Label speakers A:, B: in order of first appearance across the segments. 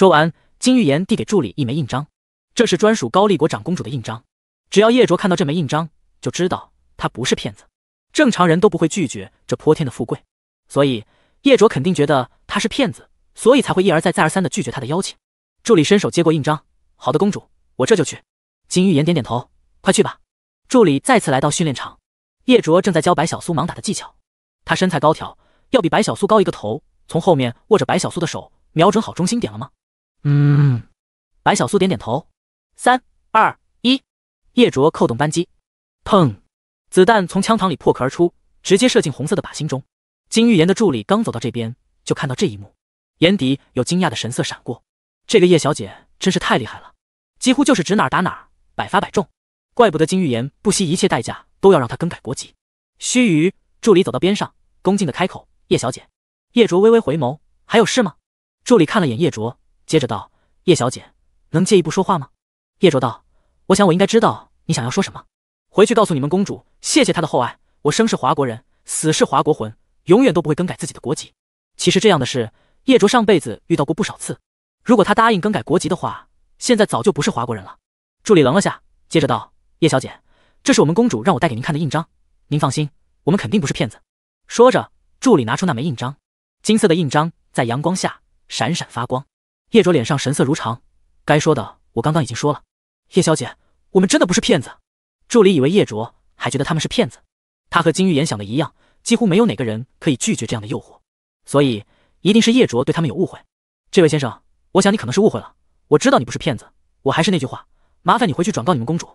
A: 说完，金玉妍递给助理一枚印章，这是专属高丽国长公主的印章。只要叶卓看到这枚印章，就知道他不是骗子。正常人都不会拒绝这泼天的富贵，所以叶卓肯定觉得他是骗子，所以才会一而再再而三的拒绝他的邀请。助理伸手接过印章，好的，公主，我这就去。金玉妍点点头，快去吧。助理再次来到训练场，叶卓正在教白小苏盲打的技巧。他身材高挑，要比白小苏高一个头，从后面握着白小苏的手，瞄准好中心点了吗？嗯，白小苏点点头。三二一，叶卓扣动扳机，砰！子弹从枪膛里破壳而出，直接射进红色的靶心中。金玉妍的助理刚走到这边，就看到这一幕，眼底有惊讶的神色闪过。这个叶小姐真是太厉害了，几乎就是指哪打哪，百发百中。怪不得金玉妍不惜一切代价都要让她更改国籍。须臾，助理走到边上，恭敬的开口：“叶小姐。”叶卓微微回眸：“还有事吗？”助理看了眼叶卓。接着道：“叶小姐，能借一步说话吗？”叶卓道：“我想，我应该知道你想要说什么。回去告诉你们公主，谢谢她的厚爱。我生是华国人，死是华国魂，永远都不会更改自己的国籍。”其实这样的事，叶卓上辈子遇到过不少次。如果他答应更改国籍的话，现在早就不是华国人了。助理愣了下，接着道：“叶小姐，这是我们公主让我带给您看的印章。您放心，我们肯定不是骗子。”说着，助理拿出那枚印章，金色的印章在阳光下闪闪发光。叶卓脸上神色如常，该说的我刚刚已经说了。叶小姐，我们真的不是骗子。助理以为叶卓还觉得他们是骗子，他和金玉妍想的一样，几乎没有哪个人可以拒绝这样的诱惑，所以一定是叶卓对他们有误会。这位先生，我想你可能是误会了。我知道你不是骗子，我还是那句话，麻烦你回去转告你们公主。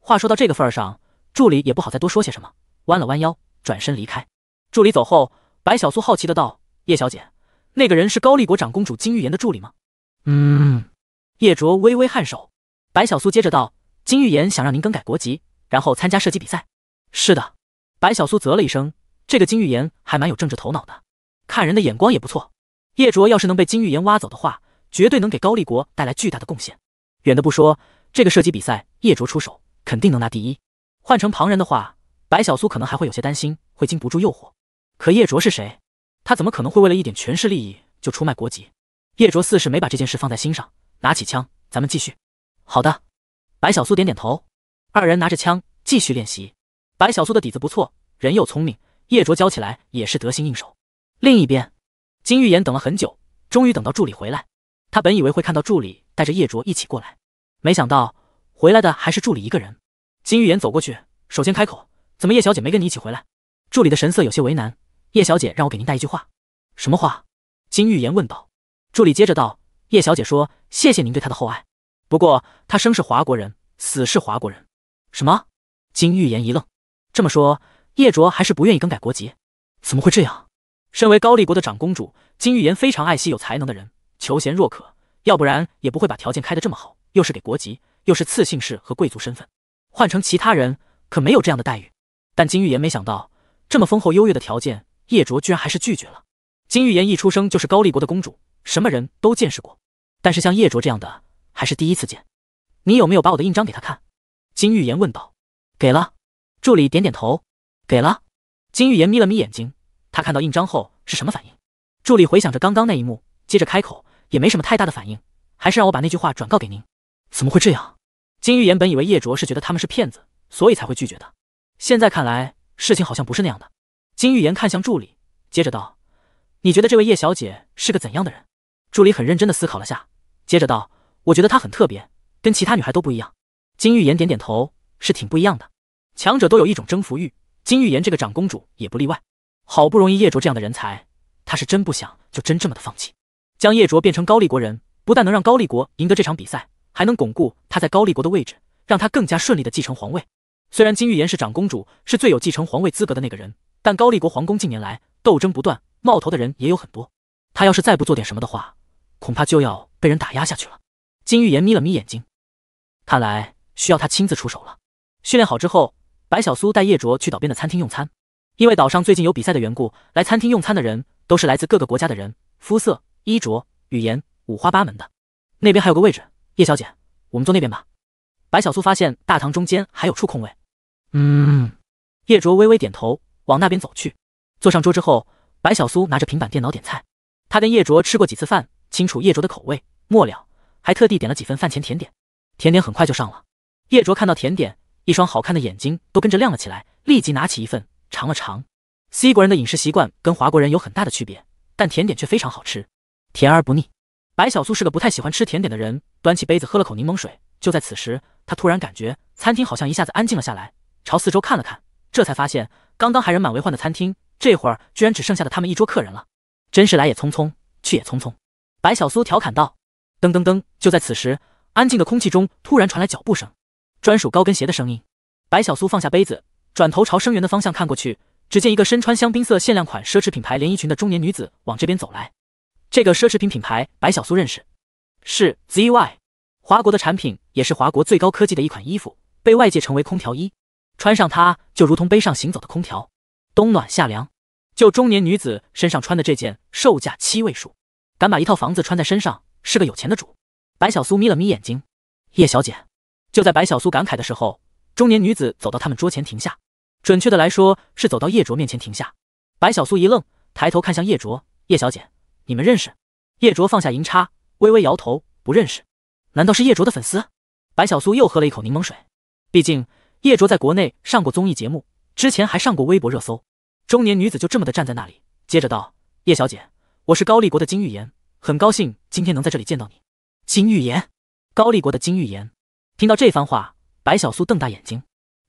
A: 话说到这个份上，助理也不好再多说些什么，弯了弯腰，转身离开。助理走后，白小苏好奇的道：“叶小姐，那个人是高丽国长公主金玉妍的助理吗？”嗯，叶卓微微颔首，白小苏接着道：“金玉妍想让您更改国籍，然后参加射击比赛。”是的，白小苏啧了一声，这个金玉妍还蛮有政治头脑的，看人的眼光也不错。叶卓要是能被金玉妍挖走的话，绝对能给高丽国带来巨大的贡献。远的不说，这个射击比赛，叶卓出手肯定能拿第一。换成旁人的话，白小苏可能还会有些担心，会经不住诱惑。可叶卓是谁？他怎么可能会为了一点权势利益就出卖国籍？叶卓似是没把这件事放在心上，拿起枪，咱们继续。好的，白小苏点点头，二人拿着枪继续练习。白小苏的底子不错，人又聪明，叶卓教起来也是得心应手。另一边，金玉妍等了很久，终于等到助理回来。他本以为会看到助理带着叶卓一起过来，没想到回来的还是助理一个人。金玉妍走过去，首先开口：“怎么，叶小姐没跟你一起回来？”助理的神色有些为难：“叶小姐让我给您带一句话。”“什么话？”金玉妍问道。助理接着道：“叶小姐说，谢谢您对她的厚爱。不过，她生是华国人，死是华国人。”什么？金玉言一愣。这么说，叶卓还是不愿意更改国籍？怎么会这样？身为高丽国的长公主，金玉言非常爱惜有才能的人，求贤若渴，要不然也不会把条件开得这么好，又是给国籍，又是次姓氏和贵族身份。换成其他人，可没有这样的待遇。但金玉言没想到，这么丰厚优越的条件，叶卓居然还是拒绝了。金玉言一出生就是高丽国的公主。什么人都见识过，但是像叶卓这样的还是第一次见。你有没有把我的印章给他看？金玉妍问道。给了。助理点点头。给了。金玉妍眯了眯眼睛，他看到印章后是什么反应？助理回想着刚刚那一幕，接着开口，也没什么太大的反应，还是让我把那句话转告给您。怎么会这样？金玉妍本以为叶卓是觉得他们是骗子，所以才会拒绝的，现在看来事情好像不是那样的。金玉妍看向助理，接着道。你觉得这位叶小姐是个怎样的人？助理很认真的思考了下，接着道：“我觉得她很特别，跟其他女孩都不一样。”金玉妍点点头，是挺不一样的。强者都有一种征服欲，金玉妍这个长公主也不例外。好不容易叶卓这样的人才，她是真不想就真这么的放弃，将叶卓变成高丽国人，不但能让高丽国赢得这场比赛，还能巩固她在高丽国的位置，让她更加顺利的继承皇位。虽然金玉妍是长公主，是最有继承皇位资格的那个人，但高丽国皇宫近年来斗争不断。冒头的人也有很多，他要是再不做点什么的话，恐怕就要被人打压下去了。金玉妍眯了眯眼睛，看来需要他亲自出手了。训练好之后，白小苏带叶卓去岛边的餐厅用餐。因为岛上最近有比赛的缘故，来餐厅用餐的人都是来自各个国家的人，肤色、衣着、语言五花八门的。那边还有个位置，叶小姐，我们坐那边吧。白小苏发现大堂中间还有处空位。嗯。叶卓微微点头，往那边走去。坐上桌之后。白小苏拿着平板电脑点菜，他跟叶卓吃过几次饭，清楚叶卓的口味。末了，还特地点了几份饭前甜点。甜点很快就上了，叶卓看到甜点，一双好看的眼睛都跟着亮了起来，立即拿起一份尝了尝。C 国人的饮食习惯跟华国人有很大的区别，但甜点却非常好吃，甜而不腻。白小苏是个不太喜欢吃甜点的人，端起杯子喝了口柠檬水。就在此时，他突然感觉餐厅好像一下子安静了下来，朝四周看了看，这才发现刚刚还人满为患的餐厅。这会儿居然只剩下了他们一桌客人了，真是来也匆匆，去也匆匆。白小苏调侃道：“噔噔噔！”就在此时，安静的空气中突然传来脚步声，专属高跟鞋的声音。白小苏放下杯子，转头朝声源的方向看过去，只见一个身穿香槟色限量款奢侈品牌连衣裙的中年女子往这边走来。这个奢侈品品牌，白小苏认识，是 ZY，华国的产品，也是华国最高科技的一款衣服，被外界成为空调衣，穿上它就如同背上行走的空调。冬暖夏凉，就中年女子身上穿的这件，售价七位数，敢把一套房子穿在身上，是个有钱的主。白小苏眯了眯眼睛，叶小姐。就在白小苏感慨的时候，中年女子走到他们桌前停下，准确的来说是走到叶卓面前停下。白小苏一愣，抬头看向叶卓，叶小姐，你们认识？叶卓放下银叉，微微摇头，不认识。难道是叶卓的粉丝？白小苏又喝了一口柠檬水，毕竟叶卓在国内上过综艺节目。之前还上过微博热搜，中年女子就这么的站在那里，接着道：“叶小姐，我是高丽国的金玉妍，很高兴今天能在这里见到你。”金玉妍，高丽国的金玉妍。听到这番话，白小苏瞪大眼睛。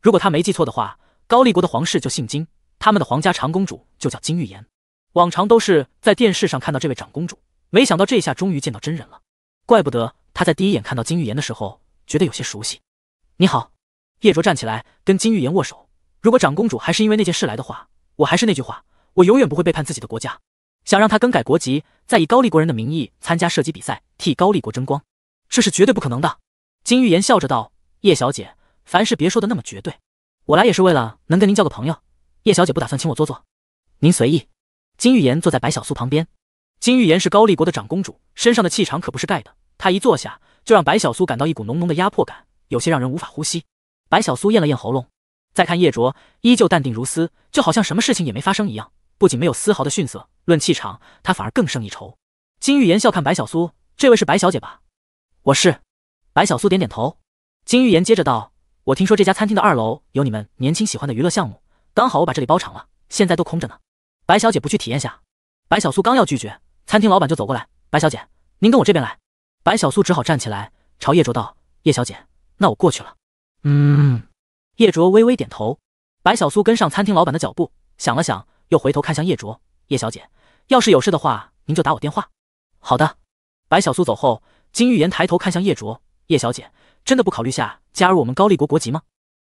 A: 如果她没记错的话，高丽国的皇室就姓金，他们的皇家长公主就叫金玉妍。往常都是在电视上看到这位长公主，没想到这下终于见到真人了。怪不得他在第一眼看到金玉妍的时候觉得有些熟悉。你好，叶卓站起来跟金玉妍握手。如果长公主还是因为那件事来的话，我还是那句话，我永远不会背叛自己的国家。想让她更改国籍，再以高丽国人的名义参加射击比赛，替高丽国争光，这是绝对不可能的。金玉言笑着道：“叶小姐，凡事别说的那么绝对，我来也是为了能跟您交个朋友。叶小姐不打算请我坐坐？您随意。”金玉言坐在白小苏旁边。金玉言是高丽国的长公主，身上的气场可不是盖的。她一坐下，就让白小苏感到一股浓浓的压迫感，有些让人无法呼吸。白小苏咽了咽喉咙。再看叶卓，依旧淡定如斯，就好像什么事情也没发生一样。不仅没有丝毫的逊色，论气场，他反而更胜一筹。金玉妍笑看白小苏：“这位是白小姐吧？”“我是。”白小苏点点头。金玉妍接着道：“我听说这家餐厅的二楼有你们年轻喜欢的娱乐项目，刚好我把这里包场了，现在都空着呢。白小姐不去体验下？”白小苏刚要拒绝，餐厅老板就走过来：“白小姐，您跟我这边来。”白小苏只好站起来，朝叶卓道：“叶小姐，那我过去了。”“
B: 嗯。”
A: 叶卓微微点头，白小苏跟上餐厅老板的脚步，想了想，又回头看向叶卓：“叶小姐，要是有事的话，您就打我电话。”“好的。”白小苏走后，金玉妍抬头看向叶卓：“叶小姐，真的不考虑下加入我们高丽国国籍吗？”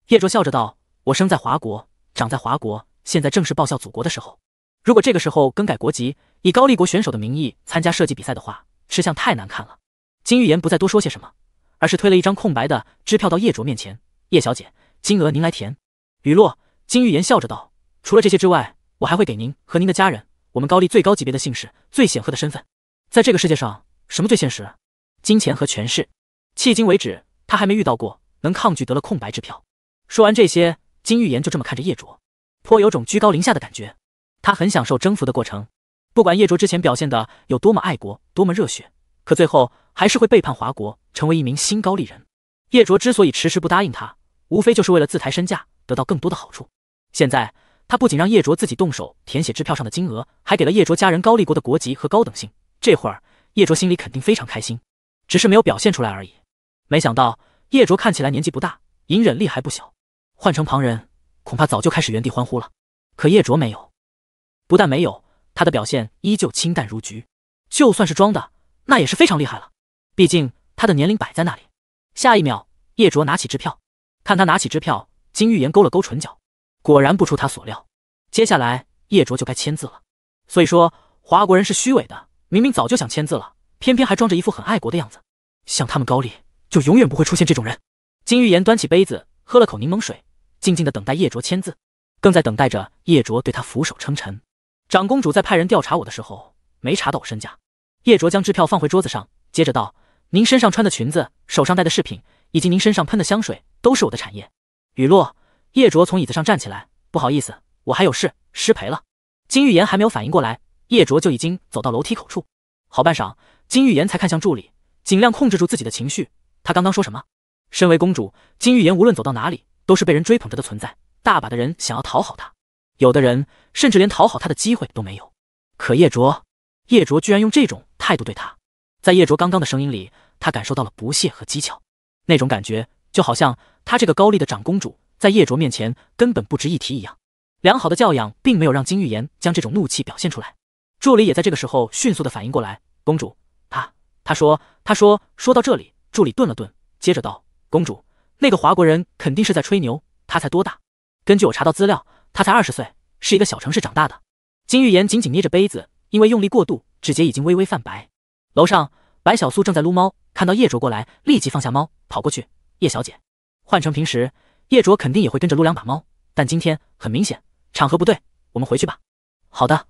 A: 叶卓笑着道：“我生在华国，长在华国，现在正是报效祖国的时候。如果这个时候更改国籍，以高丽国选手的名义参加设计比赛的话，吃相太难看了。”金玉妍不再多说些什么，而是推了一张空白的支票到叶卓面前：“叶小姐。”金额您来填。雨落，金玉言笑着道：“除了这些之外，我还会给您和您的家人，我们高丽最高级别的姓氏，最显赫的身份。在这个世界上，什么最现实？金钱和权势。迄今为止，他还没遇到过能抗拒得了空白支票。”说完这些，金玉言就这么看着叶卓，颇有种居高临下的感觉。他很享受征服的过程。不管叶卓之前表现的有多么爱国、多么热血，可最后还是会背叛华国，成为一名新高丽人。叶卓之所以迟迟不答应他。无非就是为了自抬身价，得到更多的好处。现在他不仅让叶卓自己动手填写支票上的金额，还给了叶卓家人高丽国的国籍和高等性。这会儿叶卓心里肯定非常开心，只是没有表现出来而已。没想到叶卓看起来年纪不大，隐忍力还不小。换成旁人，恐怕早就开始原地欢呼了。可叶卓没有，不但没有，他的表现依旧清淡如菊。就算是装的，那也是非常厉害了。毕竟他的年龄摆在那里。下一秒，叶卓拿起支票。看他拿起支票，金玉妍勾了勾唇角，果然不出他所料。接下来叶卓就该签字了。所以说华国人是虚伪的，明明早就想签字了，偏偏还装着一副很爱国的样子。像他们高丽就永远不会出现这种人。金玉妍端起杯子喝了口柠檬水，静静的等待叶卓签字，更在等待着叶卓对他俯首称臣。长公主在派人调查我的时候，没查到我身价。叶卓将支票放回桌子上，接着道：“您身上穿的裙子，手上戴的饰品。”以及您身上喷的香水都是我的产业。雨落，叶卓从椅子上站起来，不好意思，我还有事，失陪了。金玉妍还没有反应过来，叶卓就已经走到楼梯口处。好半晌，金玉妍才看向助理，尽量控制住自己的情绪。她刚刚说什么？身为公主，金玉妍无论走到哪里都是被人追捧着的存在，大把的人想要讨好她，有的人甚至连讨好她的机会都没有。可叶卓，叶卓居然用这种态度对她。在叶卓刚刚的声音里，他感受到了不屑和讥诮。那种感觉就好像她这个高丽的长公主在叶卓面前根本不值一提一样。良好的教养并没有让金玉妍将这种怒气表现出来。助理也在这个时候迅速的反应过来，公主，她，她说，她说，说到这里，助理顿了顿，接着道，公主，那个华国人肯定是在吹牛，他才多大？根据我查到资料，他才二十岁，是一个小城市长大的。金玉妍紧紧捏着杯子，因为用力过度，指节已经微微泛白。楼上。白小苏正在撸猫，看到叶卓过来，立即放下猫，跑过去。叶小姐，换成平时，叶卓肯定也会跟着撸两把猫，但今天很明显，场合不对，我们回去吧。好的，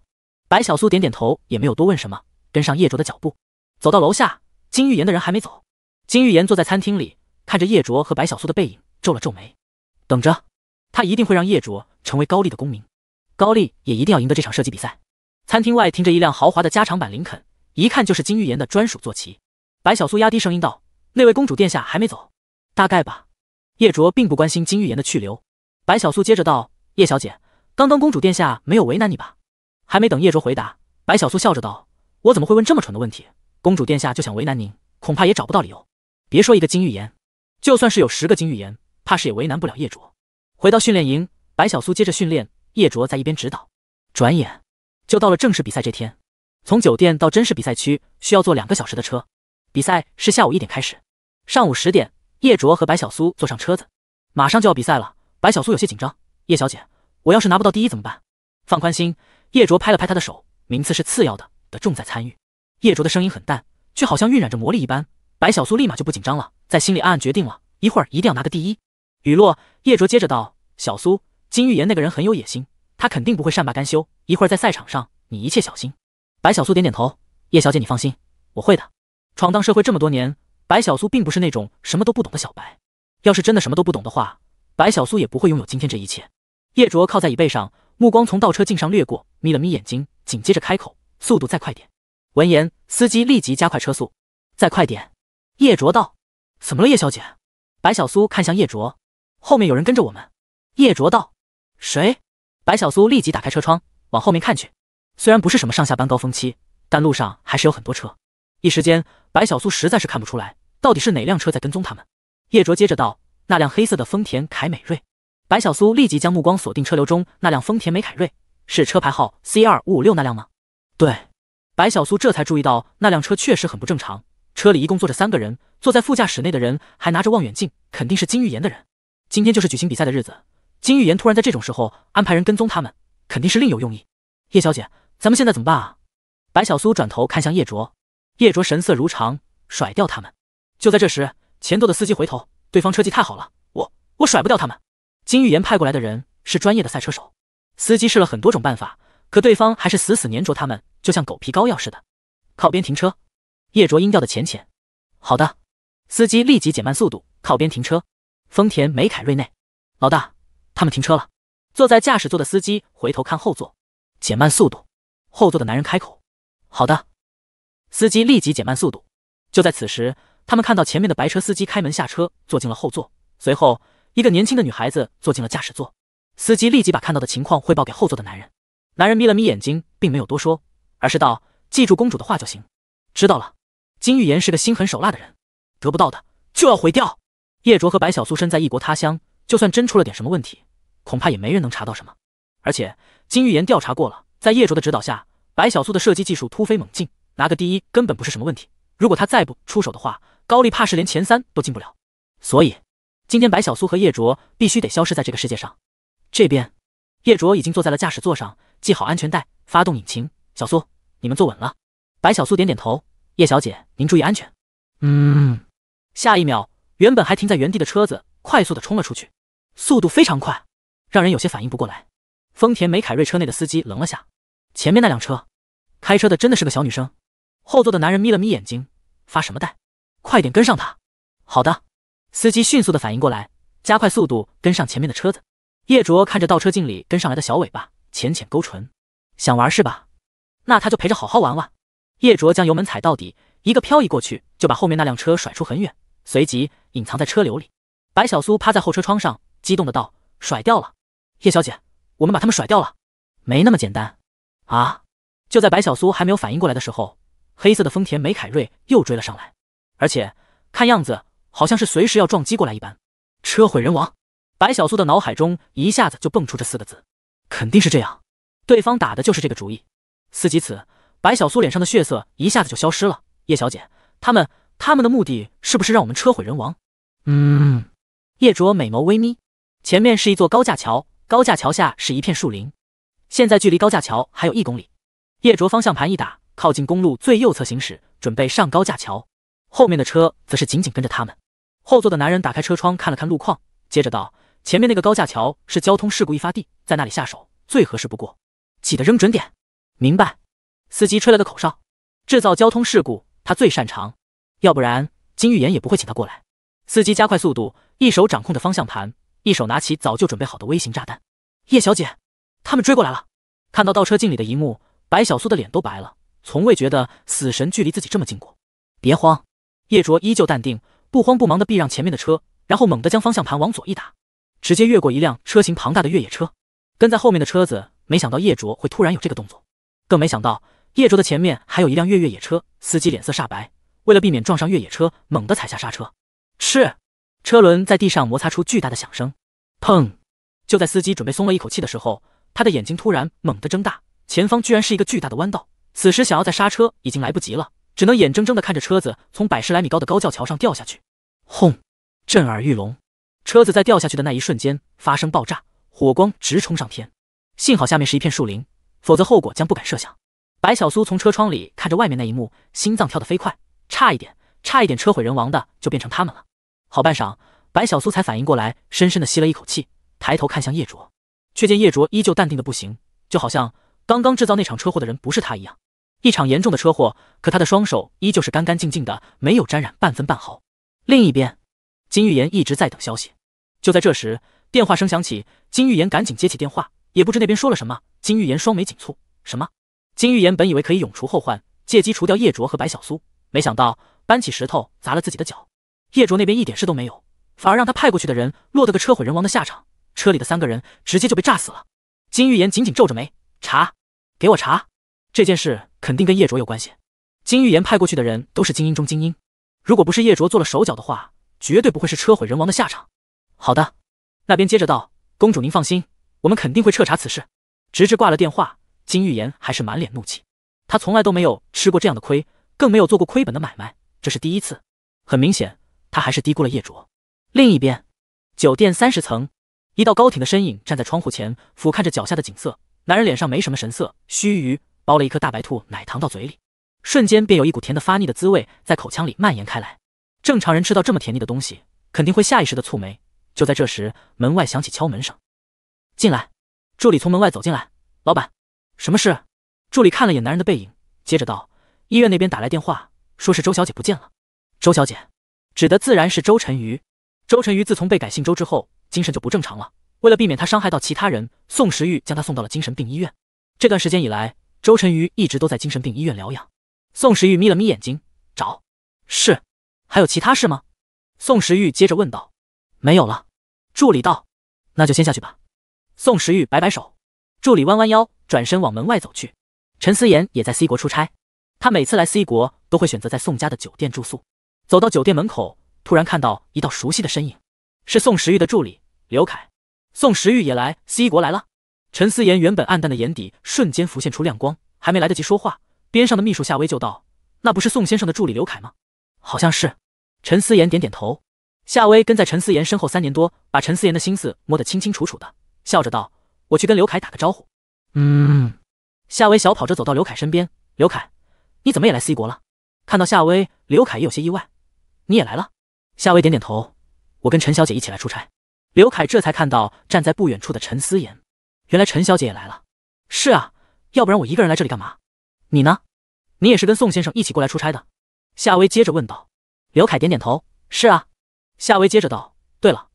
A: 白小苏点点头，也没有多问什么，跟上叶卓的脚步，走到楼下。金玉妍的人还没走，金玉妍坐在餐厅里，看着叶卓和白小苏的背影，皱了皱眉。等着，他一定会让叶卓成为高丽的公民，高丽也一定要赢得这场射击比赛。餐厅外停着一辆豪华的加长版林肯。一看就是金玉妍的专属坐骑，白小苏压低声音道：“那位公主殿下还没走，大概吧。”叶卓并不关心金玉妍的去留。白小苏接着道：“叶小姐，刚刚公主殿下没有为难你吧？”还没等叶卓回答，白小苏笑着道：“我怎么会问这么蠢的问题？公主殿下就想为难您，恐怕也找不到理由。别说一个金玉妍，就算是有十个金玉妍，怕是也为难不了叶卓。”回到训练营，白小苏接着训练，叶卓在一边指导。转眼就到了正式比赛这天。从酒店到真实比赛区需要坐两个小时的车，比赛是下午一点开始。上午十点，叶卓和白小苏坐上车子，马上就要比赛了。白小苏有些紧张：“叶小姐，我要是拿不到第一怎么办？”放宽心，叶卓拍了拍他的手：“名次是次要的，的重在参与。”叶卓的声音很淡，却好像晕染着魔力一般。白小苏立马就不紧张了，在心里暗暗决定了：一会儿一定要拿个第一。雨落，叶卓接着道：“小苏，金玉妍那个人很有野心，他肯定不会善罢甘休。一会儿在赛场上，你一切小心。”白小苏点点头，叶小姐，你放心，我会的。闯荡社会这么多年，白小苏并不是那种什么都不懂的小白。要是真的什么都不懂的话，白小苏也不会拥有今天这一切。叶卓靠在椅背上，目光从倒车镜上掠过，眯了眯眼睛，紧接着开口：“速度再快点。”闻言，司机立即加快车速，再快点。叶卓道：“怎么了，叶小姐？”白小苏看向叶卓，后面有人跟着我们。叶卓道：“谁？”白小苏立即打开车窗，往后面看去。虽然不是什么上下班高峰期，但路上还是有很多车。一时间，白小苏实在是看不出来到底是哪辆车在跟踪他们。叶卓接着道：“那辆黑色的丰田凯美瑞。”白小苏立即将目光锁定车流中那辆丰田美凯瑞，是车牌号 C 二五五六那辆吗？对，白小苏这才注意到那辆车确实很不正常。车里一共坐着三个人，坐在副驾驶内的人还拿着望远镜，肯定是金玉妍的人。今天就是举行比赛的日子，金玉妍突然在这种时候安排人跟踪他们，肯定是另有用意。叶小姐。咱们现在怎么办啊？白小苏转头看向叶卓，叶卓神色如常，甩掉他们。就在这时，前座的司机回头，对方车技太好了，我我甩不掉他们。金玉妍派过来的人是专业的赛车手，司机试了很多种办法，可对方还是死死粘着他们，就像狗皮膏药似的。靠边停车。叶卓音调的浅浅，好的，司机立即减慢速度，靠边停车。丰田美凯瑞内，老大，他们停车了。坐在驾驶座的司机回头看后座，减慢速度。后座的男人开口：“好的。”司机立即减慢速度。就在此时，他们看到前面的白车司机开门下车，坐进了后座。随后，一个年轻的女孩子坐进了驾驶座。司机立即把看到的情况汇报给后座的男人。男人眯了眯眼睛，并没有多说，而是道：“记住公主的话就行。”知道了。金玉妍是个心狠手辣的人，得不到的就要毁掉。叶卓和白小苏身在异国他乡，就算真出了点什么问题，恐怕也没人能查到什么。而且金玉妍调查过了。在叶卓的指导下，白小苏的射击技术突飞猛进，拿个第一根本不是什么问题。如果他再不出手的话，高丽怕是连前三都进不了。所以，今天白小苏和叶卓必须得消失在这个世界上。这边，叶卓已经坐在了驾驶座上，系好安全带，发动引擎。小苏，你们坐稳了。白小苏点点头。叶小姐，您注意安全。嗯。下一秒，原本还停在原地的车子快速的冲了出去，速度非常快，让人有些反应不过来。丰田美凯瑞车内的司机愣了下。前面那辆车，开车的真的是个小女生。后座的男人眯了眯眼睛，发什么呆？快点跟上他！好的，司机迅速的反应过来，加快速度跟上前面的车子。叶卓看着倒车镜里跟上来的小尾巴，浅浅勾唇，想玩是吧？那他就陪着好好玩玩。叶卓将油门踩到底，一个漂移过去，就把后面那辆车甩出很远，随即隐藏在车流里。白小苏趴在后车窗上，激动的道：“甩掉了，叶小姐，我们把他们甩掉了。”没那么简单。啊！就在白小苏还没有反应过来的时候，黑色的丰田美凯瑞又追了上来，而且看样子好像是随时要撞击过来一般。车毁人亡！白小苏的脑海中一下子就蹦出这四个字，肯定是这样，对方打的就是这个主意。思及此，白小苏脸上的血色一下子就消失了。叶小姐，他们他们的目的是不是让我们车毁人亡？
B: 嗯。
A: 叶卓美眸微眯，前面是一座高架桥，高架桥下是一片树林。现在距离高架桥还有一公里，叶卓方向盘一打，靠近公路最右侧行驶，准备上高架桥。后面的车则是紧紧跟着他们。后座的男人打开车窗看了看路况，接着道：“前面那个高架桥是交通事故易发地，在那里下手最合适不过，记得扔准点。”明白。司机吹了个口哨，制造交通事故他最擅长，要不然金玉妍也不会请他过来。司机加快速度，一手掌控着方向盘，一手拿起早就准备好的微型炸弹。叶小姐。他们追过来了！看到倒车镜里的一幕，白小苏的脸都白了。从未觉得死神距离自己这么近过。别慌，叶卓依旧淡定，不慌不忙地避让前面的车，然后猛地将方向盘往左一打，直接越过一辆车型庞大的越野车。跟在后面的车子没想到叶卓会突然有这个动作，更没想到叶卓的前面还有一辆越越野车。司机脸色煞白，为了避免撞上越野车，猛地踩下刹车。是，车轮在地上摩擦出巨大的响声。砰！就在司机准备松了一口气的时候。他的眼睛突然猛地睁大，前方居然是一个巨大的弯道。此时想要再刹车已经来不及了，只能眼睁睁地看着车子从百十来米高的高架桥上掉下去。轰！震耳欲聋，车子在掉下去的那一瞬间发生爆炸，火光直冲上天。幸好下面是一片树林，否则后果将不敢设想。白小苏从车窗里看着外面那一幕，心脏跳得飞快，差一点，差一点车毁人亡的就变成他们了。好半晌，白小苏才反应过来，深深地吸了一口气，抬头看向叶卓。却见叶卓依旧淡定的不行，就好像刚刚制造那场车祸的人不是他一样。一场严重的车祸，可他的双手依旧是干干净净的，没有沾染半分半毫。另一边，金玉妍一直在等消息。就在这时，电话声响起，金玉妍赶紧接起电话，也不知那边说了什么。金玉妍双眉紧蹙。什么？金玉妍本以为可以永除后患，借机除掉叶卓和白小苏，没想到搬起石头砸了自己的脚。叶卓那边一点事都没有，反而让他派过去的人落得个车毁人亡的下场。车里的三个人直接就被炸死了。金玉妍紧紧皱着眉，查，给我查！这件事肯定跟叶卓有关系。金玉妍派过去的人都是精英中精英，如果不是叶卓做了手脚的话，绝对不会是车毁人亡的下场。好的，那边接着道，公主您放心，我们肯定会彻查此事。直至挂了电话，金玉妍还是满脸怒气。他从来都没有吃过这样的亏，更没有做过亏本的买卖，这是第一次。很明显，他还是低估了叶卓。另一边，酒店三十层。一道高挺的身影站在窗户前，俯瞰着脚下的景色。男人脸上没什么神色，须臾包了一颗大白兔奶糖到嘴里，瞬间便有一股甜的发腻的滋味在口腔里蔓延开来。正常人吃到这么甜腻的东西，肯定会下意识的蹙眉。就在这时，门外响起敲门声。进来，助理从门外走进来。老板，什么事？助理看了眼男人的背影，接着道：“医院那边打来电话，说是周小姐不见了。”周小姐，指的自然是周晨瑜。周晨瑜自从被改姓周之后。精神就不正常了。为了避免他伤害到其他人，宋时玉将他送到了精神病医院。这段时间以来，周晨瑜一直都在精神病医院疗养。宋时玉眯了眯眼睛，找是还有其他事吗？宋时玉接着问道。没有了，助理道。那就先下去吧。宋时玉摆摆手，助理弯弯腰，转身往门外走去。陈思妍也在 C 国出差，他每次来 C 国都会选择在宋家的酒店住宿。走到酒店门口，突然看到一道熟悉的身影，是宋时玉的助理。刘凯，宋时玉也来 C 国来了。陈思妍原本暗淡的眼底瞬间浮现出亮光，还没来得及说话，边上的秘书夏薇就道：“那不是宋先生的助理刘凯吗？”“好像是。”陈思妍点点头。夏薇跟在陈思妍身后三年多，把陈思妍的心思摸得清清楚楚的，笑着道：“我去跟刘凯打个招呼。”“
B: 嗯。”
A: 夏薇小跑着走到刘凯身边。“刘凯，你怎么也来 C 国了？”看到夏薇，刘凯也有些意外：“你也来了？”夏薇点点头：“我跟陈小姐一起来出差。”刘凯这才看到站在不远处的陈思妍，原来陈小姐也来了。是啊，要不然我一个人来这里干嘛？你呢？你也是跟宋先生一起过来出差的？夏薇接着问道。刘凯点点头，是啊。夏薇接着道，对了，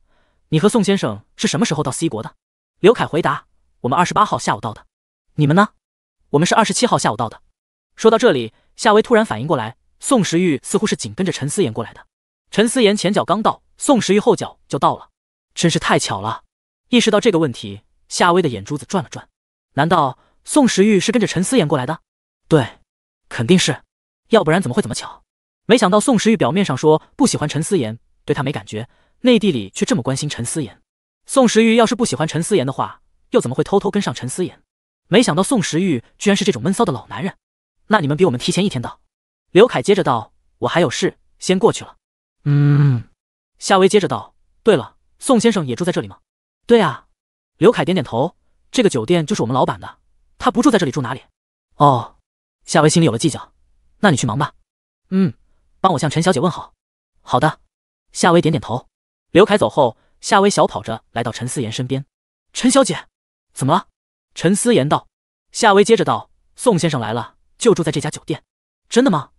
A: 你和宋先生是什么时候到 C 国的？刘凯回答，我们二十八号下午到的。你们呢？我们是二十七号下午到的。说到这里，夏薇突然反应过来，宋时玉似乎是紧跟着陈思妍过来的。陈思妍前脚刚到，宋时玉后脚就到了。真是太巧了！意识到这个问题，夏薇的眼珠子转了转。难道宋时玉是跟着陈思妍过来的？对，肯定是，要不然怎么会这么巧？没想到宋时玉表面上说不喜欢陈思妍，对他没感觉，内地里却这么关心陈思妍。宋时玉要是不喜欢陈思妍的话，又怎么会偷偷跟上陈思妍？没想到宋时玉居然是这种闷骚的老男人。那你们比我们提前一天到。刘凯接着道：“我还有事先过去了。”
B: 嗯，
A: 夏薇接着道：“对了。”宋先生也住在这里吗？对啊，刘凯点点头。这个酒店就是我们老板的，他不住在这里，住哪里？哦，夏薇心里有了计较。那你去忙吧。嗯，帮我向陈小姐问好。好的，夏薇点点头。刘凯走后，夏薇小跑着来到陈思妍身边。陈小姐，怎么了？陈思妍道。夏薇接着道：“宋先生来了，就住在这家酒店。”真的吗？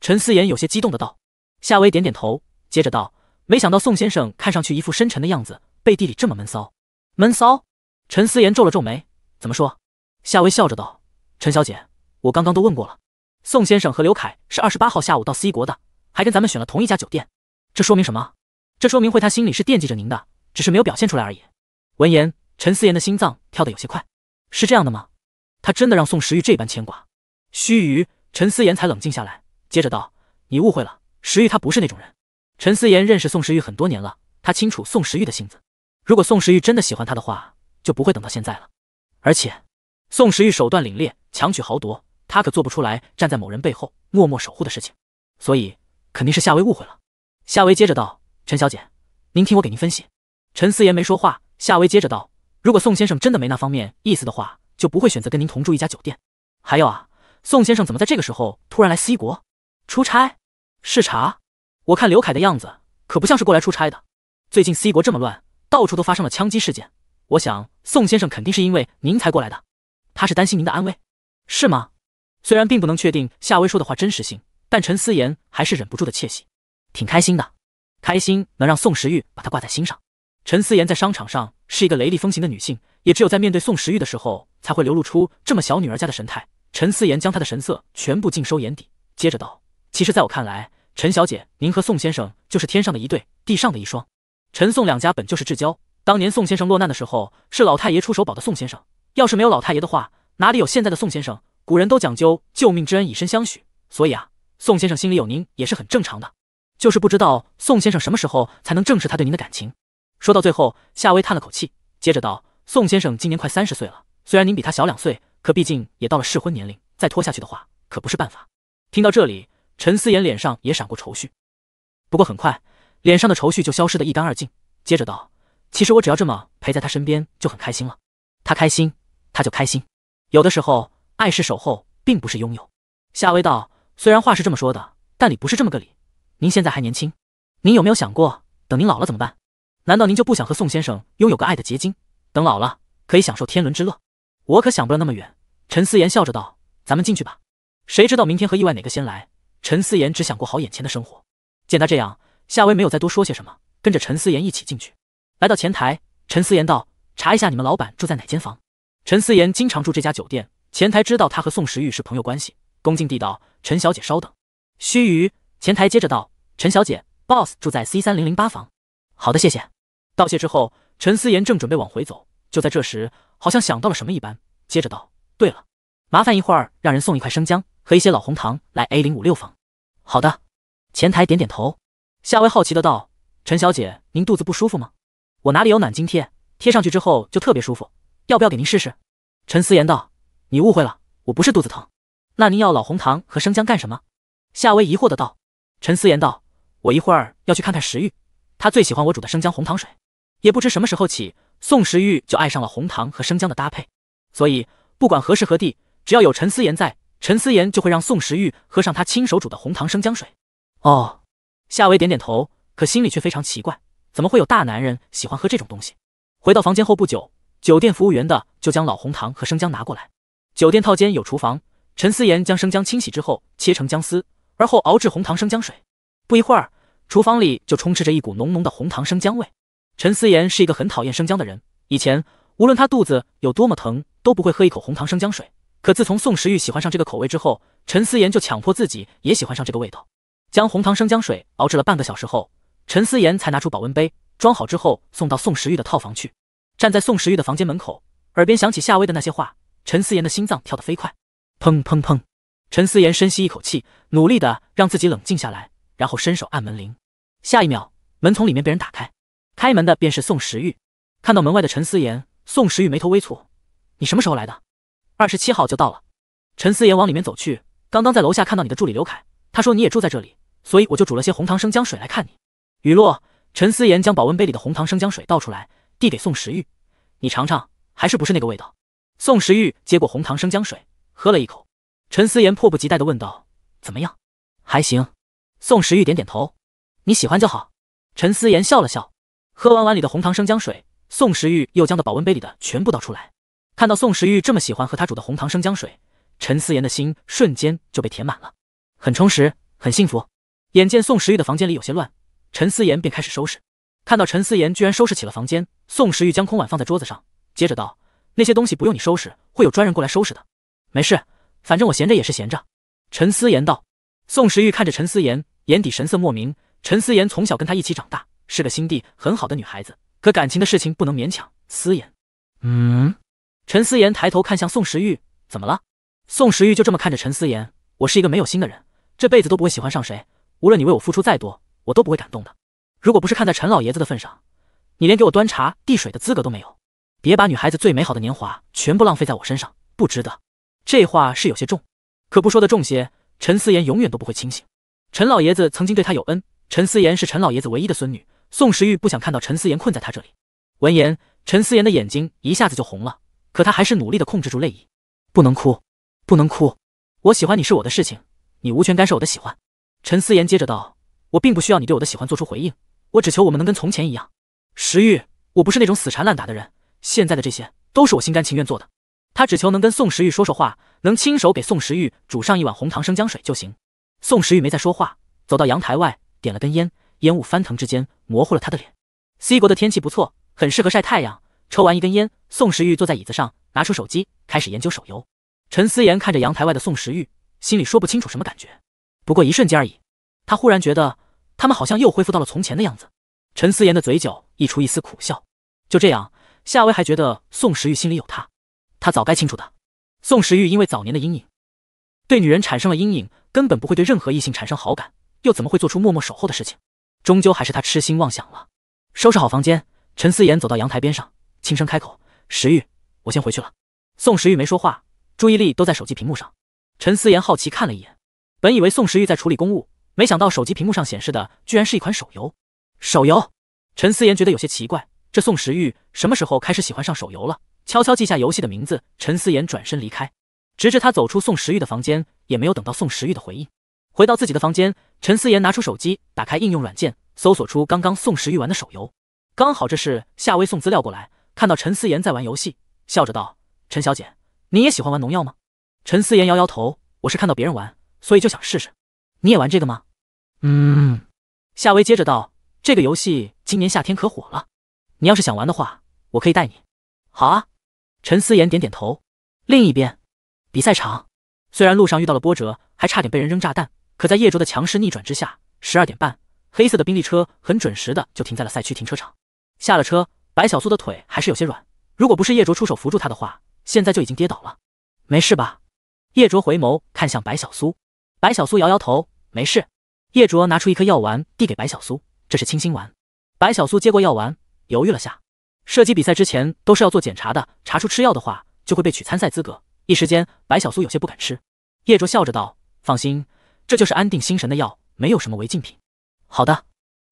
A: 陈思妍有些激动的道。夏薇点点头，接着道。没想到宋先生看上去一副深沉的样子，背地里这么闷骚。闷骚？陈思言皱了皱眉，怎么说？夏薇笑着道：“陈小姐，我刚刚都问过了，宋先生和刘凯是二十八号下午到 C 国的，还跟咱们选了同一家酒店。这说明什么？这说明会他心里是惦记着您的，只是没有表现出来而已。”闻言，陈思言的心脏跳得有些快。是这样的吗？他真的让宋时玉这般牵挂？须臾，陈思言才冷静下来，接着道：“你误会了，时玉他不是那种人。”陈思妍认识宋时玉很多年了，她清楚宋时玉的性子。如果宋时玉真的喜欢她的话，就不会等到现在了。而且，宋时玉手段凛冽，强取豪夺，他可做不出来站在某人背后默默守护的事情。所以，肯定是夏薇误会了。夏薇接着道：“陈小姐，您听我给您分析。”陈思妍没说话。夏薇接着道：“如果宋先生真的没那方面意思的话，就不会选择跟您同住一家酒店。还有啊，宋先生怎么在这个时候突然来 C 国出差视察？”我看刘凯的样子，可不像是过来出差的。最近 C 国这么乱，到处都发生了枪击事件。我想宋先生肯定是因为您才过来的，他是担心您的安危，是吗？虽然并不能确定夏薇说的话真实性，但陈思妍还是忍不住的窃喜，挺开心的。开心能让宋时玉把她挂在心上。陈思妍在商场上是一个雷厉风行的女性，也只有在面对宋时玉的时候，才会流露出这么小女儿家的神态。陈思妍将她的神色全部尽收眼底，接着道：“其实在我看来。”陈小姐，您和宋先生就是天上的一对，地上的一双。陈宋两家本就是至交，当年宋先生落难的时候，是老太爷出手保的宋先生。要是没有老太爷的话，哪里有现在的宋先生？古人都讲究救命之恩以身相许，所以啊，宋先生心里有您也是很正常的。就是不知道宋先生什么时候才能正视他对您的感情。说到最后，夏薇叹了口气，接着道：“宋先生今年快三十岁了，虽然您比他小两岁，可毕竟也到了适婚年龄，再拖下去的话可不是办法。”听到这里。陈思妍脸上也闪过愁绪，不过很快脸上的愁绪就消失得一干二净，接着道：“其实我只要这么陪在他身边就很开心了，他开心，他就开心。有的时候，爱是守候，并不是拥有。”夏薇道：“虽然话是这么说的，但理不是这么个理。您现在还年轻，您有没有想过，等您老了怎么办？难道您就不想和宋先生拥有个爱的结晶，等老了可以享受天伦之乐？”我可想不了那么远。”陈思妍笑着道：“咱们进去吧，谁知道明天和意外哪个先来？”陈思妍只想过好眼前的生活，见他这样，夏薇没有再多说些什么，跟着陈思妍一起进去。来到前台，陈思妍道：“查一下你们老板住在哪间房。”陈思妍经常住这家酒店，前台知道他和宋时玉是朋友关系，恭敬地道：“陈小姐稍等。”须臾，前台接着道：“陈小姐，boss 住在 C 三零零八房。”“好的，谢谢。”道谢之后，陈思妍正准备往回走，就在这时，好像想到了什么一般，接着道：“对了，麻烦一会儿让人送一块生姜。”和一些老红糖来 A 零五六房。好的，前台点点头。夏薇好奇的道：“陈小姐，您肚子不舒服吗？我哪里有暖经贴，贴上去之后就特别舒服，要不要给您试试？”陈思言道：“你误会了，我不是肚子疼。那您要老红糖和生姜干什么？”夏薇疑惑的道。陈思言道：“我一会儿要去看看石玉，他最喜欢我煮的生姜红糖水。也不知什么时候起，宋时玉就爱上了红糖和生姜的搭配，所以不管何时何地，只要有陈思言在。”陈思妍就会让宋时玉喝上她亲手煮的红糖生姜水。哦，夏薇点点头，可心里却非常奇怪，怎么会有大男人喜欢喝这种东西？回到房间后不久，酒店服务员的就将老红糖和生姜拿过来。酒店套间有厨房，陈思妍将生姜清洗之后切成姜丝，而后熬制红糖生姜水。不一会儿，厨房里就充斥着一股浓浓的红糖生姜味。陈思妍是一个很讨厌生姜的人，以前无论他肚子有多么疼，都不会喝一口红糖生姜水。可自从宋时玉喜欢上这个口味之后，陈思妍就强迫自己也喜欢上这个味道。将红糖生姜水熬制了半个小时后，陈思妍才拿出保温杯装好，之后送到宋时玉的套房去。站在宋时玉的房间门口，耳边响起夏薇的那些话，陈思妍的心脏跳得飞快。砰砰砰！陈思妍深吸一口气，努力的让自己冷静下来，然后伸手按门铃。下一秒，门从里面被人打开，开门的便是宋时玉。看到门外的陈思妍，宋时玉眉头微蹙：“你什么时候来的？”二十七号就到了，陈思妍往里面走去。刚刚在楼下看到你的助理刘凯，他说你也住在这里，所以我就煮了些红糖生姜水来看你。雨落，陈思妍将保温杯里的红糖生姜水倒出来，递给宋时玉：“你尝尝，还是不是那个味道？”宋时玉接过红糖生姜水，喝了一口。陈思妍迫不及待的问道：“怎么样？还行？”宋时玉点点头：“你喜欢就好。”陈思妍笑了笑。喝完碗里的红糖生姜水，宋时玉又将的保温杯里的全部倒出来。看到宋时玉这么喜欢和他煮的红糖生姜水，陈思妍的心瞬间就被填满了，很充实，很幸福。眼见宋时玉的房间里有些乱，陈思妍便开始收拾。看到陈思妍居然收拾起了房间，宋时玉将空碗放在桌子上，接着道：“那些东西不用你收拾，会有专人过来收拾的。没事，反正我闲着也是闲着。”陈思妍道。宋时玉看着陈思妍，眼底神色莫名。陈思妍从小跟他一起长大，是个心地很好的女孩子，可感情的事情不能勉强。思妍，嗯。陈思妍抬头看向宋时玉，怎么了？宋时玉就这么看着陈思妍。我是一个没有心的人，这辈子都不会喜欢上谁。无论你为我付出再多，我都不会感动的。如果不是看在陈老爷子的份上，你连给我端茶递水的资格都没有。别把女孩子最美好的年华全部浪费在我身上，不值得。这话是有些重，可不说的重些，陈思妍永远都不会清醒。陈老爷子曾经对她有恩，陈思妍是陈老爷子唯一的孙女。宋时玉不想看到陈思妍困在他这里。闻言，陈思妍的眼睛一下子就红了。可他还是努力的控制住泪意，不能哭，不能哭。我喜欢你是我的事情，你无权干涉我的喜欢。陈思妍接着道：“我并不需要你对我的喜欢做出回应，我只求我们能跟从前一样。”石玉，我不是那种死缠烂打的人，现在的这些都是我心甘情愿做的。他只求能跟宋时玉说说话，能亲手给宋时玉煮上一碗红糖生姜水就行。宋时玉没再说话，走到阳台外，点了根烟，烟雾翻腾之间模糊了他的脸。C 国的天气不错，很适合晒太阳。抽完一根烟，宋时玉坐在椅子上，拿出手机开始研究手游。陈思言看着阳台外的宋时玉，心里说不清楚什么感觉，不过一瞬间而已。他忽然觉得他们好像又恢复到了从前的样子。陈思言的嘴角溢出一丝苦笑。就这样，夏薇还觉得宋时玉心里有他，他早该清楚的。宋时玉因为早年的阴影，对女人产生了阴影，根本不会对任何异性产生好感，又怎么会做出默默守候的事情？终究还是他痴心妄想了。收拾好房间，陈思妍走到阳台边上。轻声开口：“石玉，我先回去了。”宋石玉没说话，注意力都在手机屏幕上。陈思妍好奇看了一眼，本以为宋石玉在处理公务，没想到手机屏幕上显示的居然是一款手游。手游，陈思妍觉得有些奇怪，这宋石玉什么时候开始喜欢上手游了？悄悄记下游戏的名字。陈思妍转身离开，直至他走出宋石玉的房间，也没有等到宋石玉的回应。回到自己的房间，陈思妍拿出手机，打开应用软件，搜索出刚刚宋石玉玩的手游，刚好这是夏薇送资料过来。看到陈思妍在玩游戏，笑着道：“陈小姐，你也喜欢玩农药吗？”陈思妍摇摇头：“我是看到别人玩，所以就想试试。”“你也玩这个吗？”“
B: 嗯。”
A: 夏薇接着道：“这个游戏今年夏天可火了，你要是想玩的话，我可以带你。”“好啊。”陈思妍点点头。另一边，比赛场，虽然路上遇到了波折，还差点被人扔炸弹，可在叶卓的强势逆转之下，十二点半，黑色的宾利车很准时的就停在了赛区停车场。下了车。白小苏的腿还是有些软，如果不是叶卓出手扶住他的话，现在就已经跌倒了。没事吧？叶卓回眸看向白小苏，白小苏摇摇头，没事。叶卓拿出一颗药丸递给白小苏，这是清心丸。白小苏接过药丸，犹豫了下，射击比赛之前都是要做检查的，查出吃药的话就会被取参赛资格。一时间，白小苏有些不敢吃。叶卓笑着道：“放心，这就是安定心神的药，没有什么违禁品。”好的。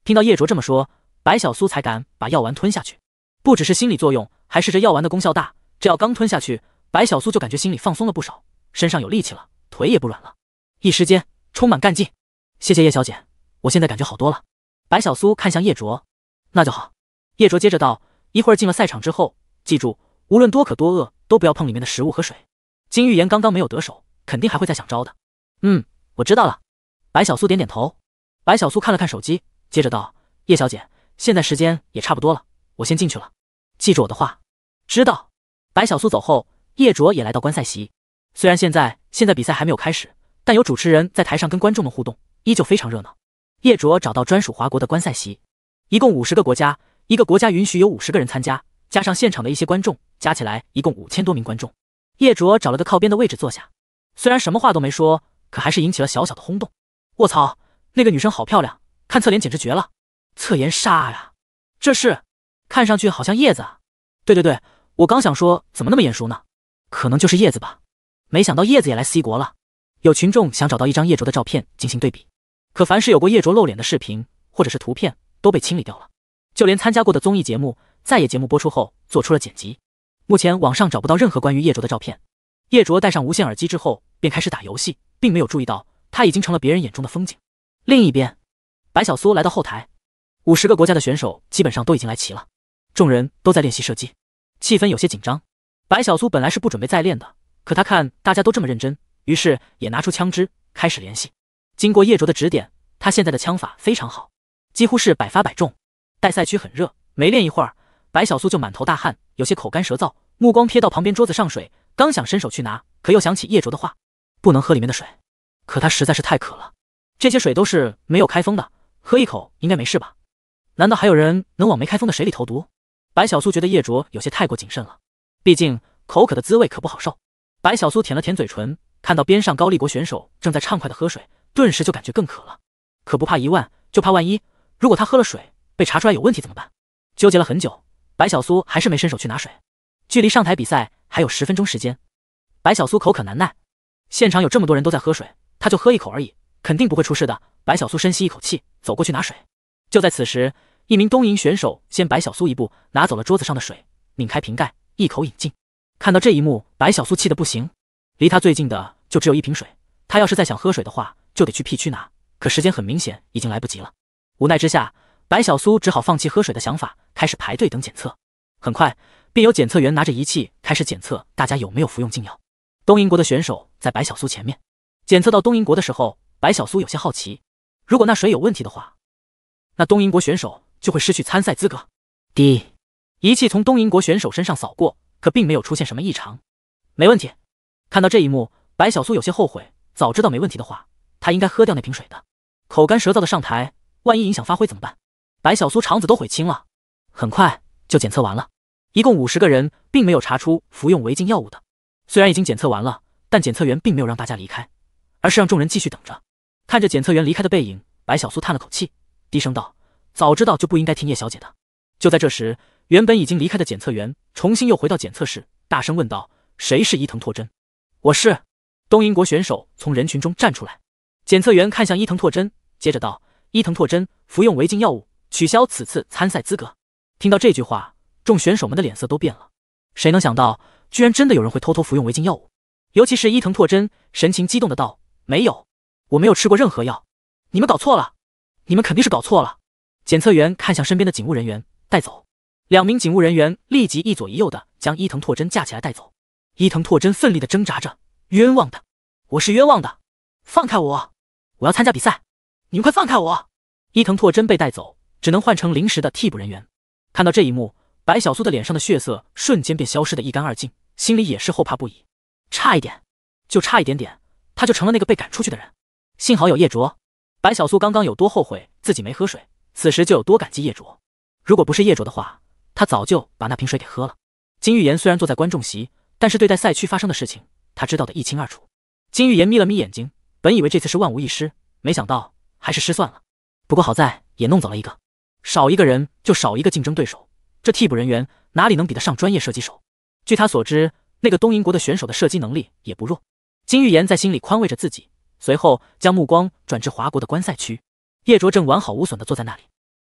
A: 听到叶卓这么说，白小苏才敢把药丸吞下去。不只是心理作用，还是这药丸的功效大。这药刚吞下去，白小苏就感觉心里放松了不少，身上有力气了，腿也不软了，一时间充满干劲。谢谢叶小姐，我现在感觉好多了。白小苏看向叶卓，那就好。叶卓接着道：“一会儿进了赛场之后，记住，无论多渴多饿，都不要碰里面的食物和水。金玉妍刚刚没有得手，肯定还会再想招的。”嗯，我知道了。白小苏点点头。白小苏看了看手机，接着道：“叶小姐，现在时间也差不多了。”我先进去了，记住我的话。知道。白小苏走后，叶卓也来到观赛席。虽然现在现在比赛还没有开始，但有主持人在台上跟观众们互动，依旧非常热闹。叶卓找到专属华国的观赛席，一共五十个国家，一个国家允许有五十个人参加，加上现场的一些观众，加起来一共五千多名观众。叶卓找了个靠边的位置坐下，虽然什么话都没说，可还是引起了小小的轰动。卧槽，那个女生好漂亮，看侧脸简直绝了，侧颜杀呀！这是。看上去好像叶子啊！对对对，我刚想说怎么那么眼熟呢，可能就是叶子吧。没想到叶子也来 C 国了。有群众想找到一张叶卓的照片进行对比，可凡是有过叶卓露脸的视频或者是图片都被清理掉了，就连参加过的综艺节目，在节目播出后做出了剪辑。目前网上找不到任何关于叶卓的照片。叶卓戴上无线耳机之后便开始打游戏，并没有注意到他已经成了别人眼中的风景。另一边，白小苏来到后台，五十个国家的选手基本上都已经来齐了。众人都在练习射击，气氛有些紧张。白小苏本来是不准备再练的，可他看大家都这么认真，于是也拿出枪支开始练习。经过叶卓的指点，他现在的枪法非常好，几乎是百发百中。待赛区很热，没练一会儿，白小苏就满头大汗，有些口干舌燥，目光瞥到旁边桌子上水，刚想伸手去拿，可又想起叶卓的话，不能喝里面的水。可他实在是太渴了，这些水都是没有开封的，喝一口应该没事吧？难道还有人能往没开封的水里投毒？白小苏觉得叶卓有些太过谨慎了，毕竟口渴的滋味可不好受。白小苏舔了舔嘴唇，看到边上高丽国选手正在畅快的喝水，顿时就感觉更渴了。可不怕一万，就怕万一。如果他喝了水被查出来有问题怎么办？纠结了很久，白小苏还是没伸手去拿水。距离上台比赛还有十分钟时间，白小苏口渴难耐。现场有这么多人都在喝水，他就喝一口而已，肯定不会出事的。白小苏深吸一口气，走过去拿水。就在此时。一名东瀛选手先白小苏一步拿走了桌子上的水，拧开瓶盖一口饮尽。看到这一幕，白小苏气得不行。离他最近的就只有一瓶水，他要是再想喝水的话，就得去 P 区拿。可时间很明显已经来不及了。无奈之下，白小苏只好放弃喝水的想法，开始排队等检测。很快便有检测员拿着仪器开始检测大家有没有服用禁药。东瀛国的选手在白小苏前面。检测到东瀛国的时候，白小苏有些好奇，如果那水有问题的话，那东瀛国选手。就会失去参赛资格。滴，仪器从东瀛国选手身上扫过，可并没有出现什么异常，没问题。看到这一幕，白小苏有些后悔，早知道没问题的话，他应该喝掉那瓶水的，口干舌燥的上台，万一影响发挥怎么办？白小苏肠子都悔青了。很快就检测完了，一共五十个人，并没有查出服用违禁药物的。虽然已经检测完了，但检测员并没有让大家离开，而是让众人继续等着。看着检测员离开的背影，白小苏叹了口气，低声道。早知道就不应该听叶小姐的。就在这时，原本已经离开的检测员重新又回到检测室，大声问道：“谁是伊藤拓真？”“我是。”东瀛国选手从人群中站出来。检测员看向伊藤拓真，接着道：“伊藤拓真，服用违禁药物，取消此次参赛资格。”听到这句话，众选手们的脸色都变了。谁能想到，居然真的有人会偷偷服用违禁药物？尤其是伊藤拓真，神情激动的道：“没有，我没有吃过任何药。你们搞错了，你们肯定是搞错了。”检测员看向身边的警务人员，带走。两名警务人员立即一左一右的将伊藤拓真架起来带走。伊藤拓真奋力的挣扎着，冤枉的，我是冤枉的，放开我，我要参加比赛，你们快放开我！伊藤拓真被带走，只能换成临时的替补人员。看到这一幕，白小苏的脸上的血色瞬间便消失的一干二净，心里也是后怕不已。差一点，就差一点点，他就成了那个被赶出去的人。幸好有叶卓。白小苏刚刚有多后悔自己没喝水。此时就有多感激叶卓，如果不是叶卓的话，他早就把那瓶水给喝了。金玉妍虽然坐在观众席，但是对待赛区发生的事情，他知道的一清二楚。金玉妍眯了眯眼睛，本以为这次是万无一失，没想到还是失算了。不过好在也弄走了一个，少一个人就少一个竞争对手。这替补人员哪里能比得上专业射击手？据他所知，那个东瀛国的选手的射击能力也不弱。金玉妍在心里宽慰着自己，随后将目光转至华国的观赛区。叶卓正完好无损的坐在那里，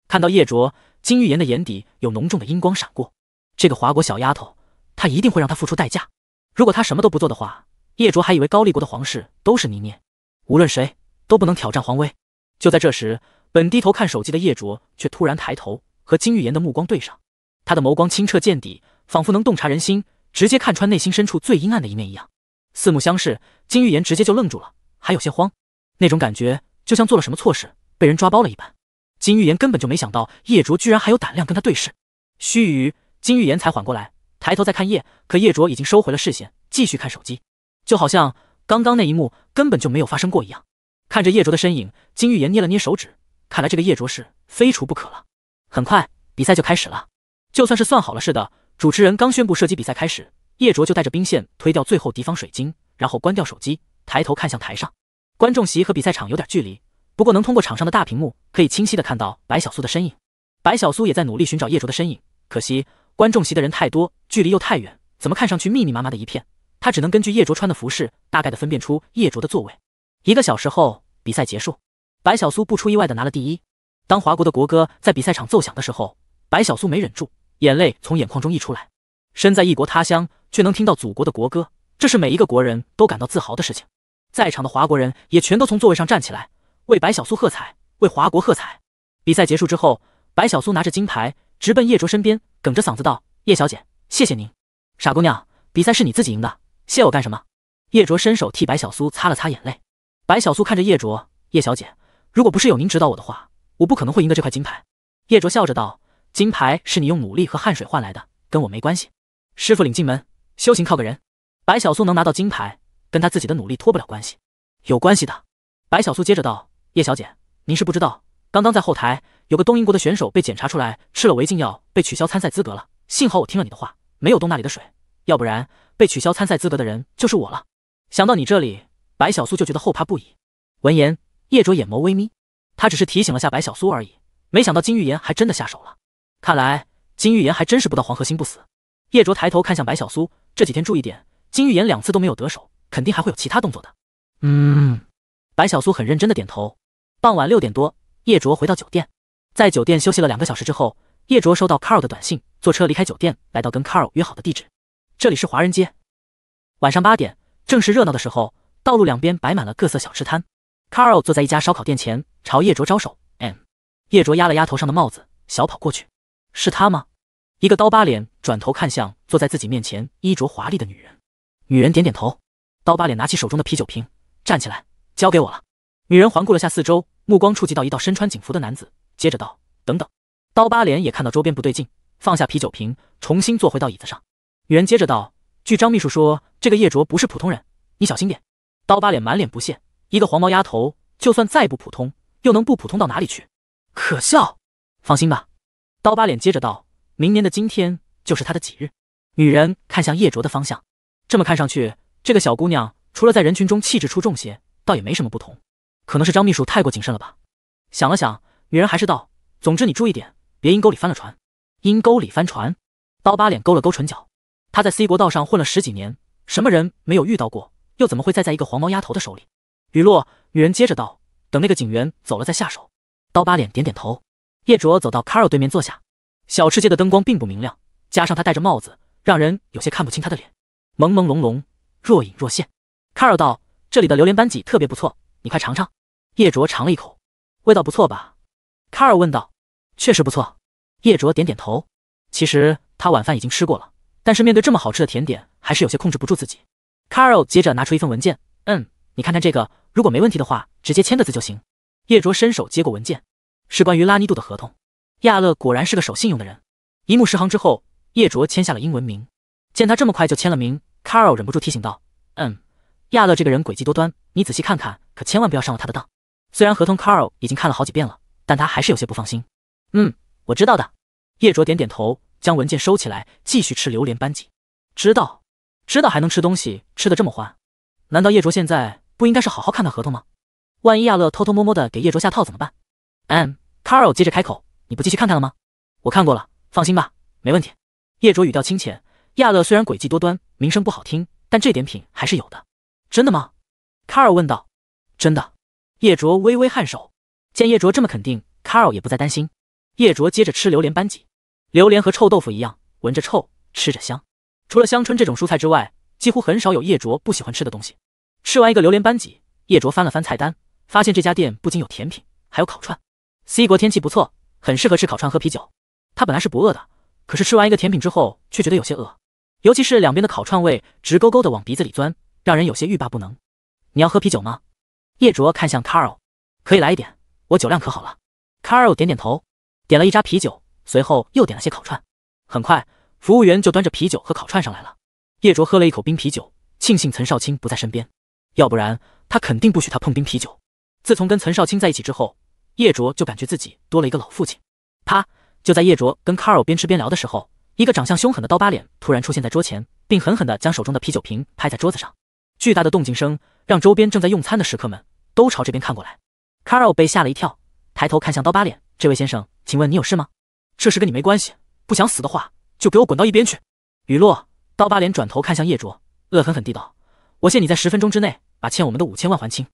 A: 看到叶卓，金玉妍的眼底有浓重的阴光闪过。这个华国小丫头，她一定会让她付出代价。如果她什么都不做的话，叶卓还以为高丽国的皇室都是泥捏，无论谁都不能挑战皇威。就在这时，本低头看手机的叶卓却突然抬头，和金玉妍的目光对上。他的眸光清澈见底，仿佛能洞察人心，直接看穿内心深处最阴暗的一面一样。四目相视，金玉妍直接就愣住了，还有些慌，那种感觉就像做了什么错事。被人抓包了一般，金玉妍根本就没想到叶卓居然还有胆量跟他对视。须臾，金玉妍才缓过来，抬头再看叶，可叶卓已经收回了视线，继续看手机，就好像刚刚那一幕根本就没有发生过一样。看着叶卓的身影，金玉妍捏了捏手指，看来这个叶卓是非除不可了。很快，比赛就开始了，就算是算好了似的，主持人刚宣布射击比赛开始，叶卓就带着兵线推掉最后敌方水晶，然后关掉手机，抬头看向台上。观众席和比赛场有点距离。不过能通过场上的大屏幕，可以清晰的看到白小苏的身影。白小苏也在努力寻找叶卓的身影，可惜观众席的人太多，距离又太远，怎么看上去密密麻麻的一片？他只能根据叶卓穿的服饰，大概的分辨出叶卓的座位。一个小时后，比赛结束，白小苏不出意外的拿了第一。当华国的国歌在比赛场奏响的时候，白小苏没忍住，眼泪从眼眶中溢出来。身在异国他乡，却能听到祖国的国歌，这是每一个国人都感到自豪的事情。在场的华国人也全都从座位上站起来。为白小苏喝彩，为华国喝彩！比赛结束之后，白小苏拿着金牌直奔叶卓身边，哽着嗓子道：“叶小姐，谢谢您，傻姑娘，比赛是你自己赢的，谢我干什么？”叶卓伸手替白小苏擦了擦眼泪。白小苏看着叶卓，叶小姐，如果不是有您指导我的话，我不可能会赢得这块金牌。叶卓笑着道：“金牌是你用努力和汗水换来的，跟我没关系。师傅领进门，修行靠个人。白小苏能拿到金牌，跟他自己的努力脱不了关系。有关系的。”白小苏接着道。叶小姐，您是不知道，刚刚在后台有个东瀛国的选手被检查出来吃了违禁药，被取消参赛资格了。幸好我听了你的话，没有动那里的水，要不然被取消参赛资格的人就是我了。想到你这里，白小苏就觉得后怕不已。闻言，叶卓眼眸微眯，他只是提醒了下白小苏而已，没想到金玉妍还真的下手了。看来金玉妍还真是不到黄河心不死。叶卓抬头看向白小苏，这几天注意点，金玉妍两次都没有得手，肯定还会有其他动作的。嗯。白小苏很认真的点头。傍晚六点多，叶卓回到酒店，在酒店休息了两个小时之后，叶卓收到 Carl 的短信，坐车离开酒店，来到跟 Carl 约好的地址。这里是华人街。晚上八点，正是热闹的时候，道路两边摆满了各色小吃摊。Carl 坐在一家烧烤店前，朝叶卓招手。M，叶卓压了压头上的帽子，小跑过去。是他吗？一个刀疤脸转头看向坐在自己面前衣着华丽的女人，女人点点头。刀疤脸拿起手中的啤酒瓶，站起来，交给我了。女人环顾了下四周。目光触及到一道身穿警服的男子，接着道：“等等。”刀疤脸也看到周边不对劲，放下啤酒瓶，重新坐回到椅子上。女人接着道：“据张秘书说，这个叶卓不是普通人，你小心点。”刀疤脸满脸不屑：“一个黄毛丫头，就算再不普通，又能不普通到哪里去？可笑！”放心吧，刀疤脸接着道：“明年的今天就是他的忌日。”女人看向叶卓的方向，这么看上去，这个小姑娘除了在人群中气质出众些，倒也没什么不同。可能是张秘书太过谨慎了吧。想了想，女人还是道：“总之你注意点，别阴沟里翻了船。”阴沟里翻船，刀疤脸勾了勾唇角。他在 C 国道上混了十几年，什么人没有遇到过，又怎么会栽在一个黄毛丫头的手里？雨落，女人接着道：“等那个警员走了再下手。”刀疤脸点点头。叶卓走到 Caro 对面坐下。小吃街的灯光并不明亮，加上他戴着帽子，让人有些看不清他的脸，朦朦胧胧，若隐若现。Caro 道：“这里的榴莲班戟特别不错。”你快尝尝，叶卓尝了一口，味道不错吧？卡尔问道。确实不错，叶卓点点头。其实他晚饭已经吃过了，但是面对这么好吃的甜点，还是有些控制不住自己。卡尔接着拿出一份文件，嗯，你看看这个，如果没问题的话，直接签个字就行。叶卓伸手接过文件，是关于拉尼度的合同。亚乐果然是个守信用的人，一目十行之后，叶卓签下了英文名。见他这么快就签了名卡尔忍不住提醒道：“嗯，亚乐这个人诡计多端，你仔细看看。”可千万不要上了他的当。虽然合同 Carl 已经看了好几遍了，但他还是有些不放心。嗯，我知道的。叶卓点点头，将文件收起来，继续吃榴莲班戟。知道，知道还能吃东西，吃得这么欢？难道叶卓现在不应该是好好看看合同吗？万一亚乐偷偷摸摸的给叶卓下套怎么办？嗯，Carl 接着开口，你不继续看看了吗？我看过了，放心吧，没问题。叶卓语调清浅。亚乐虽然诡计多端，名声不好听，但这点品还是有的。真的吗？Carl 问道。真的，叶卓微微颔首，见叶卓这么肯定，Carl 也不再担心。叶卓接着吃榴莲班戟，榴莲和臭豆腐一样，闻着臭，吃着香。除了香椿这种蔬菜之外，几乎很少有叶卓不喜欢吃的东西。吃完一个榴莲班戟，叶卓翻了翻菜单，发现这家店不仅有甜品，还有烤串。C 国天气不错，很适合吃烤串喝啤酒。他本来是不饿的，可是吃完一个甜品之后，却觉得有些饿。尤其是两边的烤串味直勾勾的往鼻子里钻，让人有些欲罢不能。你要喝啤酒吗？叶卓看向 Carl，可以来一点，我酒量可好了。Carl 点点头，点了一扎啤酒，随后又点了些烤串。很快，服务员就端着啤酒和烤串上来了。叶卓喝了一口冰啤酒，庆幸岑少卿不在身边，要不然他肯定不许他碰冰啤酒。自从跟岑少卿在一起之后，叶卓就感觉自己多了一个老父亲。啪！就在叶卓跟 Carl 边吃边聊的时候，一个长相凶狠的刀疤脸突然出现在桌前，并狠狠地将手中的啤酒瓶拍在桌子上，巨大的动静声让周边正在用餐的食客们。都朝这边看过来，Carol 被吓了一跳，抬头看向刀疤脸这位先生，请问你有事吗？这事跟你没关系，不想死的话就给我滚到一边去。雨落，刀疤脸转头看向叶卓，恶狠狠地道：“我限你在十分钟之内把欠我们的五千万还清，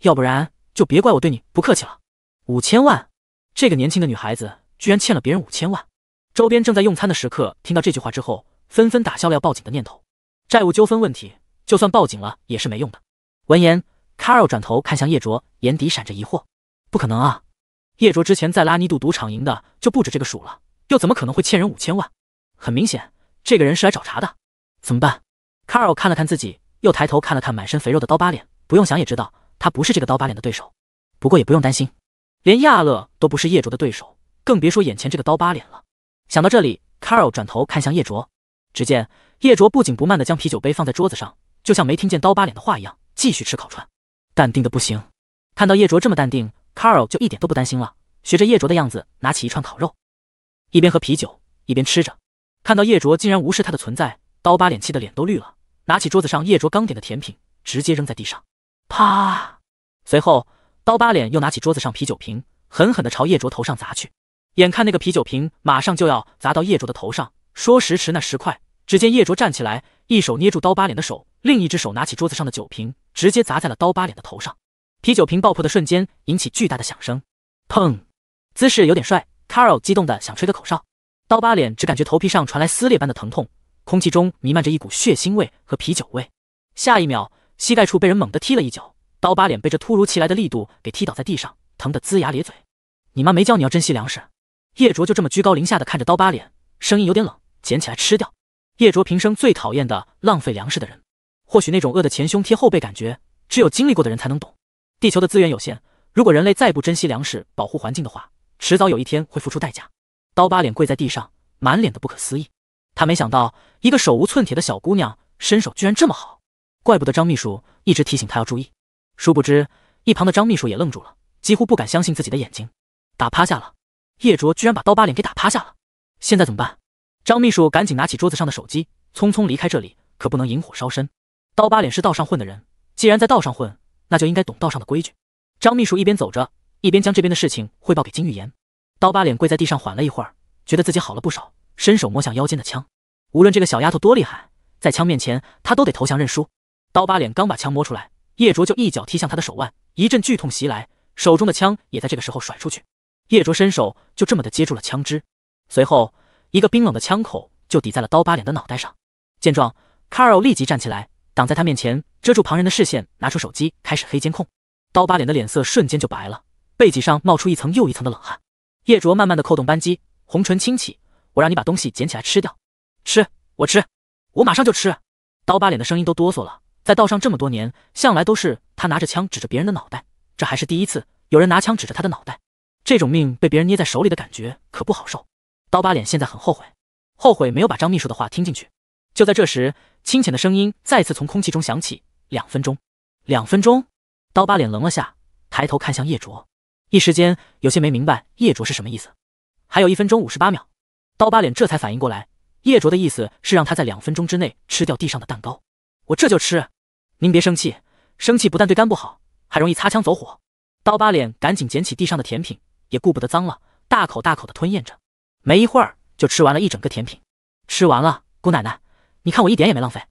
A: 要不然就别怪我对你不客气了。”五千万，这个年轻的女孩子居然欠了别人五千万。周边正在用餐的食客听到这句话之后，纷纷打消了要报警的念头。债务纠纷问题，就算报警了也是没用的。闻言。Carl 转头看向叶卓，眼底闪着疑惑。不可能啊！叶卓之前在拉尼度赌场赢的就不止这个数了，又怎么可能会欠人五千万？很明显，这个人是来找茬的。怎么办？Carl 看了看自己，又抬头看了看满身肥肉的刀疤脸，不用想也知道他不是这个刀疤脸的对手。不过也不用担心，连亚乐都不是叶卓的对手，更别说眼前这个刀疤脸了。想到这里，Carl 转头看向叶卓，只见叶卓不紧不慢的将啤酒杯放在桌子上，就像没听见刀疤脸的话一样，继续吃烤串。淡定的不行，看到叶卓这么淡定，Carl 就一点都不担心了，学着叶卓的样子，拿起一串烤肉，一边喝啤酒一边吃着。看到叶卓竟然无视他的存在，刀疤脸气的脸都绿了，拿起桌子上叶卓刚点的甜品，直接扔在地上，啪！随后，刀疤脸又拿起桌子上啤酒瓶，狠狠的朝叶卓头上砸去。眼看那个啤酒瓶马上就要砸到叶卓的头上，说时迟，那时快，只见叶卓站起来，一手捏住刀疤脸的手，另一只手拿起桌子上的酒瓶。直接砸在了刀疤脸的头上，啤酒瓶爆破的瞬间引起巨大的响声，砰！姿势有点帅，Carl 激动的想吹个口哨。刀疤脸只感觉头皮上传来撕裂般的疼痛，空气中弥漫着一股血腥味和啤酒味。下一秒，膝盖处被人猛地踢了一脚，刀疤脸被这突如其来的力度给踢倒在地上，疼得龇牙咧嘴。你妈没教你要珍惜粮食？叶卓就这么居高临下的看着刀疤脸，声音有点冷，捡起来吃掉。叶卓平生最讨厌的浪费粮食的人。或许那种饿的前胸贴后背感觉，只有经历过的人才能懂。地球的资源有限，如果人类再不珍惜粮食、保护环境的话，迟早有一天会付出代价。刀疤脸跪在地上，满脸的不可思议。他没想到，一个手无寸铁的小姑娘，身手居然这么好，怪不得张秘书一直提醒他要注意。殊不知，一旁的张秘书也愣住了，几乎不敢相信自己的眼睛。打趴下了，叶卓居然把刀疤脸给打趴下了。现在怎么办？张秘书赶紧拿起桌子上的手机，匆匆离开这里，可不能引火烧身。刀疤脸是道上混的人，既然在道上混，那就应该懂道上的规矩。张秘书一边走着，一边将这边的事情汇报给金玉妍。刀疤脸跪在地上缓了一会儿，觉得自己好了不少，伸手摸向腰间的枪。无论这个小丫头多厉害，在枪面前，她都得投降认输。刀疤脸刚把枪摸出来，叶卓就一脚踢向他的手腕，一阵剧痛袭来，手中的枪也在这个时候甩出去。叶卓伸手就这么的接住了枪支，随后一个冰冷的枪口就抵在了刀疤脸的脑袋上。见状，Caro 立即站起来。挡在他面前，遮住旁人的视线，拿出手机开始黑监控。刀疤脸的脸色瞬间就白了，背脊上冒出一层又一层的冷汗。叶卓慢慢的扣动扳机，红唇轻启：“我让你把东西捡起来吃掉，吃我吃，我马上就吃。”刀疤脸的声音都哆嗦了，在道上这么多年，向来都是他拿着枪指着别人的脑袋，这还是第一次有人拿枪指着他的脑袋，这种命被别人捏在手里的感觉可不好受。刀疤脸现在很后悔，后悔没有把张秘书的话听进去。就在这时，清浅的声音再次从空气中响起。两分钟，两分钟，刀疤脸愣了下，抬头看向叶卓，一时间有些没明白叶卓是什么意思。还有一分钟五十八秒，刀疤脸这才反应过来，叶卓的意思是让他在两分钟之内吃掉地上的蛋糕。我这就吃，您别生气，生气不但对肝不好，还容易擦枪走火。刀疤脸赶紧捡起地上的甜品，也顾不得脏了，大口大口的吞咽着，没一会儿就吃完了一整个甜品。吃完了，姑奶奶。你看我一点也没浪费。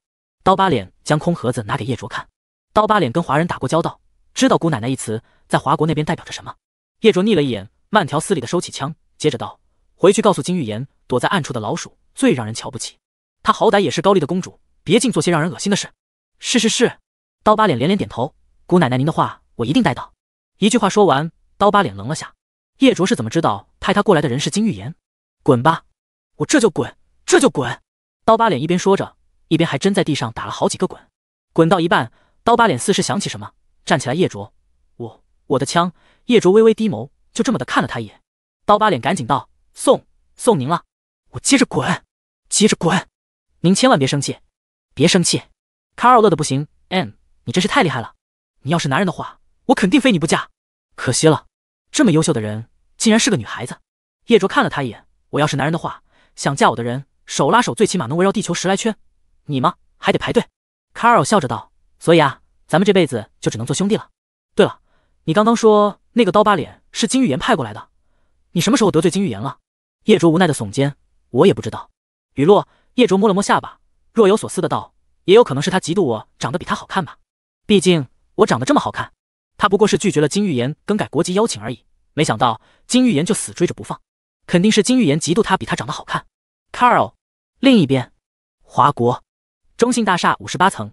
A: 刀疤脸将空盒子拿给叶卓看。刀疤脸跟华人打过交道，知道“姑奶奶”一词在华国那边代表着什么。叶卓睨了一眼，慢条斯理的收起枪，接着道：“回去告诉金玉妍，躲在暗处的老鼠最让人瞧不起。她好歹也是高丽的公主，别净做些让人恶心的事。”“是是是。”刀疤脸连连点头，“姑奶奶，您的话我一定带到。”一句话说完，刀疤脸愣了下。叶卓是怎么知道派他过来的人是金玉妍？滚吧！我这就滚，这就滚。刀疤脸一边说着，一边还真在地上打了好几个滚。滚到一半，刀疤脸似是想起什么，站起来。叶卓，我我的枪。叶卓微微低眸，就这么的看了他一眼。刀疤脸赶紧道：“送送您了，我接着滚，接着滚，您千万别生气，别生气。”卡尔乐的不行，m 你真是太厉害了。你要是男人的话，我肯定非你不嫁。可惜了，这么优秀的人，竟然是个女孩子。叶卓看了他一眼，我要是男人的话，想嫁我的人。手拉手最起码能围绕地球十来圈，你吗还得排队？Carl 笑着道：“所以啊，咱们这辈子就只能做兄弟了。”对了，你刚刚说那个刀疤脸是金玉岩派过来的，你什么时候得罪金玉岩了？叶卓无奈的耸肩：“我也不知道。”雨落，叶卓摸了摸下巴，若有所思的道：“也有可能是他嫉妒我长得比他好看吧。毕竟我长得这么好看，他不过是拒绝了金玉岩更改国籍邀请而已。没想到金玉岩就死追着不放，肯定是金玉岩嫉妒他比他长得好看。”Carl。另一边，华国，中信大厦五十八层，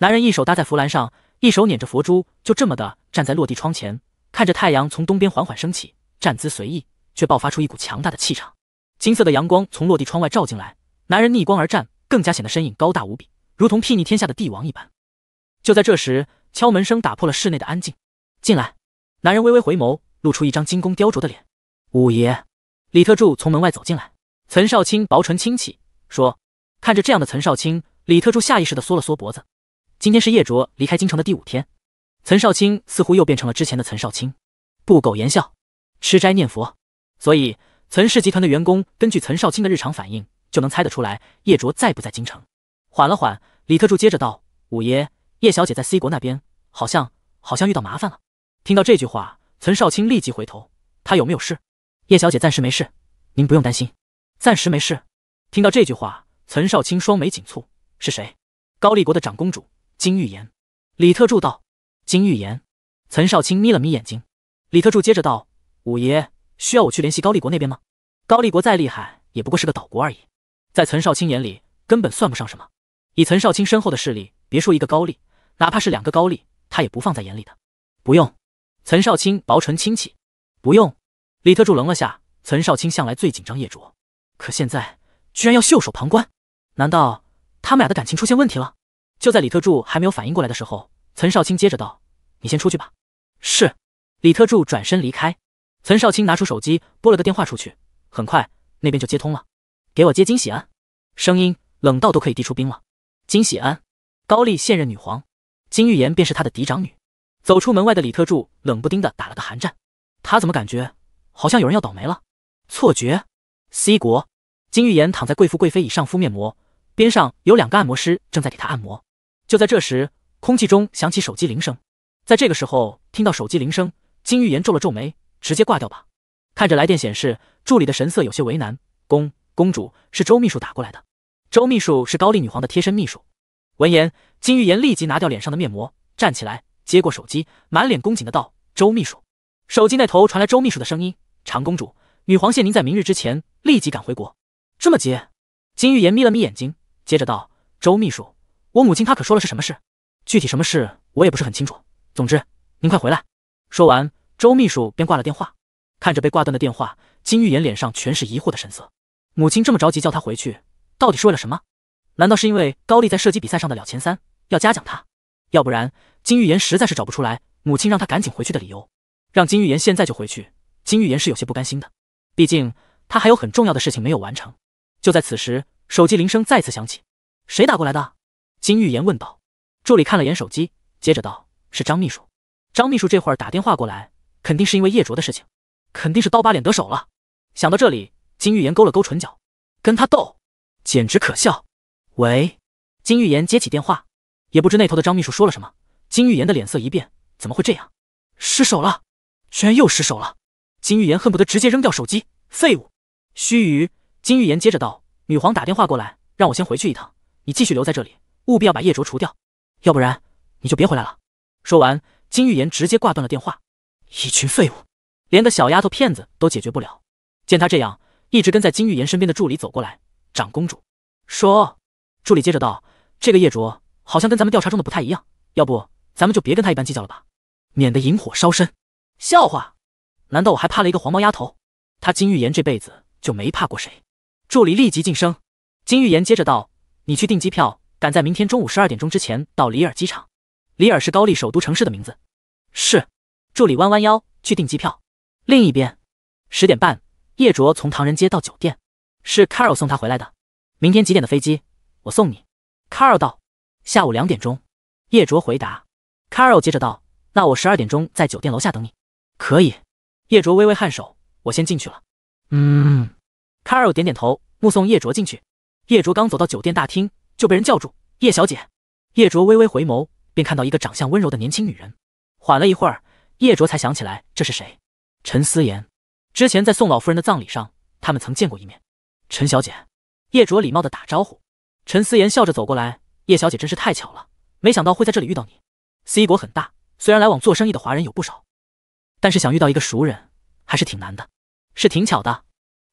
A: 男人一手搭在扶栏上，一手捻着佛珠，就这么的站在落地窗前，看着太阳从东边缓缓升起。站姿随意，却爆发出一股强大的气场。金色的阳光从落地窗外照进来，男人逆光而站，更加显得身影高大无比，如同睥睨天下的帝王一般。就在这时，敲门声打破了室内的安静。进来，男人微微回眸，露出一张精工雕琢的脸。五爷，李特助从门外走进来。岑少卿薄唇轻启。说，看着这样的岑少卿，李特助下意识的缩了缩脖子。今天是叶卓离开京城的第五天，岑少卿似乎又变成了之前的岑少卿，不苟言笑，吃斋念佛。所以，岑氏集团的员工根据岑少卿的日常反应，就能猜得出来叶卓在不在京城。缓了缓，李特助接着道：“五爷，叶小姐在 C 国那边，好像好像遇到麻烦了。”听到这句话，岑少卿立即回头：“她有没有事？”叶小姐暂时没事，您不用担心。暂时没事。听到这句话，岑少卿双眉紧蹙：“是谁？”高丽国的长公主金玉妍。李特助道：“金玉妍。”岑少卿眯了眯眼睛。李特助接着道：“五爷，需要我去联系高丽国那边吗？”高丽国再厉害，也不过是个岛国而已，在岑少卿眼里根本算不上什么。以岑少卿身后的势力，别说一个高丽，哪怕是两个高丽，他也不放在眼里的。不用。岑少卿薄唇轻启：“不用。”李特助愣了下。岑少卿向来最紧张叶卓，可现在……居然要袖手旁观？难道他们俩的感情出现问题了？就在李特助还没有反应过来的时候，岑少卿接着道：“你先出去吧。”是，李特助转身离开。岑少卿拿出手机拨了个电话出去，很快那边就接通了：“给我接金喜安。”声音冷到都可以滴出冰了。金喜安，高丽现任女皇，金玉妍便是她的嫡长女。走出门外的李特助冷不丁的打了个寒战，他怎么感觉好像有人要倒霉了？错觉？C 国。金玉妍躺在贵妇贵妃椅上敷面膜，边上有两个按摩师正在给她按摩。就在这时，空气中响起手机铃声。在这个时候听到手机铃声，金玉妍皱了皱眉，直接挂掉吧。看着来电显示，助理的神色有些为难。公公主是周秘书打过来的，周秘书是高丽女皇的贴身秘书。闻言，金玉妍立即拿掉脸上的面膜，站起来接过手机，满脸恭敬的道：“周秘书。”手机那头传来周秘书的声音：“长公主，女皇谢您在明日之前立即赶回国。”这么急，金玉妍眯了眯眼睛，接着道：“周秘书，我母亲她可说了是什么事，具体什么事我也不是很清楚。总之，您快回来。”说完，周秘书便挂了电话。看着被挂断的电话，金玉妍脸上全是疑惑的神色。母亲这么着急叫他回去，到底是为了什么？难道是因为高丽在射击比赛上的了前三，要嘉奖他？要不然，金玉妍实在是找不出来母亲让他赶紧回去的理由。让金玉妍现在就回去，金玉妍是有些不甘心的，毕竟他还有很重要的事情没有完成。就在此时，手机铃声再次响起。谁打过来的？金玉言问道。助理看了眼手机，接着道：“是张秘书。张秘书这会儿打电话过来，肯定是因为叶卓的事情，肯定是刀疤脸得手了。”想到这里，金玉言勾了勾唇角：“跟他斗，简直可笑。”喂，金玉言接起电话，也不知那头的张秘书说了什么，金玉言的脸色一变：“怎么会这样？失手了，居然又失手了！”金玉言恨不得直接扔掉手机，废物。须臾。金玉妍接着道：“女皇打电话过来，让我先回去一趟，你继续留在这里，务必要把叶卓除掉，要不然你就别回来了。”说完，金玉妍直接挂断了电话。一群废物，连个小丫头片子都解决不了。见他这样，一直跟在金玉妍身边的助理走过来：“长公主，说。”助理接着道：“这个叶卓好像跟咱们调查中的不太一样，要不咱们就别跟他一般计较了吧，免得引火烧身。”笑话，难道我还怕了一个黄毛丫头？她金玉妍这辈子就没怕过谁。助理立即晋升。金玉妍接着道：“你去订机票，赶在明天中午十二点钟之前到里尔机场。里尔是高丽首都城市的名字。”是。助理弯弯腰去订机票。另一边，十点半，叶卓从唐人街到酒店，是 Caro l 送他回来的。明天几点的飞机？我送你。Caro l 道。下午两点钟。叶卓回答。Caro l 接着道：“那我十二点钟在酒店楼下等你。”可以。叶卓微微颔首：“我先进去了。”
B: 嗯。
A: 卡尔点点头，目送叶卓进去。叶卓刚走到酒店大厅，就被人叫住：“叶小姐。”叶卓微微回眸，便看到一个长相温柔的年轻女人。缓了一会儿，叶卓才想起来这是谁——陈思妍。之前在宋老夫人的葬礼上，他们曾见过一面。陈小姐，叶卓礼貌的打招呼。陈思妍笑着走过来：“叶小姐真是太巧了，没想到会在这里遇到你。C 国很大，虽然来往做生意的华人有不少，但是想遇到一个熟人还是挺难的，是挺巧的。”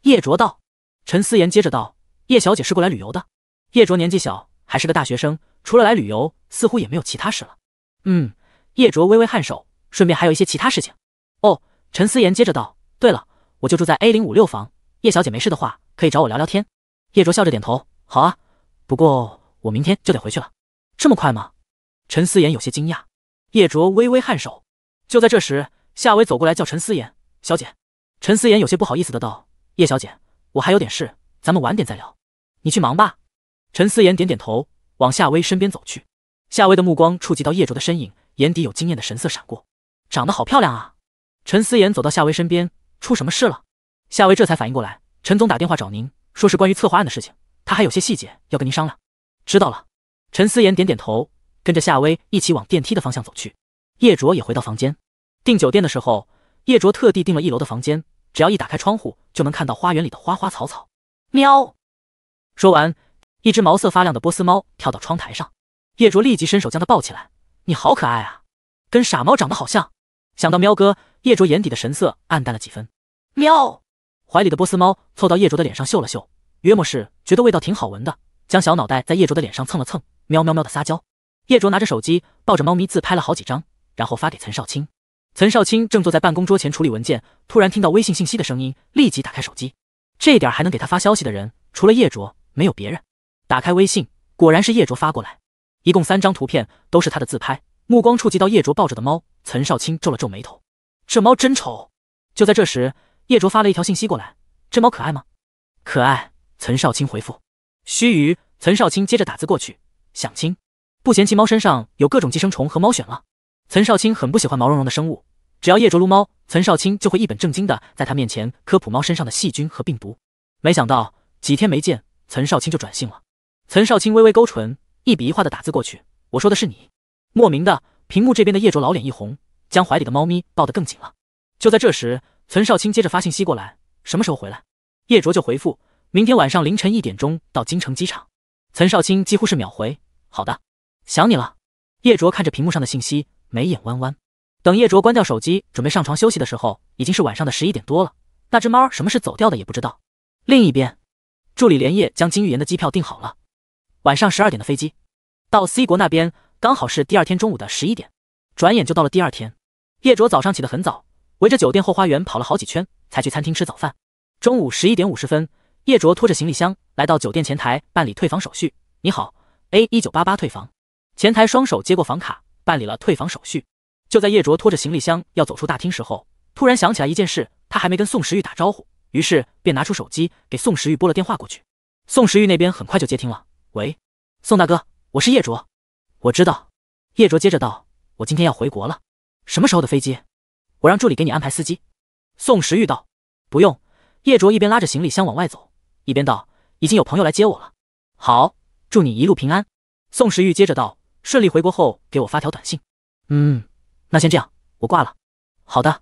A: 叶卓道，陈思妍接着道：“叶小姐是过来旅游的。”叶卓年纪小，还是个大学生，除了来旅游，似乎也没有其他事了。嗯，叶卓微微颔首，顺便还有一些其他事情。哦，陈思妍接着道：“对了，我就住在 A 零五六房，叶小姐没事的话，可以找我聊聊天。”叶卓笑着点头：“好啊，不过我明天就得回去了。”这么快吗？陈思妍有些惊讶。叶卓微微颔首。就在这时，夏薇走过来叫陈思妍：“小姐。”陈思妍有些不好意思的道。叶小姐，我还有点事，咱们晚点再聊。你去忙吧。陈思妍点点头，往夏薇身边走去。夏薇的目光触及到叶卓的身影，眼底有惊艳的神色闪过。长得好漂亮啊！陈思妍走到夏薇身边，出什么事了？夏薇这才反应过来，陈总打电话找您，说是关于策划案的事情，他还有些细节要跟您商量。知道了。陈思妍点点头，跟着夏薇一起往电梯的方向走去。叶卓也回到房间。订酒店的时候，叶卓特地订了一楼的房间，只要一打开窗户。就能看到花园里的花花草草。喵！说完，一只毛色发亮的波斯猫跳到窗台上，叶卓立即伸手将它抱起来。你好可爱啊，跟傻猫长得好像。想到喵哥，叶卓眼底的神色暗淡了几分。喵！怀里的波斯猫凑到叶卓的脸上嗅了嗅，约莫是觉得味道挺好闻的，将小脑袋在叶卓的脸上蹭了蹭，喵喵喵的撒娇。叶卓拿着手机抱着猫咪自拍了好几张，然后发给岑少卿。岑少卿正坐在办公桌前处理文件，突然听到微信信息的声音，立即打开手机。这点还能给他发消息的人，除了叶卓，没有别人。打开微信，果然是叶卓发过来，一共三张图片，都是他的自拍。目光触及到叶卓抱着的猫，岑少卿皱了皱眉头，这猫真丑。就在这时，叶卓发了一条信息过来：这猫可爱吗？可爱。岑少卿回复。须臾，岑少卿接着打字过去：想亲，不嫌弃猫身上有各种寄生虫和猫癣了。岑少卿很不喜欢毛茸茸的生物，只要叶卓撸猫，岑少卿就会一本正经的在他面前科普猫身上的细菌和病毒。没想到几天没见，岑少卿就转性了。岑少卿微微勾唇，一笔一画的打字过去：“我说的是你。”莫名的，屏幕这边的叶卓老脸一红，将怀里的猫咪抱得更紧了。就在这时，岑少卿接着发信息过来：“什么时候回来？”叶卓就回复：“明天晚上凌晨一点钟到京城机场。”岑少卿几乎是秒回：“好的，想你了。”叶卓看着屏幕上的信息。眉眼弯弯，等叶卓关掉手机，准备上床休息的时候，已经是晚上的十一点多了。那只猫什么事走掉的也不知道。另一边，助理连夜将金玉妍的机票订好了，晚上十二点的飞机，到 C 国那边刚好是第二天中午的十一点。转眼就到了第二天，叶卓早上起得很早，围着酒店后花园跑了好几圈，才去餐厅吃早饭。中午十一点五十分，叶卓拖着行李箱来到酒店前台办理退房手续。你好，A 一九八八退房。前台双手接过房卡。办理了退房手续，就在叶卓拖着行李箱要走出大厅时候，突然想起来一件事，他还没跟宋时玉打招呼，于是便拿出手机给宋时玉拨了电话过去。宋时玉那边很快就接听了，喂，宋大哥，我是叶卓。我知道。叶卓接着道，我今天要回国了，什么时候的飞机？我让助理给你安排司机。宋时玉道，不用。叶卓一边拉着行李箱往外走，一边道，已经有朋友来接我了。好，祝你一路平安。宋时玉接着道。顺利回国后给我发条短信。嗯，那先这样，我挂了。好的，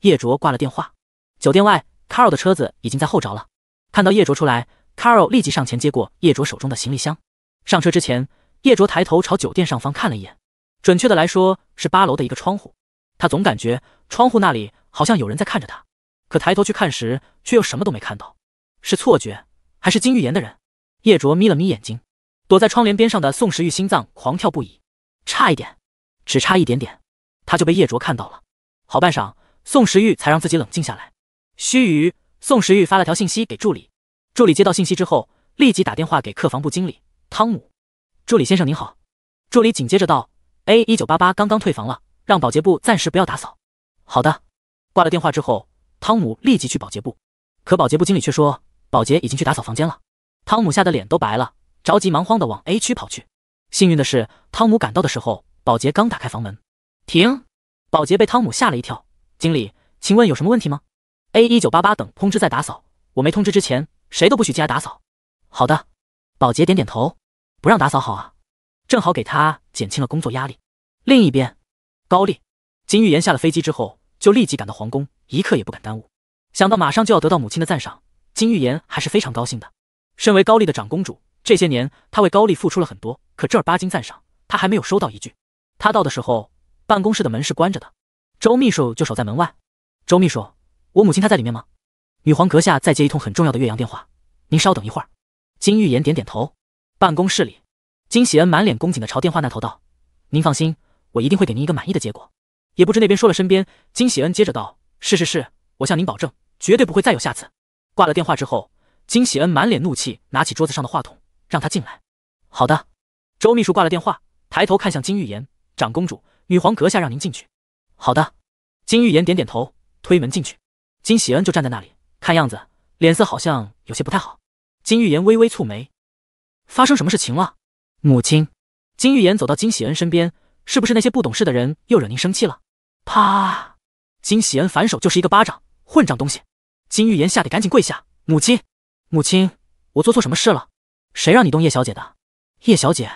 A: 叶卓挂了电话。酒店外，Carol 的车子已经在后着了。看到叶卓出来，Carol 立即上前接过叶卓手中的行李箱。上车之前，叶卓抬头朝酒店上方看了一眼，准确的来说是八楼的一个窗户。他总感觉窗户那里好像有人在看着他，可抬头去看时却又什么都没看到，是错觉还是金玉妍的人？叶卓眯了眯眼睛。躲在窗帘边上的宋时玉心脏狂跳不已，差一点，只差一点点，他就被叶卓看到了。好半晌，宋时玉才让自己冷静下来。须臾，宋时玉发了条信息给助理，助理接到信息之后，立即打电话给客房部经理汤姆。助理先生您好。助理紧接着道：“A 一九八八刚刚退房了，让保洁部暂时不要打扫。”好的。挂了电话之后，汤姆立即去保洁部，可保洁部经理却说保洁已经去打扫房间了。汤姆吓得脸都白了。着急忙慌的往 A 区跑去。幸运的是，汤姆赶到的时候，保洁刚打开房门。停！保洁被汤姆吓了一跳。经理，请问有什么问题吗？A 一九八八等通知在打扫。我没通知之前，谁都不许进来打扫。好的。保洁点点头。不让打扫好啊，正好给他减轻了工作压力。另一边，高丽金玉妍下了飞机之后，就立即赶到皇宫，一刻也不敢耽误。想到马上就要得到母亲的赞赏，金玉妍还是非常高兴的。身为高丽的长公主。这些年，他为高丽付出了很多，可正儿八经赞赏他还没有收到一句。他到的时候，办公室的门是关着的，周秘书就守在门外。周秘书，我母亲她在里面吗？女皇阁下在接一通很重要的岳阳电话，您稍等一会儿。金玉妍点点头。办公室里，金喜恩满脸恭敬的朝电话那头道：“您放心，我一定会给您一个满意的结果。”也不知那边说了，身边金喜恩接着道：“是是是，我向您保证，绝对不会再有下次。”挂了电话之后，金喜恩满脸怒气，拿起桌子上的话筒。让他进来。好的，周秘书挂了电话，抬头看向金玉妍，长公主、女皇阁下让您进去。好的，金玉妍点点头，推门进去。金喜恩就站在那里，看样子脸色好像有些不太好。金玉妍微微蹙眉，发生什么事情了？母亲。金玉妍走到金喜恩身边，是不是那些不懂事的人又惹您生气了？啪！金喜恩反手就是一个巴掌，混账东西！金玉妍吓得赶紧跪下，母亲，母亲，我做错什么事了？谁让你动叶小姐的？叶小姐？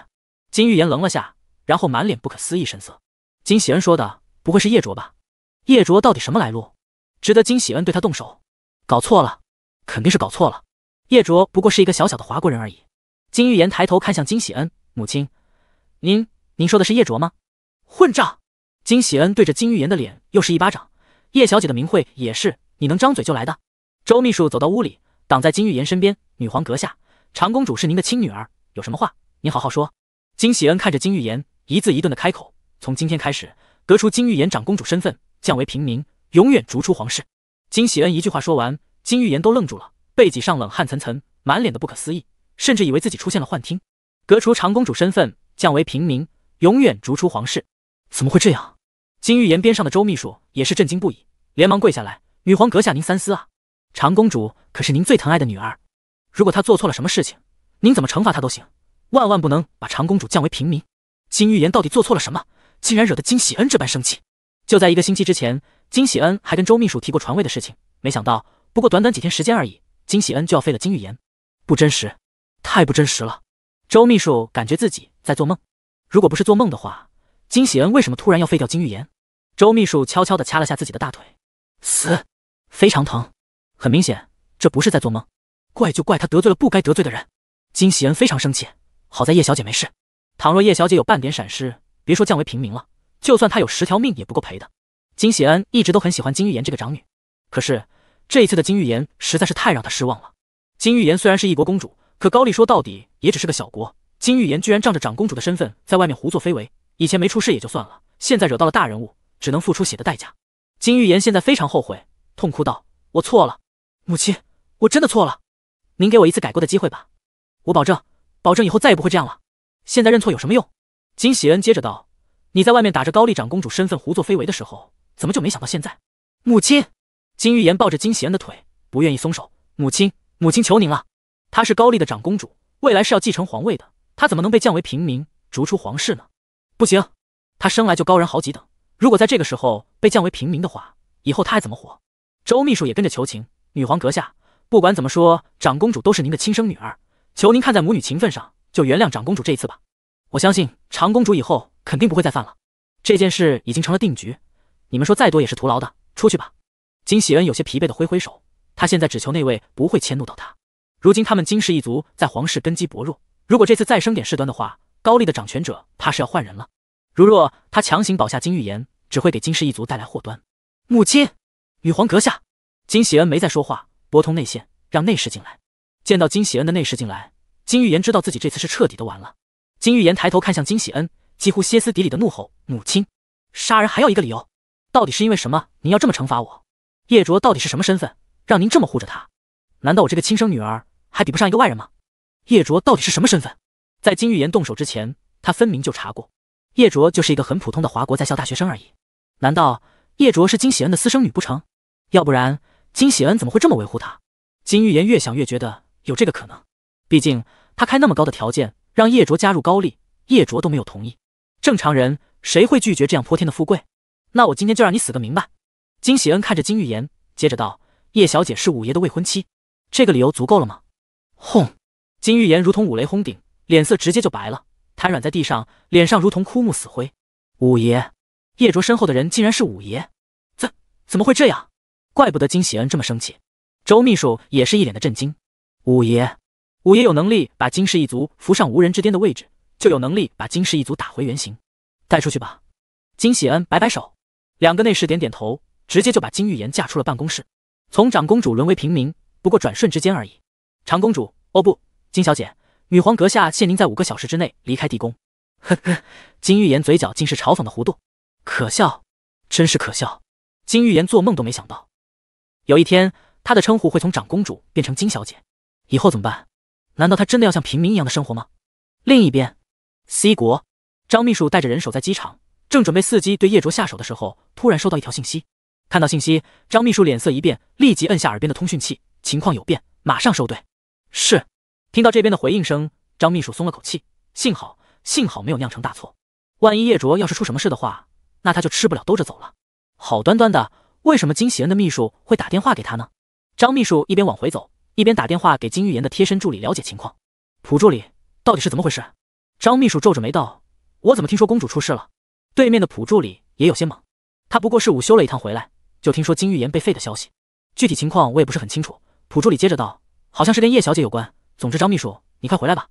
A: 金玉言愣了下，然后满脸不可思议神色。金喜恩说的不会是叶卓吧？叶卓到底什么来路？值得金喜恩对他动手？搞错了，肯定是搞错了。叶卓不过是一个小小的华国人而已。金玉言抬头看向金喜恩母亲：“您，您说的是叶卓吗？”混账！金喜恩对着金玉言的脸又是一巴掌。叶小姐的名讳也是你能张嘴就来的？周秘书走到屋里，挡在金玉言身边，女皇阁下。长公主是您的亲女儿，有什么话您好好说。金喜恩看着金玉妍，一字一顿的开口：“从今天开始，革除金玉妍长公主身份，降为平民，永远逐出皇室。”金喜恩一句话说完，金玉妍都愣住了，背脊上冷汗涔涔，满脸的不可思议，甚至以为自己出现了幻听。革除长公主身份，降为平民，永远逐出皇室，怎么会这样？金玉妍边上的周秘书也是震惊不已，连忙跪下来：“女皇阁下，您三思啊！长公主可是您最疼爱的女儿。”如果他做错了什么事情，您怎么惩罚他都行，万万不能把长公主降为平民。金玉妍到底做错了什么，竟然惹得金喜恩这般生气？就在一个星期之前，金喜恩还跟周秘书提过传位的事情，没想到不过短短几天时间而已，金喜恩就要废了金玉妍。不真实，太不真实了！周秘书感觉自己在做梦。如果不是做梦的话，金喜恩为什么突然要废掉金玉妍？周秘书悄悄地掐了下自己的大腿，死，非常疼。很明显，这不是在做梦。怪就怪他得罪了不该得罪的人。金喜恩非常生气，好在叶小姐没事。倘若叶小姐有半点闪失，别说降为平民了，就算她有十条命也不够赔的。金喜恩一直都很喜欢金玉妍这个长女，可是这一次的金玉妍实在是太让她失望了。金玉妍虽然是一国公主，可高丽说到底也只是个小国。金玉妍居然仗着长公主的身份在外面胡作非为，以前没出事也就算了，现在惹到了大人物，只能付出血的代价。金玉妍现在非常后悔，痛哭道：“我错了，母亲，我真的错了。”您给我一次改过的机会吧，我保证，保证以后再也不会这样了。现在认错有什么用？金喜恩接着道：“你在外面打着高丽长公主身份胡作非为的时候，怎么就没想到现在？”母亲，金玉妍抱着金喜恩的腿，不愿意松手。母亲，母亲求您了。她是高丽的长公主，未来是要继承皇位的，她怎么能被降为平民，逐出皇室呢？不行，她生来就高人好几等，如果在这个时候被降为平民的话，以后她还怎么活？周秘书也跟着求情：“女皇阁下。”不管怎么说，长公主都是您的亲生女儿，求您看在母女情分上，就原谅长公主这一次吧。我相信长公主以后肯定不会再犯了。这件事已经成了定局，你们说再多也是徒劳的。出去吧。金喜恩有些疲惫的挥挥手，他现在只求那位不会迁怒到他。如今他们金氏一族在皇室根基薄弱，如果这次再生点事端的话，高丽的掌权者怕是要换人了。如若他强行保下金玉妍，只会给金氏一族带来祸端。母亲，女皇阁下。金喜恩没再说话。拨通内线，让内侍进来。见到金喜恩的内侍进来，金玉妍知道自己这次是彻底的完了。金玉妍抬头看向金喜恩，几乎歇斯底里的怒吼：“母亲，杀人还要一个理由？到底是因为什么？您要这么惩罚我？叶卓到底是什么身份？让您这么护着他？难道我这个亲生女儿还比不上一个外人吗？叶卓到底是什么身份？在金玉妍动手之前，他分明就查过，叶卓就是一个很普通的华国在校大学生而已。难道叶卓是金喜恩的私生女不成？要不然？”金喜恩怎么会这么维护他？金玉妍越想越觉得有这个可能，毕竟他开那么高的条件让叶卓加入高丽，叶卓都没有同意。正常人谁会拒绝这样泼天的富贵？那我今天就让你死个明白！金喜恩看着金玉妍，接着道：“叶小姐是五爷的未婚妻，这个理由足够了吗？”轰！金玉妍如同五雷轰顶，脸色直接就白了，瘫软在地上，脸上如同枯木死灰。五爷，叶卓身后的人竟然是五爷？怎怎么会这样？怪不得金喜恩这么生气，周秘书也是一脸的震惊。五爷，五爷有能力把金氏一族扶上无人之巅的位置，就有能力把金氏一族打回原形。带出去吧。金喜恩摆摆手，两个内侍点点头，直接就把金玉妍架出了办公室。从长公主沦为平民，不过转瞬之间而已。长公主，哦不，金小姐，女皇阁下，限您在五个小时之内离开地宫。呵呵，金玉妍嘴角尽是嘲讽的弧度。可笑，真是可笑。金玉妍做梦都没想到。有一天，她的称呼会从长公主变成金小姐，以后怎么办？难道她真的要像平民一样的生活吗？另一边，C 国张秘书带着人手在机场，正准备伺机对叶卓下手的时候，突然收到一条信息。看到信息，张秘书脸色一变，立即摁下耳边的通讯器。情况有变，马上收队。是。听到这边的回应声，张秘书松了口气，幸好，幸好没有酿成大错。万一叶卓要是出什么事的话，那他就吃不了兜着走了。好端端的。为什么金喜恩的秘书会打电话给他呢？张秘书一边往回走，一边打电话给金玉妍的贴身助理了解情况。朴助理到底是怎么回事？张秘书皱着眉道：“我怎么听说公主出事了？”对面的朴助理也有些懵，他不过是午休了一趟回来，就听说金玉妍被废的消息。具体情况我也不是很清楚。朴助理接着道：“好像是跟叶小姐有关。总之，张秘书，你快回来吧。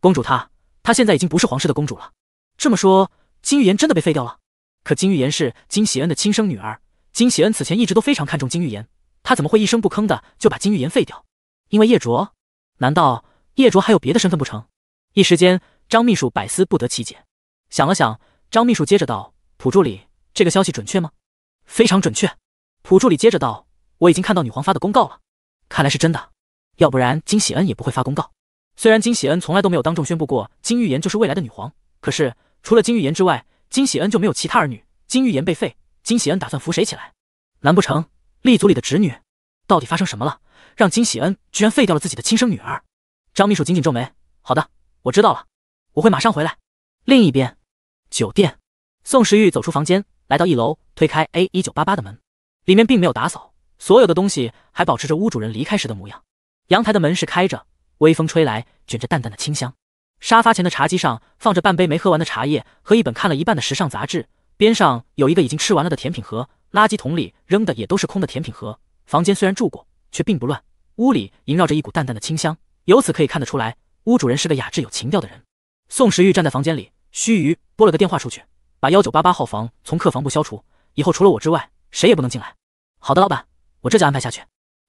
A: 公主她，她现在已经不是皇室的公主了。这么说，金玉妍真的被废掉了？可金玉妍是金喜恩的亲生女儿。”金喜恩此前一直都非常看重金玉妍，他怎么会一声不吭的就把金玉妍废掉？因为叶卓？难道叶卓还有别的身份不成？一时间，张秘书百思不得其解。想了想，张秘书接着道：“普助理，这个消息准确吗？”“非常准确。”普助理接着道：“我已经看到女皇发的公告了，看来是真的。要不然金喜恩也不会发公告。虽然金喜恩从来都没有当众宣布过金玉妍就是未来的女皇，可是除了金玉妍之外，金喜恩就没有其他儿女。金玉妍被废。”金喜恩打算扶谁起来？难不成立族里的侄女？到底发生什么了，让金喜恩居然废掉了自己的亲生女儿？张秘书紧紧皱眉。好的，我知道了，我会马上回来。另一边，酒店，宋时玉走出房间，来到一楼，推开 A 一九八八的门，里面并没有打扫，所有的东西还保持着屋主人离开时的模样。阳台的门是开着，微风吹来，卷着淡淡的清香。沙发前的茶几上放着半杯没喝完的茶叶和一本看了一半的时尚杂志。边上有一个已经吃完了的甜品盒，垃圾桶里扔的也都是空的甜品盒。房间虽然住过，却并不乱，屋里萦绕着一股淡淡的清香，由此可以看得出来，屋主人是个雅致有情调的人。宋时玉站在房间里，须臾拨了个电话出去，把幺九八八号房从客房部消除，以后除了我之外，谁也不能进来。好的，老板，我这就安排下去。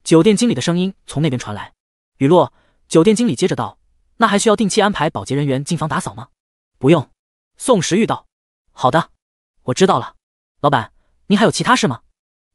A: 酒店经理的声音从那边传来。雨落，酒店经理接着道：“那还需要定期安排保洁人员进房打扫吗？”“不用。”宋时玉道。“好的。”我知道了，老板，您还有其他事吗？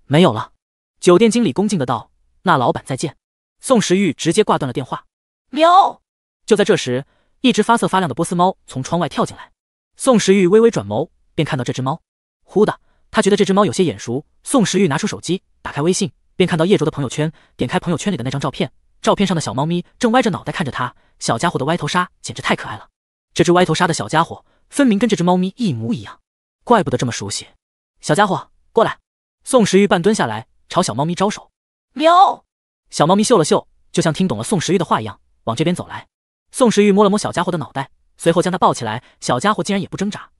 A: 没有了。酒店经理恭敬的道：“那老板再见。”宋时玉直接挂断了电话。喵！就在这时，一只发色发亮的波斯猫从窗外跳进来。宋时玉微微转眸，便看到这只猫。忽的，他觉得这只猫有些眼熟。宋时玉拿出手机，打开微信，便看到叶卓的朋友圈。点开朋友圈里的那张照片，照片上的小猫咪正歪着脑袋看着他，小家伙的歪头杀简直太可爱了。这只歪头杀的小家伙，分明跟这只猫咪一模一样。怪不得这么熟悉，小家伙过来。宋时玉半蹲下来，朝小猫咪招手。喵！小猫咪嗅了嗅，就像听懂了宋时玉的话一样，往这边走来。宋时玉摸了摸小家伙的脑袋，随后将它抱起来。小家伙竟然也不挣扎，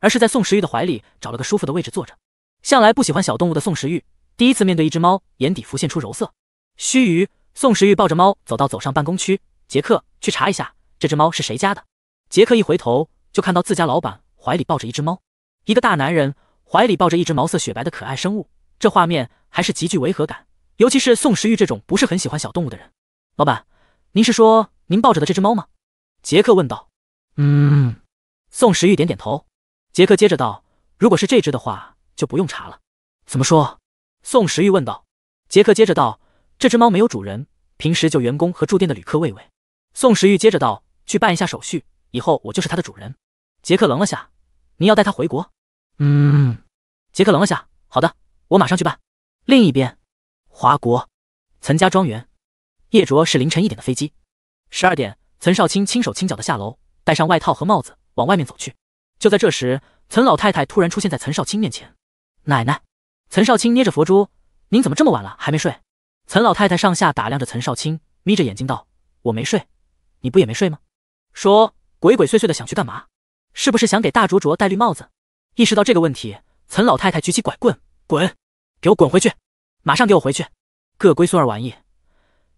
A: 而是在宋时玉的怀里找了个舒服的位置坐着。向来不喜欢小动物的宋时玉，第一次面对一只猫，眼底浮现出柔色。须臾，宋时玉抱着猫走到走上办公区。杰克，去查一下这只猫是谁家的。杰克一回头，就看到自家老板怀里抱着一只猫。一个大男人怀里抱着一只毛色雪白的可爱生物，这画面还是极具违和感。尤其是宋时玉这种不是很喜欢小动物的人。老板，您是说您抱着的这只猫吗？杰克问道。嗯，宋时玉点点头。杰克接着道，如果是这只的话，就不用查了。怎么说？宋时玉问道。杰克接着道，这只猫没有主人，平时就员工和住店的旅客喂喂。宋时玉接着道，去办一下手续，以后我就是它的主人。杰克愣了下。您要带他回国？嗯，杰克愣了下，好的，我马上去办。另一边，华国，岑家庄园，叶卓是凌晨一点的飞机。十二点，岑少卿轻手轻脚的下楼，戴上外套和帽子，往外面走去。就在这时，岑老太太突然出现在岑少卿面前。奶奶，岑少卿捏着佛珠，您怎么这么晚了还没睡？岑老太太上下打量着岑少卿，眯着眼睛道：“我没睡，你不也没睡吗？说鬼鬼祟祟的想去干嘛？”是不是想给大卓卓戴绿帽子？意识到这个问题，岑老太太举起拐棍，滚，给我滚回去，马上给我回去！各龟孙儿玩意，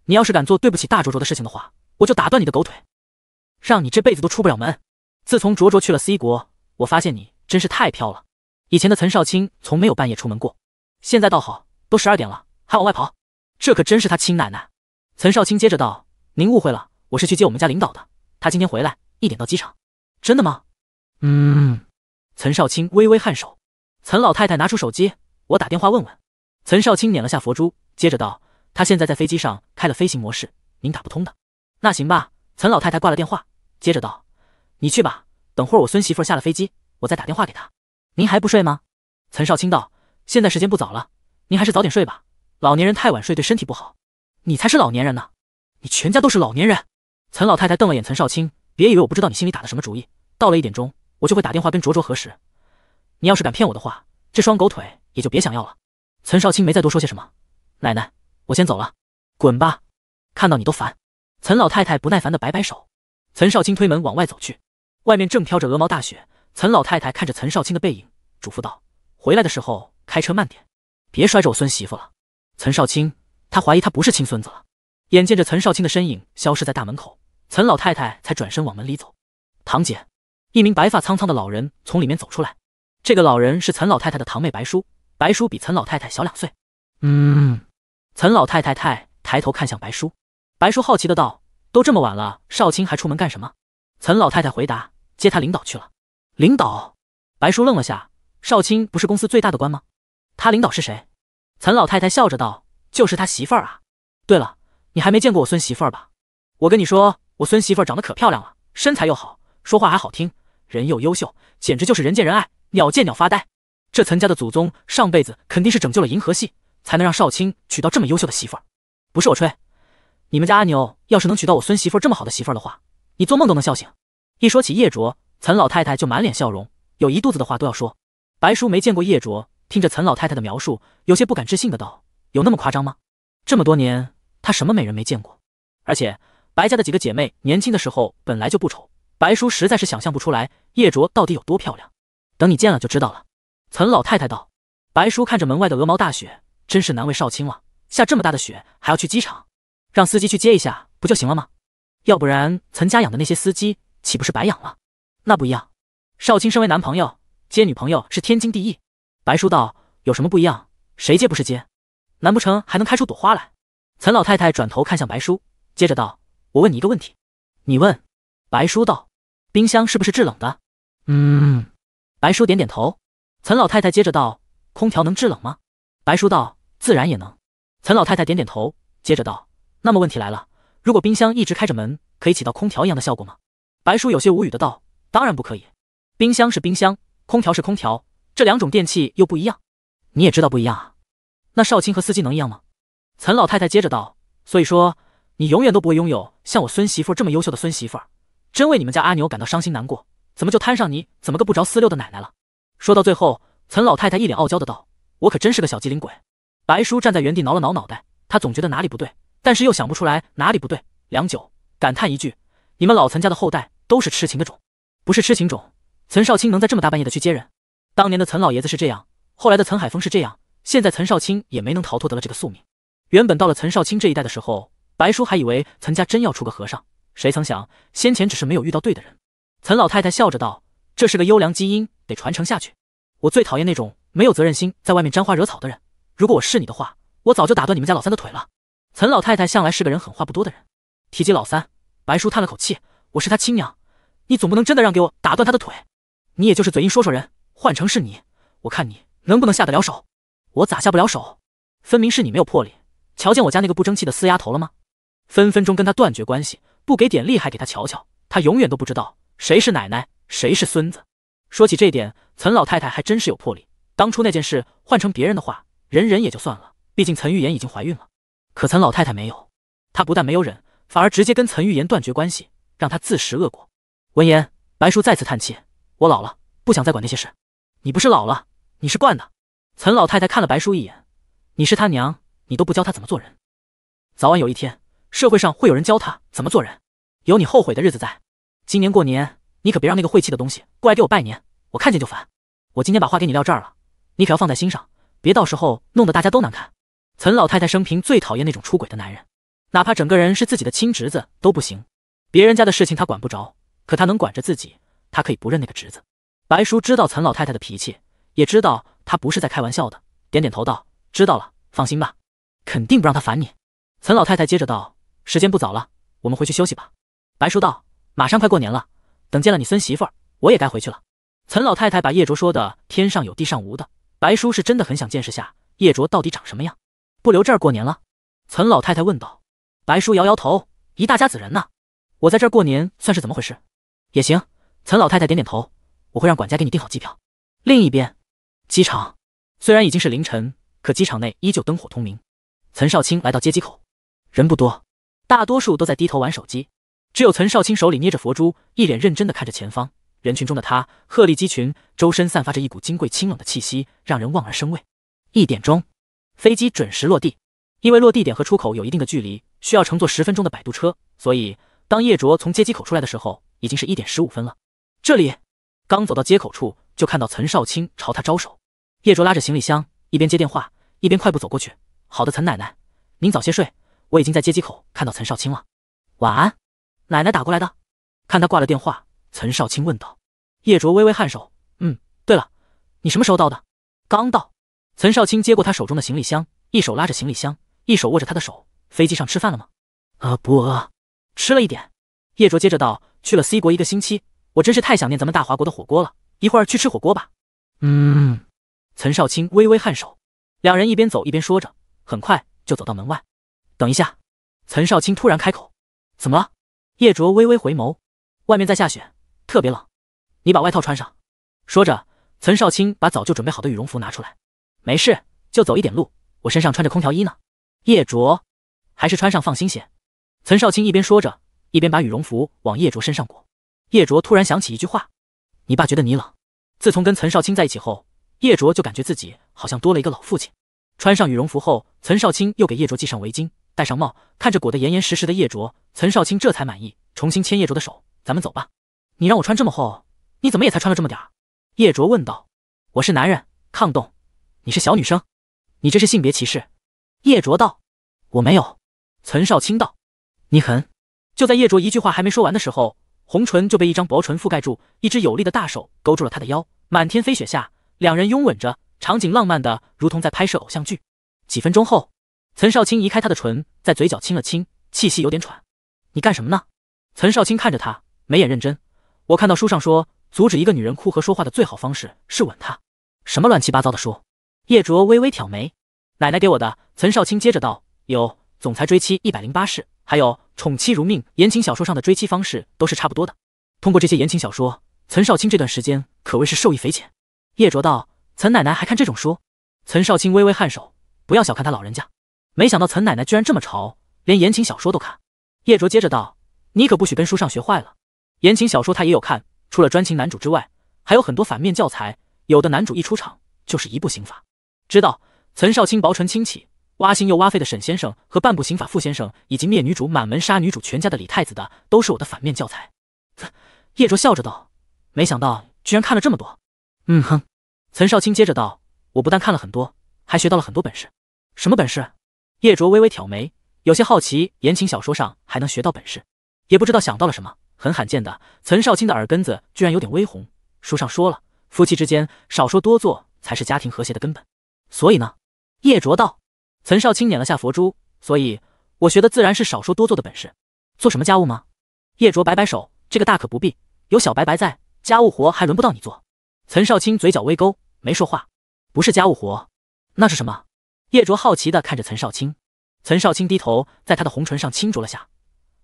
A: 你要是敢做对不起大卓卓的事情的话，我就打断你的狗腿，让你这辈子都出不了门。自从卓卓去了 C 国，我发现你真是太飘了。以前的岑少卿从没有半夜出门过，现在倒好，都十二点了还往外跑，这可真是他亲奶奶。岑少卿接着道：“您误会了，我是去接我们家领导的，他今天回来一点到机场。”真的吗？嗯，岑少卿微微颔首。岑老太太拿出手机，我打电话问问。岑少卿捻了下佛珠，接着道：“他现在在飞机上开了飞行模式，您打不通的。”那行吧。岑老太太挂了电话，接着道：“你去吧，等会儿我孙媳妇下了飞机，我再打电话给她。您还不睡吗？”岑少卿道：“现在时间不早了，您还是早点睡吧。老年人太晚睡对身体不好。你才是老年人呢，你全家都是老年人。”岑老太太瞪了眼岑少卿，别以为我不知道你心里打的什么主意。到了一点钟。我就会打电话跟卓卓核实。你要是敢骗我的话，这双狗腿也就别想要了。岑少卿没再多说些什么。奶奶，我先走了，滚吧，看到你都烦。岑老太太不耐烦的摆摆手。岑少卿推门往外走去。外面正飘着鹅毛大雪。岑老太太看着岑少卿的背影，嘱咐道：“回来的时候开车慢点，别摔着我孙媳妇了。”岑少卿，他怀疑他不是亲孙子了。眼见着岑少卿的身影消失在大门口，岑老太太才转身往门里走。堂姐。一名白发苍苍的老人从里面走出来。这个老人是岑老太太的堂妹白叔，白叔比岑老太太小两岁。
B: 嗯，
A: 岑老太太太抬头看向白叔，白叔好奇的道：“都这么晚了，少卿还出门干什么？”岑老太太回答：“接他领导去了。”领导？白叔愣了下，少卿不是公司最大的官吗？他领导是谁？岑老太太笑着道：“就是他媳妇儿啊。对了，你还没见过我孙媳妇儿吧？我跟你说，我孙媳妇儿长得可漂亮了，身材又好，说话还好听。”人又优秀，简直就是人见人爱，鸟见鸟发呆。这岑家的祖宗上辈子肯定是拯救了银河系，才能让少卿娶到这么优秀的媳妇儿。不是我吹，你们家阿牛要是能娶到我孙媳妇这么好的媳妇儿的话，你做梦都能笑醒。一说起叶卓，岑老太太就满脸笑容，有一肚子的话都要说。白叔没见过叶卓，听着岑老太太的描述，有些不敢置信的道：“有那么夸张吗？这么多年，他什么美人没见过？而且白家的几个姐妹年轻的时候本来就不丑。”白叔实在是想象不出来叶卓到底有多漂亮，等你见了就知道了。岑老太太道。白叔看着门外的鹅毛大雪，真是难为少卿了，下这么大的雪还要去机场，让司机去接一下不就行了吗？要不然岑家养的那些司机岂不是白养了？那不一样，少卿身为男朋友，接女朋友是天经地义。白叔道，有什么不一样？谁接不是接？难不成还能开出朵花来？岑老太太转头看向白叔，接着道，我问你一个问题，你问。白叔道。冰箱是不是制冷的？嗯，白叔点点头。岑老太太接着道：“空调能制冷吗？”白叔道：“自然也能。”岑老太太点点头，接着道：“那么问题来了，如果冰箱一直开着门，可以起到空调一样的效果吗？”白叔有些无语的道：“当然不可以，冰箱是冰箱，空调是空调，这两种电器又不一样。你也知道不一样啊。那少卿和司机能一样吗？”岑老太太接着道：“所以说，你永远都不会拥有像我孙媳妇这么优秀的孙媳妇。”真为你们家阿牛感到伤心难过，怎么就摊上你怎么个不着四六的奶奶了？说到最后，岑老太太一脸傲娇的道：“我可真是个小机灵鬼。”白叔站在原地挠了挠脑袋，他总觉得哪里不对，但是又想不出来哪里不对。良久，感叹一句：“你们老岑家的后代都是痴情的种，不是痴情种，岑少卿能在这么大半夜的去接人？当年的岑老爷子是这样，后来的岑海峰是这样，现在岑少卿也没能逃脱得了这个宿命。原本到了岑少卿这一代的时候，白叔还以为岑家真要出个和尚。”谁曾想，先前只是没有遇到对的人。岑老太太笑着道：“这是个优良基因，得传承下去。我最讨厌那种没有责任心，在外面沾花惹草的人。如果我是你的话，我早就打断你们家老三的腿了。”岑老太太向来是个人狠话不多的人。提及老三，白叔叹了口气：“我是他亲娘，你总不能真的让给我打断他的腿？你也就是嘴硬说说人。换成是你，我看你能不能下得了手？我咋下不了手？分明是你没有魄力。瞧见我家那个不争气的死丫头了吗？分分钟跟他断绝关系。”不给点厉害给他瞧瞧，他永远都不知道谁是奶奶，谁是孙子。说起这点，岑老太太还真是有魄力。当初那件事，换成别人的话，忍忍也就算了，毕竟岑玉言已经怀孕了。可岑老太太没有，她不但没有忍，反而直接跟岑玉言断绝关系，让她自食恶果。闻言，白叔再次叹气：“我老了，不想再管那些事。”“你不是老了，你是惯的。”岑老太太看了白叔一眼：“你是他娘，你都不教他怎么做人，早晚有一天……”社会上会有人教他怎么做人，有你后悔的日子在。今年过年，你可别让那个晦气的东西过来给我拜年，我看见就烦。我今天把话给你撂这儿了，你可要放在心上，别到时候弄得大家都难看。岑老太太生平最讨厌那种出轨的男人，哪怕整个人是自己的亲侄子都不行。别人家的事情她管不着，可她能管着自己，她可以不认那个侄子。白叔知道岑老太太的脾气，也知道她不是在开玩笑的，点点头道：“知道了，放心吧，肯定不让他烦你。”岑老太太接着道。时间不早了，我们回去休息吧。白叔道：“马上快过年了，等见了你孙媳妇，我也该回去了。”岑老太太把叶卓说的“天上有地上无”的白叔是真的很想见识下叶卓到底长什么样，不留这儿过年了？岑老太太问道。白叔摇摇头：“一大家子人呢，我在这儿过年算是怎么回事？”也行，岑老太太点点头：“我会让管家给你订好机票。”另一边，机场虽然已经是凌晨，可机场内依旧灯火通明。岑少卿来到接机口，人不多。大多数都在低头玩手机，只有岑少卿手里捏着佛珠，一脸认真的看着前方。人群中的他鹤立鸡群，周身散发着一股金贵清冷的气息，让人望而生畏。一点钟，飞机准时落地，因为落地点和出口有一定的距离，需要乘坐十分钟的摆渡车，所以当叶卓从接机口出来的时候，已经是一点十五分了。这里，刚走到街口处，就看到岑少卿朝他招手。叶卓拉着行李箱，一边接电话，一边快步走过去。好的，岑奶奶，您早些睡。我已经在接机口看到岑少卿了。晚安，奶奶打过来的。看他挂了电话，岑少卿问道：“叶卓，微微颔首，嗯，对了，你什么时候到的？刚到。”岑少卿接过他手中的行李箱，一手拉着行李箱，一手握着他的手。飞机上吃饭了吗？啊，不饿，吃了一点。叶卓接着道：“去了 C 国一个星期，我真是太想念咱们大华国的火锅了。一会儿去吃火锅吧。”
B: 嗯，
A: 岑少卿微微颔首。两人一边走一边说着，很快就走到门外。等一下，岑少卿突然开口：“怎么了？”叶卓微微回眸，外面在下雪，特别冷，你把外套穿上。”说着，岑少卿把早就准备好的羽绒服拿出来。“没事，就走一点路，我身上穿着空调衣呢。”叶卓，还是穿上放心些。”岑少卿一边说着，一边把羽绒服往叶卓身上裹。叶卓突然想起一句话：“你爸觉得你冷。”自从跟岑少卿在一起后，叶卓就感觉自己好像多了一个老父亲。穿上羽绒服后，岑少卿又给叶卓系上围巾。戴上帽，看着裹得严严实实的叶卓，岑少卿这才满意，重新牵叶卓的手，咱们走吧。你让我穿这么厚，你怎么也才穿了这么点儿？叶卓问道。我是男人，抗冻。你是小女生，你这是性别歧视。叶卓道。我没有。岑少卿道。你狠。就在叶卓一句话还没说完的时候，红唇就被一张薄唇覆盖住，一只有力的大手勾住了他的腰。满天飞雪下，两人拥吻着，场景浪漫的如同在拍摄偶像剧。几分钟后。岑少卿移开他的唇，在嘴角亲了亲，气息有点喘。你干什么呢？岑少卿看着他，眉眼认真。我看到书上说，阻止一个女人哭和说话的最好方式是吻她。什么乱七八糟的书？叶卓微微挑眉。奶奶给我的。岑少卿接着道，有《总裁追妻一百零八式》，还有《宠妻如命》。言情小说上的追妻方式都是差不多的。通过这些言情小说，岑少卿这段时间可谓是受益匪浅。叶卓道，岑奶奶还看这种书？岑少卿微微颔首，不要小看他老人家。没想到岑奶奶居然这么潮，连言情小说都看。叶卓接着道：“你可不许跟书上学坏了。”言情小说他也有看，除了专情男主之外，还有很多反面教材。有的男主一出场就是一部刑法。知道？岑少卿薄唇轻启，挖心又挖肺的沈先生和半部刑法傅先生，以及灭女主满门、杀女主全家的李太子的，都是我的反面教材。叶卓笑着道：“没想到居然看了这么多。”嗯哼，岑少卿接着道：“我不但看了很多，还学到了很多本事。什么本事？”叶卓微微挑眉，有些好奇，言情小说上还能学到本事，也不知道想到了什么。很罕见的，岑少卿的耳根子居然有点微红。书上说了，夫妻之间少说多做才是家庭和谐的根本。所以呢？叶卓道。岑少卿捻了下佛珠，所以，我学的自然是少说多做的本事。做什么家务吗？叶卓摆摆手，这个大可不必，有小白白在，家务活还轮不到你做。岑少卿嘴角微勾，没说话。不是家务活，那是什么？叶卓好奇的看着岑少卿，岑少卿低头在他的红唇上轻啄了下，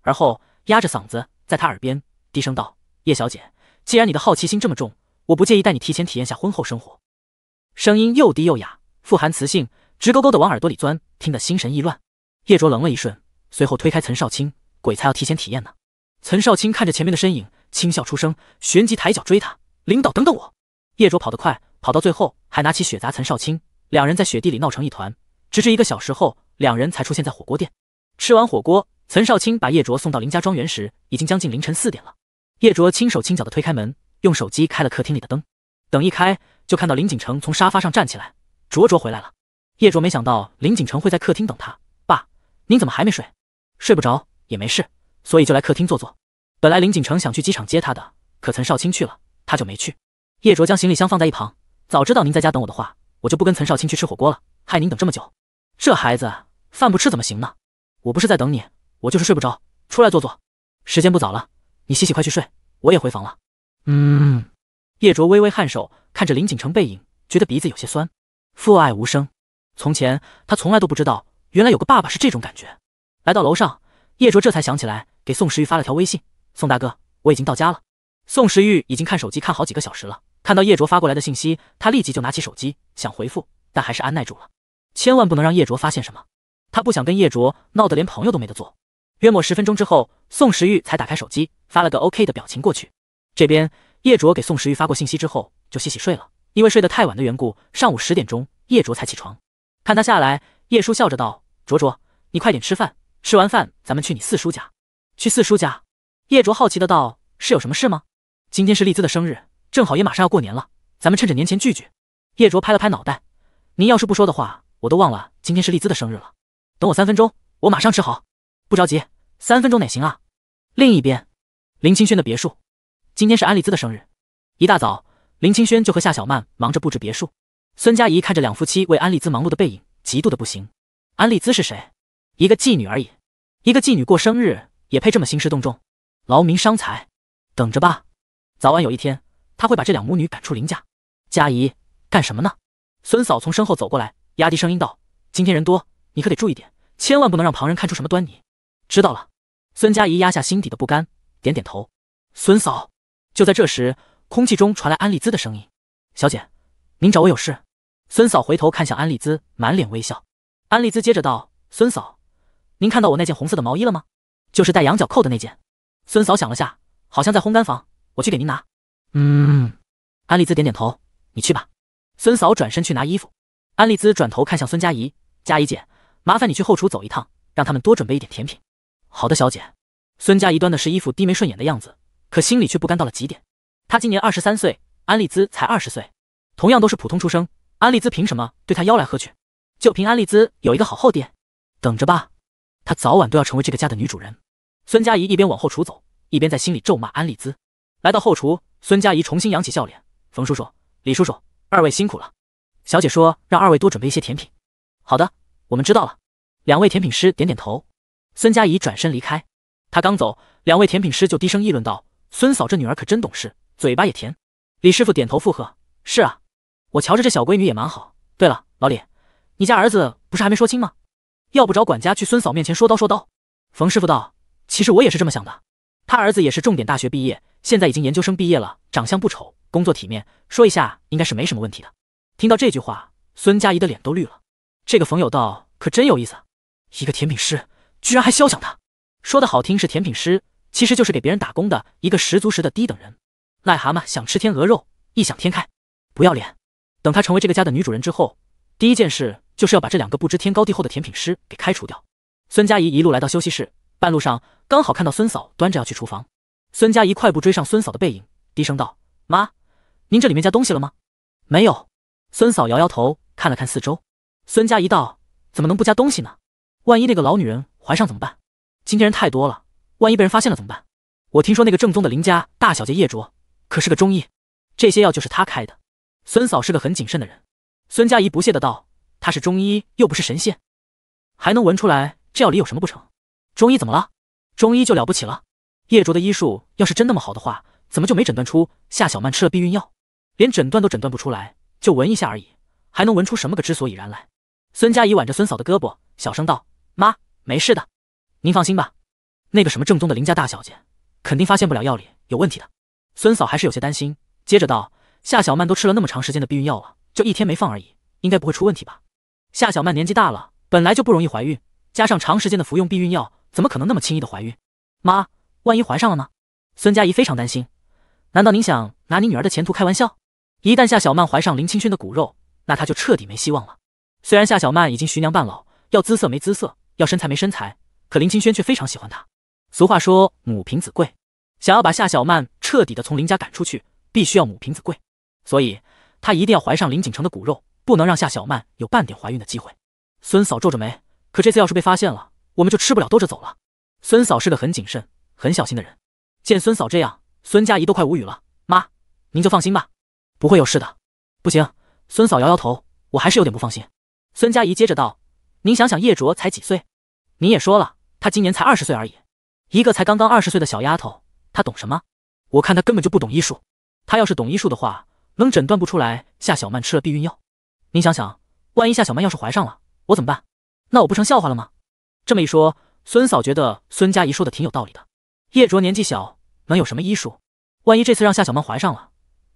A: 而后压着嗓子在他耳边低声道：“叶小姐，既然你的好奇心这么重，我不介意带你提前体验下婚后生活。”声音又低又哑，富含磁性，直勾勾的往耳朵里钻，听得心神意乱。叶卓愣了一瞬，随后推开岑少卿：“鬼才要提前体验呢！”岑少卿看着前面的身影，轻笑出声，旋即抬脚追他：“领导，等等我！”叶卓跑得快，跑到最后还拿起雪砸岑少卿，两人在雪地里闹成一团。直至一个小时后，两人才出现在火锅店。吃完火锅，岑少卿把叶卓送到林家庄园时，已经将近凌晨四点了。叶卓轻手轻脚的推开门，用手机开了客厅里的灯。等一开，就看到林锦城从沙发上站起来：“卓卓回来了。”叶卓没想到林锦城会在客厅等他。爸，您怎么还没睡？睡不着也没事，所以就来客厅坐坐。本来林锦城想去机场接他的，可岑少卿去了，他就没去。叶卓将行李箱放在一旁。早知道您在家等我的话，我就不跟岑少卿去吃火锅了。害您等这么久，这孩子饭不吃怎么行呢？我不是在等你，我就是睡不着，出来坐坐。时间不早了，你洗洗快去睡，我也回房了。
B: 嗯。
A: 叶卓微微颔首，看着林锦城背影，觉得鼻子有些酸。父爱无声，从前他从来都不知道，原来有个爸爸是这种感觉。来到楼上，叶卓这才想起来给宋时玉发了条微信：“宋大哥，我已经到家了。”宋时玉已经看手机看好几个小时了，看到叶卓发过来的信息，他立即就拿起手机想回复，但还是按耐住了。千万不能让叶卓发现什么，他不想跟叶卓闹得连朋友都没得做。约莫十分钟之后，宋时玉才打开手机，发了个 OK 的表情过去。这边叶卓给宋时玉发过信息之后，就洗洗睡了。因为睡得太晚的缘故，上午十点钟叶卓才起床。看他下来，叶叔笑着道：“卓卓，你快点吃饭，吃完饭咱们去你四叔家。”“去四叔家？”叶卓好奇的道：“是有什么事吗？”“今天是丽兹的生日，正好也马上要过年了，咱们趁着年前聚聚。”叶卓拍了拍脑袋：“您要是不说的话。”我都忘了今天是丽兹的生日了，等我三分钟，我马上吃好。不着急，三分钟哪行啊？另一边，林清轩的别墅，今天是安丽兹的生日。一大早，林清轩就和夏小曼忙着布置别墅。孙佳怡看着两夫妻为安丽兹忙碌的背影，嫉妒的不行。安丽兹是谁？一个妓女而已。一个妓女过生日也配这么兴师动众，劳民伤财？等着吧，早晚有一天，他会把这两母女赶出林家。佳怡，干什么呢？孙嫂从身后走过来。压低声音道：“今天人多，你可得注意点，千万不能让旁人看出什么端倪。”知道了。孙佳怡压下心底的不甘，点点头。孙嫂。就在这时，空气中传来安利兹的声音：“小姐，您找我有事？”孙嫂回头看向安利兹，满脸微笑。安利兹接着道：“孙嫂，您看到我那件红色的毛衣了吗？就是带羊角扣的那件。”孙嫂想了下，好像在烘干房，我去给您拿。
B: 嗯。
A: 安利兹点点头：“你去吧。”孙嫂转身去拿衣服。安利兹转头看向孙佳怡，佳怡姐，麻烦你去后厨走一趟，让他们多准备一点甜品。好的，小姐。孙佳怡端的是一副低眉顺眼的样子，可心里却不甘到了极点。她今年二十三岁，安利兹才二十岁，同样都是普通出生，安利兹凭什么对她吆来喝去？就凭安利兹有一个好后爹？等着吧，她早晚都要成为这个家的女主人。孙佳怡一边往后厨走，一边在心里咒骂安利兹。来到后厨，孙佳怡重新扬起笑脸，冯叔叔、李叔叔，二位辛苦了。小姐说，让二位多准备一些甜品。好的，我们知道了。两位甜品师点点头。孙佳怡转身离开。她刚走，两位甜品师就低声议论道：“孙嫂这女儿可真懂事，嘴巴也甜。”李师傅点头附和：“是啊，我瞧着这小闺女也蛮好。对了，老李，你家儿子不是还没说亲吗？要不找管家去孙嫂面前说？说刀。”冯师傅道：“其实我也是这么想的。他儿子也是重点大学毕业，现在已经研究生毕业了，长相不丑，工作体面，说一下应该是没什么问题的。”听到这句话，孙佳怡的脸都绿了。这个冯有道可真有意思，一个甜品师居然还肖想他。说的好听是甜品师，其实就是给别人打工的一个十足十的低等人。癞蛤蟆想吃天鹅肉，异想天开，不要脸。等他成为这个家的女主人之后，第一件事就是要把这两个不知天高地厚的甜品师给开除掉。孙佳怡一路来到休息室，半路上刚好看到孙嫂端着要去厨房。孙佳怡快步追上孙嫂的背影，低声道：“妈，您这里面加东西了吗？没有。”孙嫂摇摇头，看了看四周。孙家怡道：“怎么能不加东西呢？万一那个老女人怀上怎么办？今天人太多了，万一被人发现了怎么办？”我听说那个正宗的林家大小姐叶卓可是个中医，这些药就是她开的。孙嫂是个很谨慎的人。孙佳怡不屑的道：“她是中医又不是神仙，还能闻出来这药里有什么不成？中医怎么了？中医就了不起了？叶卓的医术要是真那么好的话，怎么就没诊断出夏小曼吃了避孕药，连诊断都诊断不出来？”就闻一下而已，还能闻出什么个之所以然来？孙佳怡挽着孙嫂的胳膊，小声道：“妈，没事的，您放心吧。那个什么正宗的林家大小姐，肯定发现不了药里有问题的。”孙嫂还是有些担心，接着道：“夏小曼都吃了那么长时间的避孕药了，就一天没放而已，应该不会出问题吧？”夏小曼年纪大了，本来就不容易怀孕，加上长时间的服用避孕药，怎么可能那么轻易的怀孕？妈，万一怀上了呢？孙佳怡非常担心，难道您想拿您女儿的前途开玩笑？一旦夏小曼怀上林清轩的骨肉，那她就彻底没希望了。虽然夏小曼已经徐娘半老，要姿色没姿色，要身材没身材，可林清轩却非常喜欢她。俗话说母凭子贵，想要把夏小曼彻底的从林家赶出去，必须要母凭子贵。所以她一定要怀上林锦城的骨肉，不能让夏小曼有半点怀孕的机会。孙嫂皱着眉，可这次要是被发现了，我们就吃不了兜着走了。孙嫂是个很谨慎、很小心的人。见孙嫂这样，孙佳怡都快无语了。妈，您就放心吧。不会有事的，不行。孙嫂摇摇头，我还是有点不放心。孙佳怡接着道：“您想想，叶卓才几岁？您也说了，他今年才二十岁而已。一个才刚刚二十岁的小丫头，她懂什么？我看她根本就不懂医术。她要是懂医术的话，能诊断不出来夏小曼吃了避孕药？您想想，万一夏小曼要是怀上了，我怎么办？那我不成笑话了吗？”这么一说，孙嫂觉得孙佳怡说的挺有道理的。叶卓年纪小，能有什么医术？万一这次让夏小曼怀上了？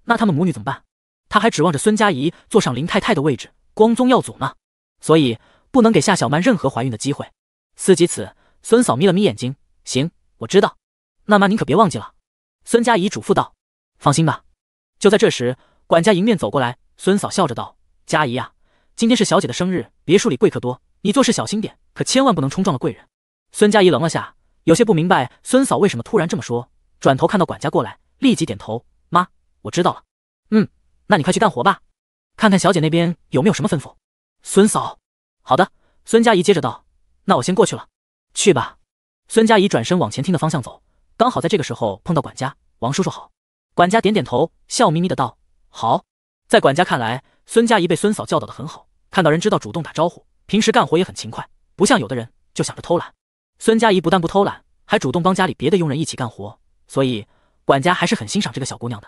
A: 那他们母女怎么办？他还指望着孙佳怡坐上林太太的位置，光宗耀祖呢。所以不能给夏小曼任何怀孕的机会。思及此，孙嫂眯了眯眼睛，行，我知道。那妈您可别忘记了。孙佳怡嘱咐道：“放心吧。”就在这时，管家迎面走过来。孙嫂笑着道：“佳怡呀，今天是小姐的生日，别墅里贵客多，你做事小心点，可千万不能冲撞了贵人。”孙佳怡愣了下，有些不明白孙嫂为什么突然这么说。转头看到管家过来，立即点头：“妈。”我知道了，嗯，那你快去干活吧，看看小姐那边有没有什么吩咐。孙嫂，好的。孙佳怡接着道：“那我先过去了，去吧。”孙佳怡转身往前厅的方向走，刚好在这个时候碰到管家王叔叔，好。管家点点头，笑眯眯的道：“好。”在管家看来，孙佳怡被孙嫂教导的很好，看到人知道主动打招呼，平时干活也很勤快，不像有的人就想着偷懒。孙佳怡不但不偷懒，还主动帮家里别的佣人一起干活，所以管家还是很欣赏这个小姑娘的。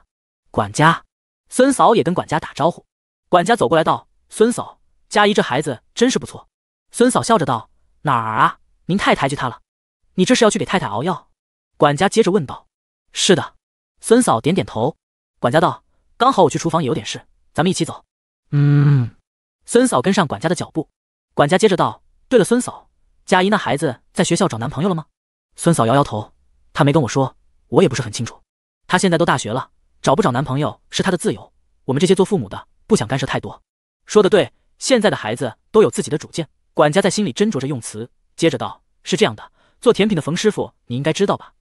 A: 管家，孙嫂也跟管家打招呼。管家走过来道：“孙嫂，佳怡这孩子真是不错。”孙嫂笑着道：“哪儿啊？您太抬举她了。你这是要去给太太熬药？”管家接着问道：“是的。”孙嫂点点头。管家道：“刚好我去厨房也有点事，咱们一起走。”
B: 嗯。
A: 孙嫂跟上管家的脚步。管家接着道：“对了，孙嫂，佳怡那孩子在学校找男朋友了吗？”孙嫂摇摇头：“她没跟我说，我也不是很清楚。她现在都大学了。”找不找男朋友是她的自由，我们这些做父母的不想干涉太多。说的对，现在的孩子都有自己的主见。管家在心里斟酌着用词，接着道：“是这样的，做甜品的冯师傅，你应该知道吧？”“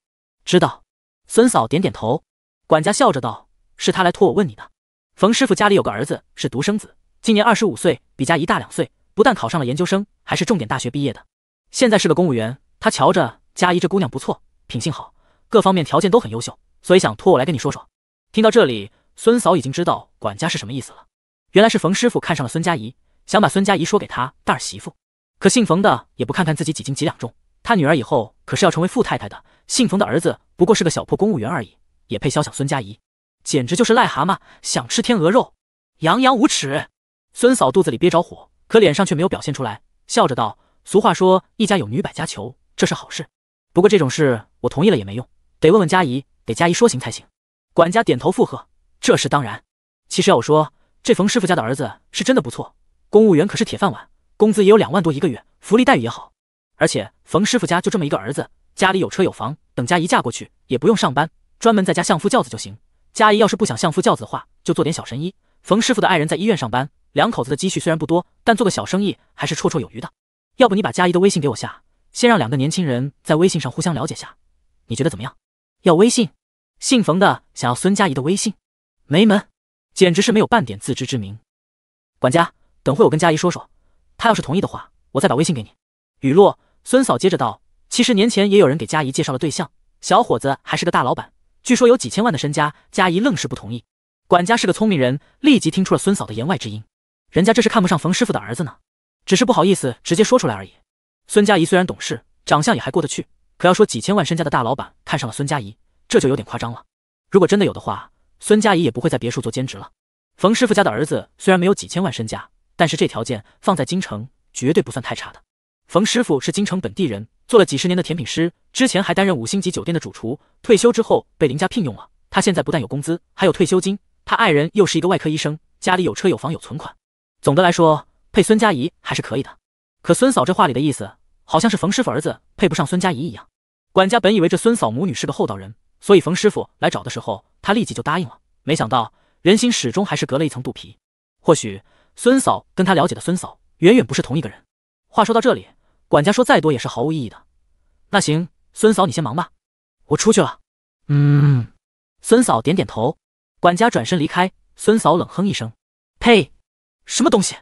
A: 知道。”孙嫂点点头。管家笑着道：“是他来托我问你的。冯师傅家里有个儿子，是独生子，今年二十五岁，比佳怡大两岁。不但考上了研究生，还是重点大学毕业的，现在是个公务员。他瞧着佳怡这姑娘不错，品性好，各方面条件都很优秀，所以想托我来跟你说说。”听到这里，孙嫂已经知道管家是什么意思了。原来是冯师傅看上了孙佳怡，想把孙佳怡说给他大儿媳妇。可姓冯的也不看看自己几斤几两重，他女儿以后可是要成为富太太的。姓冯的儿子不过是个小破公务员而已，也配肖想孙佳怡？简直就是癞蛤蟆想吃天鹅肉，洋洋无耻！孙嫂肚子里憋着火，可脸上却没有表现出来，笑着道：“俗话说，一家有女百家求，这是好事。不过这种事我同意了也没用，得问问佳怡，得佳怡说行才行。”管家点头附和：“这是当然。其实要我说，这冯师傅家的儿子是真的不错。公务员可是铁饭碗，工资也有两万多一个月，福利待遇也好。而且冯师傅家就这么一个儿子，家里有车有房。等佳怡嫁过去，也不用上班，专门在家相夫教子就行。佳怡要是不想相夫教子的话，就做点小神医。冯师傅的爱人在医院上班，两口子的积蓄虽然不多，但做个小生意还是绰绰有余的。要不你把佳怡的微信给我下，先让两个年轻人在微信上互相了解下，你觉得怎么样？要微信。”姓冯的想要孙佳怡的微信，没门，简直是没有半点自知之明。管家，等会我跟佳怡说说，她要是同意的话，我再把微信给你。雨落，孙嫂接着道：“其实年前也有人给佳怡介绍了对象，小伙子还是个大老板，据说有几千万的身家，佳怡愣是不同意。”管家是个聪明人，立即听出了孙嫂的言外之音，人家这是看不上冯师傅的儿子呢，只是不好意思直接说出来而已。孙佳怡虽然懂事，长相也还过得去，可要说几千万身家的大老板看上了孙佳怡。这就有点夸张了，如果真的有的话，孙佳怡也不会在别墅做兼职了。冯师傅家的儿子虽然没有几千万身家，但是这条件放在京城绝对不算太差的。冯师傅是京城本地人，做了几十年的甜品师，之前还担任五星级酒店的主厨，退休之后被林家聘用了。他现在不但有工资，还有退休金。他爱人又是一个外科医生，家里有车有房有存款。总的来说，配孙佳怡还是可以的。可孙嫂这话里的意思，好像是冯师傅儿子配不上孙佳怡一样。管家本以为这孙嫂母女是个厚道人。所以冯师傅来找的时候，他立即就答应了。没想到人心始终还是隔了一层肚皮，或许孙嫂跟他了解的孙嫂远远不是同一个人。话说到这里，管家说再多也是毫无意义的。那行，孙嫂你先忙吧，我出去了。嗯，孙嫂点点头，管家转身离开。孙嫂冷哼一声：“呸，什么东西！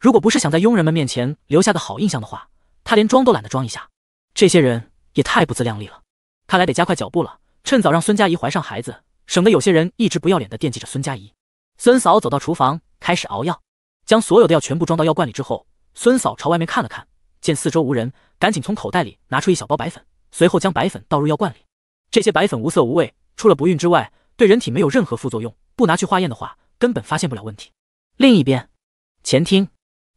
A: 如果不是想在佣人们面前留下个好印象的话，他连装都懒得装一下。这些人也太不自量力了，看来得加快脚步了。”趁早让孙佳怡怀上孩子，省得有些人一直不要脸的惦记着孙佳怡。孙嫂走到厨房，开始熬药，将所有的药全部装到药罐里之后，孙嫂朝外面看了看，见四周无人，赶紧从口袋里拿出一小包白粉，随后将白粉倒入药罐里。这些白粉无色无味，除了不孕之外，对人体没有任何副作用。不拿去化验的话，根本发现不了问题。另一边，前厅，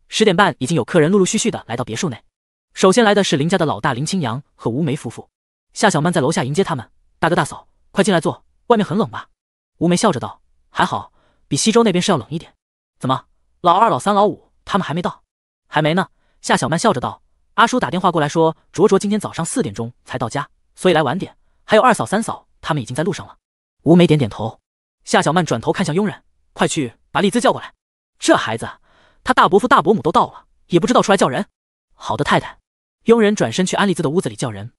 A: 十点半已经有客人陆陆续续的来到别墅内。首先来的是林家的老大林清扬和吴梅夫妇，夏小曼在楼下迎接他们。大哥大嫂，快进来坐，外面很冷吧？吴梅笑着道：“还好，比西州那边是要冷一点。怎么，老二、老三、老五他们还没到？还没呢。”夏小曼笑着道：“阿叔打电话过来，说卓卓今天早上四点钟才到家，所以来晚点。还有二嫂、三嫂，他们已经在路上了。”吴梅点点头。夏小曼转头看向佣人：“快去把丽兹叫过来，这孩子，他大伯父、大伯母都到了，也不知道出来叫人。”“好的，太太。”佣人转身去安丽兹的屋子里叫人。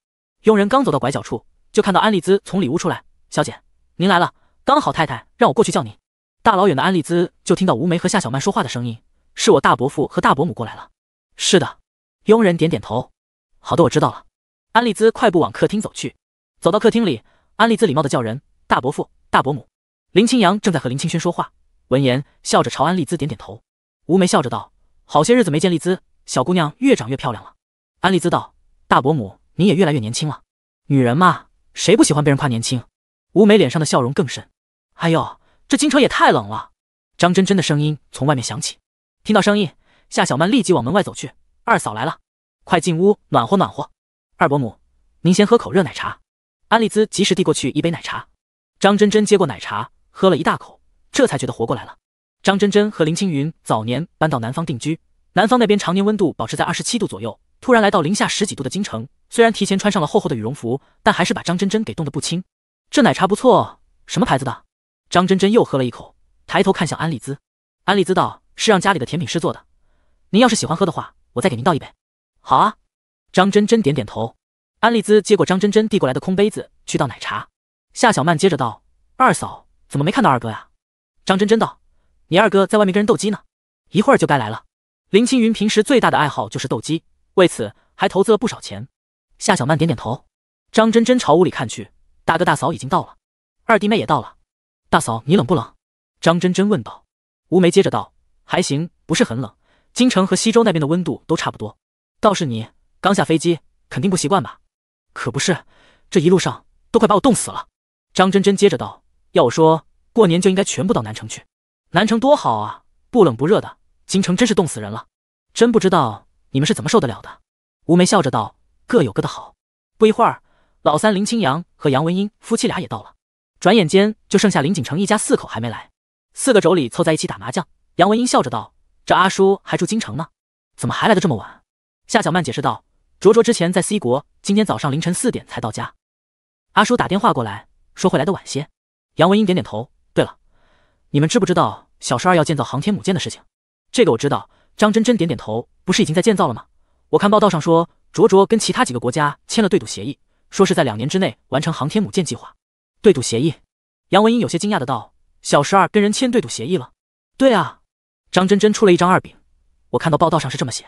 A: 佣人刚走到拐角处。就看到安丽兹从里屋出来，小姐，您来了，刚好太太让我过去叫您。大老远的安丽兹就听到吴梅和夏小曼说话的声音，是我大伯父和大伯母过来了。是的，佣人点点头。好的，我知道了。安丽兹快步往客厅走去。走到客厅里，安丽兹礼貌的叫人：“大伯父，大伯母。”林清扬正在和林清轩说话，闻言笑着朝安丽兹点点头。吴梅笑着道：“好些日子没见丽兹，小姑娘越长越漂亮了。”安丽兹道：“大伯母，您也越来越年轻了，女人嘛。”谁不喜欢被人夸年轻？吴梅脸上的笑容更深。哎呦，这京城也太冷了！张真真的声音从外面响起。听到声音，夏小曼立即往门外走去。二嫂来了，快进屋暖和暖和。二伯母，您先喝口热奶茶。安丽兹及时递过去一杯奶茶。张真真接过奶茶，喝了一大口，这才觉得活过来了。张真真和林青云早年搬到南方定居，南方那边常年温度保持在二十七度左右，突然来到零下十几度的京城。虽然提前穿上了厚厚的羽绒服，但还是把张真真给冻得不轻。这奶茶不错，什么牌子的？张真真又喝了一口，抬头看向安利兹。安利兹道：“是让家里的甜品师做的。您要是喜欢喝的话，我再给您倒一杯。”好啊，张真真点点头。安利兹接过张真真递过来的空杯子去倒奶茶。夏小曼接着道：“二嫂怎么没看到二哥呀？”张真真道：“你二哥在外面跟人斗鸡呢，一会儿就该来了。”林青云平时最大的爱好就是斗鸡，为此还投资了不少钱。夏小曼点点头，张真真朝屋里看去，大哥大嫂已经到了，二弟妹也到了。大嫂，你冷不冷？张真真问道。吴梅接着道，还行，不是很冷。京城和西州那边的温度都差不多，倒是你刚下飞机，肯定不习惯吧？可不是，这一路上都快把我冻死了。张真真接着道，要我说，过年就应该全部到南城去，南城多好啊，不冷不热的。京城真是冻死人了，真不知道你们是怎么受得了的。吴梅笑着道。各有各的好。不一会儿，老三林清扬和杨文英夫妻俩也到了。转眼间，就剩下林锦城一家四口还没来。四个妯娌凑在一起打麻将。杨文英笑着道：“这阿叔还住京城呢，怎么还来的这么晚？”夏小曼解释道：“卓卓之前在 C 国，今天早上凌晨四点才到家。阿叔打电话过来，说会来的晚些。”杨文英点点头：“对了，你们知不知道小十二要建造航天母舰的事情？”“这个我知道。”张真真点点头：“不是已经在建造了吗？我看报道上说。”卓卓跟其他几个国家签了对赌协议，说是在两年之内完成航天母舰计划。对赌协议？杨文英有些惊讶的道：“小十二跟人签对赌协议了？”“对啊。”张真真出了一张二饼，我看到报道上是这么写。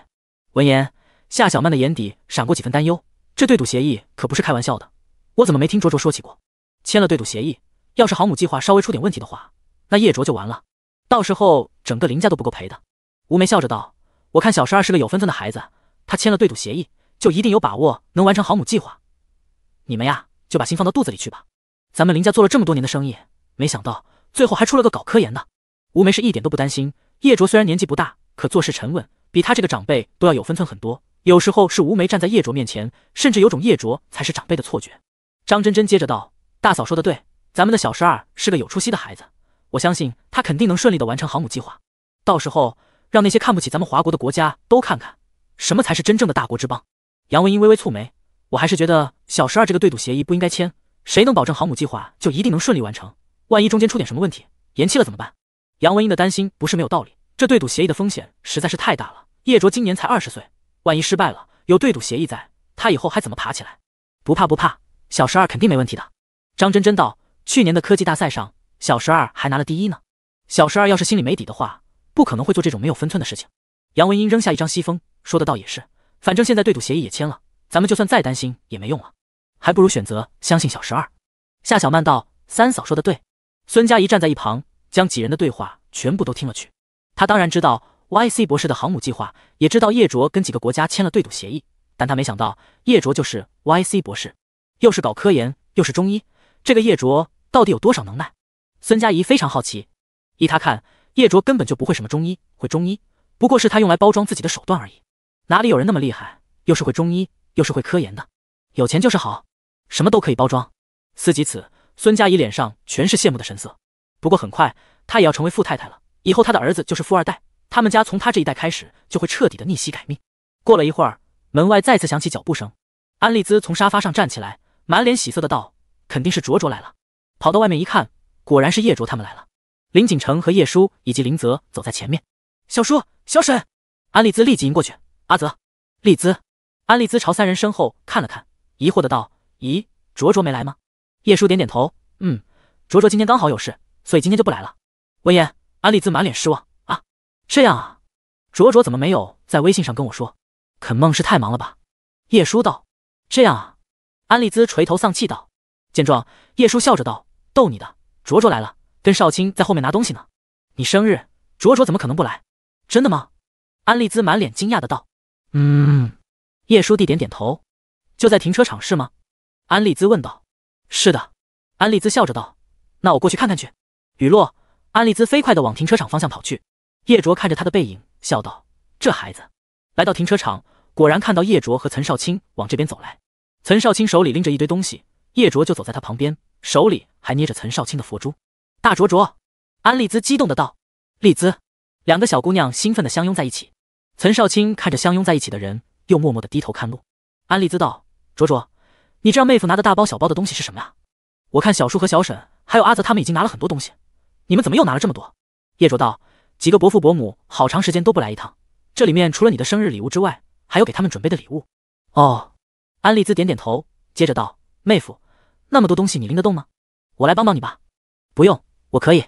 A: 闻言，夏小曼的眼底闪过几分担忧：“这对赌协议可不是开玩笑的，我怎么没听卓卓说起过？签了对赌协议，要是航母计划稍微出点问题的话，那叶卓就完了，到时候整个林家都不够赔的。”吴梅笑着道：“我看小十二是个有分寸的孩子，他签了对赌协议。”就一定有把握能完成航母计划，你们呀就把心放到肚子里去吧。咱们林家做了这么多年的生意，没想到最后还出了个搞科研的。吴梅是一点都不担心。叶卓虽然年纪不大，可做事沉稳，比他这个长辈都要有分寸很多。有时候是吴梅站在叶卓面前，甚至有种叶卓才是长辈的错觉。张真真接着道：“大嫂说的对，咱们的小十二是个有出息的孩子，我相信他肯定能顺利的完成航母计划。到时候让那些看不起咱们华国的国家都看看，什么才是真正的大国之邦。”杨文英微微蹙眉，我还是觉得小十二这个对赌协议不应该签。谁能保证航母计划就一定能顺利完成？万一中间出点什么问题，延期了怎么办？杨文英的担心不是没有道理，这对赌协议的风险实在是太大了。叶卓今年才二十岁，万一失败了，有对赌协议在，他以后还怎么爬起来？不怕不怕，小十二肯定没问题的。张真真道，去年的科技大赛上，小十二还拿了第一呢。小十二要是心里没底的话，不可能会做这种没有分寸的事情。杨文英扔下一张西风，说的倒也是。反正现在对赌协议也签了，咱们就算再担心也没用了，还不如选择相信小十二。夏小曼道：“三嫂说的对。”孙佳怡站在一旁，将几人的对话全部都听了去。她当然知道 Y C 博士的航母计划，也知道叶卓跟几个国家签了对赌协议，但她没想到叶卓就是 Y C 博士，又是搞科研，又是中医。这个叶卓到底有多少能耐？孙佳怡非常好奇。依她看，叶卓根本就不会什么中医，会中医不过是他用来包装自己的手段而已。哪里有人那么厉害，又是会中医，又是会科研的？有钱就是好，什么都可以包装。思及此，孙佳怡脸上全是羡慕的神色。不过很快，她也要成为富太太了，以后她的儿子就是富二代，他们家从她这一代开始就会彻底的逆袭改命。过了一会儿，门外再次响起脚步声，安利兹从沙发上站起来，满脸喜色的道：“肯定是卓卓来了。”跑到外面一看，果然是叶卓他们来了。林锦城和叶叔以及林泽走在前面，小叔、小婶，安利兹立即迎过去。阿泽，丽兹，安丽兹朝三人身后看了看，疑惑的道：“咦，卓卓没来吗？”叶叔点点头，嗯，卓卓今天刚好有事，所以今天就不来了。闻言，安丽兹满脸失望啊，这样啊，卓卓怎么没有在微信上跟我说？肯梦是太忙了吧？叶叔道：“这样啊。”安丽兹垂头丧气道。见状，叶叔笑着道：“逗你的，卓卓来了，跟少卿在后面拿东西呢。你生日，卓卓怎么可能不来？真的吗？”安丽兹满脸惊讶的道。
B: 嗯，
A: 叶书弟点点头，就在停车场是吗？安利兹问道。是的，安利兹笑着道。那我过去看看去。雨落，安利兹飞快的往停车场方向跑去。叶卓看着他的背影，笑道：这孩子。来到停车场，果然看到叶卓和岑少卿往这边走来。岑少卿手里拎着一堆东西，叶卓就走在他旁边，手里还捏着岑少卿的佛珠。大卓卓，安利兹激动的道。利兹，两个小姑娘兴奋的相拥在一起。岑少卿看着相拥在一起的人，又默默的低头看路。安利兹道：“卓卓，你这让妹夫拿的大包小包的东西是什么呀？”“我看小叔和小婶还有阿泽他们已经拿了很多东西，你们怎么又拿了这么多？”叶卓道：“几个伯父伯母好长时间都不来一趟，这里面除了你的生日礼物之外，还有给他们准备的礼物。”“哦。”安利兹点点头，接着道：“妹夫，那么多东西你拎得动吗？我来帮帮你吧。”“不用，我可以。”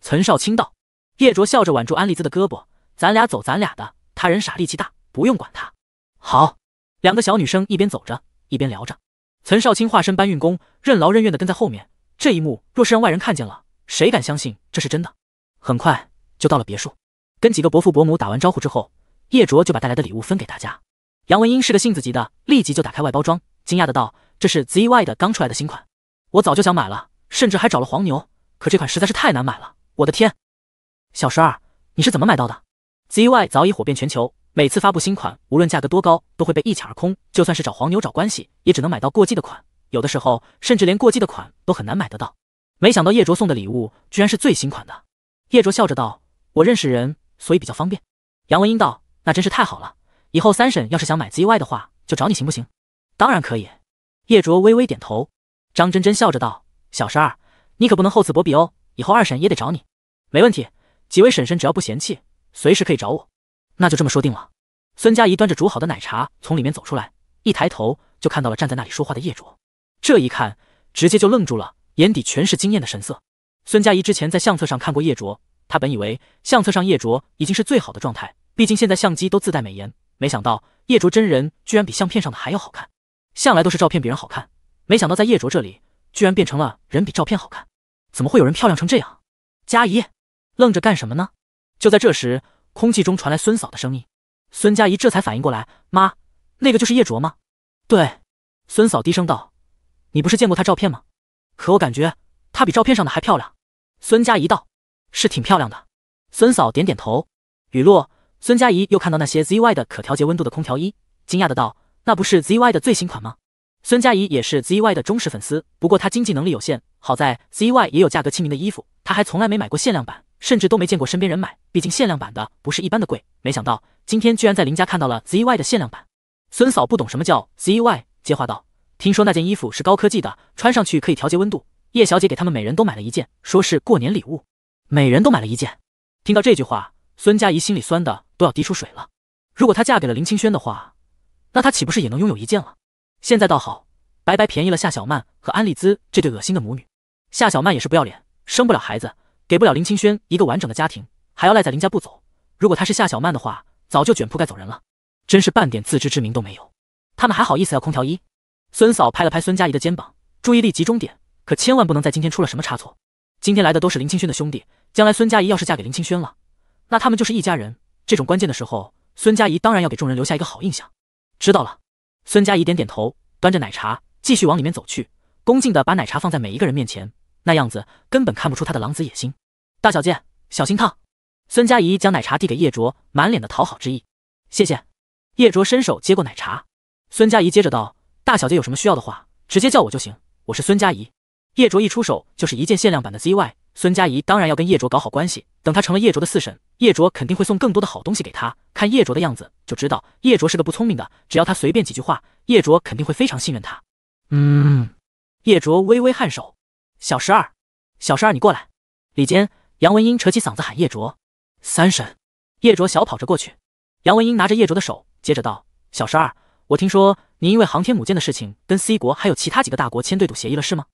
A: 岑少卿道。叶卓笑着挽住安利兹的胳膊：“咱俩走，咱俩的。”他人傻力气大，不用管他。好，两个小女生一边走着一边聊着，岑少卿化身搬运工，任劳任怨的跟在后面。这一幕若是让外人看见了，谁敢相信这是真的？很快就到了别墅，跟几个伯父伯母打完招呼之后，叶卓就把带来的礼物分给大家。杨文英是个性子急的，立即就打开外包装，惊讶的道：“这是 ZY 的刚出来的新款，我早就想买了，甚至还找了黄牛，可这款实在是太难买了。我的天，小十二，你是怎么买到的？” Z Y 早已火遍全球，每次发布新款，无论价格多高，都会被一抢而空。就算是找黄牛找关系，也只能买到过季的款，有的时候甚至连过季的款都很难买得到。没想到叶卓送的礼物居然是最新款的。叶卓笑着道：“我认识人，所以比较方便。”杨文英道：“那真是太好了，以后三婶要是想买 Z Y 的话，就找你行不行？”“当然可以。”叶卓微微点头。张真真笑着道：“小十二，你可不能厚此薄彼哦，以后二婶也得找你。”“没问题，几位婶婶只要不嫌弃。”随时可以找我，那就这么说定了。孙佳怡端着煮好的奶茶从里面走出来，一抬头就看到了站在那里说话的叶卓，这一看直接就愣住了，眼底全是惊艳的神色。孙佳怡之前在相册上看过叶卓，她本以为相册上叶卓已经是最好的状态，毕竟现在相机都自带美颜，没想到叶卓真人居然比相片上的还要好看。向来都是照片比人好看，没想到在叶卓这里居然变成了人比照片好看。怎么会有人漂亮成这样？佳怡，愣着干什么呢？就在这时，空气中传来孙嫂的声音。孙佳怡这才反应过来：“妈，那个就是叶卓吗？”“对。”孙嫂低声道，“你不是见过他照片吗？可我感觉他比照片上的还漂亮。”孙佳怡道：“是挺漂亮的。”孙嫂点点头。雨落，孙佳怡又看到那些 ZY 的可调节温度的空调衣，惊讶的道：“那不是 ZY 的最新款吗？”孙佳怡也是 ZY 的忠实粉丝，不过她经济能力有限，好在 ZY 也有价格亲民的衣服，她还从来没买过限量版。甚至都没见过身边人买，毕竟限量版的不是一般的贵。没想到今天居然在林家看到了 ZY 的限量版。孙嫂不懂什么叫 ZY，接话道：“听说那件衣服是高科技的，穿上去可以调节温度。叶小姐给他们每人都买了一件，说是过年礼物。每人都买了一件。”听到这句话，孙佳怡心里酸的都要滴出水了。如果她嫁给了林清轩的话，那她岂不是也能拥有一件了？现在倒好，白白便宜了夏小曼和安丽兹这对恶心的母女。夏小曼也是不要脸，生不了孩子。给不了林清轩一个完整的家庭，还要赖在林家不走。如果他是夏小曼的话，早就卷铺盖走人了。真是半点自知之明都没有。他们还好意思要空调衣？孙嫂拍了拍孙佳怡的肩膀，注意力集中点，可千万不能在今天出了什么差错。今天来的都是林清轩的兄弟，将来孙佳怡要是嫁给林清轩了，那他们就是一家人。这种关键的时候，孙佳怡当然要给众人留下一个好印象。知道了。孙佳怡点点头，端着奶茶继续往里面走去，恭敬的把奶茶放在每一个人面前。那样子根本看不出他的狼子野心。大小姐，小心烫！孙佳怡将奶茶递给叶卓，满脸的讨好之意。谢谢。叶卓伸手接过奶茶。孙佳怡接着道：“大小姐有什么需要的话，直接叫我就行。我是孙佳怡。”叶卓一出手就是一件限量版的 ZY。孙佳怡当然要跟叶卓搞好关系。等她成了叶卓的四婶，叶卓肯定会送更多的好东西给她。看叶卓的样子就知道，叶卓是个不聪明的。只要他随便几句话，叶卓肯定会非常信任他。嗯。叶卓微微颔首。小十二，小十二，你过来！李坚、杨文英扯起嗓子喊叶卓。三婶，叶卓小跑着过去。杨文英拿着叶卓的手，接着道：“小十二，我听说您因为航天母舰的事情，跟 C 国还有其他几个大国签对赌协议了，是吗？”“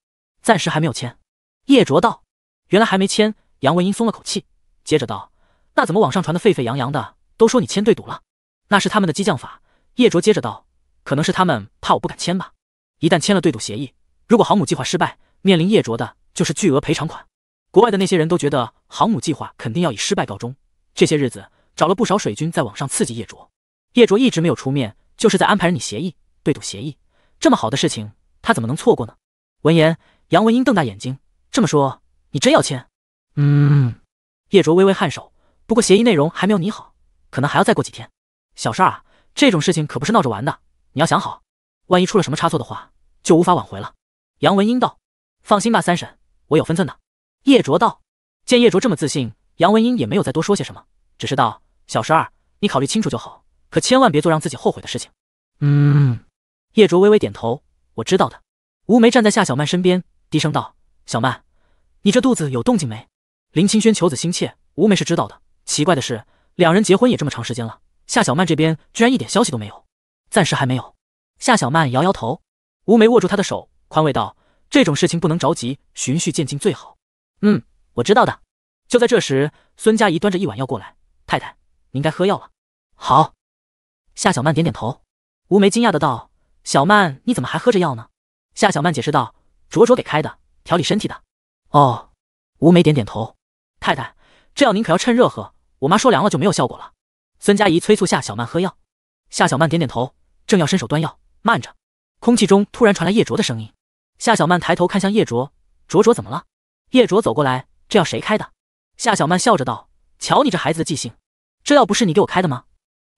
A: 暂时还没有签。”叶卓道。原来还没签，杨文英松了口气，接着道：“那怎么网上传的沸沸扬扬的，都说你签对赌了？那是他们的激将法。”叶卓接着道：“可能是他们怕我不敢签吧。一旦签了对赌协议，如果航母计划失败……”面临叶卓的就是巨额赔偿款，国外的那些人都觉得航母计划肯定要以失败告终。这些日子找了不少水军在网上刺激叶卓，叶卓一直没有出面，就是在安排人拟协议、对赌协议。这么好的事情，他怎么能错过呢？闻言，杨文英瞪大眼睛：“这么说，你真要签？”“
B: 嗯。”
A: 叶卓微微颔首，“不过协议内容还没有拟好，可能还要再过几天。”“小事啊，这种事情可不是闹着玩的，你要想好，万一出了什么差错的话，就无法挽回了。”杨文英道。放心吧，三婶，我有分寸的。叶卓道，见叶卓这么自信，杨文英也没有再多说些什么，只是道：“小十二，你考虑清楚就好，可千万别做让自己后悔的事情。”
B: 嗯。
A: 叶卓微微点头：“我知道的。”吴梅站在夏小曼身边，低声道：“小曼，你这肚子有动静没？”林清轩求子心切，吴梅是知道的。奇怪的是，两人结婚也这么长时间了，夏小曼这边居然一点消息都没有。暂时还没有。夏小曼摇摇头。吴梅握住她的手，宽慰道。这种事情不能着急，循序渐进最好。嗯，我知道的。就在这时，孙佳怡端着一碗药过来：“太太，您该喝药了。”“好。”夏小曼点点头。吴梅惊讶的道：“小曼，你怎么还喝着药呢？”夏小曼解释道：“卓卓给开的，调理身体的。”“哦。”吴梅点点头。“太太，这药您可要趁热喝，我妈说凉了就没有效果了。”孙佳怡催促夏小曼喝药。夏小曼点点头，正要伸手端药，慢着！空气中突然传来叶卓的声音。夏小曼抬头看向叶卓，卓卓怎么了？叶卓走过来，这药谁开的？夏小曼笑着道：“瞧你这孩子的记性，这药不是你给我开的吗？”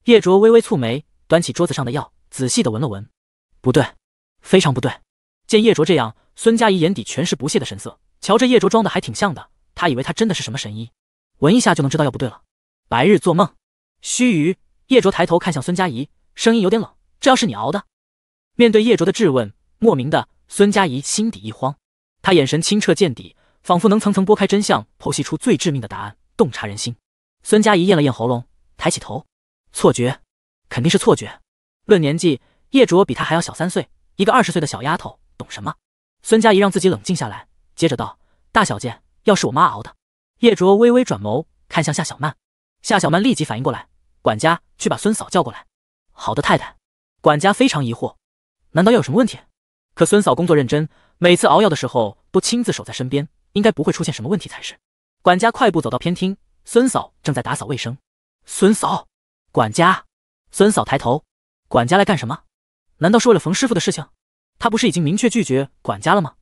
A: 叶卓微微蹙眉，端起桌子上的药，仔细的闻了闻，不对，非常不对。见叶卓这样，孙佳怡眼底全是不屑的神色，瞧这叶卓装的还挺像的，他以为他真的是什么神医，闻一下就能知道药不对了，白日做梦。须臾，叶卓抬头看向孙佳怡，声音有点冷：“这药是你熬的？”面对叶卓的质问，莫名的。孙佳怡心底一慌，她眼神清澈见底，仿佛能层层拨开真相，剖析出最致命的答案，洞察人心。孙佳怡咽了咽喉咙，抬起头：“错觉，肯定是错觉。”论年纪，叶卓比她还要小三岁，一个二十岁的小丫头懂什么？孙佳怡让自己冷静下来，接着道：“大小姐，要是我妈熬的。”叶卓微微转眸看向夏小曼，夏小曼立即反应过来：“管家，去把孙嫂叫过来。”“好的，太太。”管家非常疑惑：“难道要有什么问题？”可孙嫂工作认真，每次熬药的时候都亲自守在身边，应该不会出现什么问题才是。管家快步走到偏厅，孙嫂正在打扫卫生。孙嫂，管家。孙嫂抬头，管家来干什么？难道是为了冯师傅的事情？他不是已经明确拒绝管家了吗？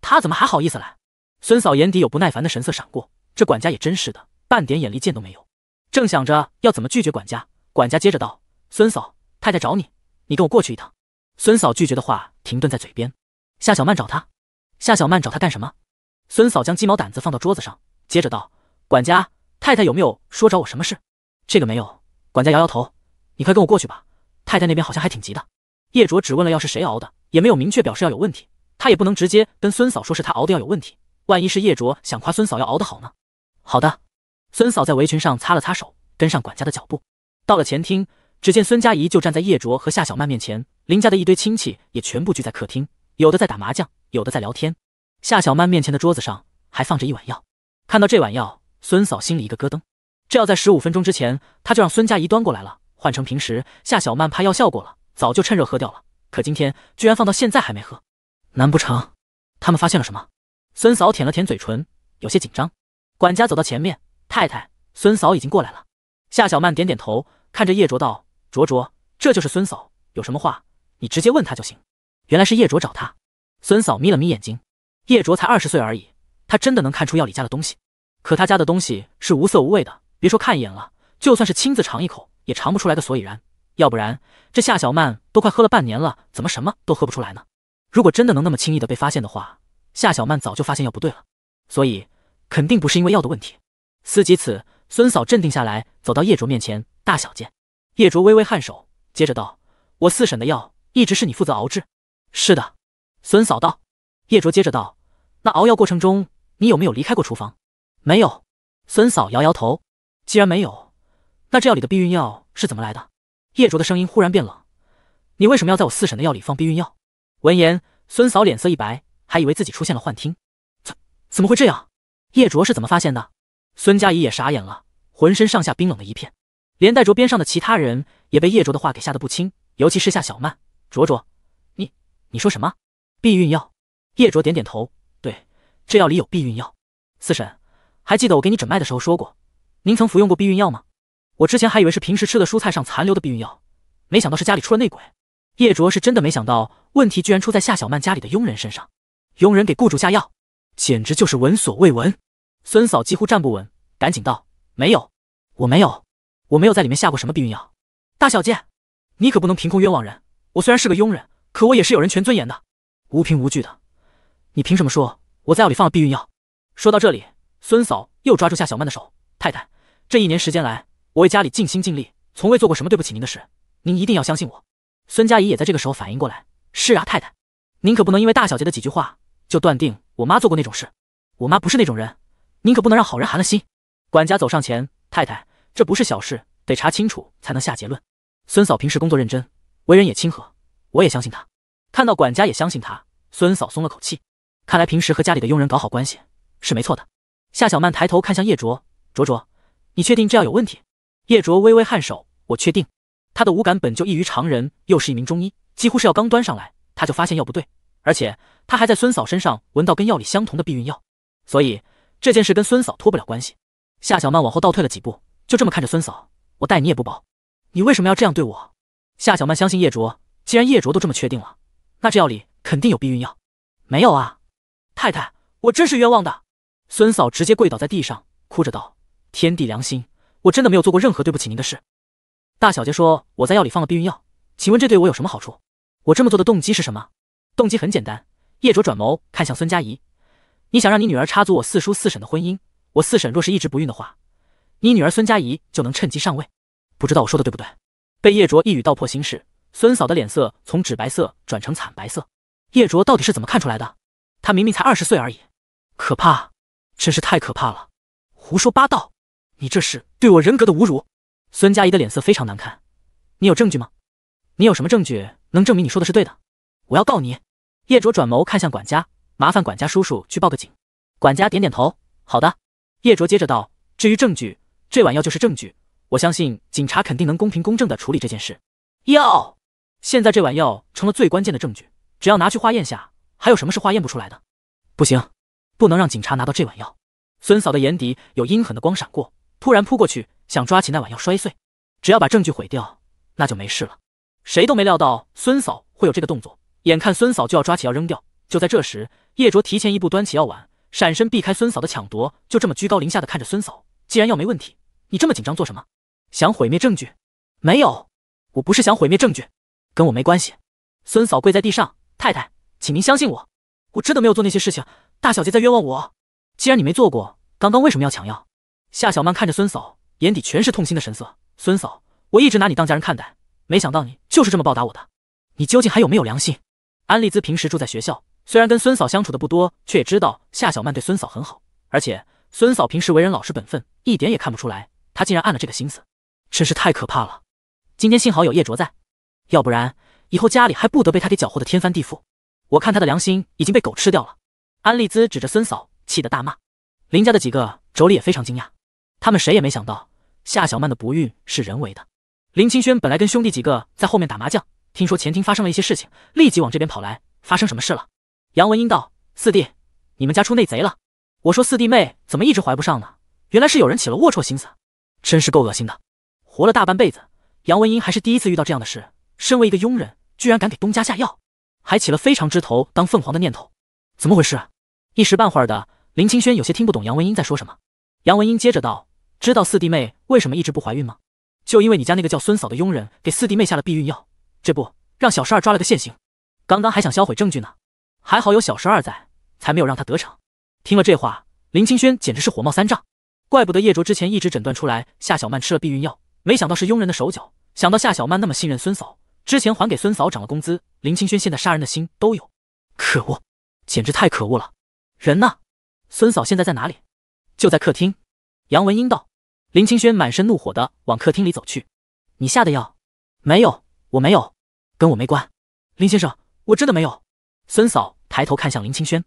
A: 他怎么还好意思来？孙嫂眼底有不耐烦的神色闪过，这管家也真是的，半点眼力见都没有。正想着要怎么拒绝管家，管家接着道：“孙嫂，太太找你，你跟我过去一趟。”孙嫂拒绝的话停顿在嘴边，夏小曼找她，夏小曼找她干什么？孙嫂将鸡毛掸子放到桌子上，接着道：“管家太太有没有说找我什么事？”这个没有。管家摇摇头：“你快跟我过去吧，太太那边好像还挺急的。”叶卓只问了药是谁熬的，也没有明确表示要有问题。他也不能直接跟孙嫂说是他熬的药有问题，万一是叶卓想夸孙嫂要熬得好呢？好的。孙嫂在围裙上擦了擦手，跟上管家的脚步，到了前厅。只见孙佳怡就站在叶卓和夏小曼面前，林家的一堆亲戚也全部聚在客厅，有的在打麻将，有的在聊天。夏小曼面前的桌子上还放着一碗药，看到这碗药，孙嫂心里一个咯噔。这要在十五分钟之前，她就让孙佳怡端过来了。换成平时，夏小曼怕药效过了，早就趁热喝掉了。可今天居然放到现在还没喝，难不成他们发现了什么？孙嫂舔了舔嘴唇，有些紧张。管家走到前面，太太，孙嫂已经过来了。夏小曼点点头，看着叶卓道。卓卓，这就是孙嫂，有什么话你直接问他就行。原来是叶卓找他，孙嫂眯了眯眼睛。叶卓才二十岁而已，他真的能看出药里加的东西？可他家的东西是无色无味的，别说看一眼了，就算是亲自尝一口也尝不出来个所以然。要不然这夏小曼都快喝了半年了，怎么什么都喝不出来呢？如果真的能那么轻易的被发现的话，夏小曼早就发现药不对了。所以肯定不是因为药的问题。思及此，孙嫂镇定下来，走到叶卓面前，大小姐。叶卓微微颔首，接着道：“我四婶的药一直是你负责熬制。”“是的。”孙嫂道。叶卓接着道：“那熬药过程中，你有没有离开过厨房？”“没有。”孙嫂摇摇头。“既然没有，那这药里的避孕药是怎么来的？”叶卓的声音忽然变冷。“你为什么要在我四婶的药里放避孕药？”闻言，孙嫂脸色一白，还以为自己出现了幻听。“怎怎么会这样？叶卓是怎么发现的？”孙佳怡也傻眼了，浑身上下冰冷的一片。连带着边上的其他人也被叶卓的话给吓得不轻，尤其是夏小曼。卓卓，你你说什么？避孕药？叶卓点点头，对，这药里有避孕药。四婶，还记得我给你诊脉的时候说过，您曾服用过避孕药吗？我之前还以为是平时吃的蔬菜上残留的避孕药，没想到是家里出了内鬼。叶卓是真的没想到，问题居然出在夏小曼家里的佣人身上。佣人给雇主下药，简直就是闻所未闻。孙嫂几乎站不稳，赶紧道：没有，我没有。我没有在里面下过什么避孕药，大小姐，你可不能凭空冤枉人。我虽然是个佣人，可我也是有人权尊严的。无凭无据的，你凭什么说我在药里放了避孕药？说到这里，孙嫂又抓住夏小曼的手：“太太，这一年时间来，我为家里尽心尽力，从未做过什么对不起您的事。您一定要相信我。”孙佳怡也在这个时候反应过来：“是啊，太太，您可不能因为大小姐的几句话就断定我妈做过那种事。我妈不是那种人，您可不能让好人寒了心。”管家走上前：“太太。”这不是小事，得查清楚才能下结论。孙嫂平时工作认真，为人也亲和，我也相信她。看到管家也相信她，孙嫂松了口气。看来平时和家里的佣人搞好关系是没错的。夏小曼抬头看向叶卓，卓卓，你确定这药有问题？叶卓微微颔首，我确定。他的五感本就异于常人，又是一名中医，几乎是要刚端上来，他就发现药不对，而且他还在孙嫂身上闻到跟药里相同的避孕药，所以这件事跟孙嫂脱不了关系。夏小曼往后倒退了几步。就这么看着孙嫂，我待你也不薄，你为什么要这样对我？夏小曼相信叶卓，既然叶卓都这么确定了，那这药里肯定有避孕药。没有啊，太太，我真是冤枉的。孙嫂直接跪倒在地上，哭着道：“天地良心，我真的没有做过任何对不起您的事。”大小姐说我在药里放了避孕药，请问这对我有什么好处？我这么做的动机是什么？动机很简单。叶卓转眸看向孙佳怡，你想让你女儿插足我四叔四婶的婚姻，我四婶若是一直不孕的话。你女儿孙佳怡就能趁机上位，不知道我说的对不对？被叶卓一语道破心事，孙嫂的脸色从纸白色转成惨白色。叶卓到底是怎么看出来的？他明明才二十岁而已，可怕，真是太可怕了！胡说八道，你这是对我人格的侮辱！孙佳怡的脸色非常难看，你有证据吗？你有什么证据能证明你说的是对的？我要告你！叶卓转眸看向管家，麻烦管家叔叔去报个警。管家点点头，好的。叶卓接着道：“至于证据。”这碗药就是证据，我相信警察肯定能公平公正的处理这件事。药，现在这碗药成了最关键的证据，只要拿去化验下，还有什么是化验不出来的？不行，不能让警察拿到这碗药。孙嫂的眼底有阴狠的光闪过，突然扑过去想抓起那碗药摔碎。只要把证据毁掉，那就没事了。谁都没料到孙嫂会有这个动作，眼看孙嫂就要抓起药扔掉，就在这时，叶卓提前一步端起药碗，闪身避开孙嫂的抢夺，就这么居高临下的看着孙嫂。既然药没问题。你这么紧张做什么？想毁灭证据？没有，我不是想毁灭证据，跟我没关系。孙嫂跪在地上，太太，请您相信我，我真的没有做那些事情。大小姐在冤枉我。既然你没做过，刚刚为什么要抢药？夏小曼看着孙嫂，眼底全是痛心的神色。孙嫂，我一直拿你当家人看待，没想到你就是这么报答我的。你究竟还有没有良心？安丽兹平时住在学校，虽然跟孙嫂相处的不多，却也知道夏小曼对孙嫂很好，而且孙嫂平时为人老实本分，一点也看不出来。他竟然暗了这个心思，真是太可怕了！今天幸好有叶卓在，要不然以后家里还不得被他给搅和的天翻地覆？我看他的良心已经被狗吃掉了。安丽兹指着孙嫂，气得大骂。林家的几个妯娌也非常惊讶，他们谁也没想到夏小曼的不孕是人为的。林清轩本来跟兄弟几个在后面打麻将，听说前厅发生了一些事情，立即往这边跑来。发生什么事了？杨文英道：“四弟，你们家出内贼了。”我说：“四弟妹怎么一直怀不上呢？原来是有人起了龌龊心思。”真是够恶心的！活了大半辈子，杨文英还是第一次遇到这样的事。身为一个佣人，居然敢给东家下药，还起了非常枝头当凤凰的念头，怎么回事？一时半会儿的，林清轩有些听不懂杨文英在说什么。杨文英接着道：“知道四弟妹为什么一直不怀孕吗？就因为你家那个叫孙嫂的佣人给四弟妹下了避孕药，这不让小十二抓了个现行。刚刚还想销毁证据呢，还好有小十二在，才没有让他得逞。”听了这话，林清轩简直是火冒三丈。怪不得叶卓之前一直诊断出来夏小曼吃了避孕药，没想到是佣人的手脚。想到夏小曼那么信任孙嫂，之前还给孙嫂涨了工资，林清轩现在杀人的心都有。可恶，简直太可恶了！人呢？孙嫂现在在哪里？就在客厅。杨文英道。林清轩满身怒火的往客厅里走去。你下的药？没有，我没有，跟我没关。林先生，我真的没有。孙嫂抬头看向林清轩，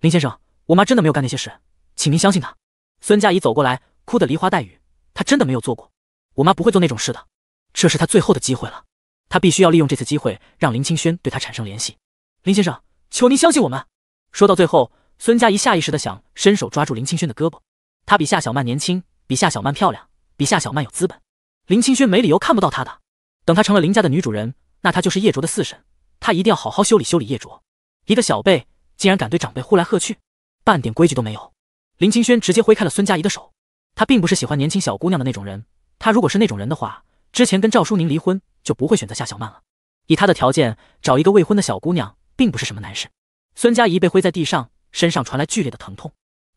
A: 林先生，我妈真的没有干那些事，请您相信她。孙佳怡走过来，哭得梨花带雨。她真的没有做过，我妈不会做那种事的。这是她最后的机会了，她必须要利用这次机会让林清轩对她产生联系。林先生，求您相信我们。说到最后，孙佳怡下意识的想伸手抓住林清轩的胳膊。她比夏小曼年轻，比夏小曼漂亮，比夏小曼有资本。林清轩没理由看不到她的。等她成了林家的女主人，那她就是叶卓的四婶。她一定要好好修理修理叶卓，一个小辈竟然敢对长辈呼来喝去，半点规矩都没有。林清轩直接挥开了孙佳怡的手，他并不是喜欢年轻小姑娘的那种人。他如果是那种人的话，之前跟赵舒宁离婚就不会选择夏小曼了。以他的条件，找一个未婚的小姑娘并不是什么难事。孙佳怡被挥在地上，身上传来剧烈的疼痛，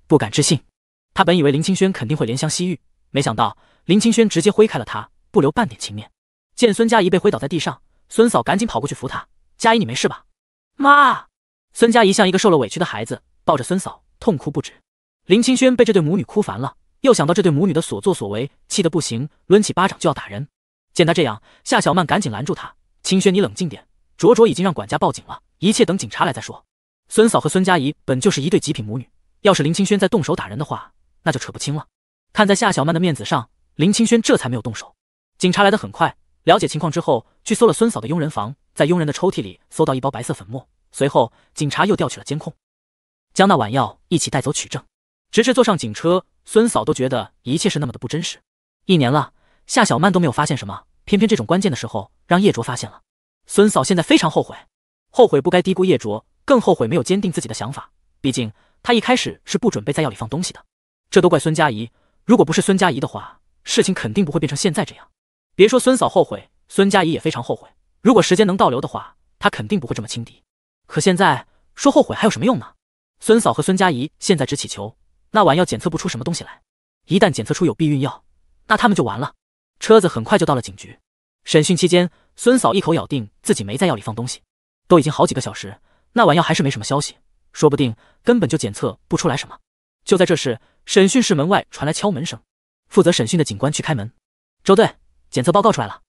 A: 不敢置信。他本以为林清轩肯定会怜香惜玉，没想到林清轩直接挥开了他，不留半点情面。见孙佳怡被挥倒在地上，孙嫂赶紧跑过去扶她：“佳怡，你没事吧？”妈。孙佳怡像一个受了委屈的孩子，抱着孙嫂痛哭不止。林清轩被这对母女哭烦了，又想到这对母女的所作所为，气得不行，抡起巴掌就要打人。见他这样，夏小曼赶紧拦住他：“清轩，你冷静点。卓卓已经让管家报警了，一切等警察来再说。”孙嫂和孙佳怡本就是一对极品母女，要是林清轩再动手打人的话，那就扯不清了。看在夏小曼的面子上，林清轩这才没有动手。警察来得很快，了解情况之后，去搜了孙嫂的佣人房，在佣人的抽屉里搜到一包白色粉末。随后，警察又调取了监控，将那碗药一起带走取证。直至坐上警车，孙嫂都觉得一切是那么的不真实。一年了，夏小曼都没有发现什么，偏偏这种关键的时候让叶卓发现了。孙嫂现在非常后悔，后悔不该低估叶卓，更后悔没有坚定自己的想法。毕竟她一开始是不准备在药里放东西的。这都怪孙佳怡，如果不是孙佳怡的话，事情肯定不会变成现在这样。别说孙嫂后悔，孙佳怡也非常后悔。如果时间能倒流的话，她肯定不会这么轻敌。可现在说后悔还有什么用呢？孙嫂和孙佳怡现在只祈求。那碗药检测不出什么东西来，一旦检测出有避孕药，那他们就完了。车子很快就到了警局。审讯期间，孙嫂一口咬定自己没在药里放东西。都已经好几个小时，那碗药还是没什么消息，说不定根本就检测不出来什么。就在这时，审讯室门外传来敲门声。负责审讯的警官去开门。周队，检测报告出来了。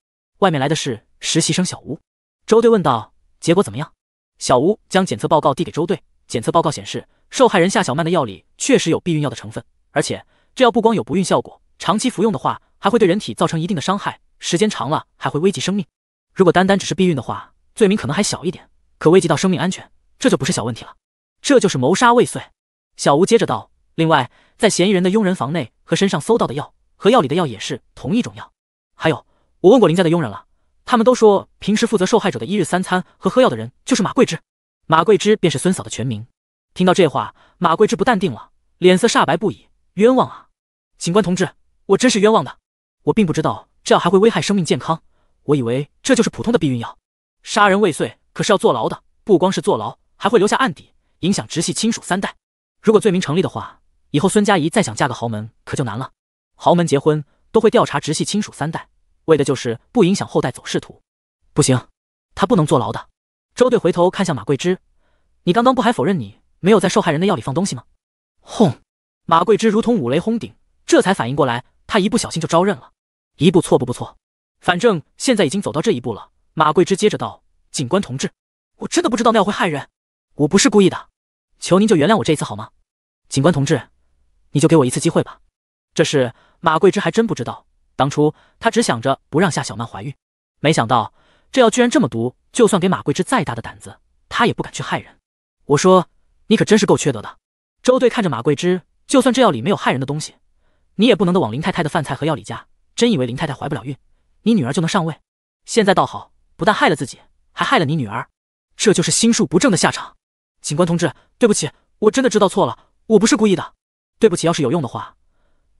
A: 外面来的是实习生小吴。周队问道：“结果怎么样？”小吴将检测报告递给周队。检测报告显示，受害人夏小曼的药里确实有避孕药的成分，而且这药不光有不孕效果，长期服用的话还会对人体造成一定的伤害，时间长了还会危及生命。如果单单只是避孕的话，罪名可能还小一点，可危及到生命安全，这就不是小问题了。这就是谋杀未遂。小吴接着道，另外在嫌疑人的佣人房内和身上搜到的药和药里的药也是同一种药，还有我问过林家的佣人了，他们都说平时负责受害者的一日三餐和喝药的人就是马桂芝。马桂芝便是孙嫂的全名。听到这话，马桂芝不淡定了，脸色煞白不已，冤枉啊！警官同志，我真是冤枉的，我并不知道这药还会危害生命健康，我以为这就是普通的避孕药。杀人未遂可是要坐牢的，不光是坐牢，还会留下案底，影响直系亲属三代。如果罪名成立的话，以后孙佳怡再想嫁个豪门可就难了。豪门结婚都会调查直系亲属三代，为的就是不影响后代走仕途。不行，他不能坐牢的。周队回头看向马桂枝，你刚刚不还否认你没有在受害人的药里放东西吗？轰！马桂枝如同五雷轰顶，这才反应过来，他一不小心就招认了。一步错，步步错。反正现在已经走到这一步了。马桂枝接着道：“警官同志，我真的不知道那药会害人，我不是故意的，求您就原谅我这一次好吗？警官同志，你就给我一次机会吧。”这事马桂枝还真不知道，当初他只想着不让夏小曼怀孕，没想到。这药居然这么毒，就算给马桂枝再大的胆子，她也不敢去害人。我说，你可真是够缺德的。周队看着马桂枝，就算这药里没有害人的东西，你也不能的往林太太的饭菜和药里加。真以为林太太怀不了孕，你女儿就能上位？现在倒好，不但害了自己，还害了你女儿，这就是心术不正的下场。警官同志，对不起，我真的知道错了，我不是故意的。对不起，要是有用的话，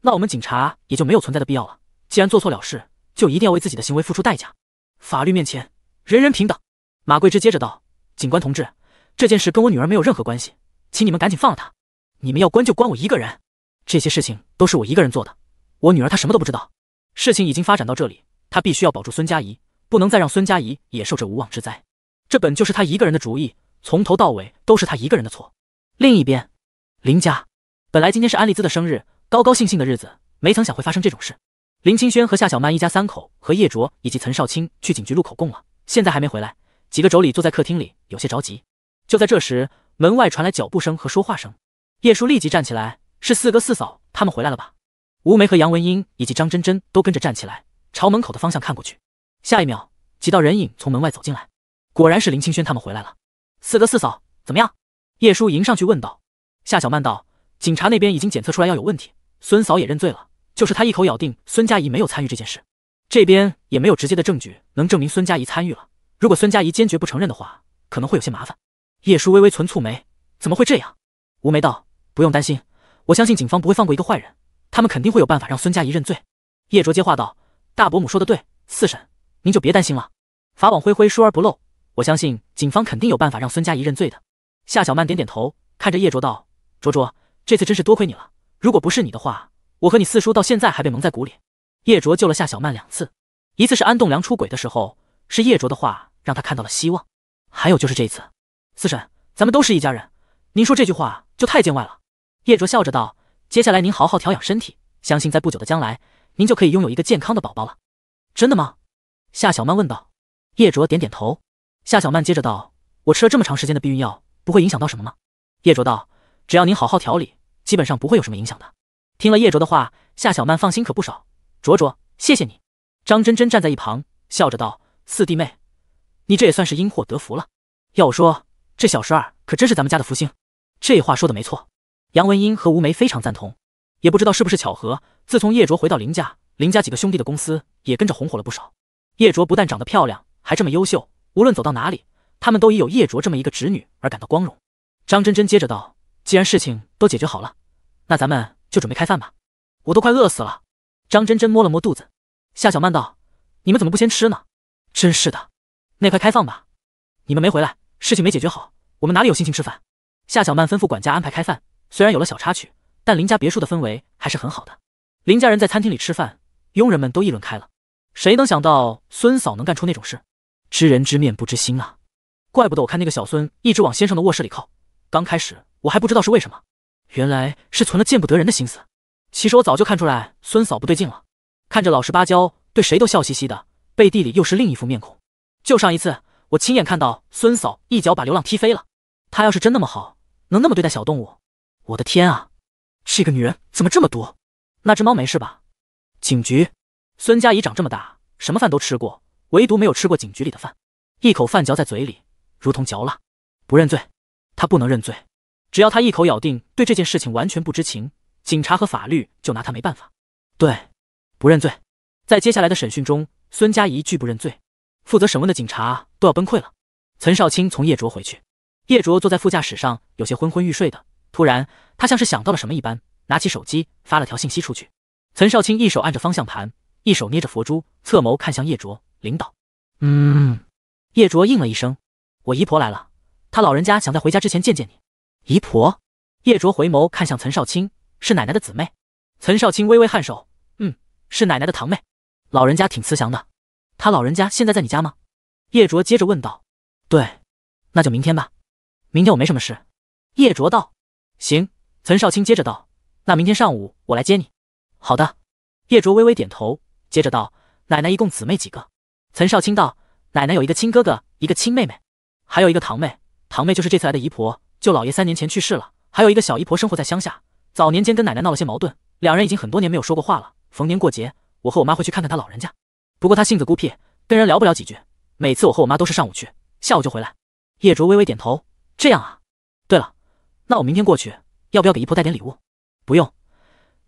A: 那我们警察也就没有存在的必要了。既然做错了事，就一定要为自己的行为付出代价。法律面前人人平等。马桂枝接着道：“警官同志，这件事跟我女儿没有任何关系，请你们赶紧放了她。你们要关就关我一个人。这些事情都是我一个人做的，我女儿她什么都不知道。事情已经发展到这里，她必须要保住孙佳怡，不能再让孙佳怡也受这无妄之灾。这本就是她一个人的主意，从头到尾都是她一个人的错。”另一边，林家本来今天是安利兹的生日，高高兴兴的日子，没曾想会发生这种事。林清轩和夏小曼一家三口和叶卓以及岑少卿去警局录口供了，现在还没回来。几个妯娌坐在客厅里，有些着急。就在这时，门外传来脚步声和说话声。叶叔立即站起来：“是四哥、四嫂他们回来了吧？”吴梅和杨文英以及张真真都跟着站起来，朝门口的方向看过去。下一秒，几道人影从门外走进来，果然是林清轩他们回来了。四哥、四嫂怎么样？叶叔迎上去问道。夏小曼道：“警察那边已经检测出来要有问题，孙嫂也认罪了。”就是他一口咬定孙佳怡没有参与这件事，这边也没有直接的证据能证明孙佳怡参与了。如果孙佳怡坚决不承认的话，可能会有些麻烦。叶舒微微蹙眉，怎么会这样？吴梅道：“不用担心，我相信警方不会放过一个坏人，他们肯定会有办法让孙佳怡认罪。”叶卓接话道：“大伯母说的对，四婶，您就别担心了。法网恢恢，疏而不漏，我相信警方肯定有办法让孙佳怡认罪的。”夏小曼点点头，看着叶卓道：“卓卓，这次真是多亏你了。如果不是你的话，”我和你四叔到现在还被蒙在鼓里。叶卓救了夏小曼两次，一次是安栋梁出轨的时候，是叶卓的话让他看到了希望。还有就是这一次，四婶，咱们都是一家人，您说这句话就太见外了。叶卓笑着道：“接下来您好好调养身体，相信在不久的将来，您就可以拥有一个健康的宝宝了。”真的吗？夏小曼问道。叶卓点点头。夏小曼接着道：“我吃了这么长时间的避孕药，不会影响到什么吗？”叶卓道：“只要您好好调理，基本上不会有什么影响的。”听了叶卓的话，夏小曼放心可不少。卓卓，谢谢你。张真真站在一旁笑着道：“四弟妹，你这也算是因祸得福了。要我说，这小十二可真是咱们家的福星。”这话说的没错。杨文英和吴梅非常赞同。也不知道是不是巧合，自从叶卓回到林家，林家几个兄弟的公司也跟着红火了不少。叶卓不但长得漂亮，还这么优秀，无论走到哪里，他们都以有叶卓这么一个侄女而感到光荣。张真真接着道：“既然事情都解决好了，那咱们……”就准备开饭吧，我都快饿死了。张真真摸了摸肚子，夏小曼道：“你们怎么不先吃呢？真是的，那快开饭吧。你们没回来，事情没解决好，我们哪里有心情吃饭？”夏小曼吩咐管家安排开饭。虽然有了小插曲，但林家别墅的氛围还是很好的。林家人在餐厅里吃饭，佣人们都议论开了。谁能想到孙嫂能干出那种事？知人知面不知心啊！怪不得我看那个小孙一直往先生的卧室里靠。刚开始我还不知道是为什么。原来是存了见不得人的心思。其实我早就看出来孙嫂不对劲了，看着老实巴交，对谁都笑嘻嘻的，背地里又是另一副面孔。就上一次，我亲眼看到孙嫂一脚把流浪踢飞了。她要是真那么好，能那么对待小动物？我的天啊，这个女人怎么这么毒？那只猫没事吧？警局，孙佳怡长这么大，什么饭都吃过，唯独没有吃过警局里的饭。一口饭嚼在嘴里，如同嚼蜡。不认罪，她不能认罪。只要他一口咬定对这件事情完全不知情，警察和法律就拿他没办法。对，不认罪。在接下来的审讯中，孙佳怡拒不认罪，负责审问的警察都要崩溃了。岑少卿从叶卓回去，叶卓坐在副驾驶上，有些昏昏欲睡的。突然，他像是想到了什么一般，拿起手机发了条信息出去。岑少卿一手按着方向盘，一手捏着佛珠，侧眸看向叶卓，领导，嗯。叶卓应了一声，我姨婆来了，她老人家想在回家之前见见你。姨婆，叶卓回眸看向岑少卿，是奶奶的姊妹。岑少卿微微颔首，嗯，是奶奶的堂妹。老人家挺慈祥的。他老人家现在在你家吗？叶卓接着问道。对，那就明天吧。明天我没什么事。叶卓道。行。岑少卿接着道，那明天上午我来接你。好的。叶卓微微点头，接着道，奶奶一共姊妹几个？岑少卿道，奶奶有一个亲哥哥，一个亲妹妹，还有一个堂妹。堂妹就是这次来的姨婆。舅老爷三年前去世了，还有一个小姨婆生活在乡下。早年间跟奶奶闹了些矛盾，两人已经很多年没有说过话了。逢年过节，我和我妈会去看看她老人家。不过她性子孤僻，跟人聊不了几句。每次我和我妈都是上午去，下午就回来。叶卓微微点头，这样啊。对了，那我明天过去，要不要给姨婆带点礼物？不用，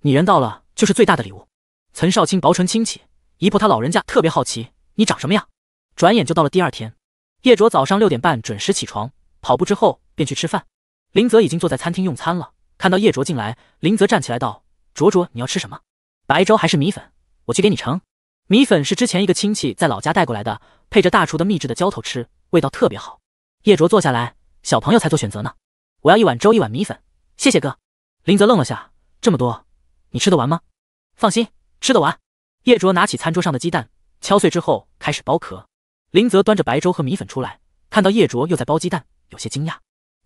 A: 你人到了就是最大的礼物。岑少卿薄唇轻启，姨婆她老人家特别好奇你长什么样。转眼就到了第二天，叶卓早上六点半准时起床，跑步之后。便去吃饭，林泽已经坐在餐厅用餐了。看到叶卓进来，林泽站起来道：“卓卓，你要吃什么？白粥还是米粉？我去给你盛。”米粉是之前一个亲戚在老家带过来的，配着大厨的秘制的浇头吃，味道特别好。叶卓坐下来，小朋友才做选择呢，我要一碗粥，一碗米粉，谢谢哥。林泽愣了下，这么多，你吃得完吗？放心，吃得完。叶卓拿起餐桌上的鸡蛋，敲碎之后开始剥壳。林泽端着白粥和米粉出来，看到叶卓又在剥鸡蛋，有些惊讶。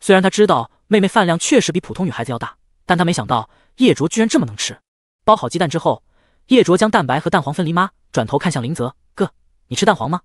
A: 虽然他知道妹妹饭量确实比普通女孩子要大，但他没想到叶卓居然这么能吃。包好鸡蛋之后，叶卓将蛋白和蛋黄分离。妈转头看向林泽哥：“你吃蛋黄吗？”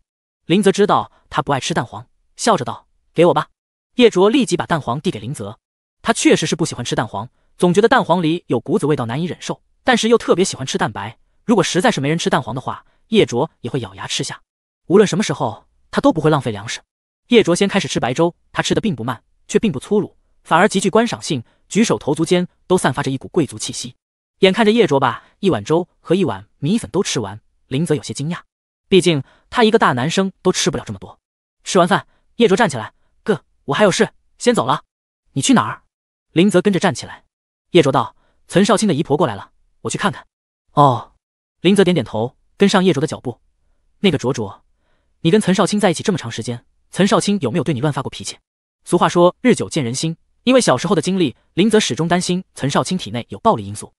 A: 林泽知道他不爱吃蛋黄，笑着道：“给我吧。”叶卓立即把蛋黄递给林泽。他确实是不喜欢吃蛋黄，总觉得蛋黄里有谷子味道难以忍受，但是又特别喜欢吃蛋白。如果实在是没人吃蛋黄的话，叶卓也会咬牙吃下。无论什么时候，他都不会浪费粮食。叶卓先开始吃白粥，他吃的并不慢。却并不粗鲁，反而极具观赏性，举手投足间都散发着一股贵族气息。眼看着叶卓把一碗粥和一碗米粉都吃完，林泽有些惊讶，毕竟他一个大男生都吃不了这么多。吃完饭，叶卓站起来：“哥，我还有事先走了，你去哪儿？”林泽跟着站起来。叶卓道：“岑少卿的姨婆过来了，我去看看。”哦，林泽点点头，跟上叶卓的脚步。那个卓卓，你跟岑少卿在一起这么长时间，岑少卿有没有对你乱发过脾气？俗话说，日久见人心。因为小时候的经历，林泽始终担心岑少卿体内有暴力因素。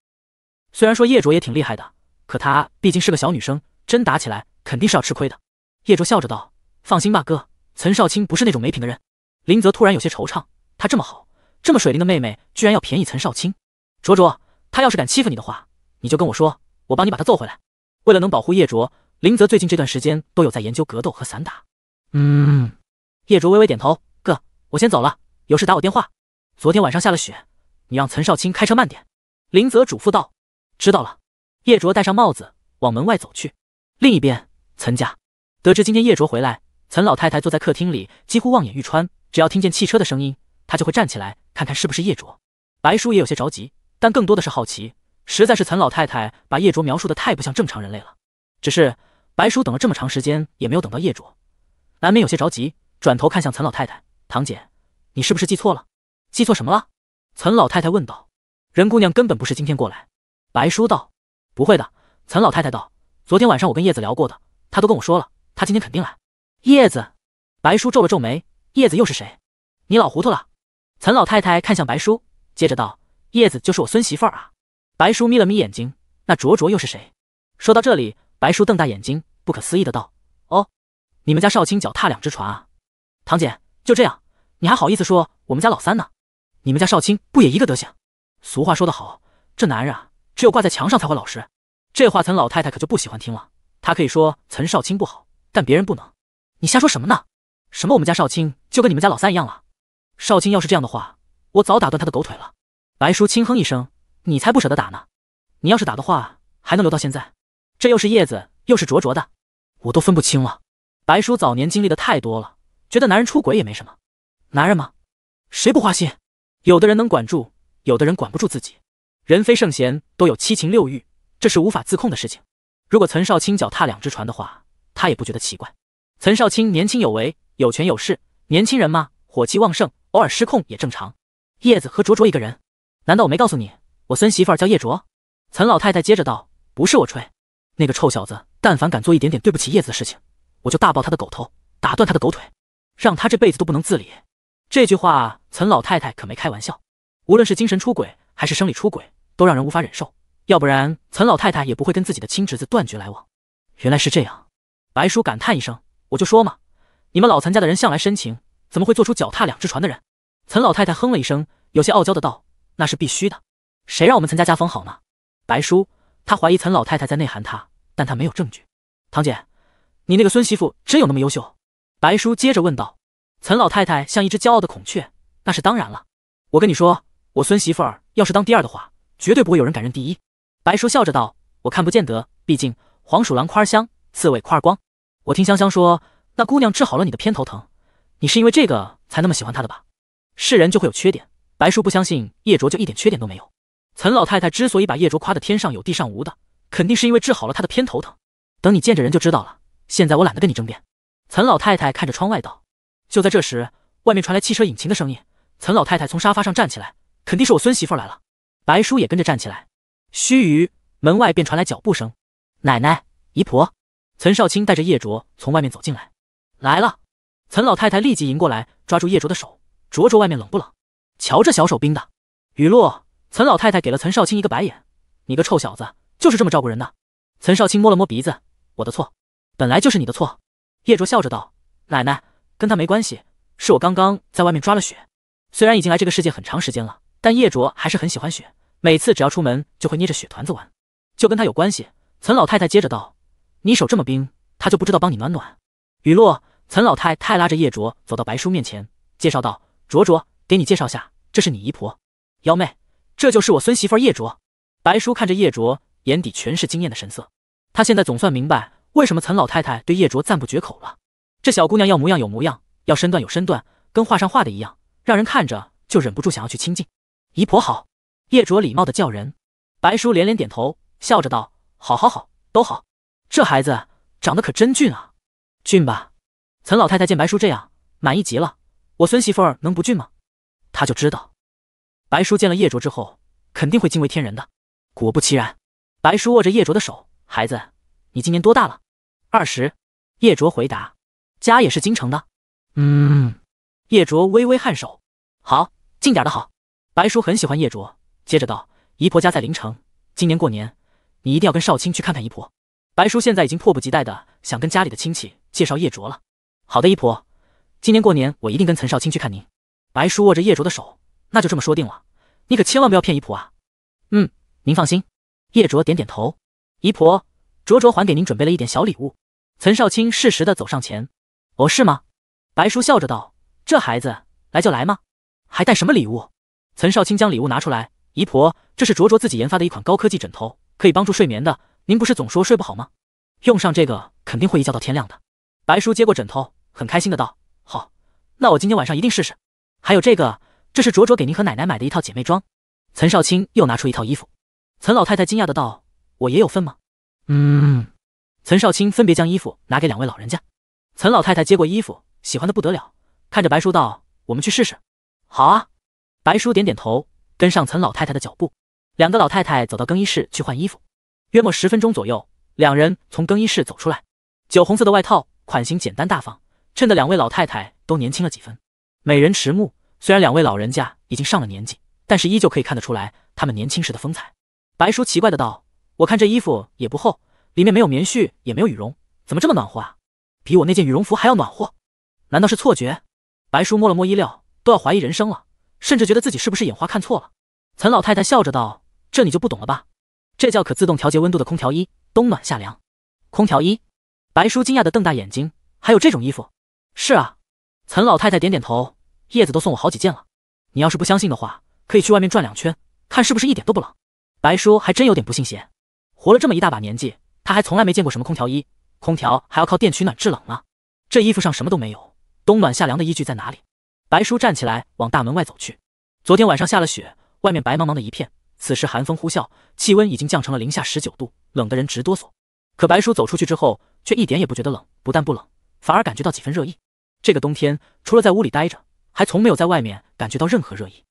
A: 虽然说叶卓也挺厉害的，可她毕竟是个小女生，真打起来肯定是要吃亏的。叶卓笑着道：“放心吧，哥，岑少卿不是那种没品的人。”林泽突然有些惆怅，她这么好，这么水灵的妹妹，居然要便宜岑少卿。卓卓，他要是敢欺负你的话，你就跟我说，我帮你把他揍回来。为了能保护叶卓，林泽最近这段时间都有在研究格斗和散打。嗯，叶卓微微点头。我先走了，有事打我电话。昨天晚上下了雪，你让岑少卿开车慢点。林泽嘱咐道：“知道了。”叶卓戴上帽子，往门外走去。另一边，岑家得知今天叶卓回来，岑老太太坐在客厅里，几乎望眼欲穿，只要听见汽车的声音，她就会站起来看看是不是叶卓。白叔也有些着急，但更多的是好奇，实在是岑老太太把叶卓描述的太不像正常人类了。只是白叔等了这么长时间也没有等到叶卓，难免有些着急，转头看向岑老太太。堂姐，你是不是记错了？记错什么了？岑老太太问道。任姑娘根本不是今天过来。白叔道：“不会的。”岑老太太道：“昨天晚上我跟叶子聊过的，她都跟我说了，她今天肯定来。”叶子。白叔皱了皱眉：“叶子又是谁？你老糊涂了？”岑老太太看向白叔，接着道：“叶子就是我孙媳妇儿啊。”白叔眯了眯眼睛：“那卓卓又是谁？”说到这里，白叔瞪大眼睛，不可思议的道：“哦，你们家少卿脚踏两只船啊，堂姐。”就这样，你还好意思说我们家老三呢？你们家少卿不也一个德行？俗话说得好，这男人啊，只有挂在墙上才会老实。这话岑老太太可就不喜欢听了。她可以说岑少卿不好，但别人不能。你瞎说什么呢？什么我们家少卿就跟你们家老三一样了？少卿要是这样的话，我早打断他的狗腿了。白叔轻哼一声：“你才不舍得打呢。你要是打的话，还能留到现在？这又是叶子，又是灼灼的，我都分不清了。白叔早年经历的太多了。”觉得男人出轨也没什么，男人吗？谁不花心？有的人能管住，有的人管不住自己。人非圣贤，都有七情六欲，这是无法自控的事情。如果岑少卿脚踏两只船的话，他也不觉得奇怪。岑少卿年轻有为，有权有势，年轻人嘛，火气旺盛，偶尔失控也正常。叶子和卓卓一个人，难道我没告诉你？我孙媳妇叫叶卓。岑老太太接着道：“不是我吹，那个臭小子，但凡敢做一点点对不起叶子的事情，我就大爆他的狗头，打断他的狗腿。”让他这辈子都不能自理，这句话岑老太太可没开玩笑。无论是精神出轨还是生理出轨，都让人无法忍受。要不然，岑老太太也不会跟自己的亲侄子断绝来往。原来是这样，白叔感叹一声：“我就说嘛，你们老岑家的人向来深情，怎么会做出脚踏两只船的人？”岑老太太哼了一声，有些傲娇的道：“那是必须的，谁让我们岑家家风好呢？”白叔，他怀疑岑老太太在内涵他，但他没有证据。堂姐，你那个孙媳妇真有那么优秀？白叔接着问道：“岑老太太像一只骄傲的孔雀，那是当然了。我跟你说，我孙媳妇儿要是当第二的话，绝对不会有人敢认第一。”白叔笑着道：“我看不见得，毕竟黄鼠狼夸香，刺猬夸光。我听香香说，那姑娘治好了你的偏头疼，你是因为这个才那么喜欢她的吧？是人就会有缺点，白叔不相信叶卓就一点缺点都没有。岑老太太之所以把叶卓夸得天上有地上无的，肯定是因为治好了他的偏头疼。等你见着人就知道了。现在我懒得跟你争辩。”岑老太太看着窗外道：“就在这时，外面传来汽车引擎的声音。”岑老太太从沙发上站起来，肯定是我孙媳妇来了。白叔也跟着站起来。须臾，门外便传来脚步声。奶奶，姨婆。岑少卿带着叶卓从外面走进来。来了。岑老太太立即迎过来，抓住叶卓的手：“卓卓，外面冷不冷？瞧这小手冰的。”雨落。岑老太太给了岑少卿一个白眼：“你个臭小子，就是这么照顾人的。”岑少卿摸了摸鼻子：“我的错，本来就是你的错。”叶卓笑着道：“奶奶，跟他没关系，是我刚刚在外面抓了雪。虽然已经来这个世界很长时间了，但叶卓还是很喜欢雪。每次只要出门，就会捏着雪团子玩。”就跟他有关系。岑老太太接着道：“你手这么冰，他就不知道帮你暖暖？”雨落，岑老太太拉着叶卓走到白叔面前，介绍道：“卓卓，给你介绍下，这是你姨婆，幺妹，这就是我孙媳妇叶卓。”白叔看着叶卓，眼底全是惊艳的神色。他现在总算明白。为什么岑老太太对叶卓赞不绝口了？这小姑娘要模样有模样，要身段有身段，跟画上画的一样，让人看着就忍不住想要去亲近。姨婆好，叶卓礼貌的叫人。白叔连连点头，笑着道：“好好好，都好。这孩子长得可真俊啊，俊吧？”岑老太太见白叔这样，满意极了。我孙媳妇儿能不俊吗？她就知道，白叔见了叶卓之后，肯定会惊为天人的。果不其然，白叔握着叶卓的手：“孩子，你今年多大了？”二十，叶卓回答：“家也是京城的。”
B: 嗯，
A: 叶卓微微颔首。好，近点的好。白叔很喜欢叶卓，接着道：“姨婆家在临城，今年过年你一定要跟少卿去看看姨婆。”白叔现在已经迫不及待的想跟家里的亲戚介绍叶卓了。好的，姨婆，今年过年我一定跟岑少卿去看您。白叔握着叶卓的手：“那就这么说定了，你可千万不要骗姨婆啊！”嗯，您放心。叶卓点点头：“姨婆，卓卓还给您准备了一点小礼物。”岑少卿适时的走上前，哦，是吗？白叔笑着道：“这孩子来就来吗？还带什么礼物？”岑少卿将礼物拿出来，姨婆，这是卓卓自己研发的一款高科技枕头，可以帮助睡眠的。您不是总说睡不好吗？用上这个肯定会一觉到天亮的。白叔接过枕头，很开心的道：“好，那我今天晚上一定试试。”还有这个，这是卓卓给您和奶奶买的一套姐妹装。岑少卿又拿出一套衣服。岑老太太惊讶的道：“我也有份吗？”
B: 嗯。
A: 岑少卿分别将衣服拿给两位老人家，岑老太太接过衣服，喜欢的不得了，看着白叔道：“我们去试试。”“好啊。”白叔点点头，跟上岑老太太的脚步。两个老太太走到更衣室去换衣服，约莫十分钟左右，两人从更衣室走出来。酒红色的外套，款型简单大方，衬得两位老太太都年轻了几分。美人迟暮，虽然两位老人家已经上了年纪，但是依旧可以看得出来他们年轻时的风采。白叔奇怪的道：“我看这衣服也不厚。”里面没有棉絮，也没有羽绒，怎么这么暖和啊？比我那件羽绒服还要暖和，难道是错觉？白叔摸了摸衣料，都要怀疑人生了，甚至觉得自己是不是眼花看错了。岑老太太笑着道：“这你就不懂了吧？这叫可自动调节温度的空调衣，冬暖夏凉。”空调衣？白叔惊讶地瞪大眼睛，还有这种衣服？是啊，岑老太太点点头，叶子都送我好几件了。你要是不相信的话，可以去外面转两圈，看是不是一点都不冷。白叔还真有点不信邪，活了这么一大把年纪。他还从来没见过什么空调衣，空调还要靠电取暖制冷呢。这衣服上什么都没有，冬暖夏凉的依据在哪里？白叔站起来往大门外走去。昨天晚上下了雪，外面白茫茫的一片。此时寒风呼啸，气温已经降成了零下十九度，冷得人直哆嗦。可白叔走出去之后，却一点也不觉得冷，不但不冷，反而感觉到几分热意。这个冬天，除了在屋里待着，还从没有在外面感觉到任何热意。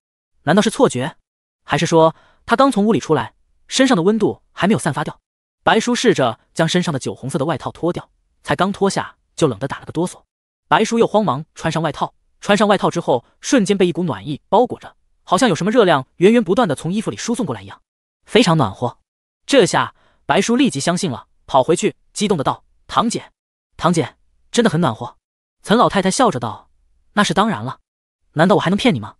A: 难道是错觉？还是说他刚从屋里出来，身上的温度还没有散发掉？白叔试着将身上的酒红色的外套脱掉，才刚脱下，就冷得打了个哆嗦。白叔又慌忙穿上外套，穿上外套之后，瞬间被一股暖意包裹着，好像有什么热量源源不断的从衣服里输送过来一样，非常暖和。这下白叔立即相信了，跑回去激动的道：“堂姐，堂姐，真的很暖和。”岑老太太笑着道：“那是当然了，难道我还能骗你吗？”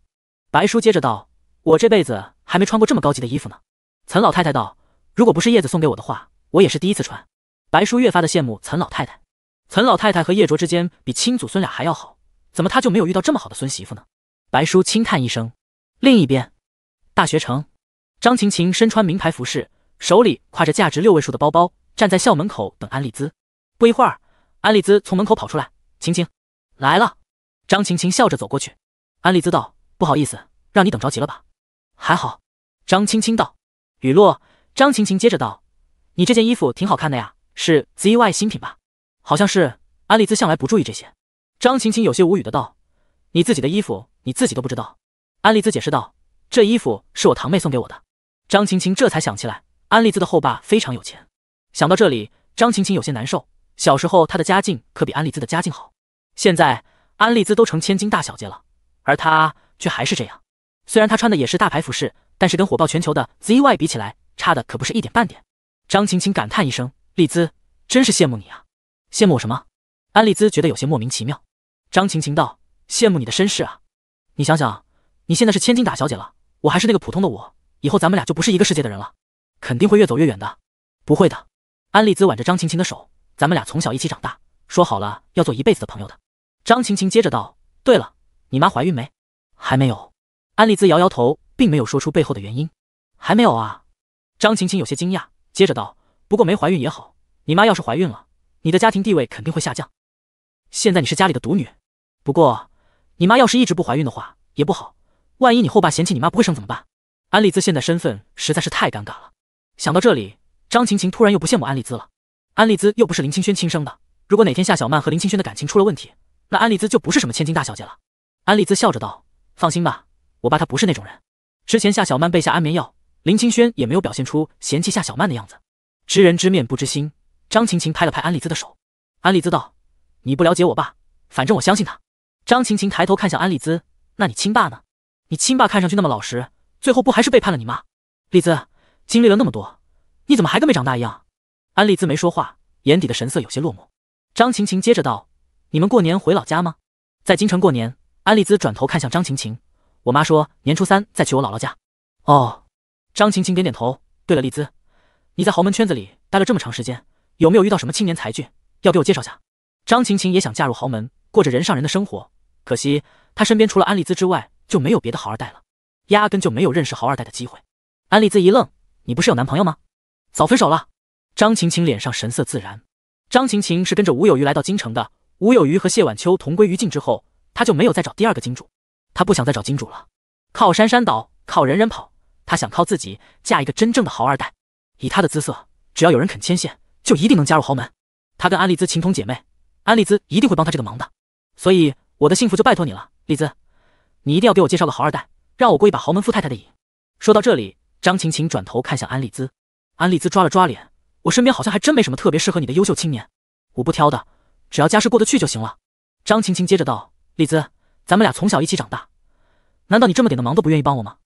A: 白叔接着道：“我这辈子还没穿过这么高级的衣服呢。”岑老太太道：“如果不是叶子送给我的话，”我也是第一次穿，白叔越发的羡慕岑老太太。岑老太太和叶卓之间比亲祖孙俩还要好，怎么他就没有遇到这么好的孙媳妇呢？白叔轻叹一声。另一边，大学城，张晴晴身穿名牌服饰，手里挎着价值六位数的包包，站在校门口等安丽兹。不一会儿，安丽兹从门口跑出来，晴晴来了。张晴晴笑着走过去，安丽兹道：“不好意思，让你等着急了吧？”“还好。”张青青道。雨落，张晴晴接着道。你这件衣服挺好看的呀，是 ZY 新品吧？好像是。安丽兹向来不注意这些。张晴晴有些无语的道：“你自己的衣服，你自己都不知道？”安丽兹解释道：“这衣服是我堂妹送给我的。”张晴晴这才想起来，安丽兹的后爸非常有钱。想到这里，张晴晴有些难受。小时候她的家境可比安丽兹的家境好，现在安丽兹都成千金大小姐了，而她却还是这样。虽然她穿的也是大牌服饰，但是跟火爆全球的 ZY 比起来，差的可不是一点半点。张晴晴感叹一声：“丽兹，真是羡慕你啊！羡慕我什么？”安丽兹觉得有些莫名其妙。张晴晴道：“羡慕你的身世啊！你想想，你现在是千金大小姐了，我还是那个普通的我，以后咱们俩就不是一个世界的人了，肯定会越走越远的。”“不会的。”安丽兹挽着张晴晴的手，“咱们俩从小一起长大，说好了要做一辈子的朋友的。”张晴晴接着道：“对了，你妈怀孕没？”“还没有。”安丽兹摇摇头，并没有说出背后的原因。“还没有啊？”张晴晴有些惊讶。接着道，不过没怀孕也好，你妈要是怀孕了，你的家庭地位肯定会下降。现在你是家里的独女，不过你妈要是一直不怀孕的话也不好，万一你后爸嫌弃你妈不会生怎么办？安丽兹现在身份实在是太尴尬了。想到这里，张晴晴突然又不羡慕安丽兹了。安丽兹又不是林清轩亲生的，如果哪天夏小曼和林清轩的感情出了问题，那安丽兹就不是什么千金大小姐了。安丽兹笑着道，放心吧，我爸他不是那种人。之前夏小曼备下安眠药。林清轩也没有表现出嫌弃夏小曼的样子。知人知面不知心，张晴晴拍了拍安利兹的手。安利兹道：“你不了解我爸，反正我相信他。”张晴晴抬头看向安利兹：“那你亲爸呢？你亲爸看上去那么老实，最后不还是背叛了你吗？”利兹经历了那么多，你怎么还跟没长大一样？安利兹没说话，眼底的神色有些落寞。张晴晴接着道：“你们过年回老家吗？在京城过年？”安利兹转头看向张晴晴：“我妈说年初三再去我姥姥家。”哦。张晴晴点点头。对了，丽兹，你在豪门圈子里待了这么长时间，有没有遇到什么青年才俊，要给我介绍下？张晴晴也想嫁入豪门，过着人上人的生活，可惜她身边除了安丽兹之外，就没有别的豪二代了，压根就没有认识豪二代的机会。安丽兹一愣：“你不是有男朋友吗？早分手了。”张晴晴脸上神色自然。张晴晴是跟着吴有余来到京城的。吴有余和谢婉秋同归于尽之后，她就没有再找第二个金主。她不想再找金主了，靠山山倒，靠人人跑。她想靠自己嫁一个真正的豪二代，以她的姿色，只要有人肯牵线，就一定能加入豪门。她跟安丽兹情同姐妹，安丽兹一定会帮她这个忙的。所以我的幸福就拜托你了，丽兹，你一定要给我介绍个豪二代，让我过一把豪门富太太的瘾。说到这里，张晴晴转头看向安丽兹，安丽兹抓了抓脸，我身边好像还真没什么特别适合你的优秀青年。我不挑的，只要家世过得去就行了。张晴晴接着道，丽兹，咱们俩从小一起长大，难道你这么点的忙都不愿意帮我吗？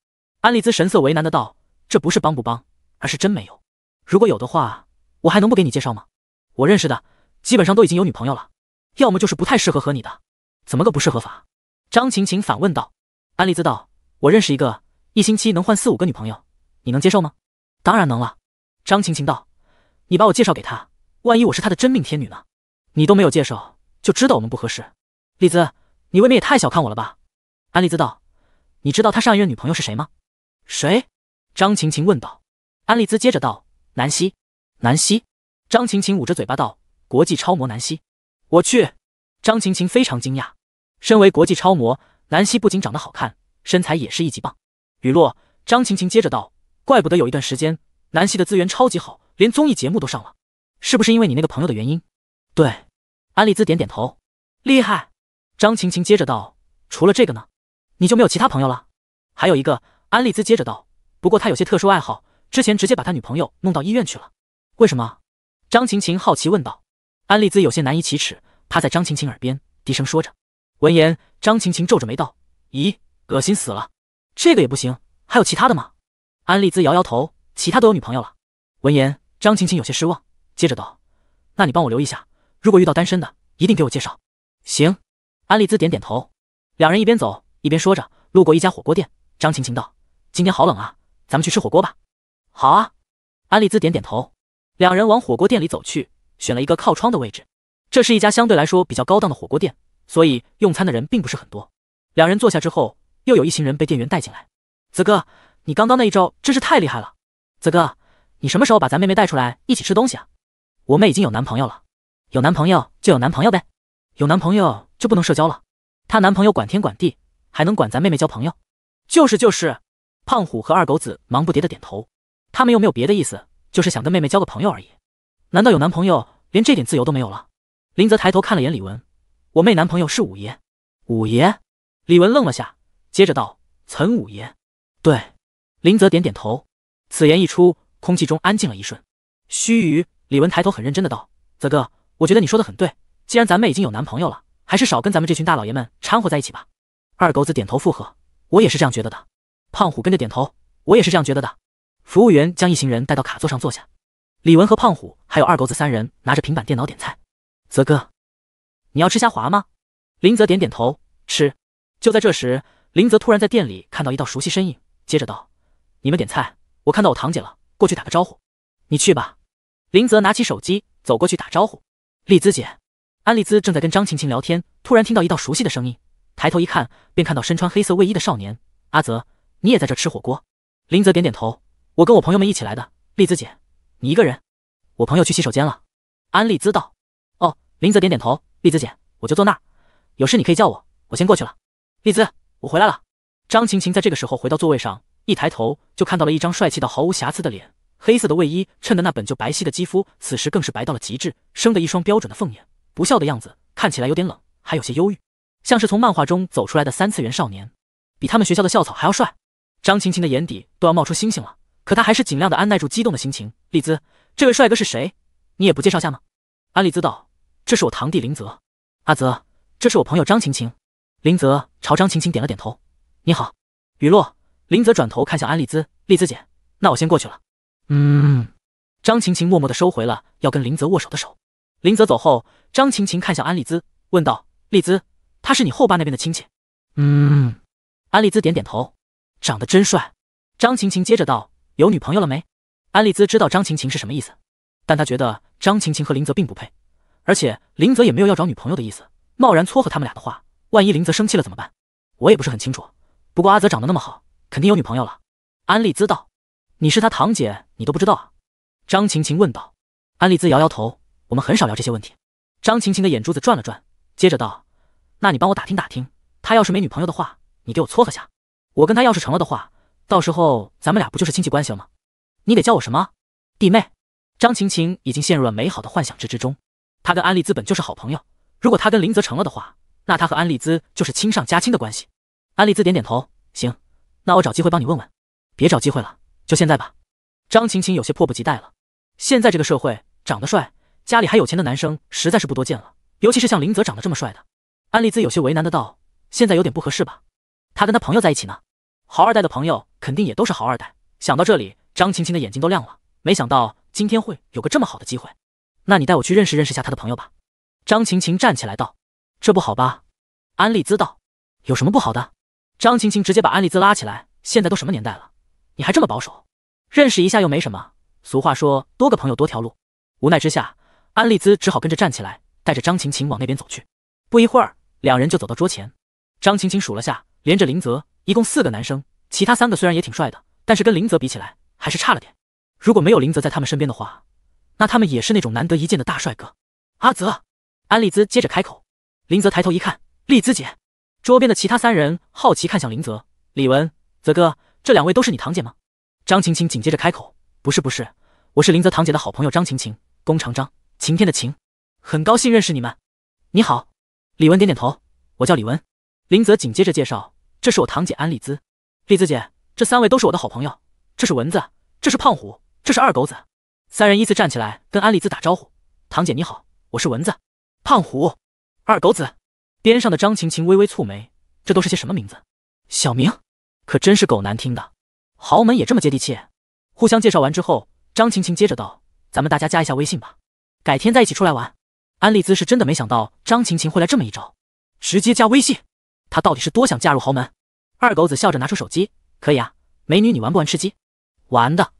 A: 安丽兹神色为难的道：“这不是帮不帮，而是真没有。如果有的话，我还能不给你介绍吗？我认识的基本上都已经有女朋友了，要么就是不太适合和你的。”“怎么个不适合法？”张晴晴反问道。安丽兹道：“我认识一个，一星期能换四五个女朋友，你能接受吗？”“当然能了。”张晴晴道。“你把我介绍给他，万一我是他的真命天女呢？”“你都没有介绍，就知道我们不合适。”丽兹，你未免也太小看我了吧？”安丽兹道。“你知道他上一任女朋友是谁吗？”谁？张晴晴问道。安利兹接着道：“南希，南希。”张晴晴捂着嘴巴道：“国际超模南希，我去！”张晴晴非常惊讶。身为国际超模，南希不仅长得好看，身材也是一级棒。雨落，张晴晴接着道：“怪不得有一段时间南希的资源超级好，连综艺节目都上了，是不是因为你那个朋友的原因？”对，安利兹点点头。厉害！张晴晴接着道：“除了这个呢，你就没有其他朋友了？还有一个。”安利兹接着道：“不过他有些特殊爱好，之前直接把他女朋友弄到医院去了。为什么？”张晴晴好奇问道。安利兹有些难以启齿，趴在张晴晴耳边低声说着。闻言，张晴晴皱着眉道：“咦，恶心死了，这个也不行，还有其他的吗？”安利兹摇摇头：“其他都有女朋友了。”闻言，张晴晴有些失望，接着道：“那你帮我留一下，如果遇到单身的，一定给我介绍。”行。安利兹点点头。两人一边走一边说着，路过一家火锅店，张晴晴道。今天好冷啊，咱们去吃火锅吧。好啊，安丽兹点点头。两人往火锅店里走去，选了一个靠窗的位置。这是一家相对来说比较高档的火锅店，所以用餐的人并不是很多。两人坐下之后，又有一行人被店员带进来。泽哥，你刚刚那一招真是太厉害了。泽哥，你什么时候把咱妹妹带出来一起吃东西啊？我妹已经有男朋友了，有男朋友就有男朋友呗，有男朋友就不能社交了。她男朋友管天管地，还能管咱妹妹交朋友？就是就是。胖虎和二狗子忙不迭的点头，他们又没有别的意思，就是想跟妹妹交个朋友而已。难道有男朋友连这点自由都没有了？林泽抬头看了眼李文，我妹男朋友是五爷。五爷？李文愣了下，接着道：“岑五爷。”对，林泽点点头。此言一出，空气中安静了一瞬。须臾，李文抬头很认真的道：“泽哥，我觉得你说的很对，既然咱妹已经有男朋友了，还是少跟咱们这群大老爷们掺和在一起吧。”二狗子点头附和：“我也是这样觉得的。”胖虎跟着点头，我也是这样觉得的。服务员将一行人带到卡座上坐下，李文和胖虎还有二狗子三人拿着平板电脑点菜。泽哥，你要吃虾滑吗？林泽点点头，吃。就在这时，林泽突然在店里看到一道熟悉身影，接着道：“你们点菜，我看到我堂姐了，过去打个招呼。”你去吧。林泽拿起手机走过去打招呼。丽兹姐，安丽兹正在跟张晴晴聊天，突然听到一道熟悉的声音，抬头一看，便看到身穿黑色卫衣的少年阿泽。你也在这吃火锅，林泽点点头，我跟我朋友们一起来的。丽兹姐，你一个人？我朋友去洗手间了。安丽兹道。哦，林泽点点头。丽兹姐，我就坐那儿，有事你可以叫我。我先过去了。丽兹，我回来了。张晴晴在这个时候回到座位上，一抬头就看到了一张帅气到毫无瑕疵的脸，黑色的卫衣衬得那本就白皙的肌肤此时更是白到了极致，生的一双标准的凤眼，不笑的样子看起来有点冷，还有些忧郁，像是从漫画中走出来的三次元少年，比他们学校的校草还要帅。张晴晴的眼底都要冒出星星了，可她还是尽量的按耐住激动的心情。丽兹，这位帅哥是谁？你也不介绍下吗？安丽兹道：“这是我堂弟林泽，阿泽，这是我朋友张晴晴。”林泽朝张晴晴点了点头：“你好。”雨落，林泽转头看向安丽兹：“丽兹姐，那我先过去了。”
B: 嗯。
A: 张晴晴默默的收回了要跟林泽握手的手。林泽走后，张晴晴看向安丽兹，问道：“丽兹，他是你后爸那边的亲戚？”
B: 嗯。
A: 安丽兹点点头。长得真帅，张晴晴接着道：“有女朋友了没？”安利兹知道张晴晴是什么意思，但他觉得张晴晴和林泽并不配，而且林泽也没有要找女朋友的意思。贸然撮合他们俩的话，万一林泽生气了怎么办？我也不是很清楚，不过阿泽长得那么好，肯定有女朋友了。安利兹道：“你是他堂姐，你都不知道？”啊？”张晴晴问道。安利兹摇摇头：“我们很少聊这些问题。”张晴晴的眼珠子转了转，接着道：“那你帮我打听打听，他要是没女朋友的话，你给我撮合下。”我跟他要是成了的话，到时候咱们俩不就是亲戚关系了吗？你得叫我什么？弟妹？张晴晴已经陷入了美好的幻想之之中。她跟安利兹本就是好朋友，如果她跟林泽成了的话，那她和安利兹就是亲上加亲的关系。安利兹点点头，行，那我找机会帮你问问。别找机会了，就现在吧。张晴晴有些迫不及待了。现在这个社会，长得帅、家里还有钱的男生实在是不多见了，尤其是像林泽长得这么帅的。安利兹有些为难的道：“现在有点不合适吧？他跟他朋友在一起呢。”豪二代的朋友肯定也都是豪二代。想到这里，张晴晴的眼睛都亮了。没想到今天会有个这么好的机会。那你带我去认识认识下他的朋友吧。张晴晴站起来道：“这不好吧？”安利兹道：“有什么不好的？”张晴晴直接把安利兹拉起来。现在都什么年代了，你还这么保守？认识一下又没什么。俗话说，多个朋友多条路。无奈之下，安利兹只好跟着站起来，带着张晴晴往那边走去。不一会儿，两人就走到桌前。张晴晴数了下，连着林泽。一共四个男生，其他三个虽然也挺帅的，但是跟林泽比起来还是差了点。如果没有林泽在他们身边的话，那他们也是那种难得一见的大帅哥。阿泽，安丽兹接着开口。林泽抬头一看，丽兹姐。桌边的其他三人好奇看向林泽。李文，泽哥，这两位都是你堂姐吗？张晴晴紧接着开口，不是不是，我是林泽堂姐的好朋友张晴晴，龚长张，晴天的晴，很高兴认识你们。你好。李文点点头，我叫李文。林泽紧接着介绍。这是我堂姐安丽兹，丽兹姐，这三位都是我的好朋友。这是蚊子，这是胖虎，这是二狗子。三人依次站起来跟安丽兹打招呼：“堂姐你好，我是蚊子，胖虎，二狗子。”边上的张晴晴微微蹙眉：“这都是些什么名字？小明，可真是狗难听的。豪门也这么接地气？”互相介绍完之后，张晴晴接着道：“咱们大家加一下微信吧，改天再一起出来玩。”安丽兹是真的没想到张晴晴会来这么一招，直接加微信。他到底是多想嫁入豪门？二狗子笑着拿出手机，可以啊，美女你玩不玩吃鸡？玩的。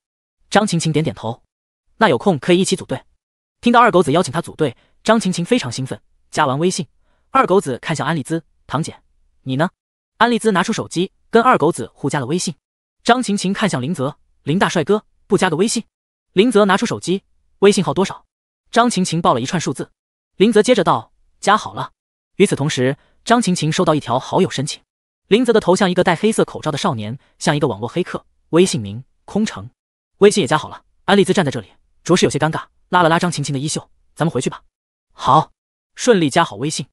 A: 张晴晴点点头，那有空可以一起组队。听到二狗子邀请他组队，张晴晴非常兴奋，加完微信，二狗子看向安丽兹，唐姐你呢？安丽兹拿出手机跟二狗子互加了微信。张晴晴看向林泽，林大帅哥不加个微信？林泽拿出手机，微信号多少？张晴晴报了一串数字，林泽接着道，加好了。与此同时。张晴晴收到一条好友申请，林泽的头像一个戴黑色口罩的少年，像一个网络黑客。微信名空城，微信也加好了。安利兹站在这里，着实有些尴尬，拉了拉张晴晴的衣袖：“咱们回去吧。”好，顺利加好微信，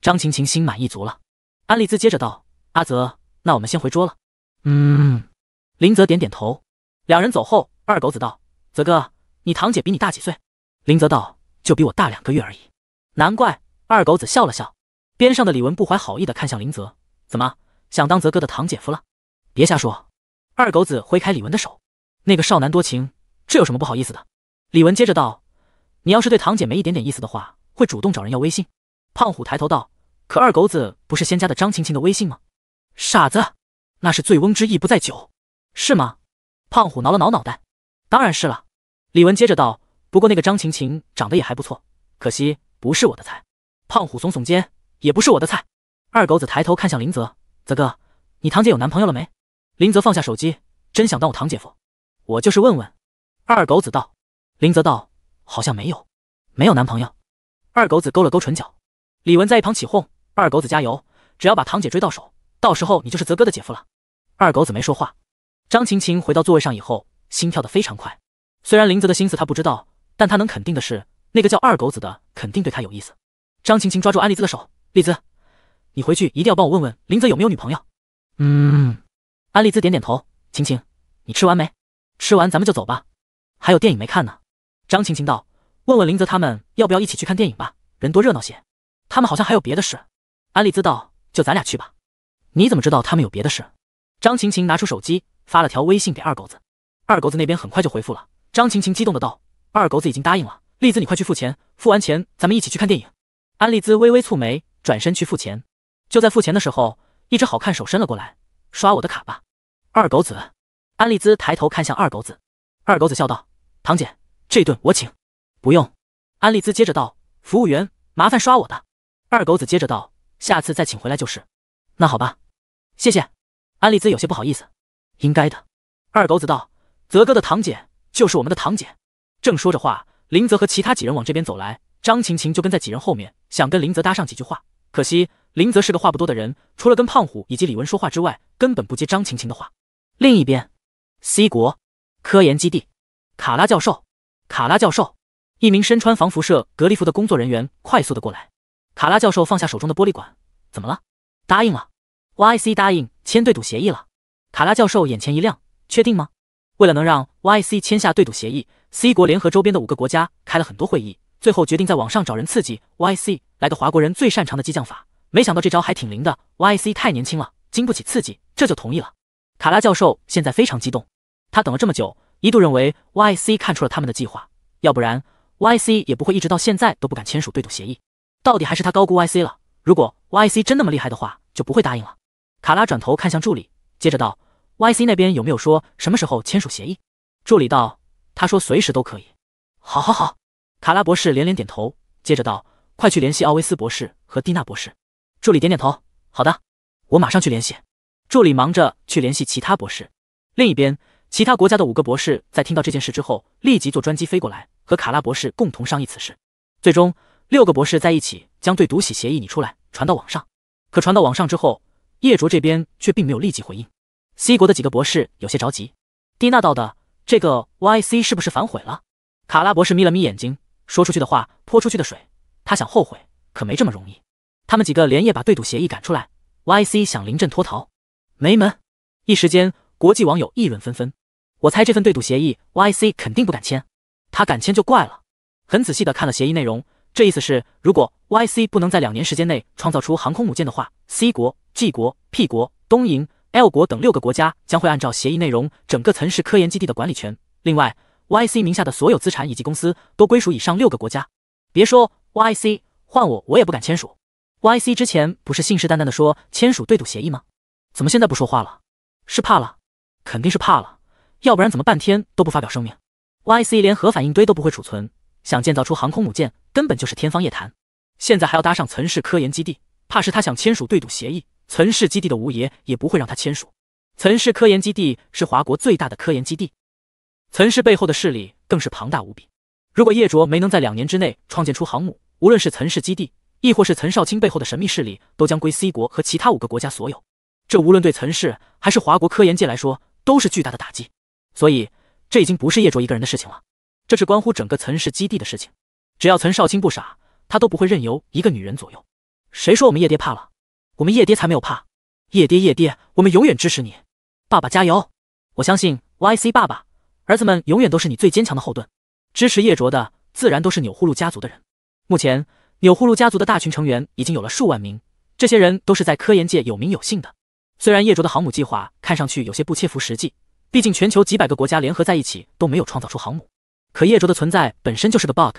A: 张晴晴心满意足了。安利兹接着道：“阿泽，那我们先回桌了。”
B: 嗯，
A: 林泽点点头。两人走后，二狗子道：“泽哥，你堂姐比你大几岁？”林泽道：“就比我大两个月而已。”难怪，二狗子笑了笑。边上的李文不怀好意的看向林泽，怎么想当泽哥的堂姐夫了？别瞎说！二狗子挥开李文的手。那个少男多情，这有什么不好意思的？李文接着道：“你要是对堂姐没一点点意思的话，会主动找人要微信？”胖虎抬头道：“可二狗子不是先加的张晴晴的微信吗？”傻子，那是醉翁之意不在酒，是吗？胖虎挠了挠脑袋：“当然是了。”李文接着道：“不过那个张晴晴长得也还不错，可惜不是我的菜。”胖虎耸耸肩。也不是我的菜。二狗子抬头看向林泽，泽哥，你堂姐有男朋友了没？林泽放下手机，真想当我堂姐夫，我就是问问。二狗子道。林泽道，好像没有，没有男朋友。二狗子勾了勾唇角。李文在一旁起哄，二狗子加油，只要把堂姐追到手，到时候你就是泽哥的姐夫了。二狗子没说话。张晴晴回到座位上以后，心跳得非常快。虽然林泽的心思他不知道，但他能肯定的是，那个叫二狗子的肯定对他有意思。张晴晴抓住安利兹的手。丽兹，你回去一定要帮我问问林泽有没有女朋友。
B: 嗯，
A: 安丽兹点点头。晴晴，你吃完没？吃完咱们就走吧。还有电影没看呢。张晴晴道：“问问林泽他们要不要一起去看电影吧，人多热闹些。”他们好像还有别的事。安丽兹道：“就咱俩去吧。”你怎么知道他们有别的事？张晴晴拿出手机发了条微信给二狗子，二狗子那边很快就回复了。张晴晴激动的道：“二狗子已经答应了，丽兹你快去付钱，付完钱咱们一起去看电影。”安丽兹微微蹙眉。转身去付钱，就在付钱的时候，一只好看手伸了过来，刷我的卡吧。二狗子，安利兹抬头看向二狗子，二狗子笑道：“堂姐，这顿我请。”不用。安利兹接着道：“服务员，麻烦刷我的。”二狗子接着道：“下次再请回来就是。”那好吧，谢谢。安利兹有些不好意思。应该的。二狗子道：“泽哥的堂姐就是我们的堂姐。”正说着话，林泽和其他几人往这边走来，张晴晴就跟在几人后面，想跟林泽搭上几句话。可惜，林泽是个话不多的人，除了跟胖虎以及李文说话之外，根本不接张晴晴的话。另一边，C 国科研基地，卡拉教授，卡拉教授，一名身穿防辐射隔离服的工作人员快速的过来。卡拉教授放下手中的玻璃管，怎么了？答应了？YC 答应签对赌协议了。卡拉教授眼前一亮，确定吗？为了能让 YC 签下对赌协议，C 国联合周边的五个国家开了很多会议。最后决定在网上找人刺激 Y C，来个华国人最擅长的激将法。没想到这招还挺灵的，Y C 太年轻了，经不起刺激，这就同意了。卡拉教授现在非常激动，他等了这么久，一度认为 Y C 看出了他们的计划，要不然 Y C 也不会一直到现在都不敢签署对赌协议。到底还是他高估 Y C 了。如果 Y C 真那么厉害的话，就不会答应了。卡拉转头看向助理，接着道：“Y C 那边有没有说什么时候签署协议？”助理道：“他说随时都可以。”“好，好，好。”卡拉博士连连点头，接着道：“快去联系奥维斯博士和蒂娜博士。”助理点点头：“好的，我马上去联系。”助理忙着去联系其他博士。另一边，其他国家的五个博士在听到这件事之后，立即坐专机飞过来，和卡拉博士共同商议此事。最终，六个博士在一起将对毒洗协议拟出来，传到网上。可传到网上之后，叶卓这边却并没有立即回应。C 国的几个博士有些着急。蒂娜道：“的这个 Y C 是不是反悔了？”卡拉博士眯了眯眼睛。说出去的话，泼出去的水，他想后悔可没这么容易。他们几个连夜把对赌协议赶出来。Y C 想临阵脱逃，没门！一时间，国际网友议论纷纷。我猜这份对赌协议，Y C 肯定不敢签，他敢签就怪了。很仔细的看了协议内容，这意思是，如果 Y C 不能在两年时间内创造出航空母舰的话，C 国、G 国、P 国、东营、L 国等六个国家将会按照协议内容，整个岑氏科研基地的管理权。另外，Y C 名下的所有资产以及公司都归属以上六个国家。别说 Y C，换我我也不敢签署。Y C 之前不是信誓旦旦的说签署对赌协议吗？怎么现在不说话了？是怕了？肯定是怕了，要不然怎么半天都不发表声明？Y C 连核反应堆都不会储存，想建造出航空母舰根本就是天方夜谭。现在还要搭上岑氏科研基地，怕是他想签署对赌协议，岑氏基地的吴爷也不会让他签署。岑氏科研基地是华国最大的科研基地。岑氏背后的势力更是庞大无比。如果叶卓没能在两年之内创建出航母，无论是岑氏基地，亦或是岑少卿背后的神秘势力，都将归 C 国和其他五个国家所有。这无论对岑氏还是华国科研界来说，都是巨大的打击。所以，这已经不是叶卓一个人的事情了，这是关乎整个岑氏基地的事情。只要岑少卿不傻，他都不会任由一个女人左右。谁说我们叶爹怕了？我们叶爹才没有怕！叶爹叶爹，我们永远支持你，爸爸加油！我相信 YC 爸爸。儿子们永远都是你最坚强的后盾，支持叶卓的自然都是纽祜禄家族的人。目前，纽祜禄家族的大群成员已经有了数万名，这些人都是在科研界有名有姓的。虽然叶卓的航母计划看上去有些不切符实际，毕竟全球几百个国家联合在一起都没有创造出航母，可叶卓的存在本身就是个 bug，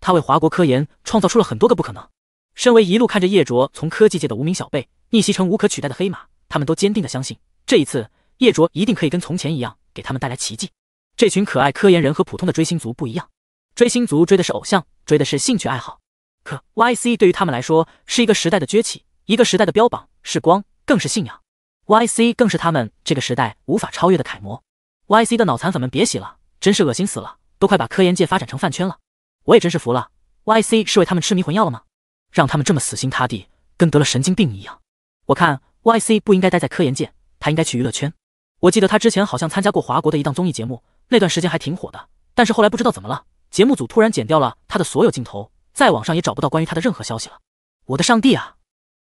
A: 他为华国科研创造出了很多个不可能。身为一路看着叶卓从科技界的无名小辈逆袭成无可取代的黑马，他们都坚定的相信，这一次叶卓一定可以跟从前一样，给他们带来奇迹。这群可爱科研人和普通的追星族不一样，追星族追的是偶像，追的是兴趣爱好，可 Y C 对于他们来说是一个时代的崛起，一个时代的标榜，是光，更是信仰。Y C 更是他们这个时代无法超越的楷模。Y C 的脑残粉们别洗了，真是恶心死了，都快把科研界发展成饭圈了。我也真是服了，Y C 是为他们吃迷魂药了吗？让他们这么死心塌地，跟得了神经病一样。我看 Y C 不应该待在科研界，他应该去娱乐圈。我记得他之前好像参加过华国的一档综艺节目。那段时间还挺火的，但是后来不知道怎么了，节目组突然剪掉了他的所有镜头，在网上也找不到关于他的任何消息了。我的上帝啊！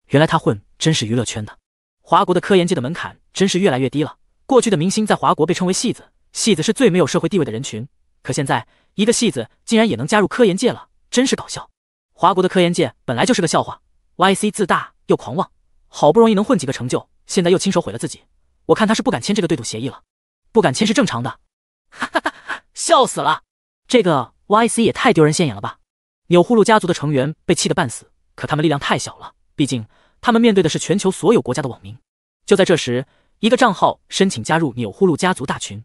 A: 原来他混真是娱乐圈的。华国的科研界的门槛真是越来越低了。过去的明星在华国被称为戏子，戏子是最没有社会地位的人群。可现在一个戏子竟然也能加入科研界了，真是搞笑。华国的科研界本来就是个笑话。Y C 自大又狂妄，好不容易能混几个成就，现在又亲手毁了自己。我看他是不敢签这个对赌协议了，不敢签是正常的。哈哈哈！笑死了，这个 Y C 也太丢人现眼了吧！纽祜禄家族的成员被气得半死，可他们力量太小了，毕竟他们面对的是全球所有国家的网民。就在这时，一个账号申请加入纽祜禄家族大群，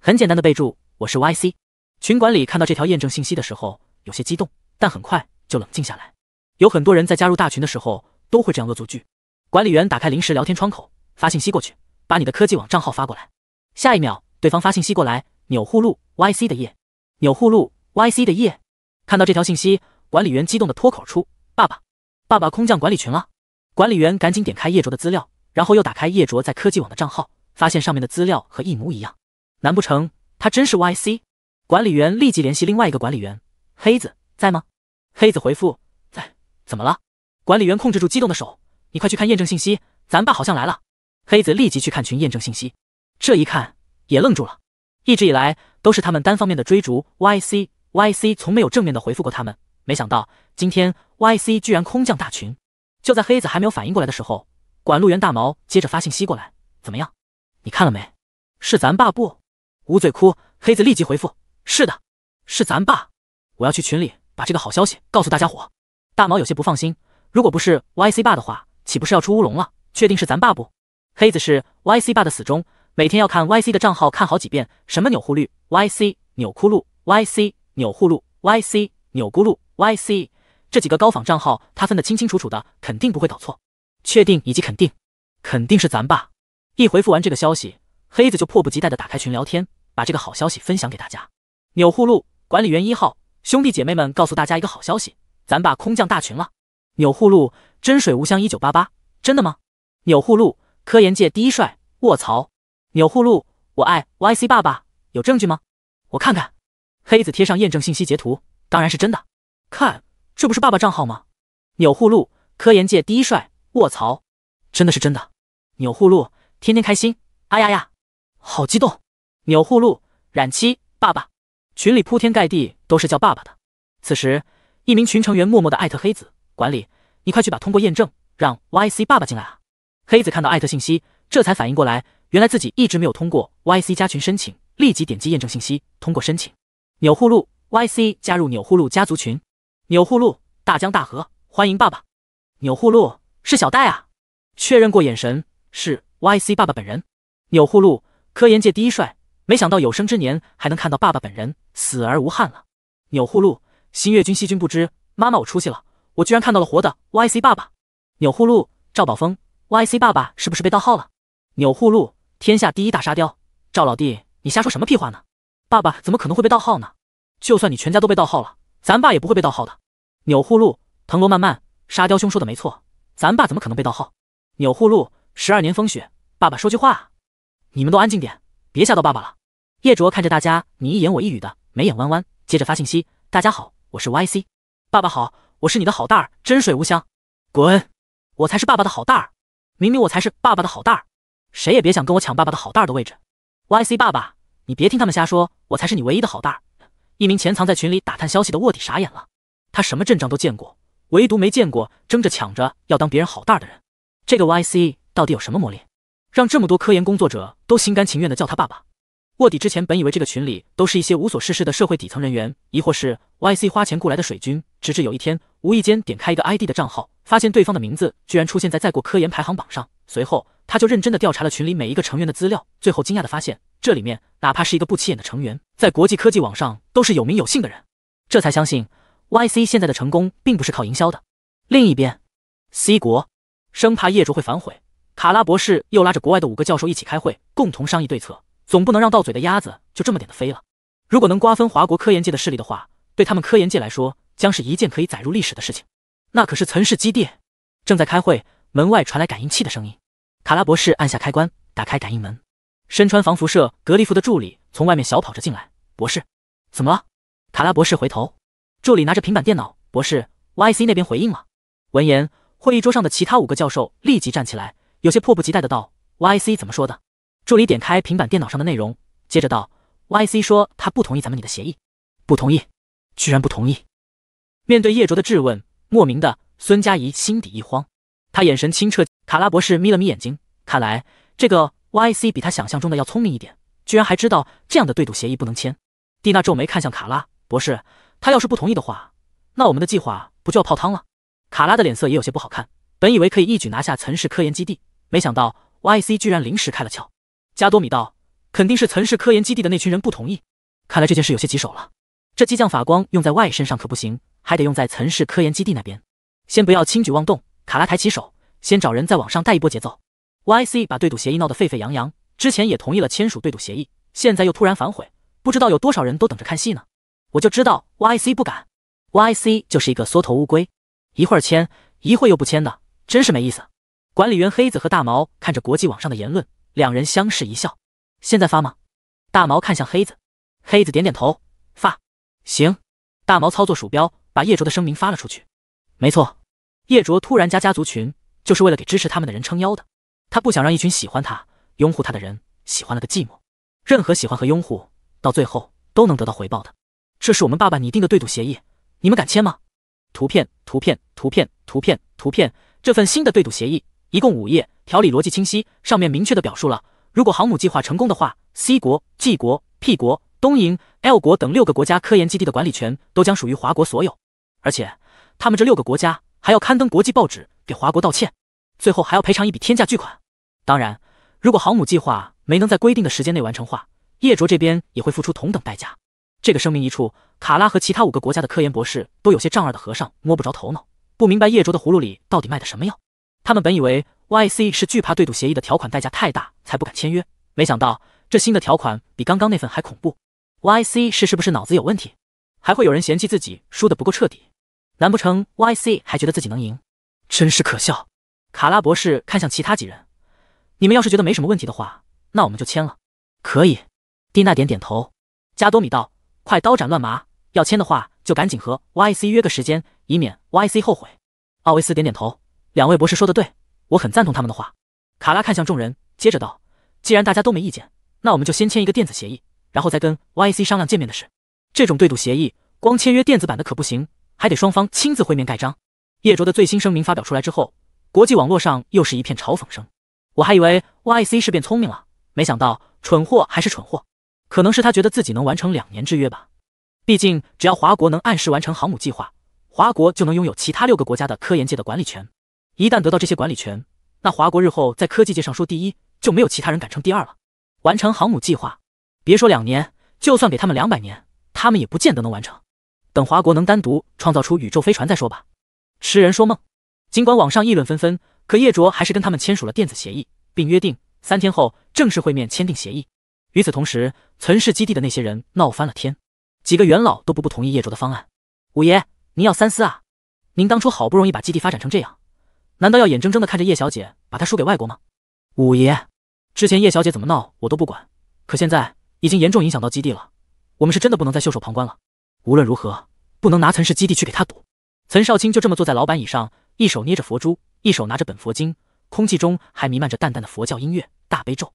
A: 很简单的备注：“我是 Y C”。群管理看到这条验证信息的时候有些激动，但很快就冷静下来。有很多人在加入大群的时候都会这样恶作剧。管理员打开临时聊天窗口，发信息过去：“把你的科技网账号发过来。”下一秒，对方发信息过来。纽祜禄 Y C 的叶，纽祜禄 Y C 的叶，看到这条信息，管理员激动的脱口出：“爸爸，爸爸空降管理群了！”管理员赶紧点开叶卓的资料，然后又打开叶卓在科技网的账号，发现上面的资料和一模一样。难不成他真是 Y C？管理员立即联系另外一个管理员黑子，在吗？黑子回复在，怎么了？管理员控制住激动的手：“你快去看验证信息，咱爸好像来了。”黑子立即去看群验证信息，这一看也愣住了。一直以来都是他们单方面的追逐，Y C Y C 从没有正面的回复过他们。没想到今天 Y C 居然空降大群，就在黑子还没有反应过来的时候，管路员大毛接着发信息过来：“怎么样？你看了没？是咱爸不？”捂嘴哭。黑子立即回复：“是的，是咱爸，我要去群里把这个好消息告诉大家伙。”大毛有些不放心：“如果不是 Y C 爸的话，岂不是要出乌龙了？确定是咱爸不？”黑子是 Y C 爸的死忠。每天要看 YC 的账号看好几遍，什么纽祜路 YC、纽祜禄 YC、纽祜禄 YC、纽咕禄 YC，这几个高仿账号他分得清清楚楚的，肯定不会搞错。确定以及肯定，肯定是咱爸。一回复完这个消息，黑子就迫不及待的打开群聊天，把这个好消息分享给大家。纽祜禄，管理员一号兄弟姐妹们，告诉大家一个好消息，咱爸空降大群了。纽祜禄，真水无香一九八八，真的吗？纽祜禄，科研界第一帅，卧槽！钮祜禄，我爱 Y C 爸爸，有证据吗？我看看。黑子贴上验证信息截图，当然是真的。看，这不是爸爸账号吗？钮祜禄，科研界第一帅，卧槽，真的是真的。钮祜禄，天天开心。哎呀呀，好激动。钮祜禄，冉七爸爸，群里铺天盖地都是叫爸爸的。此时，一名群成员默默的艾特黑子管理，你快去把通过验证，让 Y C 爸爸进来啊。黑子看到艾特信息，这才反应过来。原来自己一直没有通过 Y C 加群申请，立即点击验证信息，通过申请。钮祜禄 Y C 加入钮祜禄家族群。钮祜禄大江大河，欢迎爸爸。钮祜禄是小戴啊，确认过眼神是 Y C 爸爸本人。钮祜禄科研界第一帅，没想到有生之年还能看到爸爸本人，死而无憾了。钮祜禄新月君细君不知，妈妈我出息了，我居然看到了活的 Y C 爸爸。钮祜禄赵宝峰，Y C 爸爸是不是被盗号了？钮祜禄。天下第一大沙雕，赵老弟，你瞎说什么屁话呢？爸爸怎么可能会被盗号呢？就算你全家都被盗号了，咱爸也不会被盗号的。钮祜禄，藤萝蔓蔓，沙雕兄说的没错，咱爸怎么可能被盗号？钮祜禄，十二年风雪，爸爸说句话啊！你们都安静点，别吓到爸爸了。叶卓看着大家你一言我一语的，眉眼弯弯，接着发信息：大家好，我是 Y C，爸爸好，我是你的好大儿真水无香。滚！我才是爸爸的好大儿，明明我才是爸爸的好大儿。谁也别想跟我抢爸爸的好蛋儿的位置。Y C 爸爸，你别听他们瞎说，我才是你唯一的好蛋儿。一名潜藏在群里打探消息的卧底傻眼了，他什么阵仗都见过，唯独没见过争着抢着要当别人好蛋儿的人。这个 Y C 到底有什么魔力，让这么多科研工作者都心甘情愿的叫他爸爸？卧底之前本以为这个群里都是一些无所事事的社会底层人员，亦或是 Y C 花钱雇来的水军，直至有一天无意间点开一个 ID 的账号，发现对方的名字居然出现在再过科研排行榜上，随后。他就认真的调查了群里每一个成员的资料，最后惊讶的发现，这里面哪怕是一个不起眼的成员，在国际科技网上都是有名有姓的人。这才相信 Y C 现在的成功并不是靠营销的。另一边，C 国生怕业主会反悔，卡拉博士又拉着国外的五个教授一起开会，共同商议对策。总不能让到嘴的鸭子就这么点的飞了。如果能瓜分华国科研界的势力的话，对他们科研界来说，将是一件可以载入历史的事情。那可是岑氏基地。正在开会，门外传来感应器的声音。卡拉博士按下开关，打开感应门。身穿防辐射隔离服的助理从外面小跑着进来。博士，怎么了？卡拉博士回头，助理拿着平板电脑。博士，YC 那边回应了。闻言，会议桌上的其他五个教授立即站起来，有些迫不及待的道：“YC 怎么说的？”助理点开平板电脑上的内容，接着道：“YC 说他不同意咱们你的协议，不同意，居然不同意！”面对叶卓的质问，莫名的孙佳怡心底一慌。他眼神清澈，卡拉博士眯了眯眼睛，看来这个 Y C 比他想象中的要聪明一点，居然还知道这样的对赌协议不能签。蒂娜皱眉看向卡拉博士，他要是不同意的话，那我们的计划不就要泡汤了？卡拉的脸色也有些不好看，本以为可以一举拿下岑氏科研基地，没想到 Y C 居然临时开了窍。加多米道，肯定是岑氏科研基地的那群人不同意，看来这件事有些棘手了。这激将法光用在 Y 身上可不行，还得用在岑氏科研基地那边，先不要轻举妄动。卡拉抬起手，先找人在网上带一波节奏。Y C 把对赌协议闹得沸沸扬扬，之前也同意了签署对赌协议，现在又突然反悔，不知道有多少人都等着看戏呢。我就知道 Y C 不敢，Y C 就是一个缩头乌龟，一会儿签，一会儿又不签的，真是没意思。管理员黑子和大毛看着国际网上的言论，两人相视一笑。现在发吗？大毛看向黑子，黑子点点头，发。行。大毛操作鼠标，把叶卓的声明发了出去。没错。叶卓突然加家族群，就是为了给支持他们的人撑腰的。他不想让一群喜欢他、拥护他的人喜欢了个寂寞。任何喜欢和拥护，到最后都能得到回报的。这是我们爸爸拟定的对赌协议，你们敢签吗？图片，图片，图片，图片，图片。这份新的对赌协议一共五页，条理逻辑清晰，上面明确的表述了，如果航母计划成功的话，C 国、G 国、P 国、东营、L 国等六个国家科研基地的管理权都将属于华国所有。而且，他们这六个国家。还要刊登国际报纸给华国道歉，最后还要赔偿一笔天价巨款。当然，如果航母计划没能在规定的时间内完成的话，叶卓这边也会付出同等代价。这个声明一出，卡拉和其他五个国家的科研博士都有些丈二的和尚摸不着头脑，不明白叶卓的葫芦里到底卖的什么药。他们本以为 Y C 是惧怕对赌协议的条款代价太大才不敢签约，没想到这新的条款比刚刚那份还恐怖。Y C 是是不是脑子有问题？还会有人嫌弃自己输的不够彻底？难不成 Y C 还觉得自己能赢？真是可笑！卡拉博士看向其他几人，你们要是觉得没什么问题的话，那我们就签了。可以。蒂娜点点头。加多米道，快刀斩乱麻，要签的话就赶紧和 Y C 约个时间，以免 Y C 后悔。奥维斯点点头，两位博士说的对，我很赞同他们的话。卡拉看向众人，接着道，既然大家都没意见，那我们就先签一个电子协议，然后再跟 Y C 商量见面的事。这种对赌协议，光签约电子版的可不行。还得双方亲自会面盖章。叶卓的最新声明发表出来之后，国际网络上又是一片嘲讽声。我还以为 YC 是变聪明了，没想到蠢货还是蠢货。可能是他觉得自己能完成两年之约吧。毕竟只要华国能按时完成航母计划，华国就能拥有其他六个国家的科研界的管理权。一旦得到这些管理权，那华国日后在科技界上说第一就没有其他人敢称第二了。完成航母计划，别说两年，就算给他们两百年，他们也不见得能完成。等华国能单独创造出宇宙飞船再说吧，痴人说梦。尽管网上议论纷纷，可叶卓还是跟他们签署了电子协议，并约定三天后正式会面签订协议。与此同时，存世基地的那些人闹翻了天，几个元老都不不同意叶卓的方案。五爷，您要三思啊！您当初好不容易把基地发展成这样，难道要眼睁睁的看着叶小姐把她输给外国吗？五爷，之前叶小姐怎么闹我都不管，可现在已经严重影响到基地了，我们是真的不能再袖手旁观了。无论如何，不能拿岑氏基地去给他赌。岑少卿就这么坐在老板椅上，一手捏着佛珠，一手拿着本佛经，空气中还弥漫着淡淡的佛教音乐《大悲咒》。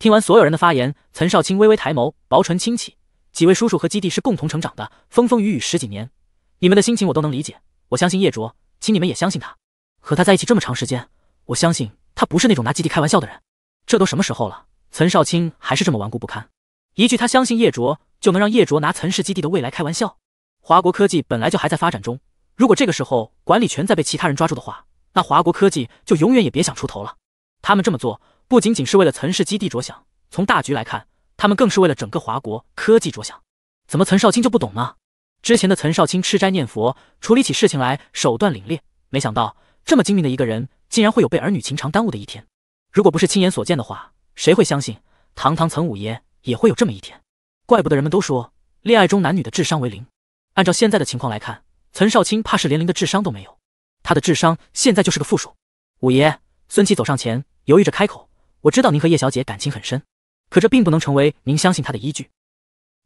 A: 听完所有人的发言，岑少卿微微抬眸，薄唇轻启：“几位叔叔和基地是共同成长的，风风雨雨十几年，你们的心情我都能理解。我相信叶卓，请你们也相信他。和他在一起这么长时间，我相信他不是那种拿基地开玩笑的人。这都什么时候了，岑少卿还是这么顽固不堪？一句他相信叶卓。”就能让叶卓拿岑氏基地的未来开玩笑？华国科技本来就还在发展中，如果这个时候管理权再被其他人抓住的话，那华国科技就永远也别想出头了。他们这么做不仅仅是为了岑氏基地着想，从大局来看，他们更是为了整个华国科技着想。怎么岑少卿就不懂呢？之前的岑少卿吃斋念佛，处理起事情来手段凛冽，没想到这么精明的一个人，竟然会有被儿女情长耽误的一天。如果不是亲眼所见的话，谁会相信堂堂岑五爷也会有这么一天？怪不得人们都说恋爱中男女的智商为零。按照现在的情况来看，岑少卿怕是连零的智商都没有，他的智商现在就是个负数。五爷，孙启走上前，犹豫着开口：“我知道您和叶小姐感情很深，可这并不能成为您相信她的依据。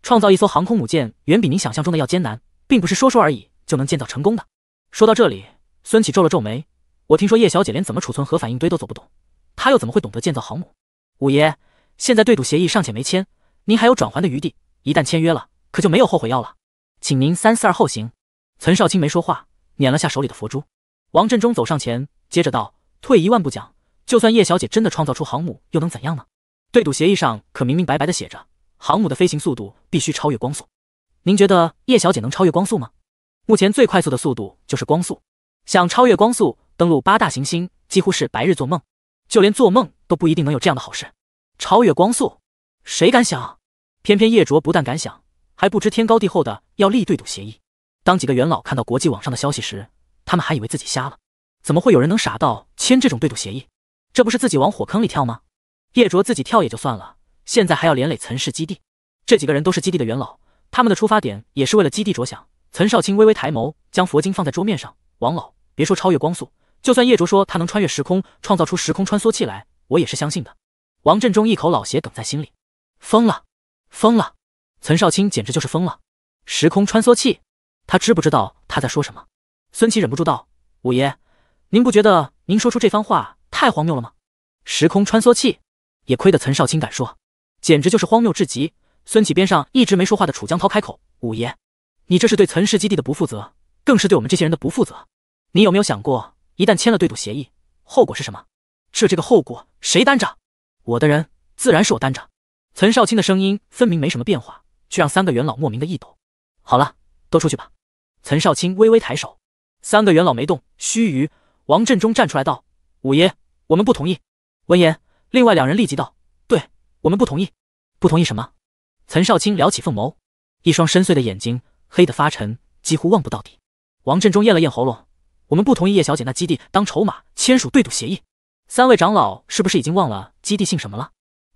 A: 创造一艘航空母舰远比您想象中的要艰难，并不是说说而已就能建造成功的。”说到这里，孙启皱了皱眉：“我听说叶小姐连怎么储存核反应堆都走不懂，她又怎么会懂得建造航母？”五爷，现在对赌协议尚且没签。您还有转还的余地，一旦签约了，可就没有后悔药了。请您三思而后行。岑少卿没说话，捻了下手里的佛珠。王振中走上前，接着道：“退一万步讲，就算叶小姐真的创造出航母，又能怎样呢？对赌协议上可明明白白的写着，航母的飞行速度必须超越光速。您觉得叶小姐能超越光速吗？目前最快速的速度就是光速，想超越光速，登陆八大行星几乎是白日做梦，就连做梦都不一定能有这样的好事。超越光速，谁敢想？”偏偏叶卓不但敢想，还不知天高地厚的要立对赌协议。当几个元老看到国际网上的消息时，他们还以为自己瞎了，怎么会有人能傻到签这种对赌协议？这不是自己往火坑里跳吗？叶卓自己跳也就算了，现在还要连累岑氏基地。这几个人都是基地的元老，他们的出发点也是为了基地着想。岑少卿微微抬眸，将佛经放在桌面上：“王老，别说超越光速，就算叶卓说他能穿越时空，创造出时空穿梭器来，我也是相信的。”王振中一口老血梗在心里，疯了。疯了，岑少卿简直就是疯了！时空穿梭器，他知不知道他在说什么？孙启忍不住道：“五爷，您不觉得您说出这番话太荒谬了吗？”时空穿梭器，也亏得岑少卿敢说，简直就是荒谬至极。孙启边上一直没说话的楚江涛开口：“五爷，你这是对岑氏基地的不负责，更是对我们这些人的不负责。你有没有想过，一旦签了对赌协议，后果是什么？这这个后果谁担着？我的人自然是我担着。”岑少卿的声音分明没什么变化，却让三个元老莫名的一抖。好了，都出去吧。岑少卿微微抬手，三个元老没动。须臾，王振中站出来道：“五爷，我们不同意。”闻言，另外两人立即道：“对，我们不同意。”不同意什么？岑少卿撩起凤眸，一双深邃的眼睛黑得发沉，几乎望不到底。王振中咽了咽喉咙：“我们不同意叶小姐那基地当筹码签署对赌协议。”三位长老是不是已经忘了基地姓什么了？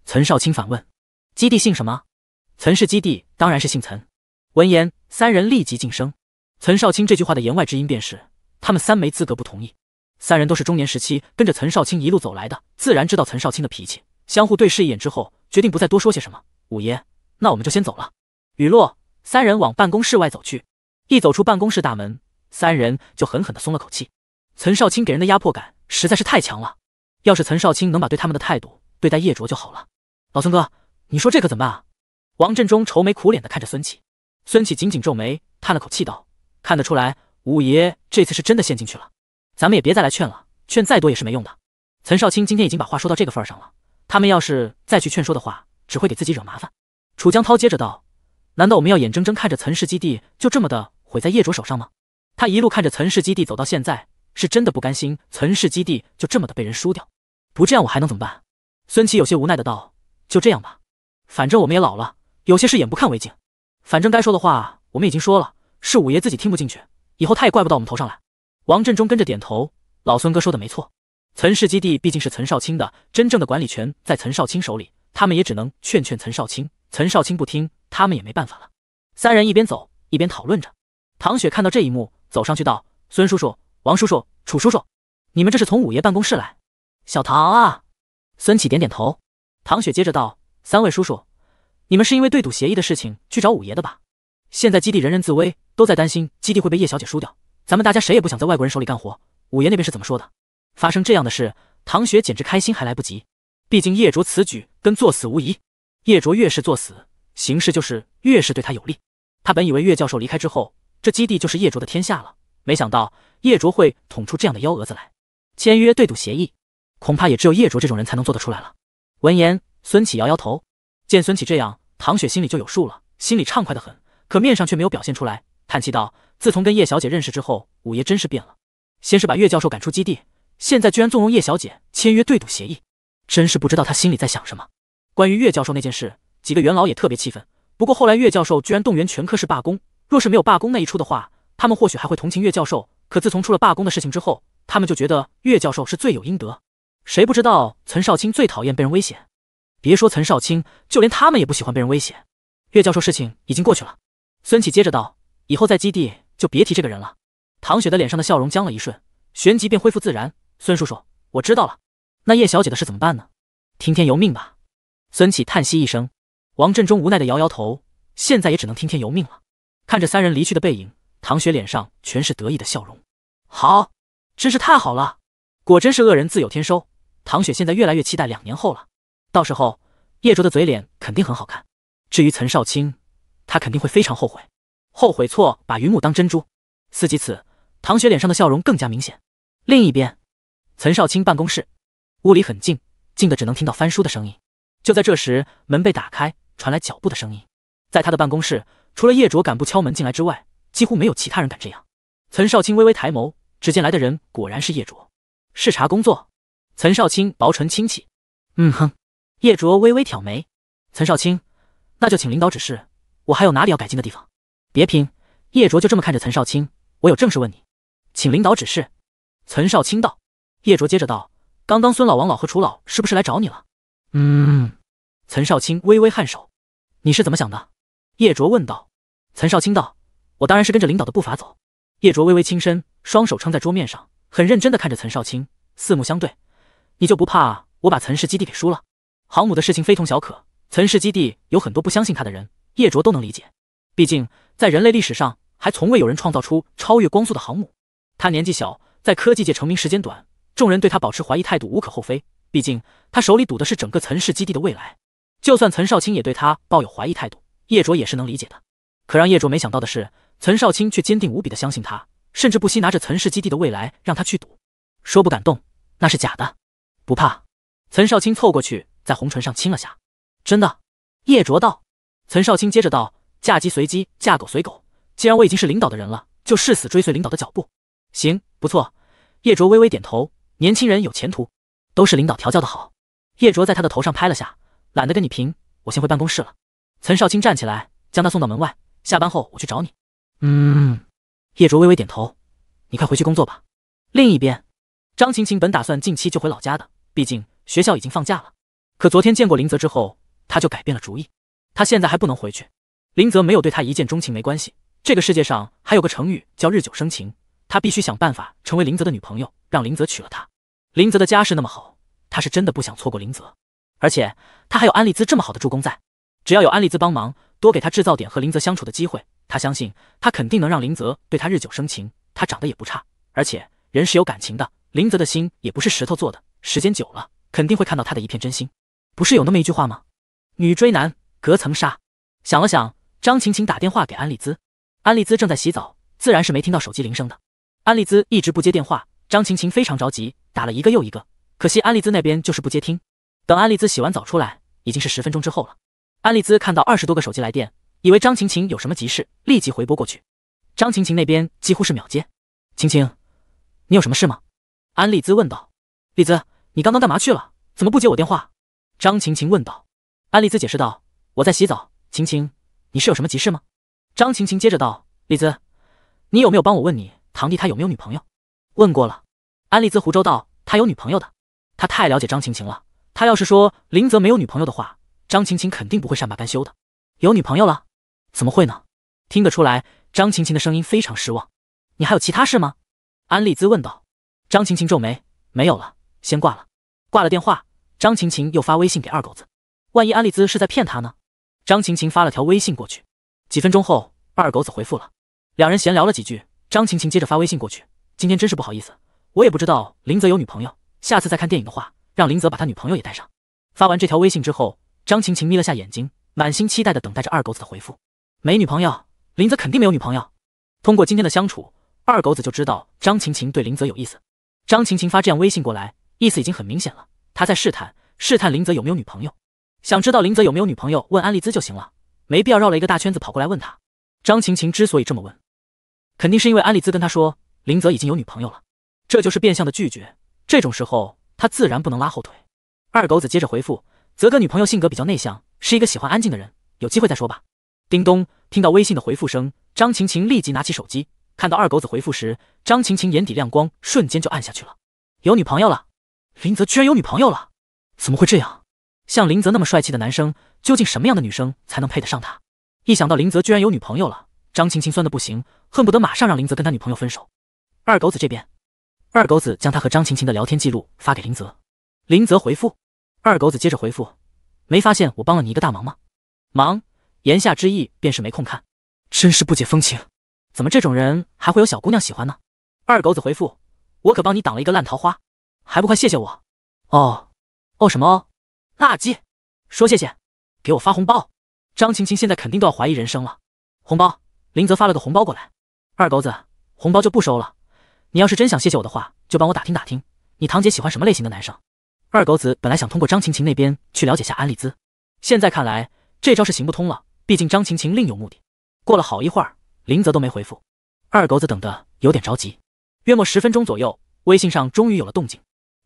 A: 岑少卿反问。基地姓什么？岑氏基地当然是姓岑。闻言，三人立即晋升。岑少卿这句话的言外之音便是，他们三没资格不同意。三人都是中年时期跟着岑少卿一路走来的，自然知道岑少卿的脾气。相互对视一眼之后，决定不再多说些什么。五爷，那我们就先走了。雨落，三人往办公室外走去。一走出办公室大门，三人就狠狠地松了口气。岑少卿给人的压迫感实在是太强了。要是岑少卿能把对他们的态度对待叶卓就好了。老孙哥。你说这可怎么办啊？王振中愁眉苦脸的看着孙启，孙启紧紧皱眉，叹了口气道：“看得出来，五爷这次是真的陷进去了。咱们也别再来劝了，劝再多也是没用的。”岑少卿今天已经把话说到这个份上了，他们要是再去劝说的话，只会给自己惹麻烦。楚江涛接着道：“难道我们要眼睁睁看着岑氏基地就这么的毁在叶卓手上吗？”他一路看着岑氏基地走到现在，是真的不甘心岑氏基地就这么的被人输掉。不这样，我还能怎么办？孙启有些无奈的道：“就这样吧。”反正我们也老了，有些事眼不看为净。反正该说的话我们已经说了，是五爷自己听不进去，以后他也怪不到我们头上来。王振中跟着点头，老孙哥说的没错。岑氏基地毕竟是岑少卿的，真正的管理权在岑少卿手里，他们也只能劝劝岑少卿。岑少卿不听，他们也没办法了。三人一边走一边讨论着。唐雪看到这一幕，走上去道：“孙叔叔，王叔叔，楚叔叔，你们这是从五爷办公室来？”小唐啊。孙启点点头。唐雪接着道。三位叔叔，你们是因为对赌协议的事情去找五爷的吧？现在基地人人自危，都在担心基地会被叶小姐输掉。咱们大家谁也不想在外国人手里干活。五爷那边是怎么说的？发生这样的事，唐雪简直开心还来不及。毕竟叶卓此举跟作死无疑。叶卓越是作死，形势就是越是对他有利。他本以为岳教授离开之后，这基地就是叶卓的天下了，没想到叶卓会捅出这样的幺蛾子来。签约对赌协议，恐怕也只有叶卓这种人才能做得出来了。闻言。孙启摇摇头，见孙启这样，唐雪心里就有数了，心里畅快的很，可面上却没有表现出来，叹气道：“自从跟叶小姐认识之后，五爷真是变了。先是把岳教授赶出基地，现在居然纵容叶小姐签约对赌协议，真是不知道他心里在想什么。”关于岳教授那件事，几个元老也特别气愤。不过后来岳教授居然动员全科室罢工，若是没有罢工那一出的话，他们或许还会同情岳教授。可自从出了罢工的事情之后，他们就觉得岳教授是罪有应得。谁不知道岑少卿最讨厌被人威胁？别说岑少卿，就连他们也不喜欢被人威胁。岳教授，事情已经过去了。孙启接着道：“以后在基地就别提这个人了。”唐雪的脸上的笑容僵了一瞬，旋即便恢复自然。孙叔叔，我知道了。那叶小姐的事怎么办呢？听天由命吧。孙启叹息一声。王振中无奈的摇摇头，现在也只能听天由命了。看着三人离去的背影，唐雪脸上全是得意的笑容。好，真是太好了！果真是恶人自有天收。唐雪现在越来越期待两年后了。到时候，叶卓的嘴脸肯定很好看。至于岑少卿，他肯定会非常后悔，后悔错把云母当珍珠。思及此，唐雪脸上的笑容更加明显。另一边，岑少卿办公室，屋里很静，静的只能听到翻书的声音。就在这时，门被打开，传来脚步的声音。在他的办公室，除了叶卓敢不敲门进来之外，几乎没有其他人敢这样。岑少卿微微抬眸，只见来的人果然是叶卓。视察工作，岑少卿薄唇轻启，嗯哼。叶卓微微挑眉，岑少卿，那就请领导指示，我还有哪里要改进的地方？别贫！叶卓就这么看着岑少卿，我有正事问你，请领导指示。岑少卿道，叶卓接着道，刚刚孙老、王老和楚老是不是来找你了？
B: 嗯。
A: 岑少卿微微颔首，你是怎么想的？叶卓问道。岑少卿道，我当然是跟着领导的步伐走。叶卓微微轻身，双手撑在桌面上，很认真的看着岑少卿，四目相对，你就不怕我把岑氏基地给输了？航母的事情非同小可，岑氏基地有很多不相信他的人，叶卓都能理解。毕竟在人类历史上还从未有人创造出超越光速的航母。他年纪小，在科技界成名时间短，众人对他保持怀疑态度无可厚非。毕竟他手里赌的是整个岑氏基地的未来。就算岑少卿也对他抱有怀疑态度，叶卓也是能理解的。可让叶卓没想到的是，岑少卿却坚定无比的相信他，甚至不惜拿着岑氏基地的未来让他去赌。说不敢动那是假的，不怕。岑少卿凑过去。在红唇上亲了下，真的。叶卓道，岑少卿接着道：“嫁鸡随鸡，嫁狗随狗。既然我已经是领导的人了，就誓死追随领导的脚步。”行，不错。叶卓微微点头，年轻人有前途，都是领导调教的好。叶卓在他的头上拍了下，懒得跟你贫，我先回办公室了。岑少卿站起来，将他送到门外。下班后我去找你。嗯。叶卓微微点头，你快回去工作吧。另一边，张晴晴本打算近期就回老家的，毕竟学校已经放假了。可昨天见过林泽之后，他就改变了主意。他现在还不能回去。林泽没有对他一见钟情没关系，这个世界上还有个成语叫日久生情。他必须想办法成为林泽的女朋友，让林泽娶了她。林泽的家世那么好，他是真的不想错过林泽。而且他还有安利兹这么好的助攻在，只要有安利兹帮忙，多给他制造点和林泽相处的机会，他相信他肯定能让林泽对他日久生情。他长得也不差，而且人是有感情的，林泽的心也不是石头做的，时间久了肯定会看到他的一片真心。不是有那么一句话吗？女追男隔层纱。想了想，张晴晴打电话给安丽兹，安丽兹正在洗澡，自然是没听到手机铃声的。安丽兹一直不接电话，张晴晴非常着急，打了一个又一个，可惜安丽兹那边就是不接听。等安丽兹洗完澡出来，已经是十分钟之后了。安丽兹看到二十多个手机来电，以为张晴晴有什么急事，立即回拨过去。张晴晴那边几乎是秒接。晴晴，你有什么事吗？安丽兹问道。丽兹，你刚刚干嘛去了？怎么不接我电话？张晴晴问道：“安利兹，解释道，我在洗澡。晴晴，你是有什么急事吗？”张晴晴接着道：“利兹，你有没有帮我问你堂弟他有没有女朋友？”问过了，安利兹湖州道，他有女朋友的。他太了解张晴晴了，他要是说林泽没有女朋友的话，张晴晴肯定不会善罢甘休的。有女朋友了？怎么会呢？听得出来，张晴晴的声音非常失望。你还有其他事吗？安利兹问道。张晴晴皱眉：“没有了，先挂了。”挂了电话。张晴晴又发微信给二狗子，万一安利兹是在骗他呢？张晴晴发了条微信过去，几分钟后，二狗子回复了，两人闲聊了几句。张晴晴接着发微信过去，今天真是不好意思，我也不知道林泽有女朋友，下次再看电影的话，让林泽把他女朋友也带上。发完这条微信之后，张晴晴眯了下眼睛，满心期待的等待着二狗子的回复。没女朋友，林泽肯定没有女朋友。通过今天的相处，二狗子就知道张晴晴对林泽有意思。张晴晴发这样微信过来，意思已经很明显了。他在试探，试探林泽有没有女朋友，想知道林泽有没有女朋友，问安利兹就行了，没必要绕了一个大圈子跑过来问他。张晴晴之所以这么问，肯定是因为安利兹跟他说林泽已经有女朋友了，这就是变相的拒绝。这种时候，他自然不能拉后腿。二狗子接着回复：“泽哥女朋友性格比较内向，是一个喜欢安静的人，有机会再说吧。”叮咚，听到微信的回复声，张晴晴立即拿起手机，看到二狗子回复时，张晴晴眼底亮光瞬间就暗下去了，有女朋友了。林泽居然有女朋友了，怎么会这样？像林泽那么帅气的男生，究竟什么样的女生才能配得上他？一想到林泽居然有女朋友了，张琴琴酸的不行，恨不得马上让林泽跟他女朋友分手。二狗子这边，二狗子将他和张琴琴的聊天记录发给林泽，林泽回复，二狗子接着回复，没发现我帮了你一个大忙吗？忙，言下之意便是没空看，真是不解风情，怎么这种人还会有小姑娘喜欢呢？二狗子回复，我可帮你挡了一个烂桃花。还不快谢谢我！哦哦什么哦？垃圾！说谢谢，给我发红包。张晴晴现在肯定都要怀疑人生了。红包，林泽发了个红包过来。二狗子，红包就不收了。你要是真想谢谢我的话，就帮我打听打听，你堂姐喜欢什么类型的男生。二狗子本来想通过张晴晴那边去了解下安利兹，现在看来这招是行不通了。毕竟张晴晴另有目的。过了好一会儿，林泽都没回复，二狗子等的有点着急。约莫十分钟左右，微信上终于有了动静。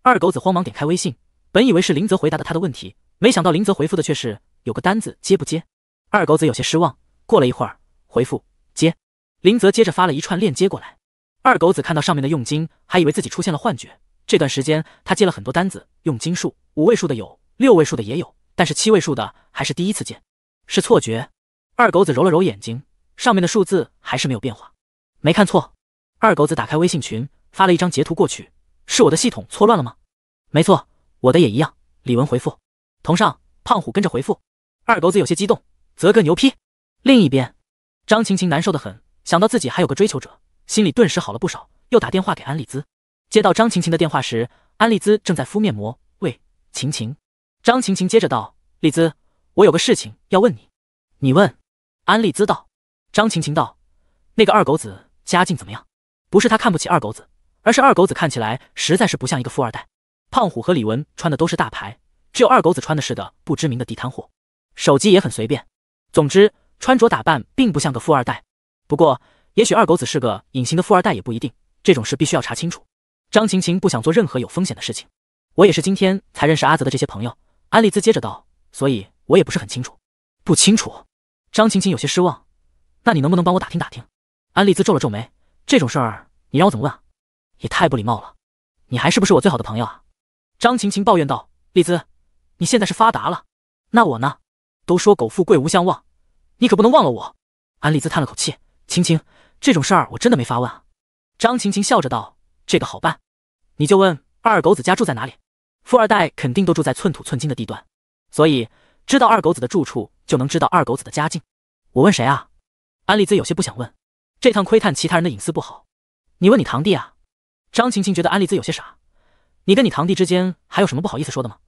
A: 二狗子慌忙点开微信，本以为是林泽回答的他的问题，没想到林泽回复的却是有个单子接不接。二狗子有些失望。过了一会儿，回复接。林泽接着发了一串链接过来。二狗子看到上面的佣金，还以为自己出现了幻觉。这段时间他接了很多单子，佣金数五位数的有，六位数的也有，但是七位数的还是第一次见。是错觉。二狗子揉了揉眼睛，上面的数字还是没有变化，没看错。二狗子打开微信群，发了一张截图过去，是我的系统错乱了吗？没错，我的也一样。李文回复，同上。胖虎跟着回复，二狗子有些激动，泽哥牛批。另一边，张晴晴难受的很，想到自己还有个追求者，心里顿时好了不少，又打电话给安丽兹。接到张晴晴的电话时，安丽兹正在敷面膜。喂，晴晴。张晴晴接着道：“丽兹，我有个事情要问你，你问。”安丽兹道。张晴晴道：“那个二狗子家境怎么样？不是他看不起二狗子，而是二狗子看起来实在是不像一个富二代。”胖虎和李文穿的都是大牌，只有二狗子穿的是的不知名的地摊货，手机也很随便。总之，穿着打扮并不像个富二代。不过，也许二狗子是个隐形的富二代也不一定。这种事必须要查清楚。张晴晴不想做任何有风险的事情。我也是今天才认识阿泽的这些朋友。安利兹接着道：“所以我也不是很清楚。”不清楚？张晴晴有些失望。那你能不能帮我打听打听？安利兹皱了皱眉：“这种事儿你让我怎么问啊？也太不礼貌了。你还是不是我最好的朋友啊？”张晴晴抱怨道：“丽兹，你现在是发达了，那我呢？都说狗富贵无相忘，你可不能忘了我。”安丽兹叹了口气：“晴晴，这种事儿我真的没法问啊。”张晴晴笑着道：“这个好办，你就问二狗子家住在哪里。富二代肯定都住在寸土寸金的地段，所以知道二狗子的住处就能知道二狗子的家境。我问谁啊？”安丽兹有些不想问，这趟窥探其他人的隐私不好。你问你堂弟啊？张晴晴觉得安丽兹有些傻。你跟你堂弟之间还有什么不好意思说的吗？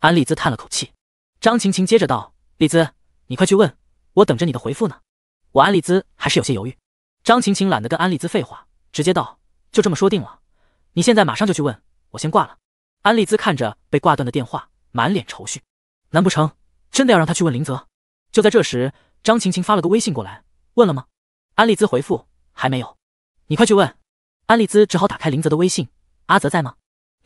A: 安利兹叹了口气，张晴晴接着道：“利兹，你快去问，我等着你的回复呢。”我安利兹还是有些犹豫。张晴晴懒得跟安利兹废话，直接道：“就这么说定了，你现在马上就去问，我先挂了。”安利兹看着被挂断的电话，满脸愁绪。难不成真的要让他去问林泽？就在这时，张晴晴发了个微信过来：“问了吗？”安利兹回复：“还没有，你快去问。”安利兹只好打开林泽的微信：“阿泽在吗？”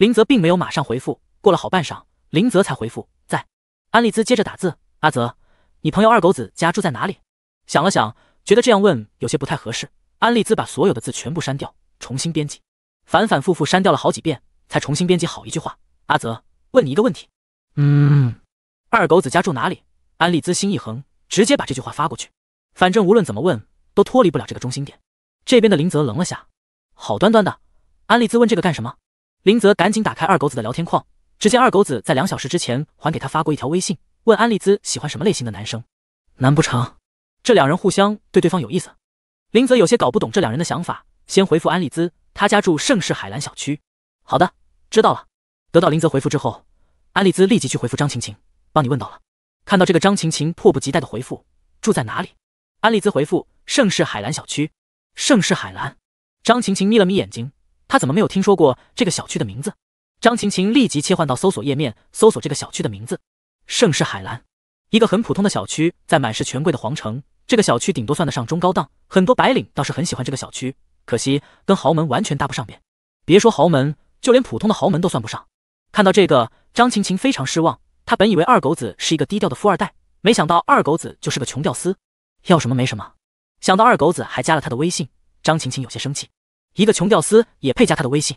A: 林泽并没有马上回复，过了好半晌，林泽才回复在。安利兹接着打字：“阿泽，你朋友二狗子家住在哪里？”想了想，觉得这样问有些不太合适，安利兹把所有的字全部删掉，重新编辑，反反复复删掉了好几遍，才重新编辑好一句话：“阿泽，问你一个问题。”“
B: 嗯。”“
A: 二狗子家住哪里？”安利兹心一横，直接把这句话发过去。反正无论怎么问，都脱离不了这个中心点。这边的林泽愣了下，好端端的，安利兹问这个干什么？林泽赶紧打开二狗子的聊天框，只见二狗子在两小时之前还给他发过一条微信，问安利兹喜欢什么类型的男生。难不成这两人互相对对方有意思？林泽有些搞不懂这两人的想法，先回复安利兹，他家住盛世海蓝小区。好的，知道了。得到林泽回复之后，安利兹立即去回复张晴晴，帮你问到了。看到这个张晴晴迫不及待的回复，住在哪里？安利兹回复盛世海蓝小区。盛世海蓝。张晴晴眯了眯眼睛。他怎么没有听说过这个小区的名字？张晴晴立即切换到搜索页面，搜索这个小区的名字。盛世海蓝，一个很普通的小区，在满是权贵的皇城，这个小区顶多算得上中高档，很多白领倒是很喜欢这个小区，可惜跟豪门完全搭不上边。别说豪门，就连普通的豪门都算不上。看到这个，张晴晴非常失望。她本以为二狗子是一个低调的富二代，没想到二狗子就是个穷屌丝，要什么没什么。想到二狗子还加了他的微信，张晴晴有些生气。一个穷屌丝也配加他的微信？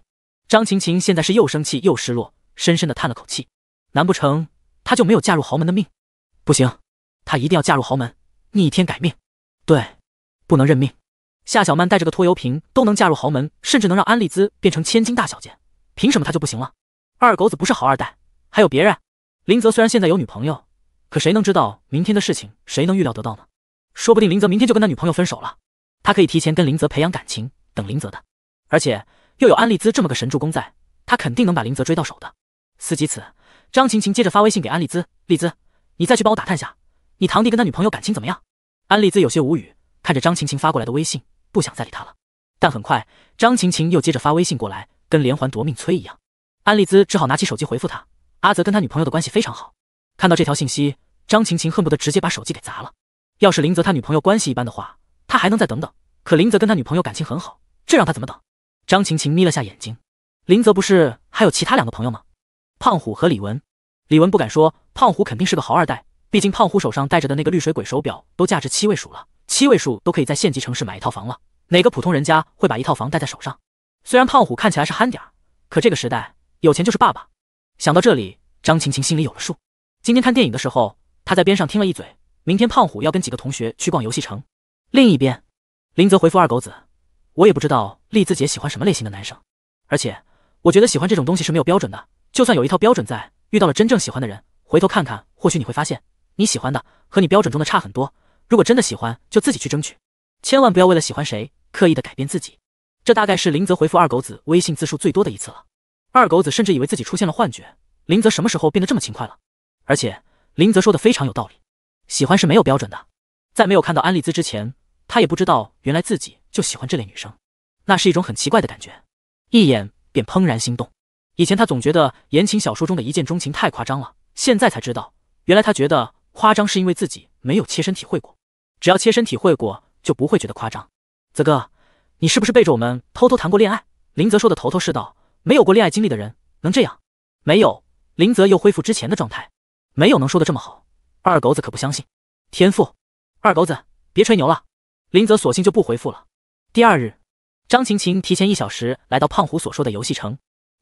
A: 张晴晴现在是又生气又失落，深深的叹了口气。难不成她就没有嫁入豪门的命？不行，她一定要嫁入豪门，逆天改命。对，不能认命。夏小曼带着个拖油瓶都能嫁入豪门，甚至能让安利兹变成千金大小姐，凭什么她就不行了？二狗子不是好二代，还有别人。林泽虽然现在有女朋友，可谁能知道明天的事情？谁能预料得到呢？说不定林泽明天就跟他女朋友分手了，他可以提前跟林泽培养感情，等林泽的。而且又有安利兹这么个神助攻在，他肯定能把林泽追到手的。思及此，张晴晴接着发微信给安利兹：“利兹，你再去帮我打探下，你堂弟跟他女朋友感情怎么样？”安利兹有些无语，看着张晴晴发过来的微信，不想再理他了。但很快，张晴晴又接着发微信过来，跟连环夺命催一样。安利兹只好拿起手机回复他：“阿泽跟他女朋友的关系非常好。”看到这条信息，张晴晴恨不得直接把手机给砸了。要是林泽他女朋友关系一般的话，他还能再等等。可林泽跟他女朋友感情很好，这让他怎么等？张晴晴眯了下眼睛，林泽不是还有其他两个朋友吗？胖虎和李文。李文不敢说，胖虎肯定是个豪二代，毕竟胖虎手上戴着的那个绿水鬼手表都价值七位数了，七位数都可以在县级城市买一套房了，哪个普通人家会把一套房戴在手上？虽然胖虎看起来是憨点儿，可这个时代有钱就是爸爸。想到这里，张晴晴心里有了数。今天看电影的时候，她在边上听了一嘴，明天胖虎要跟几个同学去逛游戏城。另一边，林泽回复二狗子。我也不知道丽兹姐喜欢什么类型的男生，而且我觉得喜欢这种东西是没有标准的，就算有一套标准在，遇到了真正喜欢的人，回头看看，或许你会发现你喜欢的和你标准中的差很多。如果真的喜欢，就自己去争取，千万不要为了喜欢谁刻意的改变自己。这大概是林泽回复二狗子微信字数最多的一次了。二狗子甚至以为自己出现了幻觉，林泽什么时候变得这么勤快了？而且林泽说的非常有道理，喜欢是没有标准的。在没有看到安利兹之前，他也不知道原来自己。就喜欢这类女生，那是一种很奇怪的感觉，一眼便怦然心动。以前他总觉得言情小说中的一见钟情太夸张了，现在才知道，原来他觉得夸张是因为自己没有切身体会过。只要切身体会过，就不会觉得夸张。泽哥，你是不是背着我们偷偷谈过恋爱？林泽说的头头是道，没有过恋爱经历的人能这样？没有。林泽又恢复之前的状态，没有能说的这么好。二狗子可不相信，天赋。二狗子，别吹牛了。林泽索性就不回复了。第二日，张晴晴提前一小时来到胖虎所说的游戏城。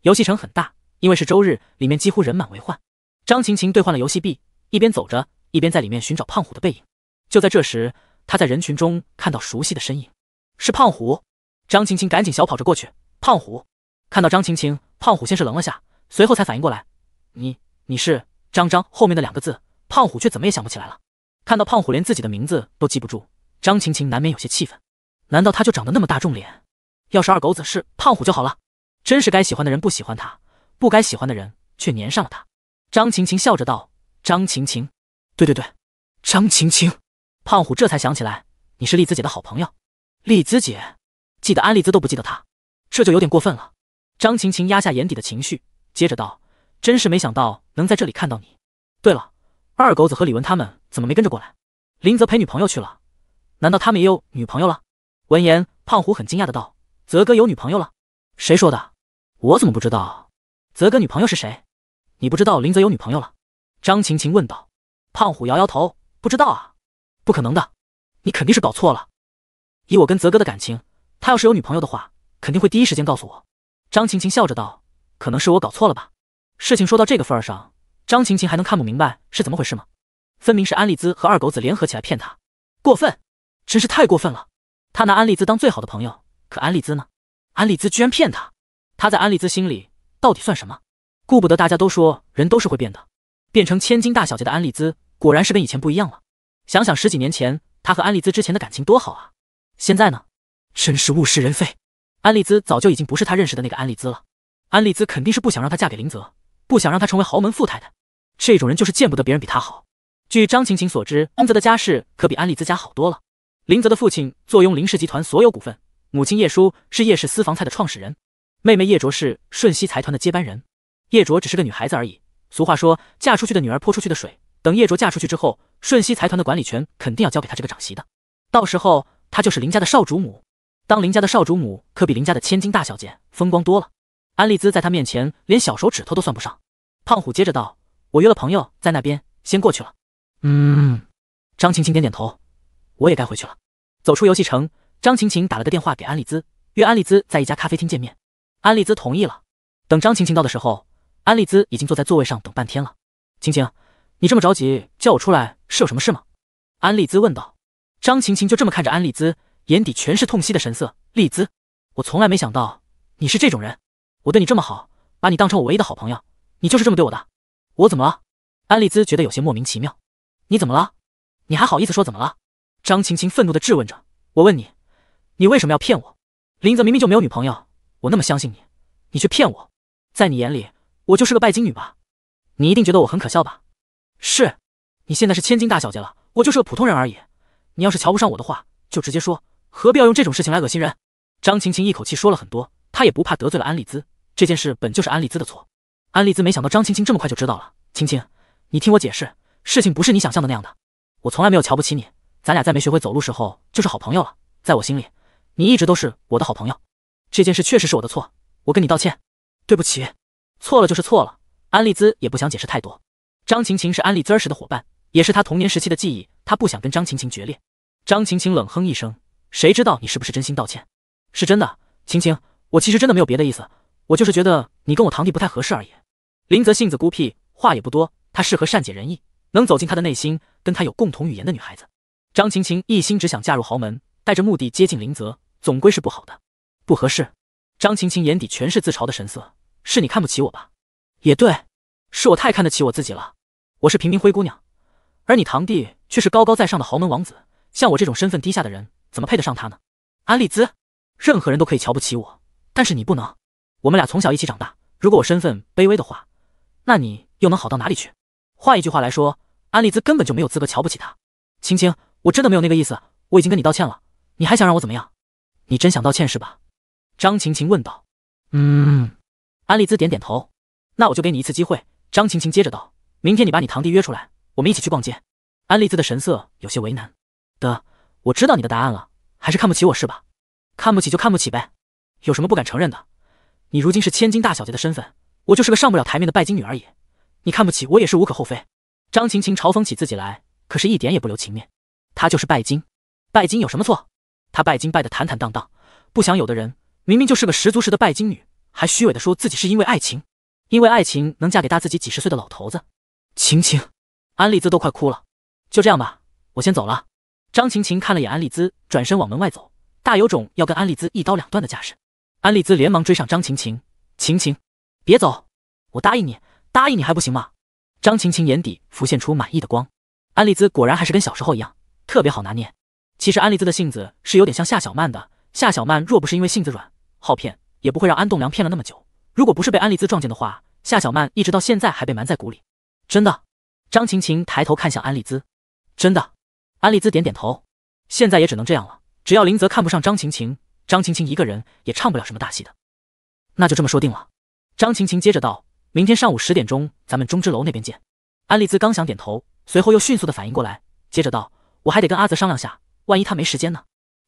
A: 游戏城很大，因为是周日，里面几乎人满为患。张晴晴兑换了游戏币，一边走着，一边在里面寻找胖虎的背影。就在这时，她在人群中看到熟悉的身影，是胖虎。张晴晴赶紧小跑着过去。胖虎看到张晴晴，胖虎先是愣了下，随后才反应过来：“你你是张张后面的两个字。”胖虎却怎么也想不起来了。看到胖虎连自己的名字都记不住，张晴晴难免有些气愤。难道他就长得那么大众脸？要是二狗子是胖虎就好了。真是该喜欢的人不喜欢他，不该喜欢的人却粘上了他。张晴晴笑着道：“张晴晴，对对对，张晴晴。”胖虎这才想起来，你是丽兹姐的好朋友。丽兹姐记得安丽兹都不记得她，这就有点过分了。张晴晴压下眼底的情绪，接着道：“真是没想到能在这里看到你。对了，二狗子和李文他们怎么没跟着过来？林泽陪女朋友去了，难道他们也有女朋友了？”闻言，胖虎很惊讶的道：“泽哥有女朋友了？谁说的？我怎么不知道？泽哥女朋友是谁？你不知道林泽有女朋友了？”张晴晴问道。胖虎摇摇头：“不知道啊，不可能的，你肯定是搞错了。以我跟泽哥的感情，他要是有女朋友的话，肯定会第一时间告诉我。”张晴晴笑着道：“可能是我搞错了吧？事情说到这个份上，张晴晴还能看不明白是怎么回事吗？分明是安丽姿和二狗子联合起来骗他，过分，真是太过分了。”他拿安利兹当最好的朋友，可安利兹呢？安利兹居然骗他，他在安利兹心里到底算什么？顾不得大家都说人都是会变的，变成千金大小姐的安利兹果然是跟以前不一样了。想想十几年前，他和安利兹之前的感情多好啊，现在呢，真是物是人非。安利兹早就已经不是他认识的那个安利兹了。安利兹肯定是不想让他嫁给林泽，不想让他成为豪门富太太。这种人就是见不得别人比他好。据张晴晴所知，安泽的家世可比安利兹家好多了。林泽的父亲坐拥林氏集团所有股份，母亲叶叔是叶氏私房菜的创始人，妹妹叶卓是顺熙财团的接班人。叶卓只是个女孩子而已。俗话说，嫁出去的女儿泼出去的水。等叶卓嫁出去之后，顺熙财团的管理权肯定要交给她这个长媳的，到时候她就是林家的少主母。当林家的少主母，可比林家的千金大小姐风光多了。安丽兹在她面前连小手指头都算不上。胖虎接着道：“我约了朋友在那边，先过去了。”
B: 嗯，
A: 张晴晴点点头。我也该回去了。走出游戏城，张晴晴打了个电话给安丽兹，约安丽兹在一家咖啡厅见面。安丽兹同意了。等张晴晴到的时候，安丽兹已经坐在座位上等半天了。晴晴，你这么着急叫我出来是有什么事吗？安丽兹问道。张晴晴就这么看着安丽兹，眼底全是痛惜的神色。丽兹，我从来没想到你是这种人。我对你这么好，把你当成我唯一的好朋友，你就是这么对我的。我怎么了？安丽兹觉得有些莫名其妙。你怎么了？你还好意思说怎么了？张晴晴愤怒地质问着：“我问你，你为什么要骗我？林泽明明就没有女朋友，我那么相信你，你却骗我。在你眼里，我就是个拜金女吧？你一定觉得我很可笑吧？是，你现在是千金大小姐了，我就是个普通人而已。你要是瞧不上我的话，就直接说，何必要用这种事情来恶心人？”张晴晴一口气说了很多，她也不怕得罪了安利兹。这件事本就是安利兹的错。安利兹没想到张晴晴这么快就知道了。晴晴，你听我解释，事情不是你想象的那样的，我从来没有瞧不起你。咱俩在没学会走路时候就是好朋友了，在我心里，你一直都是我的好朋友。这件事确实是我的错，我跟你道歉，对不起。错了就是错了。安利兹也不想解释太多。张晴晴是安利兹儿时的伙伴，也是他童年时期的记忆，他不想跟张晴晴决裂。张晴晴冷哼一声：“谁知道你是不是真心道歉？是真的，晴晴，我其实真的没有别的意思，我就是觉得你跟我堂弟不太合适而已。”林泽性子孤僻，话也不多，他适合善解人意，能走进他的内心，跟他有共同语言的女孩子。张晴晴一心只想嫁入豪门，带着目的接近林泽，总归是不好的，不合适。张晴晴眼底全是自嘲的神色，是你看不起我吧？也对，是我太看得起我自己了。我是平民灰姑娘，而你堂弟却是高高在上的豪门王子，像我这种身份低下的人，怎么配得上他呢？安利兹，任何人都可以瞧不起我，但是你不能。我们俩从小一起长大，如果我身份卑微的话，那你又能好到哪里去？换一句话来说，安利兹根本就没有资格瞧不起他，晴晴。我真的没有那个意思，我已经跟你道歉了，你还想让我怎么样？你真想道歉是吧？张晴晴问道。
B: 嗯，
A: 安丽兹点点头。那我就给你一次机会。张晴晴接着道，明天你把你堂弟约出来，我们一起去逛街。安丽兹的神色有些为难。得，我知道你的答案了，还是看不起我是吧？看不起就看不起呗，有什么不敢承认的？你如今是千金大小姐的身份，我就是个上不了台面的拜金女而已，你看不起我也是无可厚非。张晴晴嘲讽起自己来，可是一点也不留情面。她就是拜金，拜金有什么错？她拜金拜得坦坦荡荡，不想有的人明明就是个十足十的拜金女，还虚伪的说自己是因为爱情，因为爱情能嫁给大自己几十岁的老头子。晴晴，安丽兹都快哭了。就这样吧，我先走了。张晴晴看了眼安丽兹，转身往门外走，大有种要跟安丽兹一刀两断的架势。安丽兹连忙追上张晴晴，晴晴，别走，我答应你，答应你还不行吗？张晴晴眼底浮现出满意的光，安丽兹果然还是跟小时候一样。特别好拿捏。其实安丽兹的性子是有点像夏小曼的。夏小曼若不是因为性子软，好骗，也不会让安栋梁骗了那么久。如果不是被安丽兹撞见的话，夏小曼一直到现在还被瞒在鼓里。真的？张晴晴抬头看向安丽兹。真的？安丽兹点点头。现在也只能这样了。只要林泽看不上张晴晴，张晴晴一个人也唱不了什么大戏的。那就这么说定了。张晴晴接着道：“明天上午十点钟，咱们中之楼那边见。”安丽兹刚想点头，随后又迅速的反应过来，接着道。我还得跟阿泽商量下，万一他没时间呢？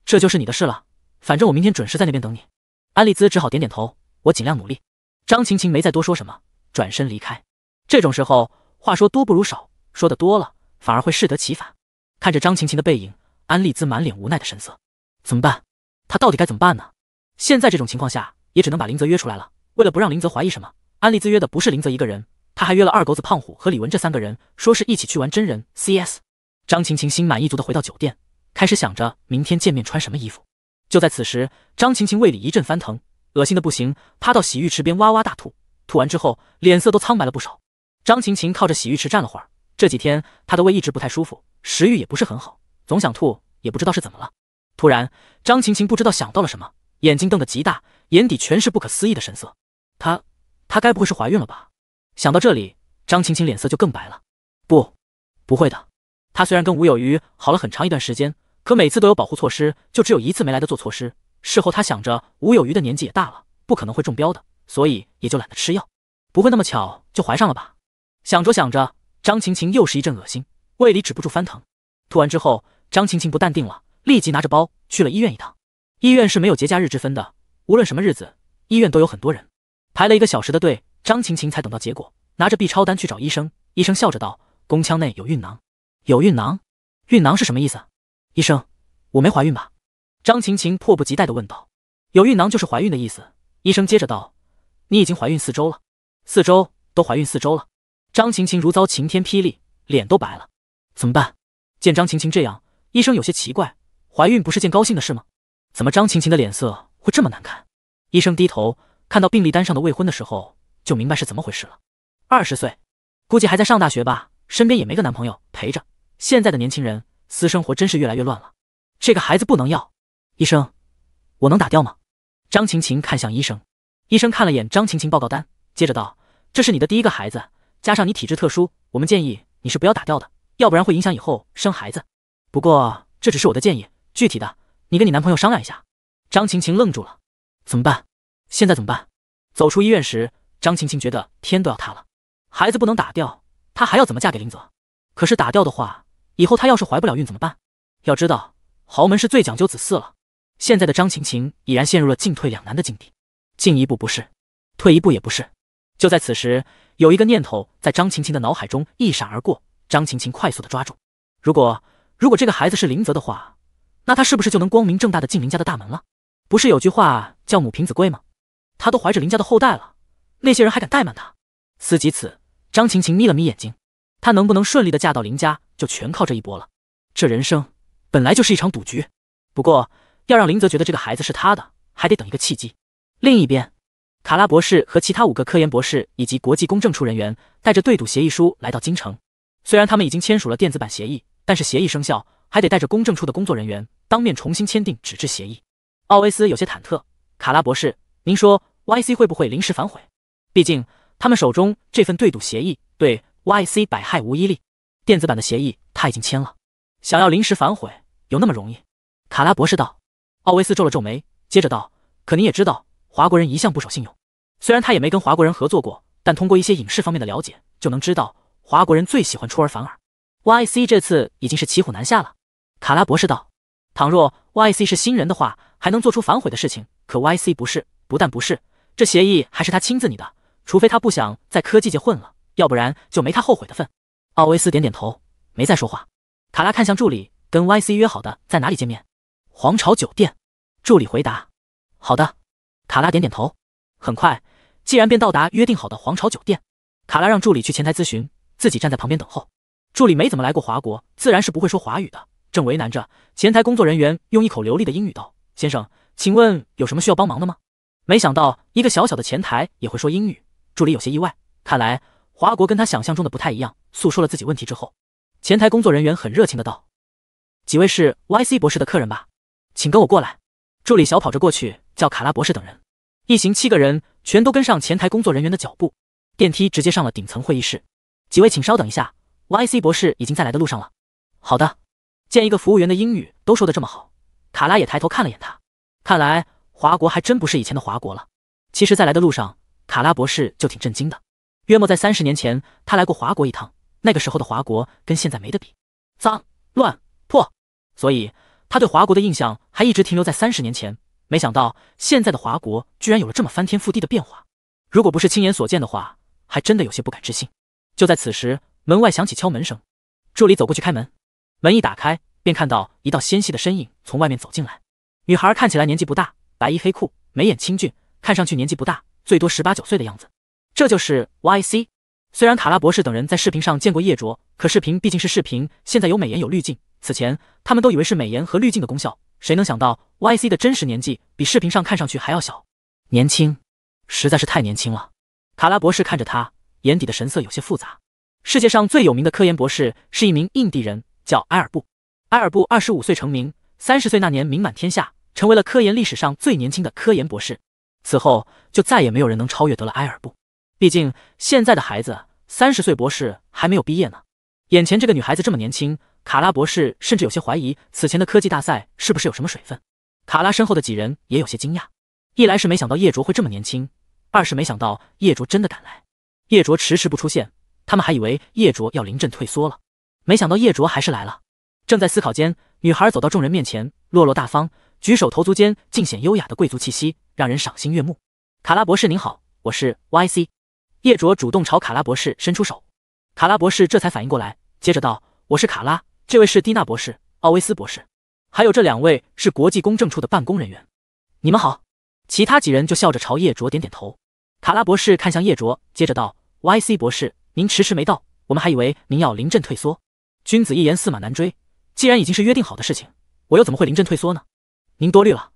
A: 这就是你的事了，反正我明天准时在那边等你。安利兹只好点点头，我尽量努力。张晴晴没再多说什么，转身离开。这种时候，话说多不如少，说的多了反而会适得其反。看着张晴晴的背影，安利兹满脸无奈的神色。怎么办？他到底该怎么办呢？现在这种情况下，也只能把林泽约出来了。为了不让林泽怀疑什么，安利兹约的不是林泽一个人，他还约了二狗子、胖虎和李文这三个人，说是一起去玩真人 CS。张晴晴心满意足地回到酒店，开始想着明天见面穿什么衣服。就在此时，张晴晴胃里一阵翻腾，恶心的不行，趴到洗浴池边哇哇大吐。吐完之后，脸色都苍白了不少。张晴晴靠着洗浴池站了会儿，这几天她的胃一直不太舒服，食欲也不是很好，总想吐，也不知道是怎么了。突然，张晴晴不知道想到了什么，眼睛瞪得极大，眼底全是不可思议的神色。她，她该不会是怀孕了吧？想到这里，张晴晴脸色就更白了。不，不会的。她虽然跟吴有余好了很长一段时间，可每次都有保护措施，就只有一次没来得做措施。事后她想着吴有余的年纪也大了，不可能会中标的，所以也就懒得吃药。不会那么巧就怀上了吧？想着想着，张晴晴又是一阵恶心，胃里止不住翻腾。吐完之后，张晴晴不淡定了，立即拿着包去了医院一趟。医院是没有节假日之分的，无论什么日子，医院都有很多人。排了一个小时的队，张晴晴才等到结果，拿着 B 超单去找医生。医生笑着道：“宫腔内有孕囊。”有孕囊，孕囊是什么意思？医生，我没怀孕吧？张晴晴迫不及待地问道。有孕囊就是怀孕的意思。医生接着道：“你已经怀孕四周了，四周都怀孕四周了。”张晴晴如遭晴天霹雳，脸都白了。怎么办？见张晴晴这样，医生有些奇怪。怀孕不是件高兴的事吗？怎么张晴晴的脸色会这么难看？医生低头看到病历单上的未婚的时候，就明白是怎么回事了。二十岁，估计还在上大学吧，身边也没个男朋友陪着。现在的年轻人私生活真是越来越乱了。这个孩子不能要，医生，我能打掉吗？张晴晴看向医生，医生看了眼张晴晴报告单，接着道：“这是你的第一个孩子，加上你体质特殊，我们建议你是不要打掉的，要不然会影响以后生孩子。不过这只是我的建议，具体的你跟你男朋友商量一下。”张晴晴愣住了，怎么办？现在怎么办？走出医院时，张晴晴觉得天都要塌了。孩子不能打掉，她还要怎么嫁给林泽？可是打掉的话……以后她要是怀不了孕怎么办？要知道豪门是最讲究子嗣了。现在的张晴晴已然陷入了进退两难的境地，进一步不是，退一步也不是。就在此时，有一个念头在张晴晴的脑海中一闪而过。张晴晴快速的抓住：如果如果这个孩子是林泽的话，那她是不是就能光明正大的进林家的大门了？不是有句话叫母凭子贵吗？他都怀着林家的后代了，那些人还敢怠慢他？思及此，张晴晴眯了眯眼睛，她能不能顺利的嫁到林家？就全靠这一波了。这人生本来就是一场赌局，不过要让林泽觉得这个孩子是他的，还得等一个契机。另一边，卡拉博士和其他五个科研博士以及国际公证处人员带着对赌协议书来到京城。虽然他们已经签署了电子版协议，但是协议生效还得带着公证处的工作人员当面重新签订纸质协议。奥维斯有些忐忑：“卡拉博士，您说 Y C 会不会临时反悔？毕竟他们手中这份对赌协议对 Y C 百害无一利。”电子版的协议他已经签了，想要临时反悔有那么容易？卡拉博士道。奥维斯皱了皱眉，接着道：“可你也知道，华国人一向不守信用。虽然他也没跟华国人合作过，但通过一些影视方面的了解，就能知道华国人最喜欢出尔反尔。Y C 这次已经是骑虎难下了。”卡拉博士道：“倘若 Y C 是新人的话，还能做出反悔的事情。可 Y C 不是，不但不是，这协议还是他亲自拟的。除非他不想在科技界混了，要不然就没他后悔的份。”奥维斯点点头，没再说话。卡拉看向助理，跟 Y C 约好的在哪里见面？皇朝酒店。助理回答：“好的。”卡拉点点头。很快，既然便到达约定好的皇朝酒店。卡拉让助理去前台咨询，自己站在旁边等候。助理没怎么来过华国，自然是不会说华语的，正为难着。前台工作人员用一口流利的英语道：“先生，请问有什么需要帮忙的吗？”没想到一个小小的前台也会说英语，助理有些意外。看来。华国跟他想象中的不太一样。诉说了自己问题之后，前台工作人员很热情的道：“几位是 Y C 博士的客人吧？请跟我过来。”助理小跑着过去叫卡拉博士等人，一行七个人全都跟上前台工作人员的脚步，电梯直接上了顶层会议室。几位请稍等一下，Y C 博士已经在来的路上了。好的。见一个服务员的英语都说的这么好，卡拉也抬头看了眼他，看来华国还真不是以前的华国了。其实，在来的路上，卡拉博士就挺震惊的。约莫在三十年前，他来过华国一趟。那个时候的华国跟现在没得比，脏、乱、破，所以他对华国的印象还一直停留在三十年前。没想到现在的华国居然有了这么翻天覆地的变化，如果不是亲眼所见的话，还真的有些不敢置信。就在此时，门外响起敲门声，助理走过去开门，门一打开，便看到一道纤细的身影从外面走进来。女孩看起来年纪不大，白衣黑裤，眉眼清俊，看上去年纪不大，最多十八九岁的样子。这就是 Y C。虽然卡拉博士等人在视频上见过叶卓，可视频毕竟是视频，现在有美颜有滤镜。此前他们都以为是美颜和滤镜的功效，谁能想到 Y C 的真实年纪比视频上看上去还要小，年轻，实在是太年轻了。卡拉博士看着他，眼底的神色有些复杂。世界上最有名的科研博士是一名印第人，叫埃尔布。埃尔布二十五岁成名，三十岁那年名满天下，成为了科研历史上最年轻的科研博士。此后就再也没有人能超越得了埃尔布。毕竟现在的孩子，三十岁博士还没有毕业呢。眼前这个女孩子这么年轻，卡拉博士甚至有些怀疑此前的科技大赛是不是有什么水分。卡拉身后的几人也有些惊讶，一来是没想到叶卓会这么年轻，二是没想到叶卓真的敢来。叶卓迟迟不出现，他们还以为叶卓要临阵退缩了，没想到叶卓还是来了。正在思考间，女孩走到众人面前，落落大方，举手投足间尽显优雅的贵族气息，让人赏心悦目。卡拉博士您好，我是 Y C。叶卓主动朝卡拉博士伸出手，卡拉博士这才反应过来，接着道：“我是卡拉，这位是蒂娜博士，奥维斯博士，还有这两位是国际公证处的办公人员，你们好。”其他几人就笑着朝叶卓点点头。卡拉博士看向叶卓，接着道：“Y C 博士，您迟迟没到，我们还以为您要临阵退缩。君子一言，驷马难追。既然已经是约定好的事情，我又怎么会临阵退缩呢？您多虑了。”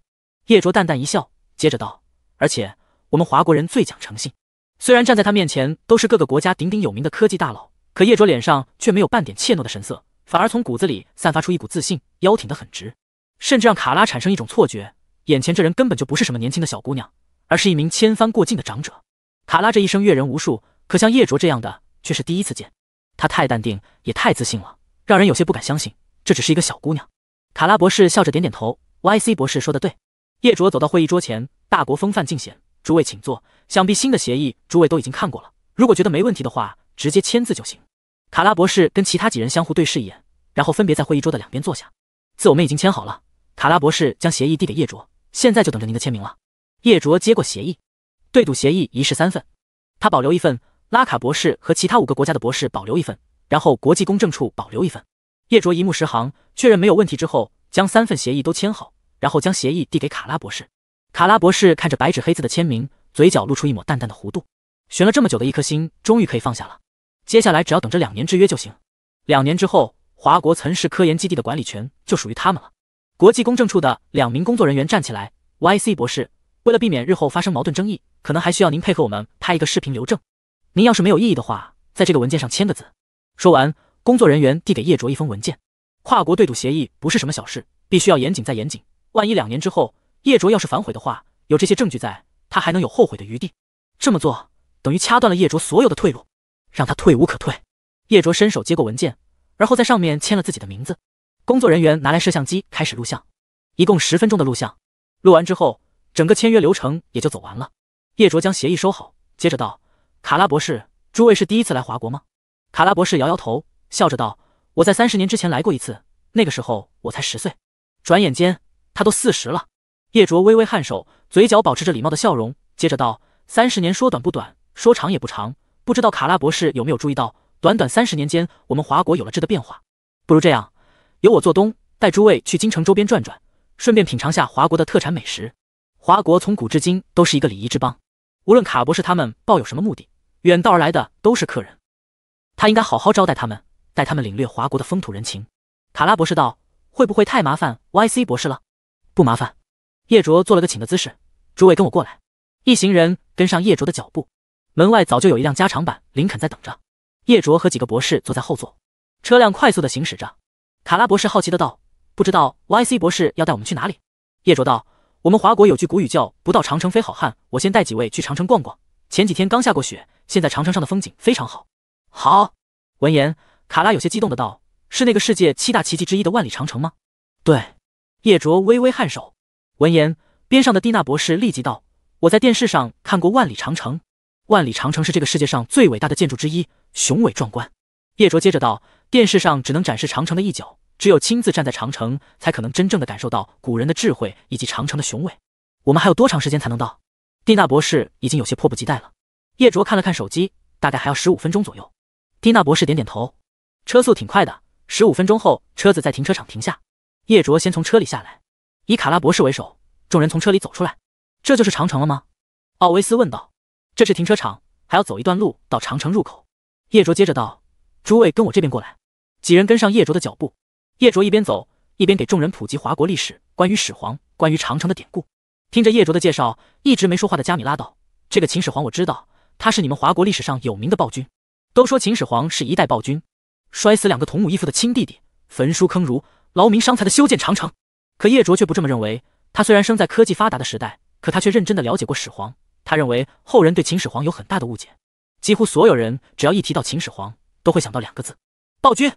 A: 叶卓淡淡一笑，接着道：“而且我们华国人最讲诚信。”虽然站在他面前都是各个国家鼎鼎有名的科技大佬，可叶卓脸上却没有半点怯懦的神色，反而从骨子里散发出一股自信，腰挺得很直，甚至让卡拉产生一种错觉，眼前这人根本就不是什么年轻的小姑娘，而是一名千帆过尽的长者。卡拉这一生阅人无数，可像叶卓这样的却是第一次见。他太淡定，也太自信了，让人有些不敢相信，这只是一个小姑娘。卡拉博士笑着点点头，Y C 博士说的对。叶卓走到会议桌前，大国风范尽显。诸位请坐，想必新的协议诸位都已经看过了。如果觉得没问题的话，直接签字就行。卡拉博士跟其他几人相互对视一眼，然后分别在会议桌的两边坐下。字我们已经签好了。卡拉博士将协议递给叶卓，现在就等着您的签名了。叶卓接过协议，对赌协议一式三份，他保留一份，拉卡博士和其他五个国家的博士保留一份，然后国际公证处保留一份。叶卓一目十行，确认没有问题之后，将三份协议都签好，然后将协议递给卡拉博士。卡拉博士看着白纸黑字的签名，嘴角露出一抹淡淡的弧度。悬了这么久的一颗心，终于可以放下了。接下来只要等着两年之约就行。两年之后，华国岑氏科研基地的管理权就属于他们了。国际公证处的两名工作人员站起来：“Y C 博士，为了避免日后发生矛盾争议，可能还需要您配合我们拍一个视频留证。您要是没有异议的话，在这个文件上签个字。”说完，工作人员递给叶卓一封文件。跨国对赌协议不是什么小事，必须要严谨再严谨。万一两年之后……叶卓要是反悔的话，有这些证据在，他还能有后悔的余地？这么做等于掐断了叶卓所有的退路，让他退无可退。叶卓伸手接过文件，然后在上面签了自己的名字。工作人员拿来摄像机开始录像，一共十分钟的录像。录完之后，整个签约流程也就走完了。叶卓将协议收好，接着道：“卡拉博士，诸位是第一次来华国吗？”卡拉博士摇摇头，笑着道：“我在三十年之前来过一次，那个时候我才十岁。转眼间，他都四十了。”叶卓微微颔首，嘴角保持着礼貌的笑容，接着道：“三十年说短不短，说长也不长。不知道卡拉博士有没有注意到，短短三十年间，我们华国有了质的变化。不如这样，由我做东，带诸位去京城周边转转，顺便品尝下华国的特产美食。华国从古至今都是一个礼仪之邦，无论卡博士他们抱有什么目的，远道而来的都是客人，他应该好好招待他们，带他们领略华国的风土人情。”卡拉博士道：“会不会太麻烦 Y C 博士了？”“不麻烦。”叶卓做了个请的姿势，诸位跟我过来。一行人跟上叶卓的脚步。门外早就有一辆加长版林肯在等着，叶卓和几个博士坐在后座，车辆快速的行驶着。卡拉博士好奇的道：“不知道 Y C 博士要带我们去哪里？”叶卓道：“我们华国有句古语叫不到长城非好汉，我先带几位去长城逛逛。前几天刚下过雪，现在长城上的风景非常好。”好。闻言，卡拉有些激动的道：“是那个世界七大奇迹之一的万里长城吗？”“对。”叶卓微微颔首。闻言，边上的蒂娜博士立即道：“我在电视上看过万里长城，万里长城是这个世界上最伟大的建筑之一，雄伟壮观。”叶卓接着道：“电视上只能展示长城的一角，只有亲自站在长城，才可能真正的感受到古人的智慧以及长城的雄伟。”我们还有多长时间才能到？蒂娜博士已经有些迫不及待了。叶卓看了看手机，大概还要十五分钟左右。蒂娜博士点点头：“车速挺快的，十五分钟后，车子在停车场停下。”叶卓先从车里下来。以卡拉博士为首，众人从车里走出来。这就是长城了吗？奥维斯问道。这是停车场，还要走一段路到长城入口。叶卓接着道：“诸位跟我这边过来。”几人跟上叶卓的脚步。叶卓一边走一边给众人普及华国历史，关于始皇、关于长城的典故。听着叶卓的介绍，一直没说话的加米拉道：“这个秦始皇我知道，他是你们华国历史上有名的暴君。都说秦始皇是一代暴君，摔死两个同母异父的亲弟弟，焚书坑儒，劳民伤财的修建长城。”可叶卓却不这么认为。他虽然生在科技发达的时代，可他却认真的了解过始皇。他认为后人对秦始皇有很大的误解。几乎所有人只要一提到秦始皇，都会想到两个字：暴君。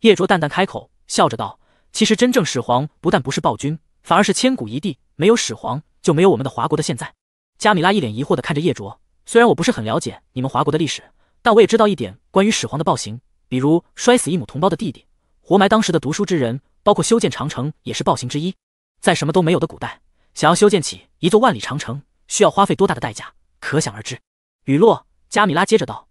A: 叶卓淡淡开口，笑着道：“其实真正始皇不但不是暴君，反而是千古一帝。没有始皇，就没有我们的华国的现在。”加米拉一脸疑惑的看着叶卓。虽然我不是很了解你们华国的历史，但我也知道一点关于始皇的暴行，比如摔死一母同胞的弟弟，活埋当时的读书之人。包括修建长城也是暴行之一，在什么都没有的古代，想要修建起一座万里长城，需要花费多大的代价，可想而知。雨落，加米拉接着道：“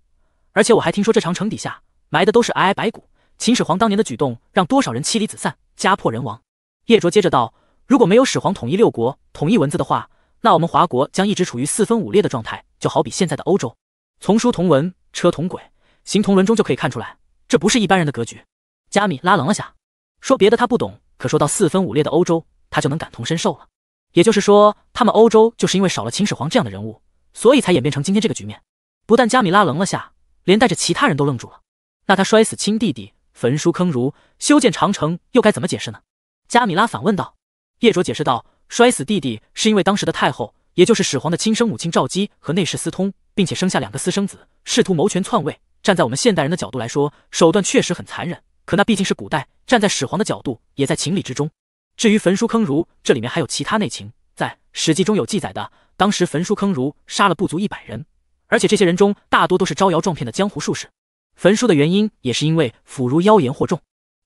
A: 而且我还听说这长城底下埋的都是皑皑白骨。秦始皇当年的举动，让多少人妻离子散，家破人亡。”叶卓接着道：“如果没有始皇统一六国、统一文字的话，那我们华国将一直处于四分五裂的状态，就好比现在的欧洲。从书同文，车同轨，行同伦中就可以看出来，这不是一般人的格局。”加米拉愣了下。说别的他不懂，可说到四分五裂的欧洲，他就能感同身受了。也就是说，他们欧洲就是因为少了秦始皇这样的人物，所以才演变成今天这个局面。不但加米拉愣了下，连带着其他人都愣住了。那他摔死亲弟弟、焚书坑儒、修建长城，又该怎么解释呢？加米拉反问道。叶卓解释道：“摔死弟弟是因为当时的太后，也就是始皇的亲生母亲赵姬和内侍私通，并且生下两个私生子，试图谋权篡位。站在我们现代人的角度来说，手段确实很残忍。”可那毕竟是古代，站在始皇的角度，也在情理之中。至于焚书坑儒，这里面还有其他内情，在《史记》中有记载的。当时焚书坑儒杀了不足一百人，而且这些人中大多都是招摇撞骗的江湖术士。焚书的原因也是因为腐儒妖言惑众。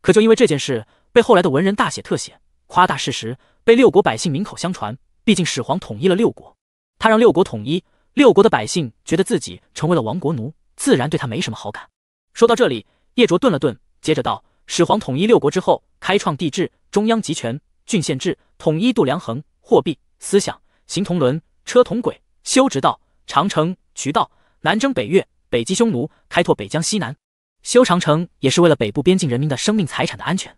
A: 可就因为这件事，被后来的文人大写特写，夸大事实，被六国百姓名口相传。毕竟始皇统一了六国，他让六国统一，六国的百姓觉得自己成为了亡国奴，自然对他没什么好感。说到这里，叶卓顿了顿。接着道，始皇统一六国之后，开创帝制、中央集权、郡县制，统一度量衡、货币，思想行同轮车同轨，修直道、长城、渠道，南征北越，北击匈奴，开拓北疆西南。修长城也是为了北部边境人民的生命财产的安全。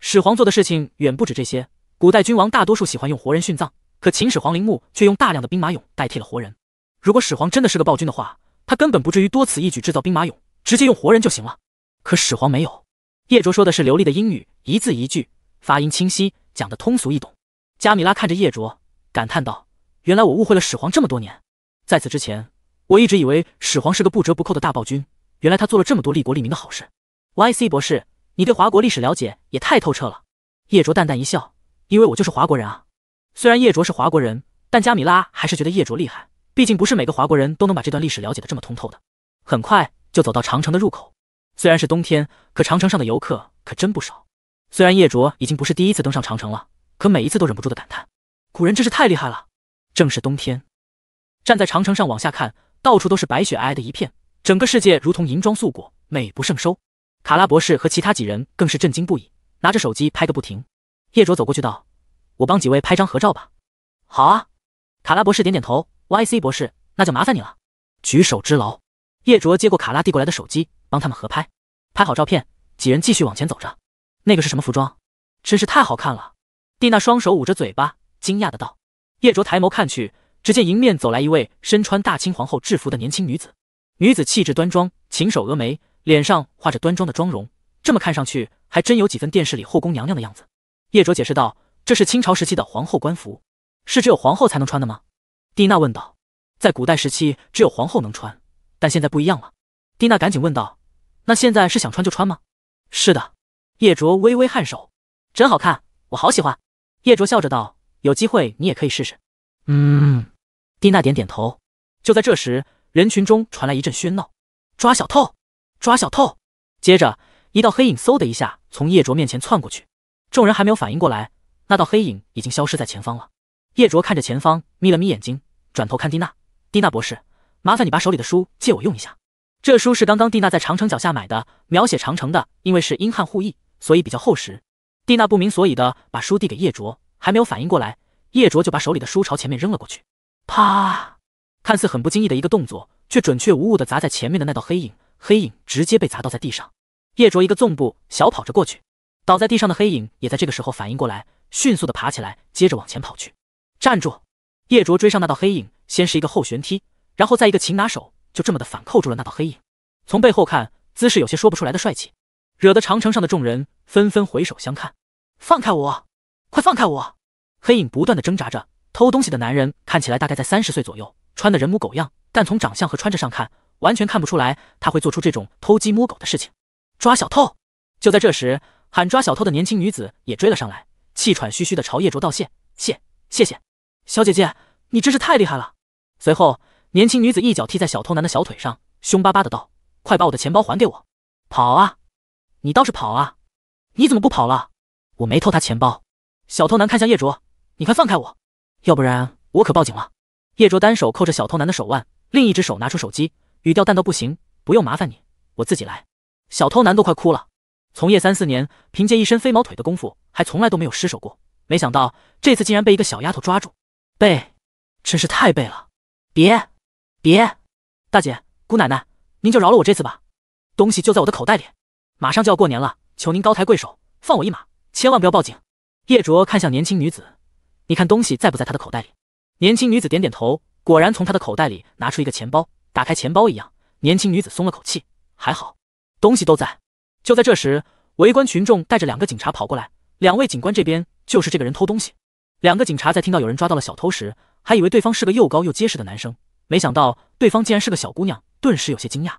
A: 始皇做的事情远不止这些。古代君王大多数喜欢用活人殉葬，可秦始皇陵墓却用大量的兵马俑代替了活人。如果始皇真的是个暴君的话，他根本不至于多此一举制造兵马俑，直接用活人就行了。可始皇没有。叶卓说的是流利的英语，一字一句，发音清晰，讲得通俗易懂。加米拉看着叶卓，感叹道：“原来我误会了始皇这么多年。在此之前，我一直以为始皇是个不折不扣的大暴君，原来他做了这么多利国利民的好事。” Y C 博士，你对华国历史了解也太透彻了。叶卓淡淡一笑：“因为我就是华国人啊。”虽然叶卓是华国人，但加米拉还是觉得叶卓厉害，毕竟不是每个华国人都能把这段历史了解的这么通透的。很快就走到长城的入口。虽然是冬天，可长城上的游客可真不少。虽然叶卓已经不是第一次登上长城了，可每一次都忍不住的感叹，古人真是太厉害了。正是冬天，站在长城上往下看，到处都是白雪皑皑的一片，整个世界如同银装素裹，美不胜收。卡拉博士和其他几人更是震惊不已，拿着手机拍个不停。叶卓走过去道：“我帮几位拍张合照吧。”“好啊。”卡拉博士点点头。“Y C 博士，那就麻烦你了。”“举手之劳。”叶卓接过卡拉递过来的手机。帮他们合拍，拍好照片，几人继续往前走着。那个是什么服装？真是太好看了！蒂娜双手捂着嘴巴，惊讶的道。叶卓抬眸看去，只见迎面走来一位身穿大清皇后制服的年轻女子。女子气质端庄，琴手峨眉，脸上画着端庄的妆容，这么看上去还真有几分电视里后宫娘娘的样子。叶卓解释道：“这是清朝时期的皇后官服，是只有皇后才能穿的吗？”蒂娜问道：“在古代时期，只有皇后能穿，但现在不一样了。”蒂娜赶紧问道。那现在是想穿就穿吗？是的，叶卓微微颔首，真好看，我好喜欢。叶卓笑着道：“有机会你也可以试试。”
B: 嗯，
A: 蒂娜点点头。就在这时，人群中传来一阵喧闹：“抓小偷！抓小偷！”接着，一道黑影嗖的一下从叶卓面前窜过去，众人还没有反应过来，那道黑影已经消失在前方了。叶卓看着前方，眯了眯眼睛，转头看蒂娜：“蒂娜博士，麻烦你把手里的书借我用一下。”这书是刚刚蒂娜在长城脚下买的，描写长城的，因为是英汉互译，所以比较厚实。蒂娜不明所以的把书递给叶卓，还没有反应过来，叶卓就把手里的书朝前面扔了过去，啪！看似很不经意的一个动作，却准确无误的砸在前面的那道黑影，黑影直接被砸倒在地上。叶卓一个纵步小跑着过去，倒在地上的黑影也在这个时候反应过来，迅速的爬起来，接着往前跑去。站住！叶卓追上那道黑影，先是一个后旋踢，然后再一个擒拿手。就这么的反扣住了那道黑影，从背后看，姿势有些说不出来的帅气，惹得长城上的众人纷纷回首相看。放开我，快放开我！黑影不断的挣扎着。偷东西的男人看起来大概在三十岁左右，穿的人模狗样，但从长相和穿着上看，完全看不出来他会做出这种偷鸡摸狗的事情。抓小偷！就在这时，喊抓小偷的年轻女子也追了上来，气喘吁吁的朝叶卓道谢，谢，谢谢，小姐姐，你真是太厉害了。随后。年轻女子一脚踢在小偷男的小腿上，凶巴巴的道：“快把我的钱包还给我！跑啊！你倒是跑啊！你怎么不跑了？我没偷他钱包。”小偷男看向叶卓：“你快放开我，要不然我可报警了。”叶卓单手扣着小偷男的手腕，另一只手拿出手机，语调淡到不行：“不用麻烦你，我自己来。”小偷男都快哭了。从业三四年，凭借一身飞毛腿的功夫，还从来都没有失手过，没想到这次竟然被一个小丫头抓住，背真是太背了。别。别，大姐姑奶奶，您就饶了我这次吧。东西就在我的口袋里，马上就要过年了，求您高抬贵手，放我一马，千万不要报警。叶卓看向年轻女子，你看东西在不在她的口袋里？年轻女子点点头，果然从她的口袋里拿出一个钱包，打开钱包一样，年轻女子松了口气，还好东西都在。就在这时，围观群众带着两个警察跑过来，两位警官这边就是这个人偷东西。两个警察在听到有人抓到了小偷时，还以为对方是个又高又结实的男生。没想到对方竟然是个小姑娘，顿时有些惊讶。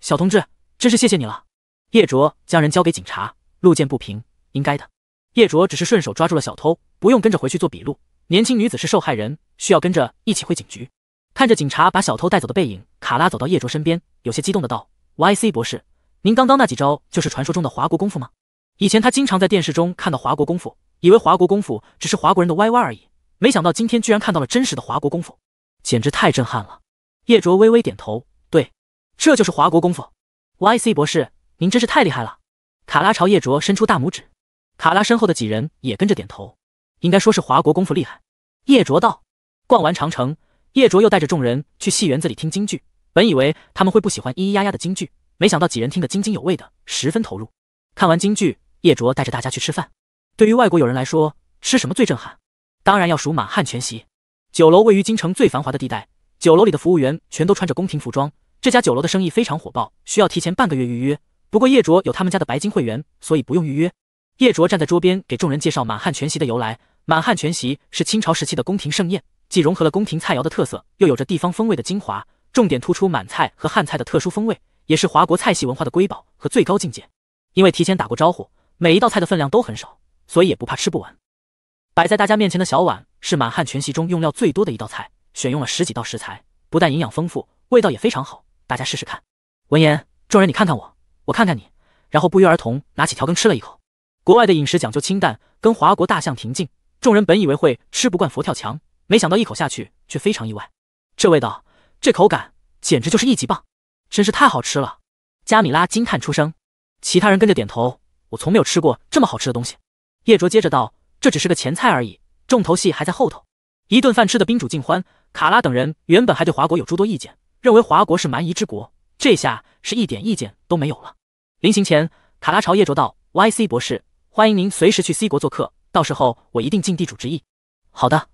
A: 小同志，真是谢谢你了。叶卓将人交给警察，路见不平，应该的。叶卓只是顺手抓住了小偷，不用跟着回去做笔录。年轻女子是受害人，需要跟着一起回警局。看着警察把小偷带走的背影，卡拉走到叶卓身边，有些激动的道：“Y C 博士，您刚刚那几招就是传说中的华国功夫吗？以前他经常在电视中看到华国功夫，以为华国功夫只是华国人的 YY 而已，没想到今天居然看到了真实的华国功夫。”简直太震撼了！叶卓微微点头，对，这就是华国功夫。Y C 博士，您真是太厉害了！卡拉朝叶卓伸出大拇指。卡拉身后的几人也跟着点头。应该说是华国功夫厉害。叶卓道。逛完长城，叶卓又带着众人去戏园子里听京剧。本以为他们会不喜欢咿咿呀呀的京剧，没想到几人听得津津有味的，十分投入。看完京剧，叶卓带着大家去吃饭。对于外国友人来说，吃什么最震撼？当然要数满汉全席。酒楼位于京城最繁华的地带，酒楼里的服务员全都穿着宫廷服装。这家酒楼的生意非常火爆，需要提前半个月预约。不过叶卓有他们家的白金会员，所以不用预约。叶卓站在桌边给众人介绍满汉全席的由来。满汉全席是清朝时期的宫廷盛宴，既融合了宫廷菜肴的特色，又有着地方风味的精华，重点突出满菜和汉菜的特殊风味，也是华国菜系文化的瑰宝和最高境界。因为提前打过招呼，每一道菜的分量都很少，所以也不怕吃不完。摆在大家面前的小碗。是满汉全席中用料最多的一道菜，选用了十几道食材，不但营养丰富，味道也非常好。大家试试看。闻言，众人你看看我，我看看你，然后不约而同拿起调羹吃了一口。国外的饮食讲究清淡，跟华国大象庭径。众人本以为会吃不惯佛跳墙，没想到一口下去却非常意外。这味道，这口感，简直就是一级棒！真是太好吃了！加米拉惊叹出声，其他人跟着点头。我从没有吃过这么好吃的东西。叶卓接着道：“这只是个前菜而已。”重头戏还在后头，一顿饭吃的宾主尽欢。卡拉等人原本还对华国有诸多意见，认为华国是蛮夷之国，这下是一点意见都没有了。临行前，卡拉朝叶卓道：“Y C 博士，欢迎您随时去 C 国做客，到时候我一定尽地主之谊。”好的，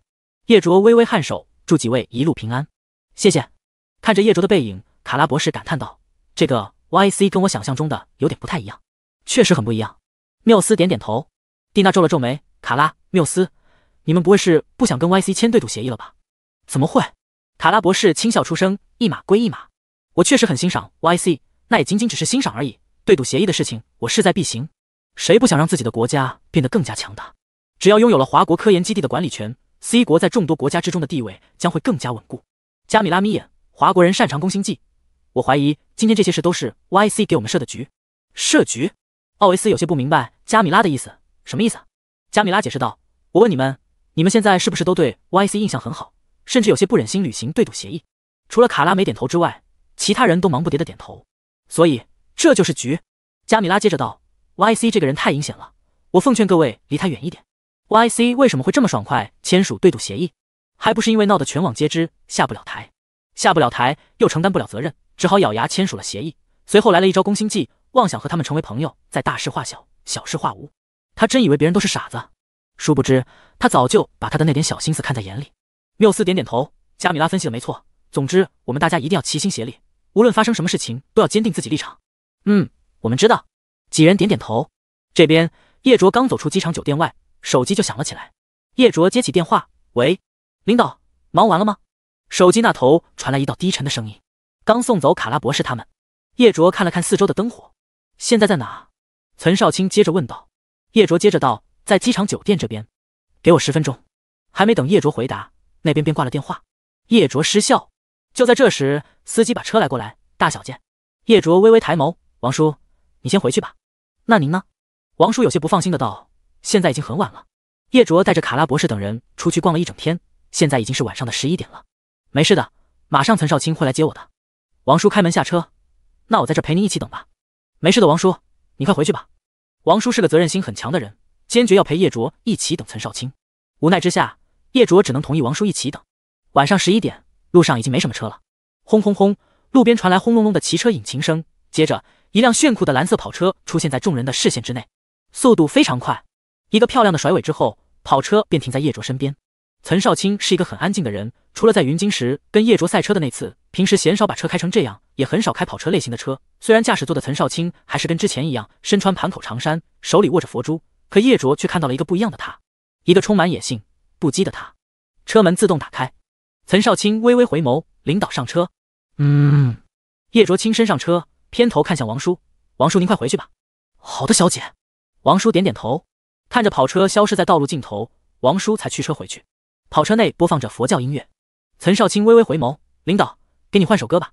A: 叶卓微微颔首，祝几位一路平安，谢谢。看着叶卓的背影，卡拉博士感叹道：“这个 Y C 跟我想象中的有点不太一样，确实很不一样。”缪斯点点头，蒂娜皱了皱眉，卡拉，缪斯。你们不会是不想跟 YC 签对赌协议了吧？怎么会？卡拉博士轻笑出声：“一码归一码，我确实很欣赏 YC，那也仅仅只是欣赏而已。对赌协议的事情，我势在必行。谁不想让自己的国家变得更加强大？只要拥有了华国科研基地的管理权，C 国在众多国家之中的地位将会更加稳固。”加米拉眯眼：“华国人擅长攻心计，我怀疑今天这些事都是 YC 给我们设的局。”设局？奥维斯有些不明白加米拉的意思：“什么意思？”加米拉解释道：“我问你们。”你们现在是不是都对 Y C 印象很好，甚至有些不忍心履行对赌协议？除了卡拉没点头之外，其他人都忙不迭的点头。所以这就是局。加米拉接着道：“Y C 这个人太阴险了，我奉劝各位离他远一点。” Y C 为什么会这么爽快签署对赌协议？还不是因为闹得全网皆知，下不了台，下不了台又承担不了责任，只好咬牙签署了协议。随后来了一招攻心计，妄想和他们成为朋友，再大事化小，小事化无。他真以为别人都是傻子？殊不知，他早就把他的那点小心思看在眼里。缪斯点点头，加米拉分析的没错。总之，我们大家一定要齐心协力，无论发生什么事情，都要坚定自己立场。嗯，我们知道。几人点点头。这边，叶卓刚走出机场酒店外，手机就响了起来。叶卓接起电话：“喂，领导，忙完了吗？”手机那头传来一道低沉的声音：“刚送走卡拉博士他们。”叶卓看了看四周的灯火，现在在哪？岑少卿接着问道。叶卓接着道。在机场酒店这边，给我十分钟。还没等叶卓回答，那边便挂了电话。叶卓失笑。就在这时，司机把车来过来。大小姐。叶卓微微抬眸：“王叔，你先回去吧。那您呢？”王叔有些不放心的道：“现在已经很晚了。”叶卓带着卡拉博士等人出去逛了一整天，现在已经是晚上的十一点了。没事的，马上岑少卿会来接我的。王叔开门下车。那我在这陪您一起等吧。没事的，王叔，你快回去吧。王叔是个责任心很强的人。坚决要陪叶卓一起等岑少卿，无奈之下，叶卓只能同意王叔一起等。晚上十一点，路上已经没什么车了。轰轰轰，路边传来轰隆隆的骑车引擎声，接着一辆炫酷的蓝色跑车出现在众人的视线之内，速度非常快。一个漂亮的甩尾之后，跑车便停在叶卓身边。岑少卿是一个很安静的人，除了在云京时跟叶卓赛车的那次，平时鲜少把车开成这样，也很少开跑车类型的车。虽然驾驶座的岑少卿还是跟之前一样，身穿盘口长衫，手里握着佛珠。可叶卓却看到了一个不一样的他，一个充满野性、不羁的他。车门自动打开，岑少卿微微回眸，领导上车。
B: 嗯。
A: 叶卓轻身上车，偏头看向王叔：“王叔，您快回去吧。”“好的，小姐。”王叔点点头，看着跑车消失在道路尽头，王叔才驱车回去。跑车内播放着佛教音乐，岑少卿微微回眸：“领导，给你换首歌吧。”“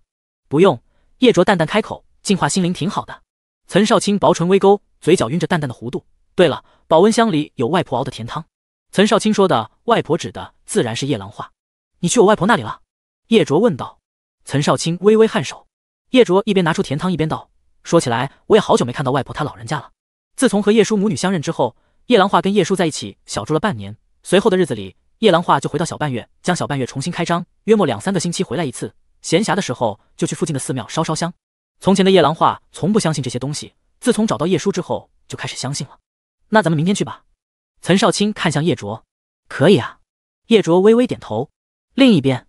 A: 不用。”叶卓淡淡开口：“净化心灵挺好的。”岑少卿薄唇微勾，嘴角晕着淡淡的弧度。对了，保温箱里有外婆熬的甜汤。岑少卿说的“外婆”指的自然是夜郎画。你去我外婆那里了？叶卓问道。岑少卿微微颔首。叶卓一边拿出甜汤，一边道：“说起来，我也好久没看到外婆她老人家了。自从和叶叔母女相认之后，夜郎画跟叶叔在一起小住了半年。随后的日子里，夜郎画就回到小半月，将小半月重新开张，约莫两三个星期回来一次。闲暇的时候，就去附近的寺庙烧烧香。从前的夜郎画从不相信这些东西，自从找到叶叔之后，就开始相信了。”那咱们明天去吧。岑少卿看向叶卓，可以啊。叶卓微微点头。另一边，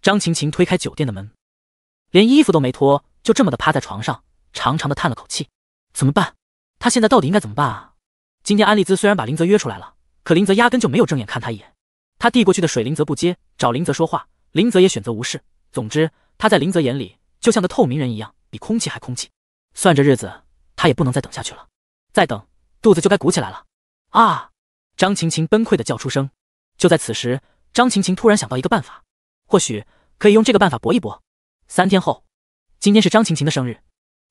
A: 张晴晴推开酒店的门，连衣服都没脱，就这么的趴在床上，长长的叹了口气。怎么办？他现在到底应该怎么办啊？今天安丽兹虽然把林泽约出来了，可林泽压根就没有正眼看他一眼。他递过去的水，林泽不接；找林泽说话，林泽也选择无视。总之，他在林泽眼里就像个透明人一样，比空气还空气。算着日子，他也不能再等下去了。再等。肚子就该鼓起来了，啊！张晴晴崩溃的叫出声。就在此时，张晴晴突然想到一个办法，或许可以用这个办法搏一搏。三天后，今天是张晴晴的生日，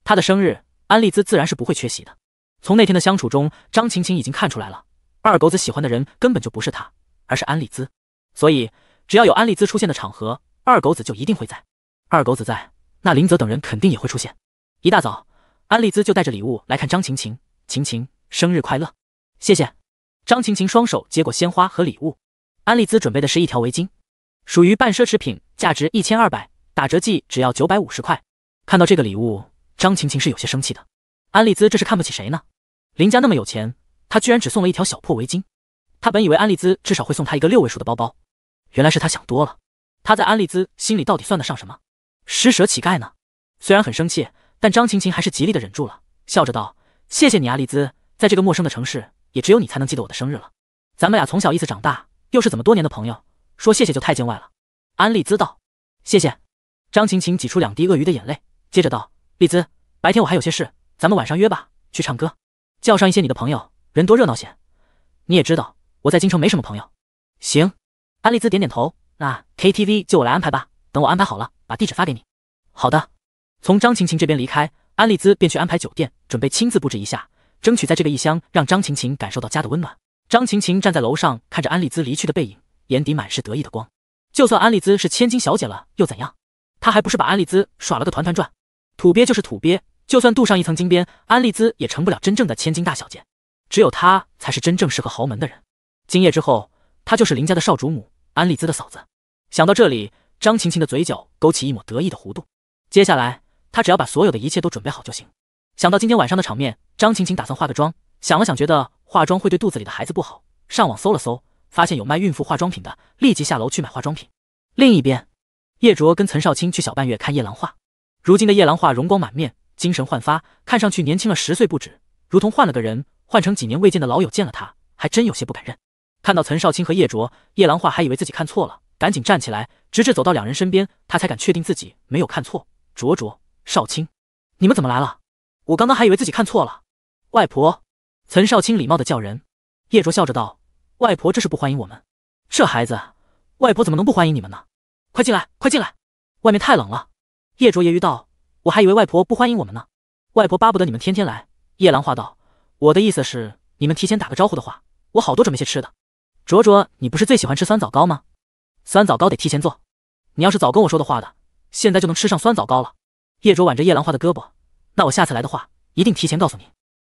A: 她的生日，安利兹自然是不会缺席的。从那天的相处中，张晴晴已经看出来了，二狗子喜欢的人根本就不是他，而是安利兹。所以，只要有安利兹出现的场合，二狗子就一定会在。二狗子在，那林泽等人肯定也会出现。一大早，安利兹就带着礼物来看张晴晴，晴晴。生日快乐，谢谢。张晴晴双手接过鲜花和礼物，安利兹准备的是一条围巾，属于半奢侈品，价值一千二百，打折季只要九百五十块。看到这个礼物，张晴晴是有些生气的。安利兹这是看不起谁呢？林家那么有钱，他居然只送了一条小破围巾。他本以为安利兹至少会送他一个六位数的包包，原来是他想多了。他在安利兹心里到底算得上什么？施舍乞丐呢？虽然很生气，但张晴晴还是极力的忍住了，笑着道：“谢谢你啊，丽兹。”在这个陌生的城市，也只有你才能记得我的生日了。咱们俩从小一起长大，又是怎么多年的朋友，说谢谢就太见外了。安利兹道：“谢谢。”张晴晴挤出两滴鳄鱼的眼泪，接着道：“丽兹，白天我还有些事，咱们晚上约吧，去唱歌，叫上一些你的朋友，人多热闹些。你也知道我在京城没什么朋友。”行。安利兹点点头：“那 KTV 就我来安排吧，等我安排好了，把地址发给你。”好的。从张晴晴这边离开，安利兹便去安排酒店，准备亲自布置一下。争取在这个异乡让张晴晴感受到家的温暖。张晴晴站在楼上看着安丽兹离去的背影，眼底满是得意的光。就算安丽兹是千金小姐了又怎样？她还不是把安丽兹耍了个团团转？土鳖就是土鳖，就算镀上一层金边，安丽兹也成不了真正的千金大小姐。只有她才是真正适合豪门的人。今夜之后，她就是林家的少主母，安丽兹的嫂子。想到这里，张晴晴的嘴角勾起一抹得意的弧度。接下来，她只要把所有的一切都准备好就行。想到今天晚上的场面，张晴晴打算化个妆，想了想，觉得化妆会对肚子里的孩子不好。上网搜了搜，发现有卖孕妇化妆品的，立即下楼去买化妆品。另一边，叶卓跟岑少卿去小半月看夜郎画。如今的夜郎画容光满面，精神焕发，看上去年轻了十岁不止，如同换了个人。换成几年未见的老友见了他，还真有些不敢认。看到岑少卿和叶卓，夜郎画还以为自己看错了，赶紧站起来，直至走到两人身边，他才敢确定自己没有看错。卓卓，少卿，你们怎么来了？我刚刚还以为自己看错了，外婆，岑少卿礼貌的叫人，叶卓笑着道，外婆这是不欢迎我们，这孩子，外婆怎么能不欢迎你们呢？快进来，快进来，外面太冷了。叶卓揶揄道，我还以为外婆不欢迎我们呢，外婆巴不得你们天天来。叶兰话道，我的意思是，你们提前打个招呼的话，我好多准备些吃的。卓卓，你不是最喜欢吃酸枣糕吗？酸枣糕得提前做，你要是早跟我说的话的，现在就能吃上酸枣糕了。叶卓挽着叶兰花的胳膊。那我下次来的话，一定提前告诉你。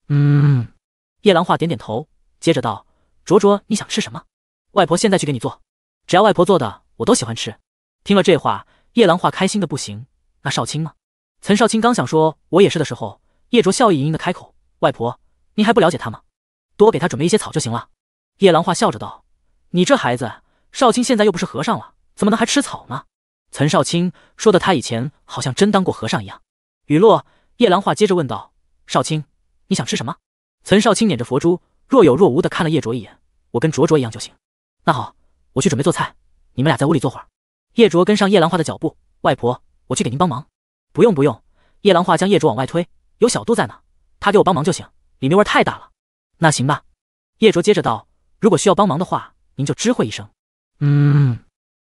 B: 嗯，
A: 夜郎话点点头，接着道：“卓卓，你想吃什么？外婆现在去给你做。只要外婆做的，我都喜欢吃。”听了这话，夜郎话开心的不行。那少青呢？岑少卿刚想说“我也是”的时候，叶卓笑意盈盈的开口：“外婆，你还不了解他吗？多给他准备一些草就行了。”夜郎话笑着道：“你这孩子，少青现在又不是和尚了，怎么能还吃草呢？”岑少卿说的，他以前好像真当过和尚一样。雨落。叶兰话接着问道：“少卿，你想吃什么？”岑少卿捻着佛珠，若有若无的看了叶卓一眼：“我跟卓卓一样就行。”“那好，我去准备做菜，你们俩在屋里坐会儿。”叶卓跟上叶兰化的脚步：“外婆，我去给您帮忙。”“不用不用。”叶兰化将叶卓往外推：“有小杜在呢，他给我帮忙就行。里面味儿太大了。”“那行吧。”叶卓接着道：“如果需要帮忙的话，您就知会一声。”“
B: 嗯。”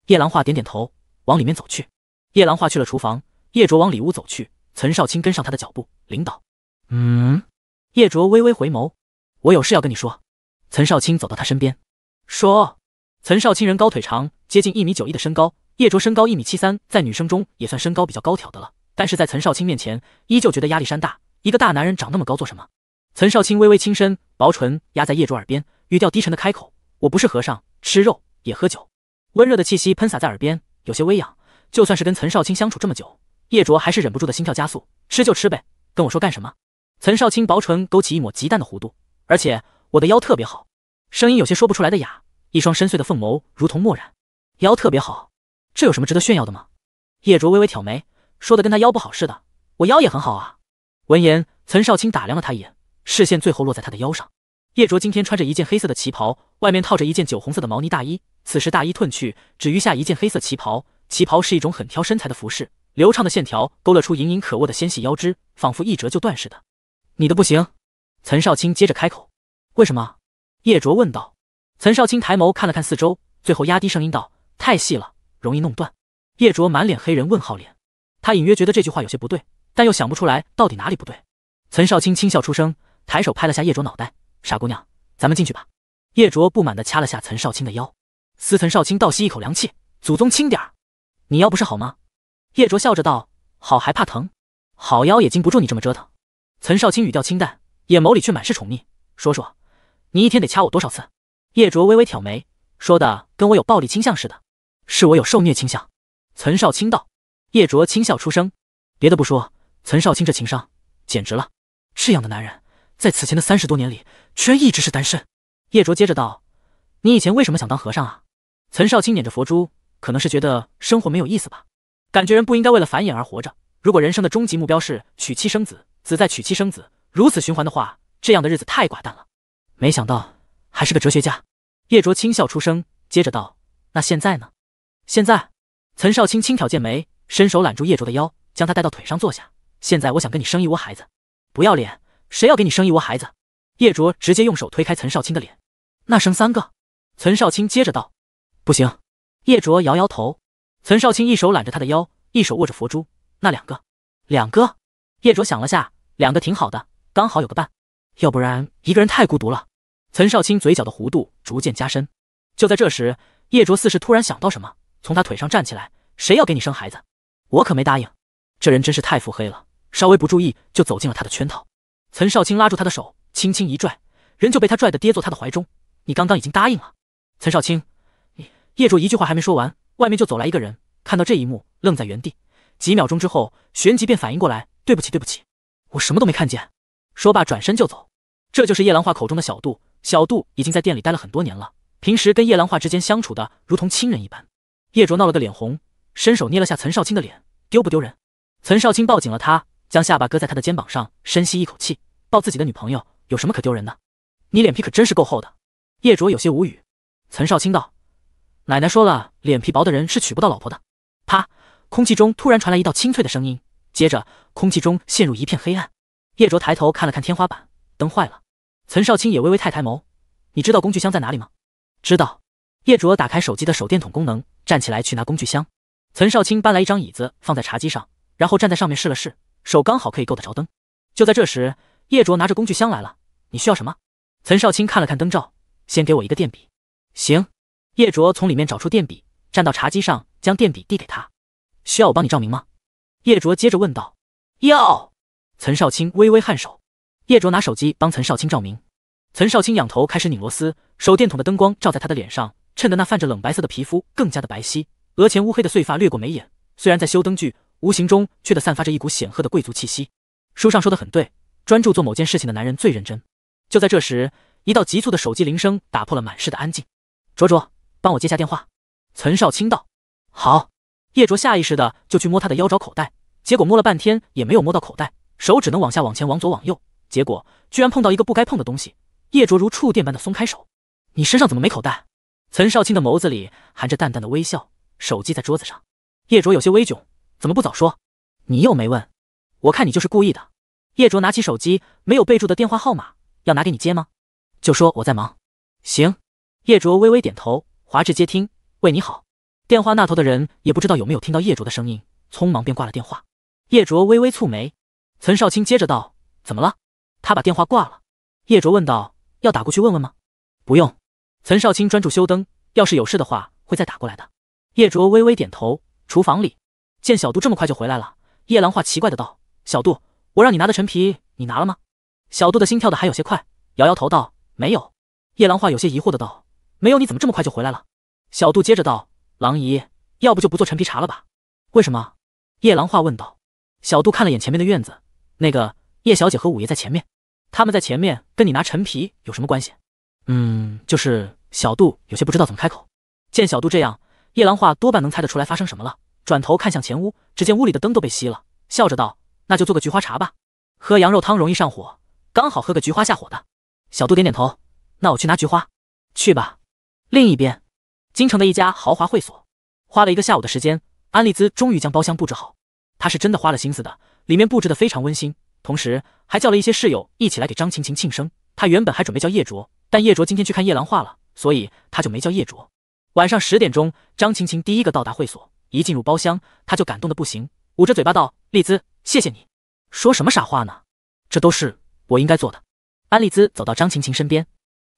A: 叶兰化点点头，往里面走去。叶兰化去了厨房，叶卓往里屋走去。岑少卿跟上他的脚步，领导。嗯。叶卓微微回眸，我有事要跟你说。岑少卿走到他身边，说。岑少卿人高腿长，接近一米九一的身高。叶卓身高一米七三，在女生中也算身高比较高挑的了，但是在岑少卿面前，依旧觉得压力山大。一个大男人长那么高做什么？岑少卿微微轻身，薄唇压在叶卓耳边，语调低沉的开口：“我不是和尚，吃肉也喝酒。”温热的气息喷洒在耳边，有些微痒。就算是跟岑少卿相处这么久。叶卓还是忍不住的心跳加速，吃就吃呗，跟我说干什么？岑少卿薄唇勾起一抹极淡的弧度，而且我的腰特别好，声音有些说不出来的哑，一双深邃的凤眸如同墨染，腰特别好，这有什么值得炫耀的吗？叶卓微微挑眉，说的跟他腰不好似的，我腰也很好啊。闻言，岑少卿打量了他一眼，视线最后落在他的腰上。叶卓今天穿着一件黑色的旗袍，外面套着一件酒红色的毛呢大衣，此时大衣褪去，只余下一件黑色旗袍。旗袍是一种很挑身材的服饰。流畅的线条勾勒出隐隐可握的纤细腰肢，仿佛一折就断似的。你的不行。岑少卿接着开口。为什么？叶卓问道。岑少卿抬眸看了看四周，最后压低声音道：“太细了，容易弄断。”叶卓满脸黑人问号脸，他隐约觉得这句话有些不对，但又想不出来到底哪里不对。岑少卿轻笑出声，抬手拍了下叶卓脑袋：“傻姑娘，咱们进去吧。”叶卓不满地掐了下岑少卿的腰。司岑少卿倒吸一口凉气：“祖宗轻点儿，你腰不是好吗？”叶卓笑着道：“好还怕疼？好妖也经不住你这么折腾。”岑少卿语调清淡，眼眸里却满是宠溺。“说说，你一天得掐我多少次？”叶卓微微挑眉，说的跟我有暴力倾向似的，是我有受虐倾向。岑少卿道。叶卓轻笑出声，别的不说，岑少卿这情商简直了。这样的男人，在此前的三十多年里，居然一直是单身。叶卓接着道：“你以前为什么想当和尚啊？”岑少卿捻着佛珠，可能是觉得生活没有意思吧。感觉人不应该为了繁衍而活着。如果人生的终极目标是娶妻生子，子再娶妻生子，如此循环的话，这样的日子太寡淡了。没想到还是个哲学家。叶卓轻笑出声，接着道：“那现在呢？”“现在。”岑少卿轻挑剑眉，伸手揽住叶卓的腰，将他带到腿上坐下。“现在我想跟你生一窝孩子。”“不要脸！谁要给你生一窝孩子？”叶卓直接用手推开岑少卿的脸。“那生三个。”岑少卿接着道。“不行。”叶卓摇摇头。岑少卿一手揽着他的腰，一手握着佛珠。那两个，两个。叶卓想了下，两个挺好的，刚好有个伴。要不然一个人太孤独了。岑少卿嘴角的弧度逐渐加深。就在这时，叶卓似是突然想到什么，从他腿上站起来。谁要给你生孩子？我可没答应。这人真是太腹黑了，稍微不注意就走进了他的圈套。岑少卿拉住他的手，轻轻一拽，人就被他拽的跌坐他的怀中。你刚刚已经答应了，岑少卿。叶卓一句话还没说完。外面就走来一个人，看到这一幕，愣在原地。几秒钟之后，旋即便反应过来：“对不起，对不起，我什么都没看见。”说罢，转身就走。这就是叶兰画口中的小杜。小杜已经在店里待了很多年了，平时跟叶兰画之间相处的如同亲人一般。叶卓闹了个脸红，伸手捏了下岑少卿的脸，丢不丢人？岑少卿抱紧了他，将下巴搁在他的肩膀上，深吸一口气，抱自己的女朋友有什么可丢人的？你脸皮可真是够厚的。叶卓有些无语。岑少卿道。奶奶说了，脸皮薄的人是娶不到老婆的。啪！空气中突然传来一道清脆的声音，接着空气中陷入一片黑暗。叶卓抬头看了看天花板，灯坏了。岑少卿也微微抬抬眸，你知道工具箱在哪里吗？知道。叶卓打开手机的手电筒功能，站起来去拿工具箱。岑少卿搬来一张椅子放在茶几上，然后站在上面试了试，手刚好可以够得着灯。就在这时，叶卓拿着工具箱来了，你需要什么？岑少卿看了看灯罩，先给我一个电笔。行。叶卓从里面找出电笔，站到茶几上，将电笔递给他。需要我帮你照明吗？叶卓接着问道。要。岑少卿微微颔首。叶卓拿手机帮岑少卿照明。岑少卿仰头开始拧螺丝，手电筒的灯光照在他的脸上，衬得那泛着冷白色的皮肤更加的白皙，额前乌黑的碎发掠过眉眼。虽然在修灯具，无形中却的散发着一股显赫的贵族气息。书上说的很对，专注做某件事情的男人最认真。就在这时，一道急促的手机铃声打破了满室的安静。卓卓。帮我接下电话，岑少卿道：“好。”叶卓下意识的就去摸他的腰找口袋，结果摸了半天也没有摸到口袋，手只能往下、往前、往左、往右，结果居然碰到一个不该碰的东西。叶卓如触电般的松开手：“你身上怎么没口袋？”岑少卿的眸子里含着淡淡的微笑。手机在桌子上，叶卓有些微窘：“怎么不早说？你又没问，我看你就是故意的。”叶卓拿起手机，没有备注的电话号码，要拿给你接吗？就说我在忙。行。叶卓微微点头。华智接听，喂，你好。电话那头的人也不知道有没有听到叶卓的声音，匆忙便挂了电话。叶卓微微蹙眉，岑少卿接着道：“怎么了？他把电话挂了。”叶卓问道：“要打过去问问吗？”“不用。”岑少卿专注修灯，要是有事的话，会再打过来的。叶卓微微点头。厨房里，见小杜这么快就回来了，叶兰花奇怪的道：“小杜，我让你拿的陈皮，你拿了吗？”小杜的心跳的还有些快，摇摇头道：“没有。”叶兰花有些疑惑的道。没有你怎么这么快就回来了？小杜接着道：“狼姨，要不就不做陈皮茶了吧？”为什么？夜郎话问道。小杜看了眼前面的院子，那个叶小姐和五爷在前面，他们在前面跟你拿陈皮有什么关系？嗯，就是小杜有些不知道怎么开口。见小杜这样，夜郎话多半能猜得出来发生什么了。转头看向前屋，只见屋里的灯都被熄了，笑着道：“那就做个菊花茶吧，喝羊肉汤容易上火，刚好喝个菊花下火的。”小杜点点头：“那我去拿菊花，去吧。”另一边，京城的一家豪华会所，花了一个下午的时间，安丽兹终于将包厢布置好。她是真的花了心思的，里面布置的非常温馨，同时还叫了一些室友一起来给张晴晴庆生。她原本还准备叫叶卓，但叶卓今天去看夜郎画了，所以她就没叫叶卓。晚上十点钟，张晴晴第一个到达会所，一进入包厢，她就感动的不行，捂着嘴巴道：“丽兹，谢谢你，说什么傻话呢？这都是我应该做的。”安丽兹走到张晴晴身边，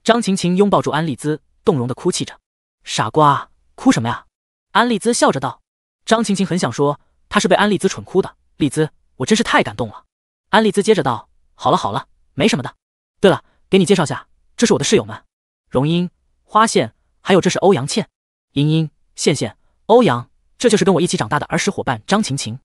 A: 张晴晴拥抱住安丽兹。动容地哭泣着，傻瓜，哭什么呀？安丽兹笑着道。张晴晴很想说，她是被安丽兹蠢哭的。丽兹，我真是太感动了。安丽兹接着道：“好了好了，没什么的。对了，给你介绍下，这是我的室友们，荣英、花线，还有这是欧阳倩、茵茵、羡羡、欧阳，这就是跟我一起长大的儿时伙伴张晴晴，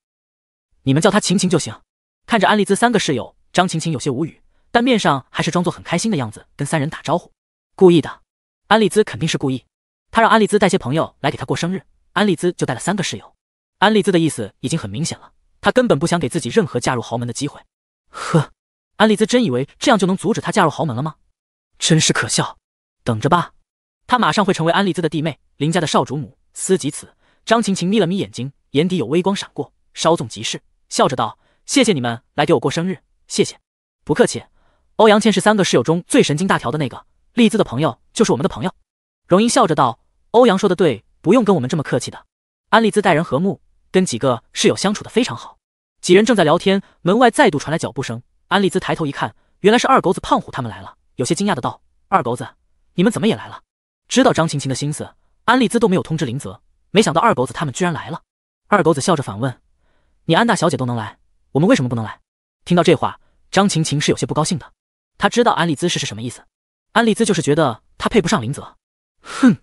A: 你们叫她晴晴就行。”看着安丽兹三个室友，张晴晴有些无语，但面上还是装作很开心的样子，跟三人打招呼。故意的。安利兹肯定是故意，他让安利兹带些朋友来给他过生日，安利兹就带了三个室友。安利兹的意思已经很明显了，他根本不想给自己任何嫁入豪门的机会。呵，安利兹真以为这样就能阻止他嫁入豪门了吗？真是可笑。等着吧，他马上会成为安利兹的弟妹，林家的少主母。思及此，张晴晴眯了眯眼睛，眼底有微光闪过，稍纵即逝，笑着道：“谢谢你们来给我过生日，谢谢，不客气。”欧阳倩是三个室友中最神经大条的那个。丽兹的朋友就是我们的朋友，荣英笑着道：“欧阳说的对，不用跟我们这么客气的。”安利兹待人和睦，跟几个室友相处的非常好。几人正在聊天，门外再度传来脚步声。安利兹抬头一看，原来是二狗子、胖虎他们来了，有些惊讶的道：“二狗子，你们怎么也来了？”知道张晴晴的心思，安利兹都没有通知林泽，没想到二狗子他们居然来了。二狗子笑着反问：“你安大小姐都能来，我们为什么不能来？”听到这话，张晴晴是有些不高兴的，她知道安利兹是是什么意思。安丽兹就是觉得她配不上林泽，哼，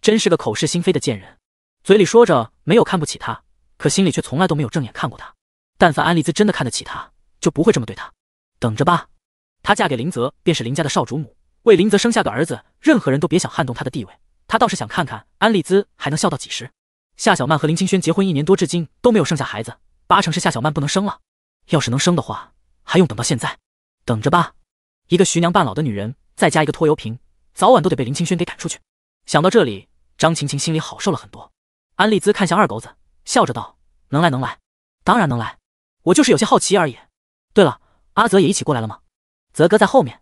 A: 真是个口是心非的贱人，嘴里说着没有看不起他，可心里却从来都没有正眼看过他。但凡安丽兹真的看得起他，就不会这么对他。等着吧，她嫁给林泽便是林家的少主母，为林泽生下个儿子，任何人都别想撼动他的地位。她倒是想看看安丽兹还能笑到几时。夏小曼和林清轩结婚一年多，至今都没有生下孩子，八成是夏小曼不能生了。要是能生的话，还用等到现在？等着吧，一个徐娘半老的女人。再加一个拖油瓶，早晚都得被林清轩给赶出去。想到这里，张晴晴心里好受了很多。安利兹看向二狗子，笑着道：“能来能来，当然能来。我就是有些好奇而已。”对了，阿泽也一起过来了吗？泽哥在后面。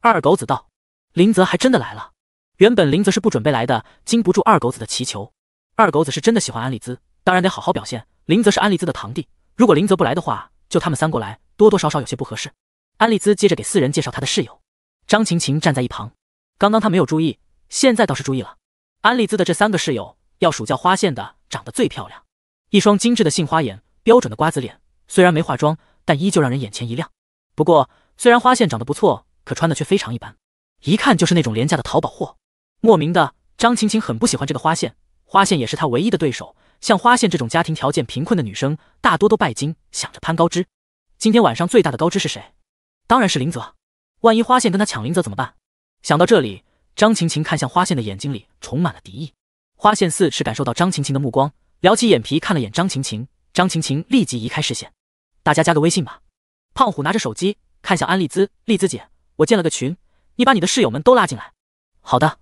A: 二狗子道：“林泽还真的来了。原本林泽是不准备来的，经不住二狗子的祈求。二狗子是真的喜欢安利兹，当然得好好表现。林泽是安利兹的堂弟，如果林泽不来的话，就他们三过来，多多少少有些不合适。”安利兹接着给四人介绍他的室友。张晴晴站在一旁，刚刚她没有注意，现在倒是注意了。安丽兹的这三个室友，要数叫花线的长得最漂亮，一双精致的杏花眼，标准的瓜子脸，虽然没化妆，但依旧让人眼前一亮。不过，虽然花线长得不错，可穿的却非常一般，一看就是那种廉价的淘宝货。莫名的，张晴晴很不喜欢这个花线。花线也是她唯一的对手。像花线这种家庭条件贫困的女生，大多都拜金，想着攀高枝。今天晚上最大的高枝是谁？当然是林泽。万一花线跟他抢林泽怎么办？想到这里，张晴晴看向花线的眼睛里充满了敌意。花线似是感受到张晴晴的目光，撩起眼皮看了眼张晴晴，张晴晴立即移开视线。大家加个微信吧。胖虎拿着手机看向安丽兹，丽兹姐，我建了个群，你把你的室友们都拉进来。好的。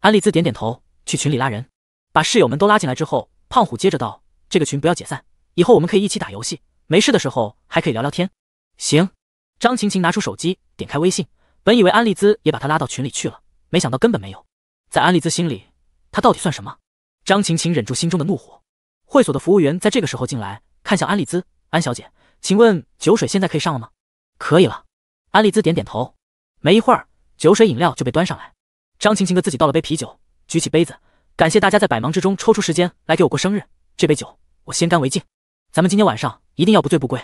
A: 安丽兹点点头，去群里拉人，把室友们都拉进来之后，胖虎接着道：这个群不要解散，以后我们可以一起打游戏，没事的时候还可以聊聊天。行。张晴晴拿出手机，点开微信，本以为安利兹也把她拉到群里去了，没想到根本没有。在安利兹心里，她到底算什么？张晴晴忍住心中的怒火。会所的服务员在这个时候进来，看向安利兹：“安小姐，请问酒水现在可以上了吗？”“可以了。”安利兹点点头。没一会儿，酒水饮料就被端上来。张晴晴给自己倒了杯啤酒，举起杯子：“感谢大家在百忙之中抽出时间来给我过生日，这杯酒我先干为敬。咱们今天晚上一定要不醉不归。”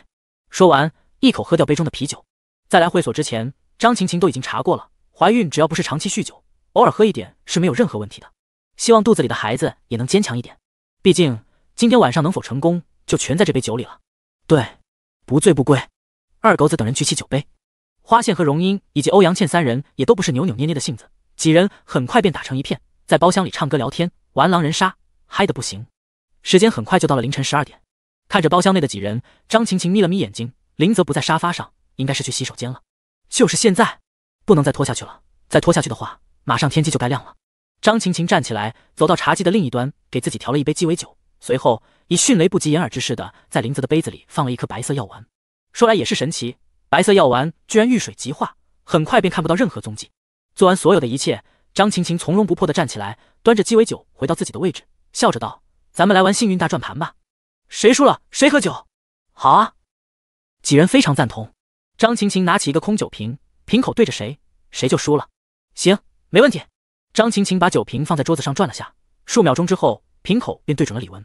A: 说完。一口喝掉杯中的啤酒，在来会所之前，张晴晴都已经查过了，怀孕只要不是长期酗酒，偶尔喝一点是没有任何问题的。希望肚子里的孩子也能坚强一点，毕竟今天晚上能否成功就全在这杯酒里了。对，不醉不归。二狗子等人举起酒杯，花现和荣英以及欧阳倩三人也都不是扭扭捏捏的性子，几人很快便打成一片，在包厢里唱歌、聊天、玩狼人杀，嗨得不行。时间很快就到了凌晨十二点，看着包厢内的几人，张晴晴眯了眯眼睛。林泽不在沙发上，应该是去洗手间了。就是现在，不能再拖下去了。再拖下去的话，马上天机就该亮了。张晴晴站起来，走到茶几的另一端，给自己调了一杯鸡尾酒，随后以迅雷不及掩耳之势的在林泽的杯子里放了一颗白色药丸。说来也是神奇，白色药丸居然遇水即化，很快便看不到任何踪迹。做完所有的一切，张晴晴从容不迫的站起来，端着鸡尾酒回到自己的位置，笑着道：“咱们来玩幸运大转盘吧，谁输了谁喝酒。”好啊。几人非常赞同。张晴晴拿起一个空酒瓶，瓶口对着谁，谁就输了。行，没问题。张晴晴把酒瓶放在桌子上转了下，数秒钟之后，瓶口便对准了李文。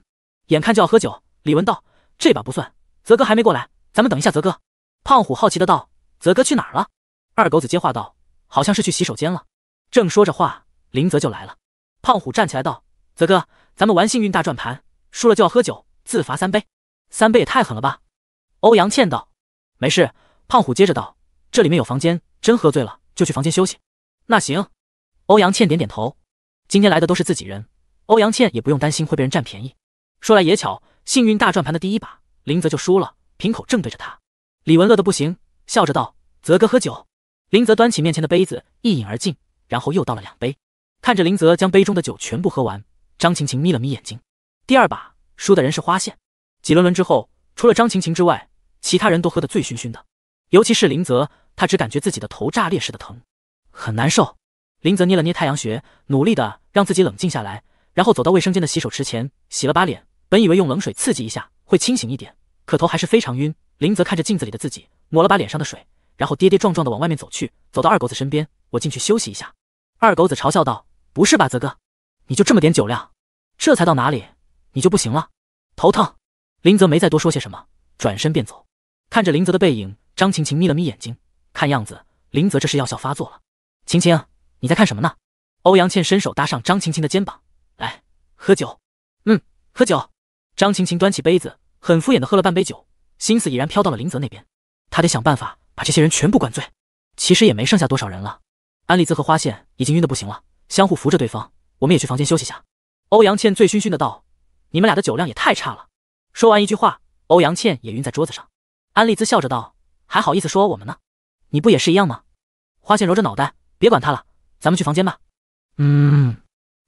A: 眼看就要喝酒，李文道：“这把不算，泽哥还没过来，咱们等一下泽哥。”胖虎好奇的道：“泽哥去哪儿了？”二狗子接话道：“好像是去洗手间了。”正说着话，林泽就来了。胖虎站起来道：“泽哥，咱们玩幸运大转盘，输了就要喝酒，自罚三杯。三杯也太狠了吧？”欧阳倩道。没事，胖虎接着道：“这里面有房间，真喝醉了就去房间休息。”那行，欧阳倩点点头。今天来的都是自己人，欧阳倩也不用担心会被人占便宜。说来也巧，幸运大转盘的第一把，林泽就输了，瓶口正对着他。李文乐得不行，笑着道：“泽哥喝酒。”林泽端起面前的杯子，一饮而尽，然后又倒了两杯。看着林泽将杯中的酒全部喝完，张晴晴眯了眯眼睛。第二把输的人是花现。几轮轮之后，除了张晴晴之外。其他人都喝得醉醺醺的，尤其是林泽，他只感觉自己的头炸裂似的疼，很难受。林泽捏了捏太阳穴，努力的让自己冷静下来，然后走到卫生间的洗手池前洗了把脸。本以为用冷水刺激一下会清醒一点，可头还是非常晕。林泽看着镜子里的自己，抹了把脸上的水，然后跌跌撞撞的往外面走去。走到二狗子身边，我进去休息一下。二狗子嘲笑道：“不是吧，泽哥，你就这么点酒量？这才到哪里，你就不行了？头疼。”林泽没再多说些什么，转身便走。看着林泽的背影，张晴晴眯了眯眼睛，看样子林泽这是药效发作了。晴晴，你在看什么呢？欧阳倩伸手搭上张晴晴的肩膀，来喝酒。嗯，喝酒。张晴晴端起杯子，很敷衍的喝了半杯酒，心思已然飘到了林泽那边。他得想办法把这些人全部灌醉。其实也没剩下多少人了，安利兹和花宪已经晕得不行了，相互扶着对方。我们也去房间休息下。欧阳倩醉醺醺的道：“你们俩的酒量也太差了。”说完一句话，欧阳倩也晕在桌子上。安利兹笑着道：“还好意思说我们呢？你不也是一样吗？”花倩揉着脑袋，别管他了，咱们去房间吧。嗯，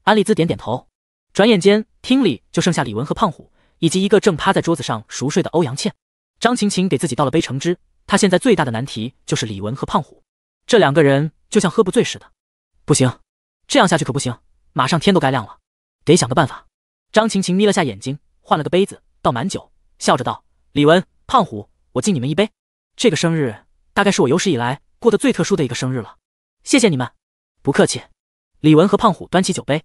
A: 安利兹点点头。转眼间，厅里就剩下李文和胖虎，以及一个正趴在桌子上熟睡的欧阳倩。张晴晴给自己倒了杯橙汁，她现在最大的难题就是李文和胖虎这两个人，就像喝不醉似的。不行，这样下去可不行，马上天都该亮了，得想个办法。张晴晴眯了下眼睛，换了个杯子倒满酒，笑着道：“李文，胖虎。”我敬你们一杯，这个生日大概是我有史以来过得最特殊的一个生日了。谢谢你们，不客气。李文和胖虎端起酒杯，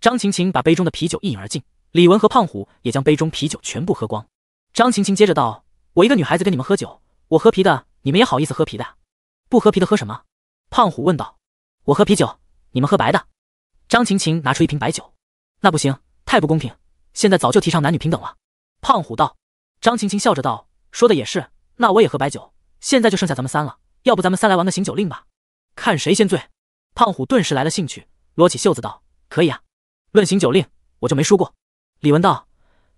A: 张晴晴把杯中的啤酒一饮而尽，李文和胖虎也将杯中啤酒全部喝光。张晴晴接着道：“我一个女孩子跟你们喝酒，我喝啤的，你们也好意思喝啤的？不喝啤的喝什么？”胖虎问道。“我喝啤酒，你们喝白的。”张晴晴拿出一瓶白酒。“那不行，太不公平。现在早就提倡男女平等了。”胖虎道。张晴晴笑着道。说的也是，那我也喝白酒。现在就剩下咱们三了，要不咱们三来玩个行酒令吧，看谁先醉。胖虎顿时来了兴趣，撸起袖子道：“可以啊，论行酒令我就没输过。”李文道：“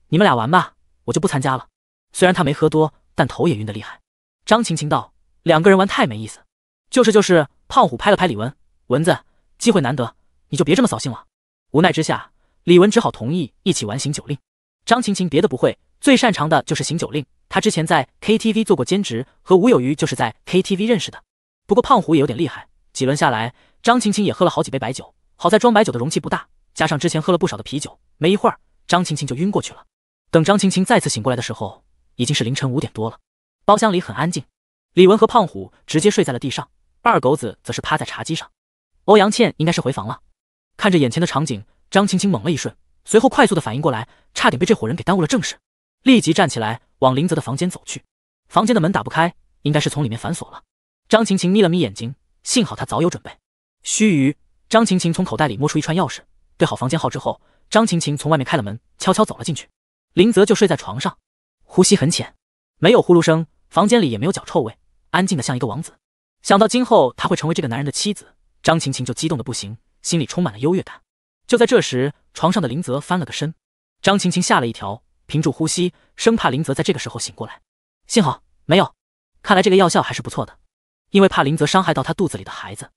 A: 你们俩玩吧，我就不参加了。虽然他没喝多，但头也晕得厉害。”张晴晴道：“两个人玩太没意思。”就是就是，胖虎拍了拍李文，蚊子，机会难得，你就别这么扫兴了。无奈之下，李文只好同意一起玩行酒令。张晴晴别的不会，最擅长的就是行酒令。他之前在 KTV 做过兼职，和吴有余就是在 KTV 认识的。不过胖虎也有点厉害，几轮下来，张青青也喝了好几杯白酒。好在装白酒的容器不大，加上之前喝了不少的啤酒，没一会儿，张青青就晕过去了。等张青青再次醒过来的时候，已经是凌晨五点多了。包厢里很安静，李文和胖虎直接睡在了地上，二狗子则是趴在茶几上。欧阳倩应该是回房了。看着眼前的场景，张青青猛了一瞬，随后快速的反应过来，差点被这伙人给耽误了正事，立即站起来。往林泽的房间走去，房间的门打不开，应该是从里面反锁了。张晴晴眯了眯眼睛，幸好她早有准备。须臾，张晴晴从口袋里摸出一串钥匙，对好房间号之后，张晴晴从外面开了门，悄悄走了进去。林泽就睡在床上，呼吸很浅，没有呼噜声，房间里也没有脚臭味，安静的像一个王子。想到今后他会成为这个男人的妻子，张晴晴就激动的不行，心里充满了优越感。就在这时，床上的林泽翻了个身，张晴晴吓了一跳。屏住呼吸，生怕林泽在这个时候醒过来。幸好没有，看来这个药效还是不错的。因为怕林泽伤害到他肚子里的孩子，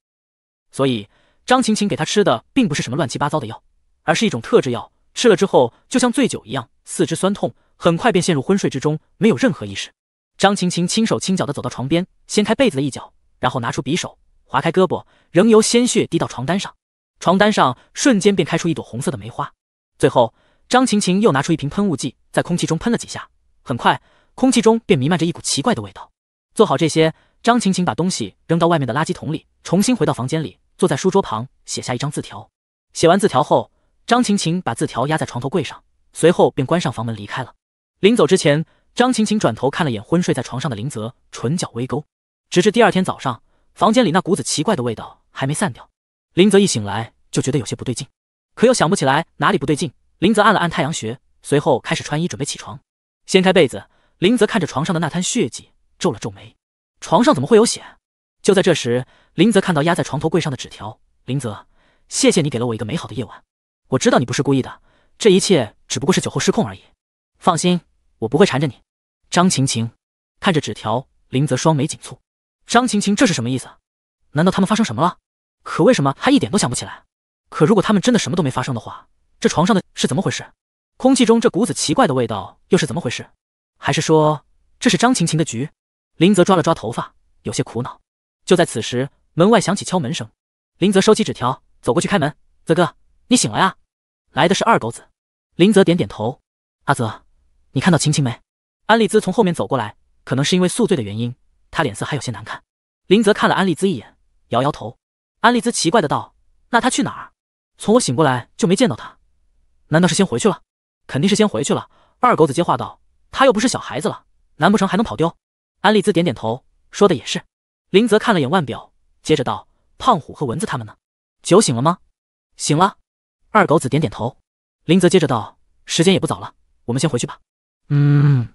A: 所以张晴晴给他吃的并不是什么乱七八糟的药，而是一种特制药。吃了之后，就像醉酒一样，四肢酸痛，很快便陷入昏睡之中，没有任何意识。张晴晴轻手轻脚地走到床边，掀开被子的一角，然后拿出匕首，划开胳膊，仍由鲜血滴到床单上。床单上瞬间便开出一朵红色的梅花。最后。张晴晴又拿出一瓶喷雾剂，在空气中喷了几下，很快空气中便弥漫着一股奇怪的味道。做好这些，张晴晴把东西扔到外面的垃圾桶里，重新回到房间里，坐在书桌旁写下一张字条。写完字条后，张晴晴把字条压在床头柜上，随后便关上房门离开了。临走之前，张晴晴转头看了眼昏睡在床上的林泽，唇角微勾。直至第二天早上，房间里那股子奇怪的味道还没散掉，林泽一醒来就觉得有些不对劲，可又想不起来哪里不对劲。林泽按了按太阳穴，随后开始穿衣准备起床，掀开被子，林泽看着床上的那滩血迹，皱了皱眉，床上怎么会有血？就在这时，林泽看到压在床头柜上的纸条，林泽，谢谢你给了我一个美好的夜晚，我知道你不是故意的，这一切只不过是酒后失控而已，放心，我不会缠着你。张晴晴看着纸条，林泽双眉紧蹙，张晴晴这是什么意思？难道他们发生什么了？可为什么他一点都想不起来？可如果他们真的什么都没发生的话？这床上的是怎么回事？空气中这股子奇怪的味道又是怎么回事？还是说这是张晴晴的局？林泽抓了抓头发，有些苦恼。就在此时，门外响起敲门声。林泽收起纸条，走过去开门。泽哥，你醒了呀？来的是二狗子。林泽点点头。阿泽，你看到晴晴没？安利兹从后面走过来，可能是因为宿醉的原因，他脸色还有些难看。林泽看了安利兹一眼，摇摇头。安利兹奇怪的道：“那她去哪儿？从我醒过来就没见到她。”难道是先回去了？肯定是先回去了。二狗子接话道：“他又不是小孩子了，难不成还能跑丢？”安利兹点点头，说的也是。林泽看了眼腕表，接着道：“胖虎和蚊子他们呢？酒醒了吗？”“醒了。”二狗子点点头。林泽接着道：“时间也不早了，我们先回去吧。”“
B: 嗯。”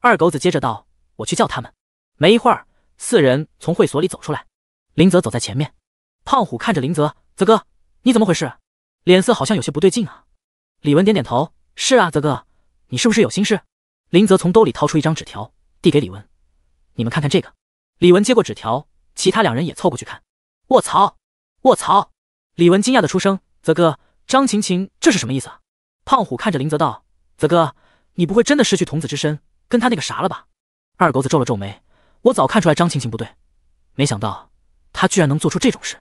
A: 二狗子接着道：“我去叫他们。”没一会儿，四人从会所里走出来。林泽走在前面，胖虎看着林泽：“泽哥，你怎么回事？脸色好像有些不对劲啊。”李文点点头，是啊，泽哥，你是不是有心事？林泽从兜里掏出一张纸条，递给李文：“你们看看这个。”李文接过纸条，其他两人也凑过去看。卧槽！卧槽！李文惊讶的出声：“泽哥，张晴晴这是什么意思啊？”胖虎看着林泽道：“泽哥，你不会真的失去童子之身，跟他那个啥了吧？”二狗子皱了皱眉：“我早看出来张晴晴不对，没想到她居然能做出这种事。”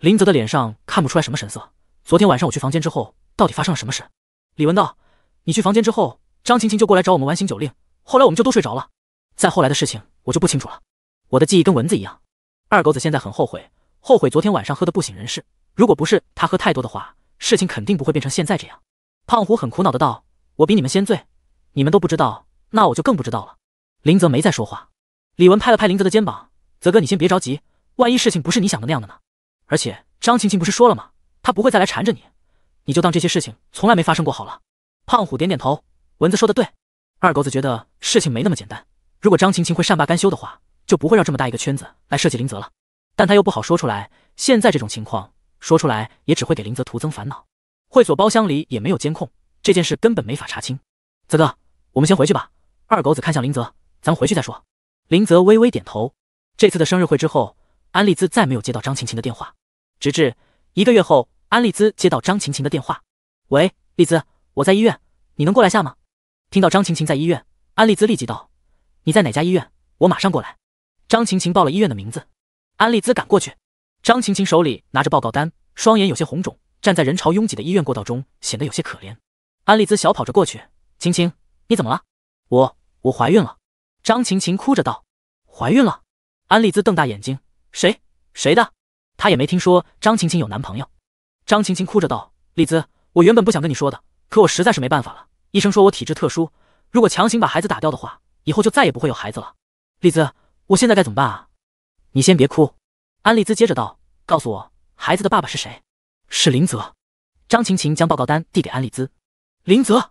A: 林泽的脸上看不出来什么神色。昨天晚上我去房间之后，到底发生了什么事？李文道，你去房间之后，张晴晴就过来找我们玩醒酒令，后来我们就都睡着了。再后来的事情我就不清楚了，我的记忆跟蚊子一样。二狗子现在很后悔，后悔昨天晚上喝的不省人事。如果不是他喝太多的话，事情肯定不会变成现在这样。胖虎很苦恼的道：“我比你们先醉，你们都不知道，那我就更不知道了。”林泽没再说话。李文拍了拍林泽的肩膀：“泽哥，你先别着急，万一事情不是你想的那样的呢？而且张晴晴不是说了吗？她不会再来缠着你。”你就当这些事情从来没发生过好了。胖虎点点头，蚊子说的对。二狗子觉得事情没那么简单。如果张晴晴会善罢甘休的话，就不会绕这么大一个圈子来设计林泽了。但他又不好说出来。现在这种情况说出来也只会给林泽徒增烦恼。会所包厢里也没有监控，这件事根本没法查清。泽哥，我们先回去吧。二狗子看向林泽，咱们回去再说。林泽微微点头。这次的生日会之后，安利兹再没有接到张晴晴的电话，直至一个月后。安丽兹接到张晴晴的电话：“喂，丽兹，我在医院，你能过来下吗？”听到张晴晴在医院，安丽兹立即道：“你在哪家医院？我马上过来。”张晴晴报了医院的名字，安丽兹赶过去。张晴晴手里拿着报告单，双眼有些红肿，站在人潮拥挤的医院过道中，显得有些可怜。安丽兹小跑着过去：“晴晴，你怎么了？我……我怀孕了。”张晴晴哭着道：“怀孕了！”安丽兹瞪大眼睛：“谁？谁的？她也没听说张晴晴有男朋友。”张晴晴哭着道：“丽兹，我原本不想跟你说的，可我实在是没办法了。医生说我体质特殊，如果强行把孩子打掉的话，以后就再也不会有孩子了。丽兹，我现在该怎么办啊？你先别哭。”安丽兹接着道：“告诉我孩子的爸爸是谁？是林泽。”张晴晴将报告单递给安丽兹：“林泽，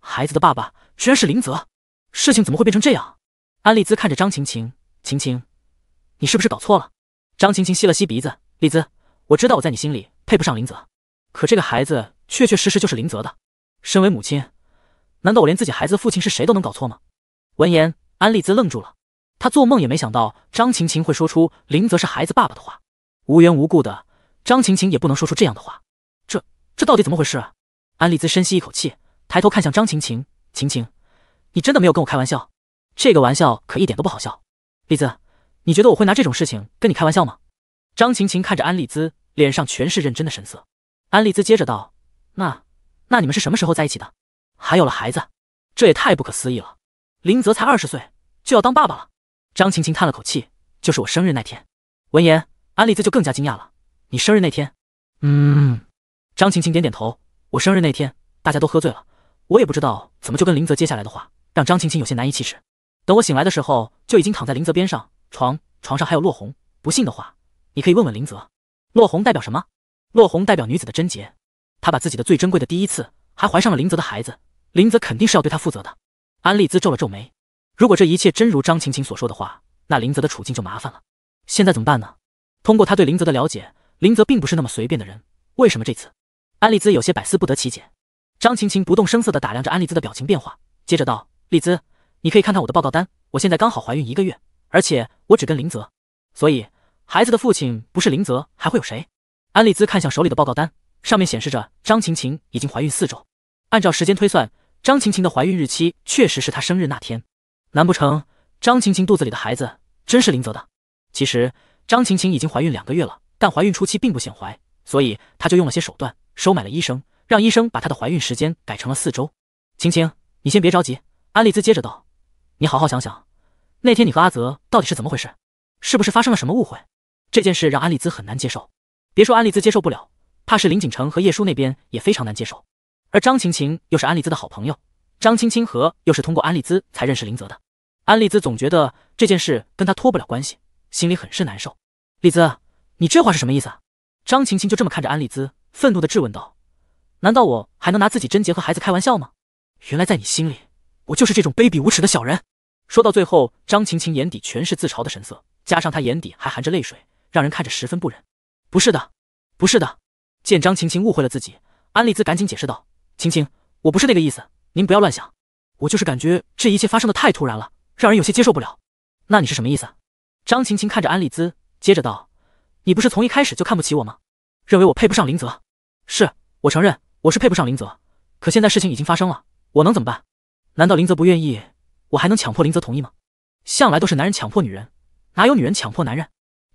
A: 孩子的爸爸居然是林泽，事情怎么会变成这样？”安丽兹看着张晴晴：“晴晴，你是不是搞错了？”张晴晴吸了吸鼻子：“丽兹，我知道我在你心里。”配不上林泽，可这个孩子确确实实就是林泽的。身为母亲，难道我连自己孩子的父亲是谁都能搞错吗？闻言，安丽兹愣住了。他做梦也没想到张晴晴会说出林泽是孩子爸爸的话。无缘无故的，张晴晴也不能说出这样的话。这这到底怎么回事啊？安丽兹深吸一口气，抬头看向张晴晴：“晴晴，你真的没有跟我开玩笑？这个玩笑可一点都不好笑。丽兹，你觉得我会拿这种事情跟你开玩笑吗？”张晴晴看着安丽兹。脸上全是认真的神色，安利兹接着道：“那那你们是什么时候在一起的？还有了孩子？这也太不可思议了！林泽才二十岁就要当爸爸了。”张晴晴叹了口气：“就是我生日那天。”闻言，安利兹就更加惊讶了：“你生日那天？
B: 嗯。”
A: 张晴晴点点头：“我生日那天，大家都喝醉了，我也不知道怎么就跟林泽接下来的话，让张晴晴有些难以启齿。等我醒来的时候，就已经躺在林泽边上床，床上还有落红。不信的话，你可以问问林泽。”落红代表什么？落红代表女子的贞洁。她把自己的最珍贵的第一次，还怀上了林泽的孩子。林泽肯定是要对她负责的。安丽兹皱了皱眉，如果这一切真如张晴晴所说的话，那林泽的处境就麻烦了。现在怎么办呢？通过他对林泽的了解，林泽并不是那么随便的人。为什么这次？安丽兹有些百思不得其解。张晴晴不动声色地打量着安丽兹的表情变化，接着道：“丽兹，你可以看看我的报告单。我现在刚好怀孕一个月，而且我只跟林泽，所以……”孩子的父亲不是林泽，还会有谁？安利兹看向手里的报告单，上面显示着张晴晴已经怀孕四周。按照时间推算，张晴晴的怀孕日期确实是她生日那天。难不成张晴晴肚子里的孩子真是林泽的？其实张晴晴已经怀孕两个月了，但怀孕初期并不显怀，所以她就用了些手段收买了医生，让医生把她的怀孕时间改成了四周。晴晴，你先别着急，安利兹接着道：“你好好想想，那天你和阿泽到底是怎么回事？是不是发生了什么误会？”这件事让安利兹很难接受，别说安利兹接受不了，怕是林锦城和叶叔那边也非常难接受。而张晴晴又是安利兹的好朋友，张青青和又是通过安利兹才认识林泽的，安利兹总觉得这件事跟他脱不了关系，心里很是难受。丽兹，你这话是什么意思？张晴晴就这么看着安利兹，愤怒的质问道：“难道我还能拿自己贞洁和孩子开玩笑吗？原来在你心里，我就是这种卑鄙无耻的小人。”说到最后，张晴晴眼底全是自嘲的神色，加上她眼底还含着泪水。让人看着十分不忍。不是的，不是的。见张晴晴误会了自己，安利兹赶紧解释道：“晴晴，我不是那个意思，您不要乱想。我就是感觉这一切发生的太突然了，让人有些接受不了。”那你是什么意思？张晴晴看着安利兹，接着道：“你不是从一开始就看不起我吗？认为我配不上林泽？是我承认我是配不上林泽，可现在事情已经发生了，我能怎么办？难道林泽不愿意，我还能强迫林泽同意吗？向来都是男人强迫女人，哪有女人强迫男人？”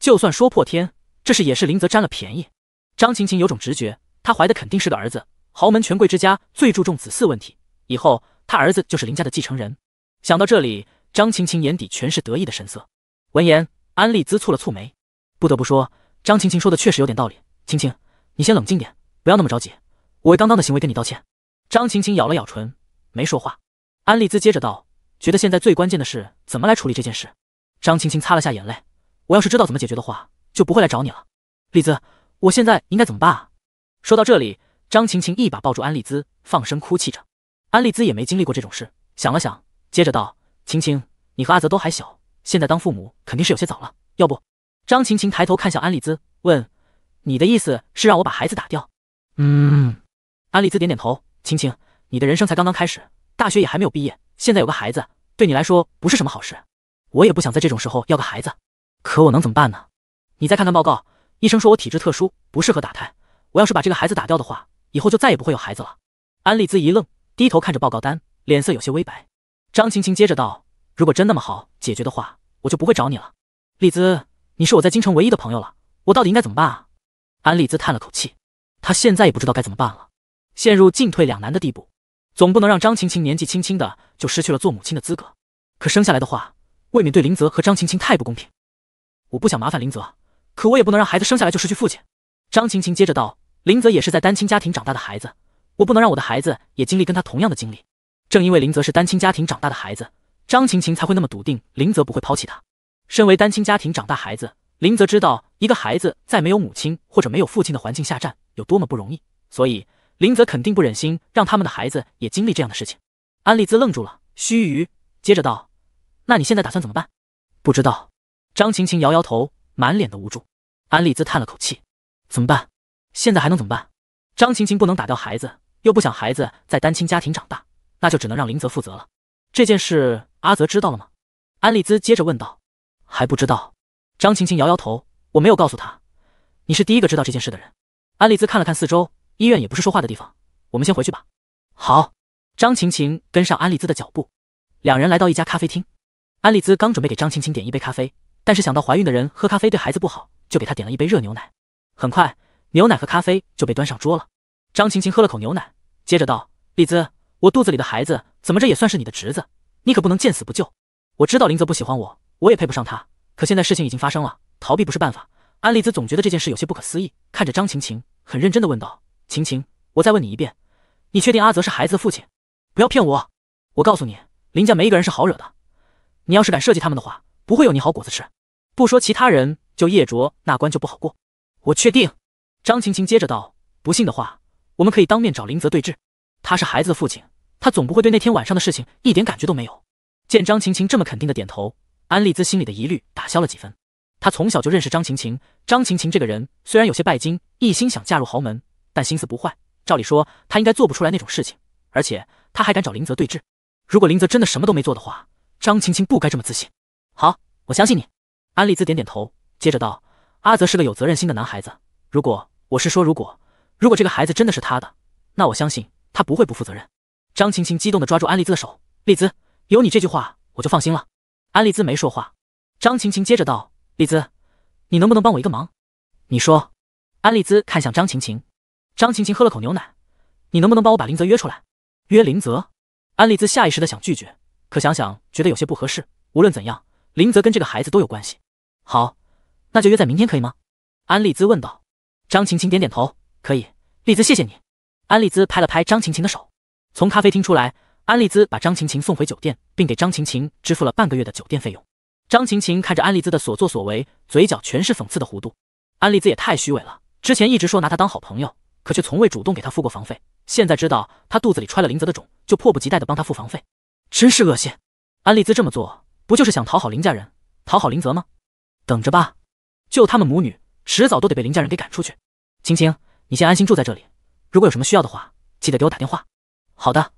A: 就算说破天，这事也是林泽占了便宜。张晴晴有种直觉，她怀的肯定是个儿子。豪门权贵之家最注重子嗣问题，以后他儿子就是林家的继承人。想到这里，张晴晴眼底全是得意的神色。闻言，安利兹蹙了蹙眉，不得不说，张晴晴说的确实有点道理。晴晴，你先冷静点，不要那么着急。我为刚刚的行为跟你道歉。张晴晴咬了咬唇，没说话。安利兹接着道：“觉得现在最关键的是怎么来处理这件事？”张晴晴擦了下眼泪。我要是知道怎么解决的话，就不会来找你了，丽兹。我现在应该怎么办啊？说到这里，张晴晴一把抱住安丽兹，放声哭泣着。安丽兹也没经历过这种事，想了想，接着道：“晴晴，你和阿泽都还小，现在当父母肯定是有些早了。要不……”张晴晴抬头看向安丽兹，问：“你的意思是让我把孩子打掉？”“
B: 嗯。”
A: 安丽兹点点头：“晴晴，你的人生才刚刚开始，大学也还没有毕业，现在有个孩子，对你来说不是什么好事。我也不想在这种时候要个孩子。”可我能怎么办呢？你再看看报告，医生说我体质特殊，不适合打胎。我要是把这个孩子打掉的话，以后就再也不会有孩子了。安利兹一愣，低头看着报告单，脸色有些微白。张晴晴接着道：“如果真那么好解决的话，我就不会找你了。利兹，你是我在京城唯一的朋友了，我到底应该怎么办啊？”安利兹叹了口气，她现在也不知道该怎么办了，陷入进退两难的地步。总不能让张晴晴年纪轻轻的就失去了做母亲的资格，可生下来的话，未免对林泽和张晴晴太不公平。我不想麻烦林泽，可我也不能让孩子生下来就失去父亲。张晴晴接着道：“林泽也是在单亲家庭长大的孩子，我不能让我的孩子也经历跟他同样的经历。正因为林泽是单亲家庭长大的孩子，张晴晴才会那么笃定林泽不会抛弃他。身为单亲家庭长大孩子，林泽知道一个孩子在没有母亲或者没有父亲的环境下站有多么不容易，所以林泽肯定不忍心让他们的孩子也经历这样的事情。”安利兹愣住了，须臾接着道：“那你现在打算怎么办？不知道。”张晴晴摇摇头，满脸的无助。安利兹叹了口气：“怎么办？现在还能怎么办？张晴晴不能打掉孩子，又不想孩子在单亲家庭长大，那就只能让林泽负责了。这件事，阿泽知道了吗？”安利兹接着问道。“还不知道。”张晴晴摇摇头：“我没有告诉他，你是第一个知道这件事的人。”安利兹看了看四周，医院也不是说话的地方，我们先回去吧。好。张晴晴跟上安利兹的脚步，两人来到一家咖啡厅。安利兹刚准备给张晴晴点一杯咖啡。但是想到怀孕的人喝咖啡对孩子不好，就给他点了一杯热牛奶。很快，牛奶和咖啡就被端上桌了。张晴晴喝了口牛奶，接着道：“丽兹，我肚子里的孩子怎么着也算是你的侄子？你可不能见死不救。我知道林泽不喜欢我，我也配不上他。可现在事情已经发生了，逃避不是办法。”安丽兹总觉得这件事有些不可思议，看着张晴晴，很认真的问道：“晴晴，我再问你一遍，你确定阿泽是孩子的父亲？不要骗我！我告诉你，林家没一个人是好惹的。你要是敢设计他们的话，不会有你好果子吃。”不说其他人，就叶卓那关就不好过。我确定，张晴晴接着道：“不信的话，我们可以当面找林泽对质。他是孩子的父亲，他总不会对那天晚上的事情一点感觉都没有。”见张晴晴这么肯定的点头，安丽兹心里的疑虑打消了几分。他从小就认识张晴晴，张晴晴这个人虽然有些拜金，一心想嫁入豪门，但心思不坏。照理说，她应该做不出来那种事情，而且她还敢找林泽对质。如果林泽真的什么都没做的话，张晴晴不该这么自信。好，我相信你。安丽兹点点头，接着道：“阿泽是个有责任心的男孩子。如果我是说，如果如果这个孩子真的是他的，那我相信他不会不负责任。”张晴晴激动地抓住安丽兹的手：“丽兹，有你这句话，我就放心了。”安丽兹没说话。张晴晴接着道：“丽兹，你能不能帮我一个忙？你说。”安丽兹看向张晴晴。张晴晴喝了口牛奶：“你能不能帮我把林泽约出来？约林泽？”安丽兹下意识的想拒绝，可想想觉得有些不合适。无论怎样，林泽跟这个孩子都有关系。好，那就约在明天，可以吗？安丽兹问道。张晴晴点点头，可以。丽兹，谢谢你。安丽兹拍了拍张晴晴的手。从咖啡厅出来，安丽兹把张晴晴送回酒店，并给张晴晴支付了半个月的酒店费用。张晴晴看着安丽兹的所作所为，嘴角全是讽刺的弧度。安丽兹也太虚伪了，之前一直说拿她当好朋友，可却从未主动给她付过房费。现在知道她肚子里揣了林泽的种，就迫不及待的帮她付房费，真是恶心。安丽兹这么做，不就是想讨好林家人，讨好林泽吗？等着吧，就他们母女，迟早都得被林家人给赶出去。晴晴，你先安心住在这里，如果有什么需要的话，记得给我打电话。好的。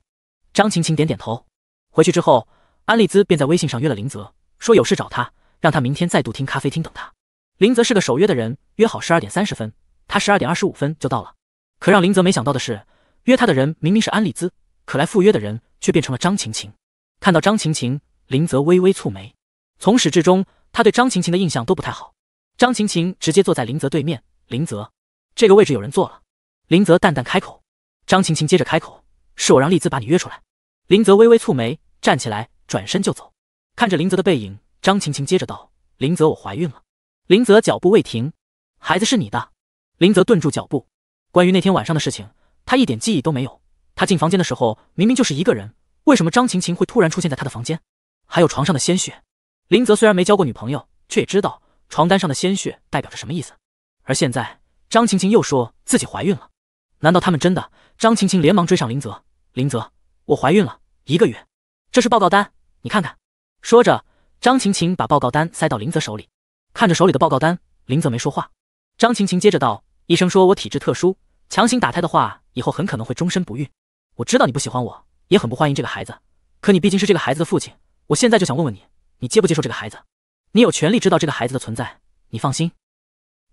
A: 张晴晴点点头。回去之后，安丽兹便在微信上约了林泽，说有事找他，让他明天再度听咖啡厅等他。林泽是个守约的人，约好十二点三十分，他十二点二十五分就到了。可让林泽没想到的是，约他的人明明是安丽兹，可来赴约的人却变成了张晴晴。看到张晴晴，林泽微微蹙眉。从始至终。他对张晴晴的印象都不太好。张晴晴直接坐在林泽对面。林泽，这个位置有人坐了。林泽淡淡开口。张晴晴接着开口：“是我让丽兹把你约出来。”林泽微微蹙眉，站起来，转身就走。看着林泽的背影，张晴晴接着道：“林泽，我怀孕了。”林泽脚步未停：“孩子是你的。”林泽顿住脚步。关于那天晚上的事情，他一点记忆都没有。他进房间的时候明明就是一个人，为什么张晴晴会突然出现在他的房间？还有床上的鲜血。林泽虽然没交过女朋友，却也知道床单上的鲜血代表着什么意思。而现在张晴晴又说自己怀孕了，难道他们真的？张晴晴连忙追上林泽：“林泽，我怀孕了一个月，这是报告单，你看看。”说着，张晴晴把报告单塞到林泽手里。看着手里的报告单，林泽没说话。张晴晴接着道：“医生说我体质特殊，强行打胎的话，以后很可能会终身不孕。我知道你不喜欢我，也很不欢迎这个孩子，可你毕竟是这个孩子的父亲，我现在就想问问你。”你接不接受这个孩子？你有权利知道这个孩子的存在。你放心，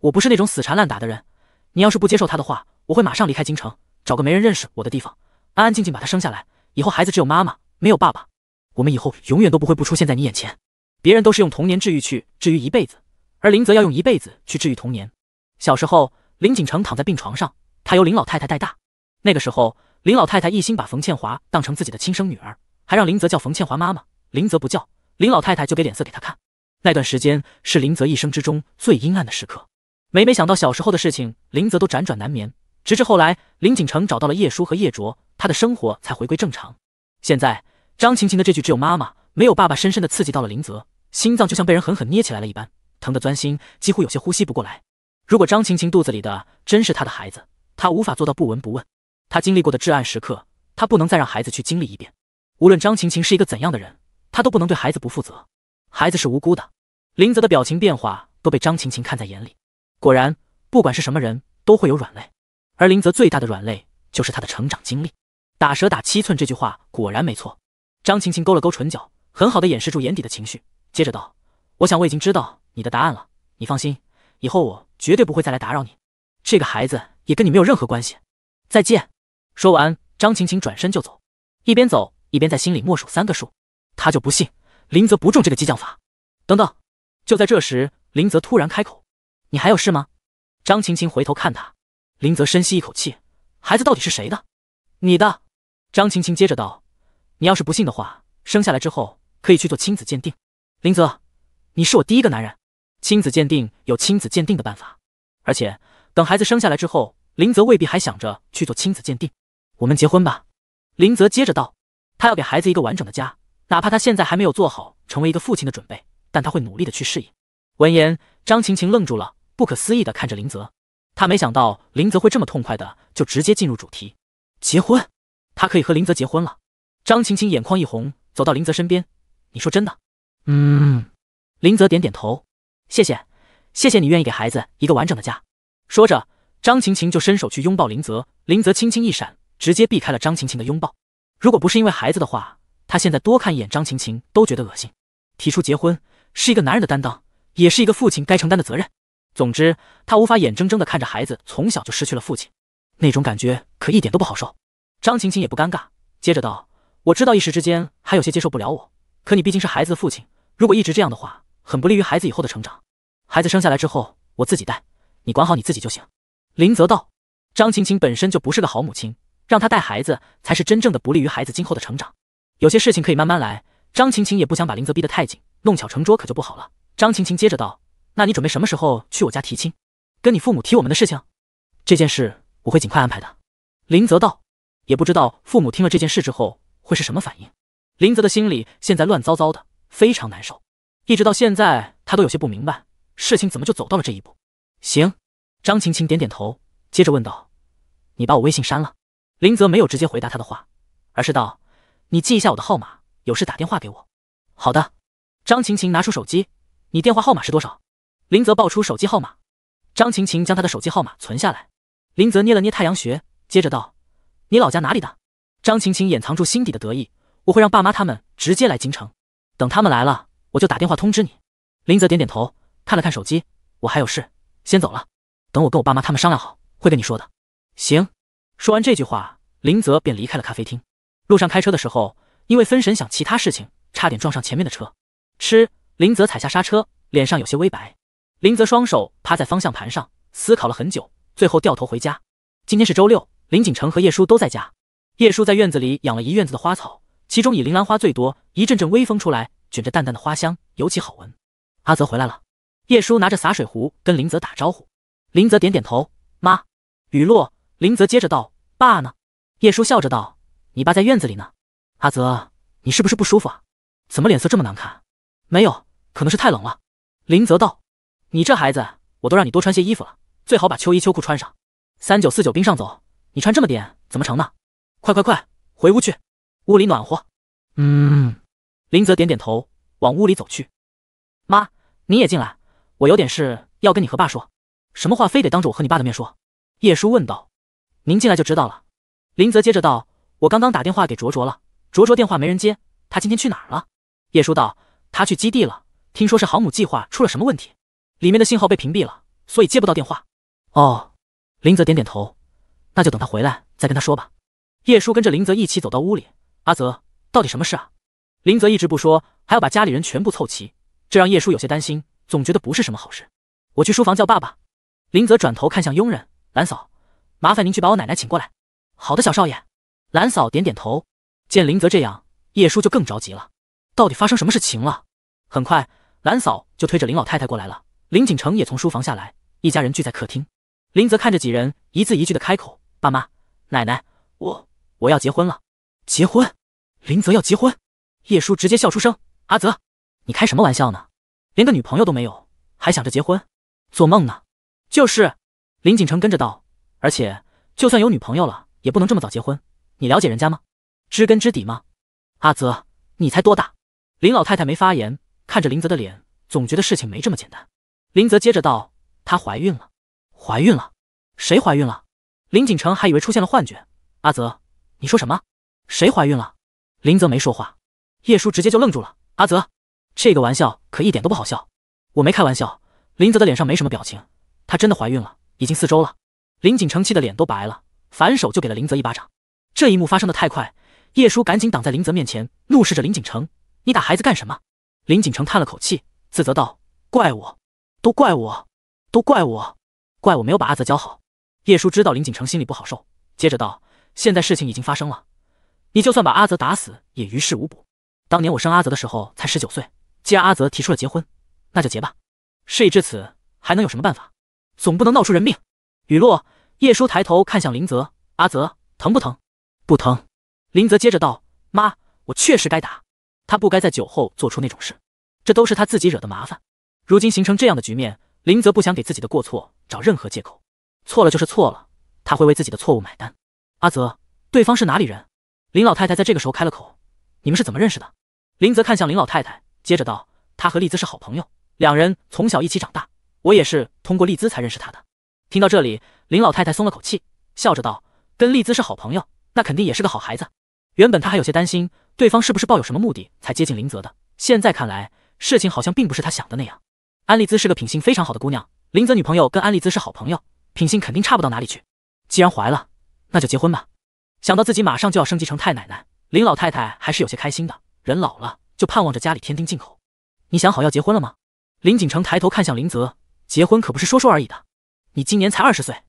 A: 我不是那种死缠烂打的人。你要是不接受他的话，我会马上离开京城，找个没人认识我的地方，安安静静把他生下来。以后孩子只有妈妈，没有爸爸。我们以后永远都不会不出现在你眼前。别人都是用童年治愈去治愈一辈子，而林泽要用一辈子去治愈童年。小时候，林锦城躺在病床上，他由林老太太带大。那个时候，林老太太一心把冯倩华当成自己的亲生女儿，还让林泽叫冯倩华妈妈。林泽不叫。林老太太就给脸色给他看。那段时间是林泽一生之中最阴暗的时刻。每每想到小时候的事情，林泽都辗转难眠。直至后来，林锦城找到了叶叔和叶卓，他的生活才回归正常。现在，张晴晴的这句“只有妈妈，没有爸爸”深深的刺激到了林泽，心脏就像被人狠狠捏起来了一般，疼得钻心，几乎有些呼吸不过来。如果张晴晴肚子里的真是他的孩子，他无法做到不闻不问。他经历过的至暗时刻，他不能再让孩子去经历一遍。无论张晴晴是一个怎样的人。他都不能对孩子不负责，孩子是无辜的。林泽的表情变化都被张晴晴看在眼里。果然，不管是什么人都会有软肋，而林泽最大的软肋就是他的成长经历。打蛇打七寸这句话果然没错。张晴晴勾了勾唇角，很好的掩饰住眼底的情绪，接着道：“我想我已经知道你的答案了。你放心，以后我绝对不会再来打扰你。这个孩子也跟你没有任何关系。再见。”说完，张晴晴转身就走，一边走一边在心里默数三个数。他就不信林泽不中这个激将法。等等，就在这时，林泽突然开口：“你还有事吗？”张晴晴回头看他。林泽深吸一口气：“孩子到底是谁的？你的。”张晴晴接着道：“你要是不信的话，生下来之后可以去做亲子鉴定。”林泽，你是我第一个男人。亲子鉴定有亲子鉴定的办法，而且等孩子生下来之后，林泽未必还想着去做亲子鉴定。我们结婚吧。”林泽接着道：“他要给孩子一个完整的家。”哪怕他现在还没有做好成为一个父亲的准备，但他会努力的去适应。闻言，张晴晴愣住了，不可思议的看着林泽。他没想到林泽会这么痛快的就直接进入主题，结婚，他可以和林泽结婚了。张晴晴眼眶一红，走到林泽身边，你说真的？
B: 嗯。
A: 林泽点点头，谢谢，谢谢你愿意给孩子一个完整的家。说着，张晴晴就伸手去拥抱林泽，林泽轻轻一闪，直接避开了张晴晴的拥抱。如果不是因为孩子的话。他现在多看一眼张晴晴都觉得恶心。提出结婚是一个男人的担当，也是一个父亲该承担的责任。总之，他无法眼睁睁的看着孩子从小就失去了父亲，那种感觉可一点都不好受。张晴晴也不尴尬，接着道：“我知道一时之间还有些接受不了我，可你毕竟是孩子的父亲，如果一直这样的话，很不利于孩子以后的成长。孩子生下来之后，我自己带，你管好你自己就行。”林泽道：“张晴晴本身就不是个好母亲，让她带孩子，才是真正的不利于孩子今后的成长。”有些事情可以慢慢来，张晴晴也不想把林泽逼得太紧，弄巧成拙可就不好了。张晴晴接着道：“那你准备什么时候去我家提亲，跟你父母提我们的事情？这件事我会尽快安排的。”林泽道：“也不知道父母听了这件事之后会是什么反应。”林泽的心里现在乱糟糟的，非常难受。一直到现在，他都有些不明白事情怎么就走到了这一步。行，张晴晴点点头，接着问道：“你把我微信删了？”林泽没有直接回答他的话，而是道。你记一下我的号码，有事打电话给我。好的，张晴晴拿出手机，你电话号码是多少？林泽报出手机号码，张晴晴将他的手机号码存下来。林泽捏了捏太阳穴，接着道：“你老家哪里的？”张晴晴掩藏住心底的得意：“我会让爸妈他们直接来京城，等他们来了，我就打电话通知你。”林泽点点头，看了看手机：“我还有事，先走了。等我跟我爸妈他们商量好，会跟你说的。”行。说完这句话，林泽便离开了咖啡厅。路上开车的时候，因为分神想其他事情，差点撞上前面的车。吃林泽踩下刹车，脸上有些微白。林泽双手趴在方向盘上，思考了很久，最后掉头回家。今天是周六，林锦城和叶叔都在家。叶叔在院子里养了一院子的花草，其中以铃兰花最多。一阵阵微风出来，卷着淡淡的花香，尤其好闻。阿泽回来了，叶叔拿着洒水壶跟林泽打招呼。林泽点点头，妈。雨落，林泽接着道：“爸呢？”叶叔笑着道。你爸在院子里呢，阿泽，你是不是不舒服啊？怎么脸色这么难看？没有，可能是太冷了。林泽道：“你这孩子，我都让你多穿些衣服了，最好把秋衣秋裤穿上。三九四九冰上走，你穿这么点怎么成呢？快快快，回屋去，屋里暖和。”
B: 嗯，
A: 林泽点点头，往屋里走去。妈，你也进来，我有点事要跟你和爸说。什么话非得当着我和你爸的面说？叶叔问道。您进来就知道了。林泽接着道。我刚刚打电话给卓卓了，卓卓电话没人接，他今天去哪儿了？叶叔道，他去基地了，听说是航母计划出了什么问题，里面的信号被屏蔽了，所以接不到电话。哦，林泽点点头，那就等他回来再跟他说吧。叶叔跟着林泽一起走到屋里，阿泽，到底什么事啊？林泽一直不说，还要把家里人全部凑齐，这让叶叔有些担心，总觉得不是什么好事。我去书房叫爸爸。林泽转头看向佣人蓝嫂，麻烦您去把我奶奶请过来。好的，小少爷。兰嫂点点头，见林泽这样，叶叔就更着急了。到底发生什么事情了？很快，兰嫂就推着林老太太过来了，林锦城也从书房下来，一家人聚在客厅。林泽看着几人，一字一句的开口：“爸妈，奶奶，我我要结婚了。”结婚？林泽要结婚？叶叔直接笑出声：“阿泽，你开什么玩笑呢？连个女朋友都没有，还想着结婚？做梦呢？就是。”林锦城跟着道：“而且，就算有女朋友了，也不能这么早结婚。”你了解人家吗？知根知底吗？阿泽，你才多大？林老太太没发言，看着林泽的脸，总觉得事情没这么简单。林泽接着道：“她怀孕了，怀孕了，谁怀孕了？”林锦城还以为出现了幻觉。阿泽，你说什么？谁怀孕了？林泽没说话。叶叔直接就愣住了。阿泽，这个玩笑可一点都不好笑。我没开玩笑。林泽的脸上没什么表情。她真的怀孕了，已经四周了。林锦城气的脸都白了，反手就给了林泽一巴掌。这一幕发生的太快，叶叔赶紧挡在林泽面前，怒视着林锦城：“你打孩子干什么？”林锦城叹了口气，自责道：“怪我，都怪我，都怪我，怪我没有把阿泽教好。”叶叔知道林锦城心里不好受，接着道：“现在事情已经发生了，你就算把阿泽打死也于事无补。当年我生阿泽的时候才十九岁，既然阿泽提出了结婚，那就结吧。事已至此，还能有什么办法？总不能闹出人命。”雨落，叶叔抬头看向林泽：“阿泽，疼不疼？”不疼，林泽接着道：“妈，我确实该打，他不该在酒后做出那种事，这都是他自己惹的麻烦。如今形成这样的局面，林泽不想给自己的过错找任何借口，错了就是错了，他会为自己的错误买单。”阿泽，对方是哪里人？林老太太在这个时候开了口：“你们是怎么认识的？”林泽看向林老太太，接着道：“他和丽兹是好朋友，两人从小一起长大，我也是通过丽兹才认识他的。”听到这里，林老太太松了口气，笑着道：“跟丽兹是好朋友。”那肯定也是个好孩子。原本他还有些担心对方是不是抱有什么目的才接近林泽的，现在看来事情好像并不是他想的那样。安丽兹是个品性非常好的姑娘，林泽女朋友跟安丽兹是好朋友，品性肯定差不到哪里去。既然怀了，那就结婚吧。想到自己马上就要升级成太奶奶，林老太太还是有些开心的。人老了就盼望着家里添丁进口。你想好要结婚了吗？林锦城抬头看向林泽，结婚可不是说说而已的。你今年才二十岁，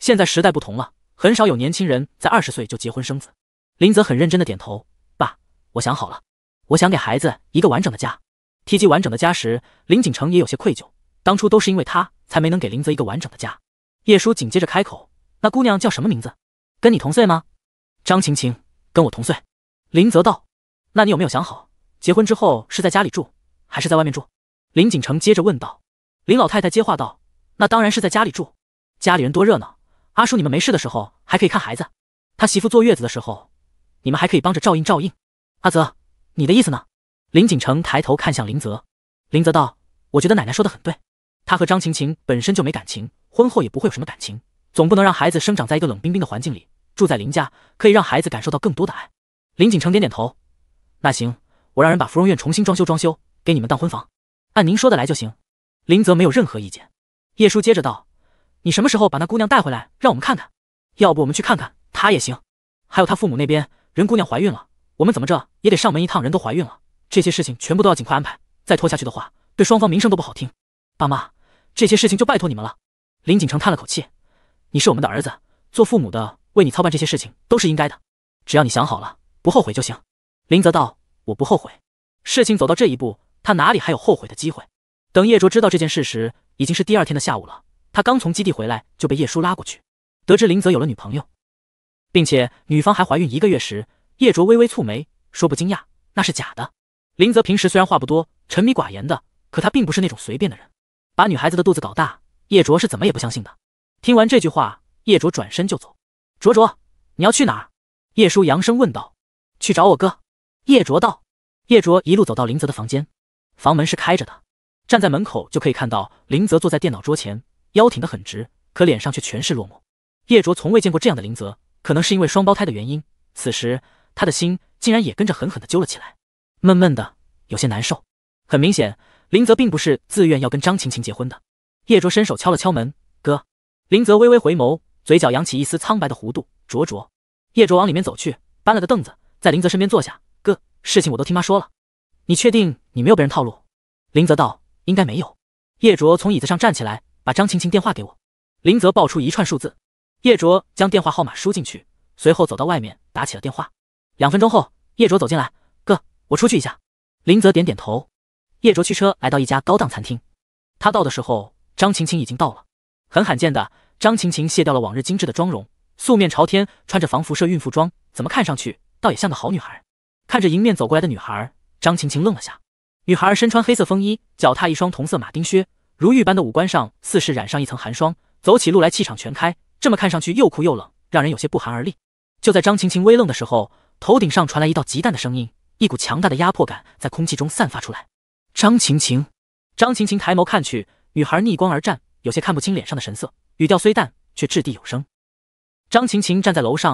A: 现在时代不同了。很少有年轻人在二十岁就结婚生子。林泽很认真的点头：“爸，我想好了，我想给孩子一个完整的家。”提及完整的家时，林锦城也有些愧疚，当初都是因为他才没能给林泽一个完整的家。叶叔紧接着开口：“那姑娘叫什么名字？跟你同岁吗？”“张晴晴，跟我同岁。”林泽道。“那你有没有想好，结婚之后是在家里住，还是在外面住？”林锦城接着问道。林老太太接话道：“那当然是在家里住，家里人多热闹。”阿叔，你们没事的时候还可以看孩子，他媳妇坐月子的时候，你们还可以帮着照应照应。阿泽，你的意思呢？林锦城抬头看向林泽，林泽道：“我觉得奶奶说的很对，他和张晴晴本身就没感情，婚后也不会有什么感情，总不能让孩子生长在一个冷冰冰的环境里。住在林家，可以让孩子感受到更多的爱。”林锦城点点头：“那行，我让人把芙蓉苑重新装修装修，给你们当婚房，按您说的来就行。”林泽没有任何意见。叶叔接着道。你什么时候把那姑娘带回来，让我们看看？要不我们去看看她也行。还有她父母那边，人姑娘怀孕了，我们怎么着也得上门一趟。人都怀孕了，这些事情全部都要尽快安排，再拖下去的话，对双方名声都不好听。爸妈，这些事情就拜托你们了。林锦城叹了口气：“你是我们的儿子，做父母的为你操办这些事情都是应该的。只要你想好了，不后悔就行。”林泽道：“我不后悔。事情走到这一步，他哪里还有后悔的机会？”等叶卓知道这件事时，已经是第二天的下午了。他刚从基地回来，就被叶叔拉过去，得知林泽有了女朋友，并且女方还怀孕一个月时，叶卓微微蹙眉，说不惊讶那是假的。林泽平时虽然话不多，沉迷寡言的，可他并不是那种随便的人，把女孩子的肚子搞大，叶卓是怎么也不相信的。听完这句话，叶卓转身就走。卓卓，你要去哪儿？叶叔扬声问道。去找我哥。叶卓道。叶卓一路走到林泽的房间，房门是开着的，站在门口就可以看到林泽坐在电脑桌前。腰挺得很直，可脸上却全是落寞。叶卓从未见过这样的林泽，可能是因为双胞胎的原因。此时，他的心竟然也跟着狠狠的揪了起来，闷闷的，有些难受。很明显，林泽并不是自愿要跟张晴晴结婚的。叶卓伸手敲了敲门：“哥。”林泽微微回眸，嘴角扬起一丝苍白的弧度：“卓卓。”叶卓往里面走去，搬了个凳子在林泽身边坐下：“哥，事情我都听妈说了，你确定你没有被人套路？”林泽道：“应该没有。”叶卓从椅子上站起来。把张晴晴电话给我。林泽报出一串数字，叶卓将电话号码输进去，随后走到外面打起了电话。两分钟后，叶卓走进来，哥，我出去一下。林泽点点头。叶卓驱车来到一家高档餐厅，他到的时候，张晴晴已经到了。很罕见的，张晴晴卸掉了往日精致的妆容，素面朝天，穿着防辐射孕妇装，怎么看上去倒也像个好女孩。看着迎面走过来的女孩，张晴晴愣了下。女孩身穿黑色风衣，脚踏一双同色马丁靴。如玉般的五官上似是染上一层寒霜，走起路来气场全开，这么看上去又酷又冷，让人有些不寒而栗。就在张晴晴微愣的时候，头顶上传来一道极淡的声音，一股强大的压迫感在空气中散发出来。张晴晴，张晴晴抬眸看去，女孩逆光而站，
B: 有些看不清脸上的神色，语调虽淡，却掷地有声。张晴晴站在楼上。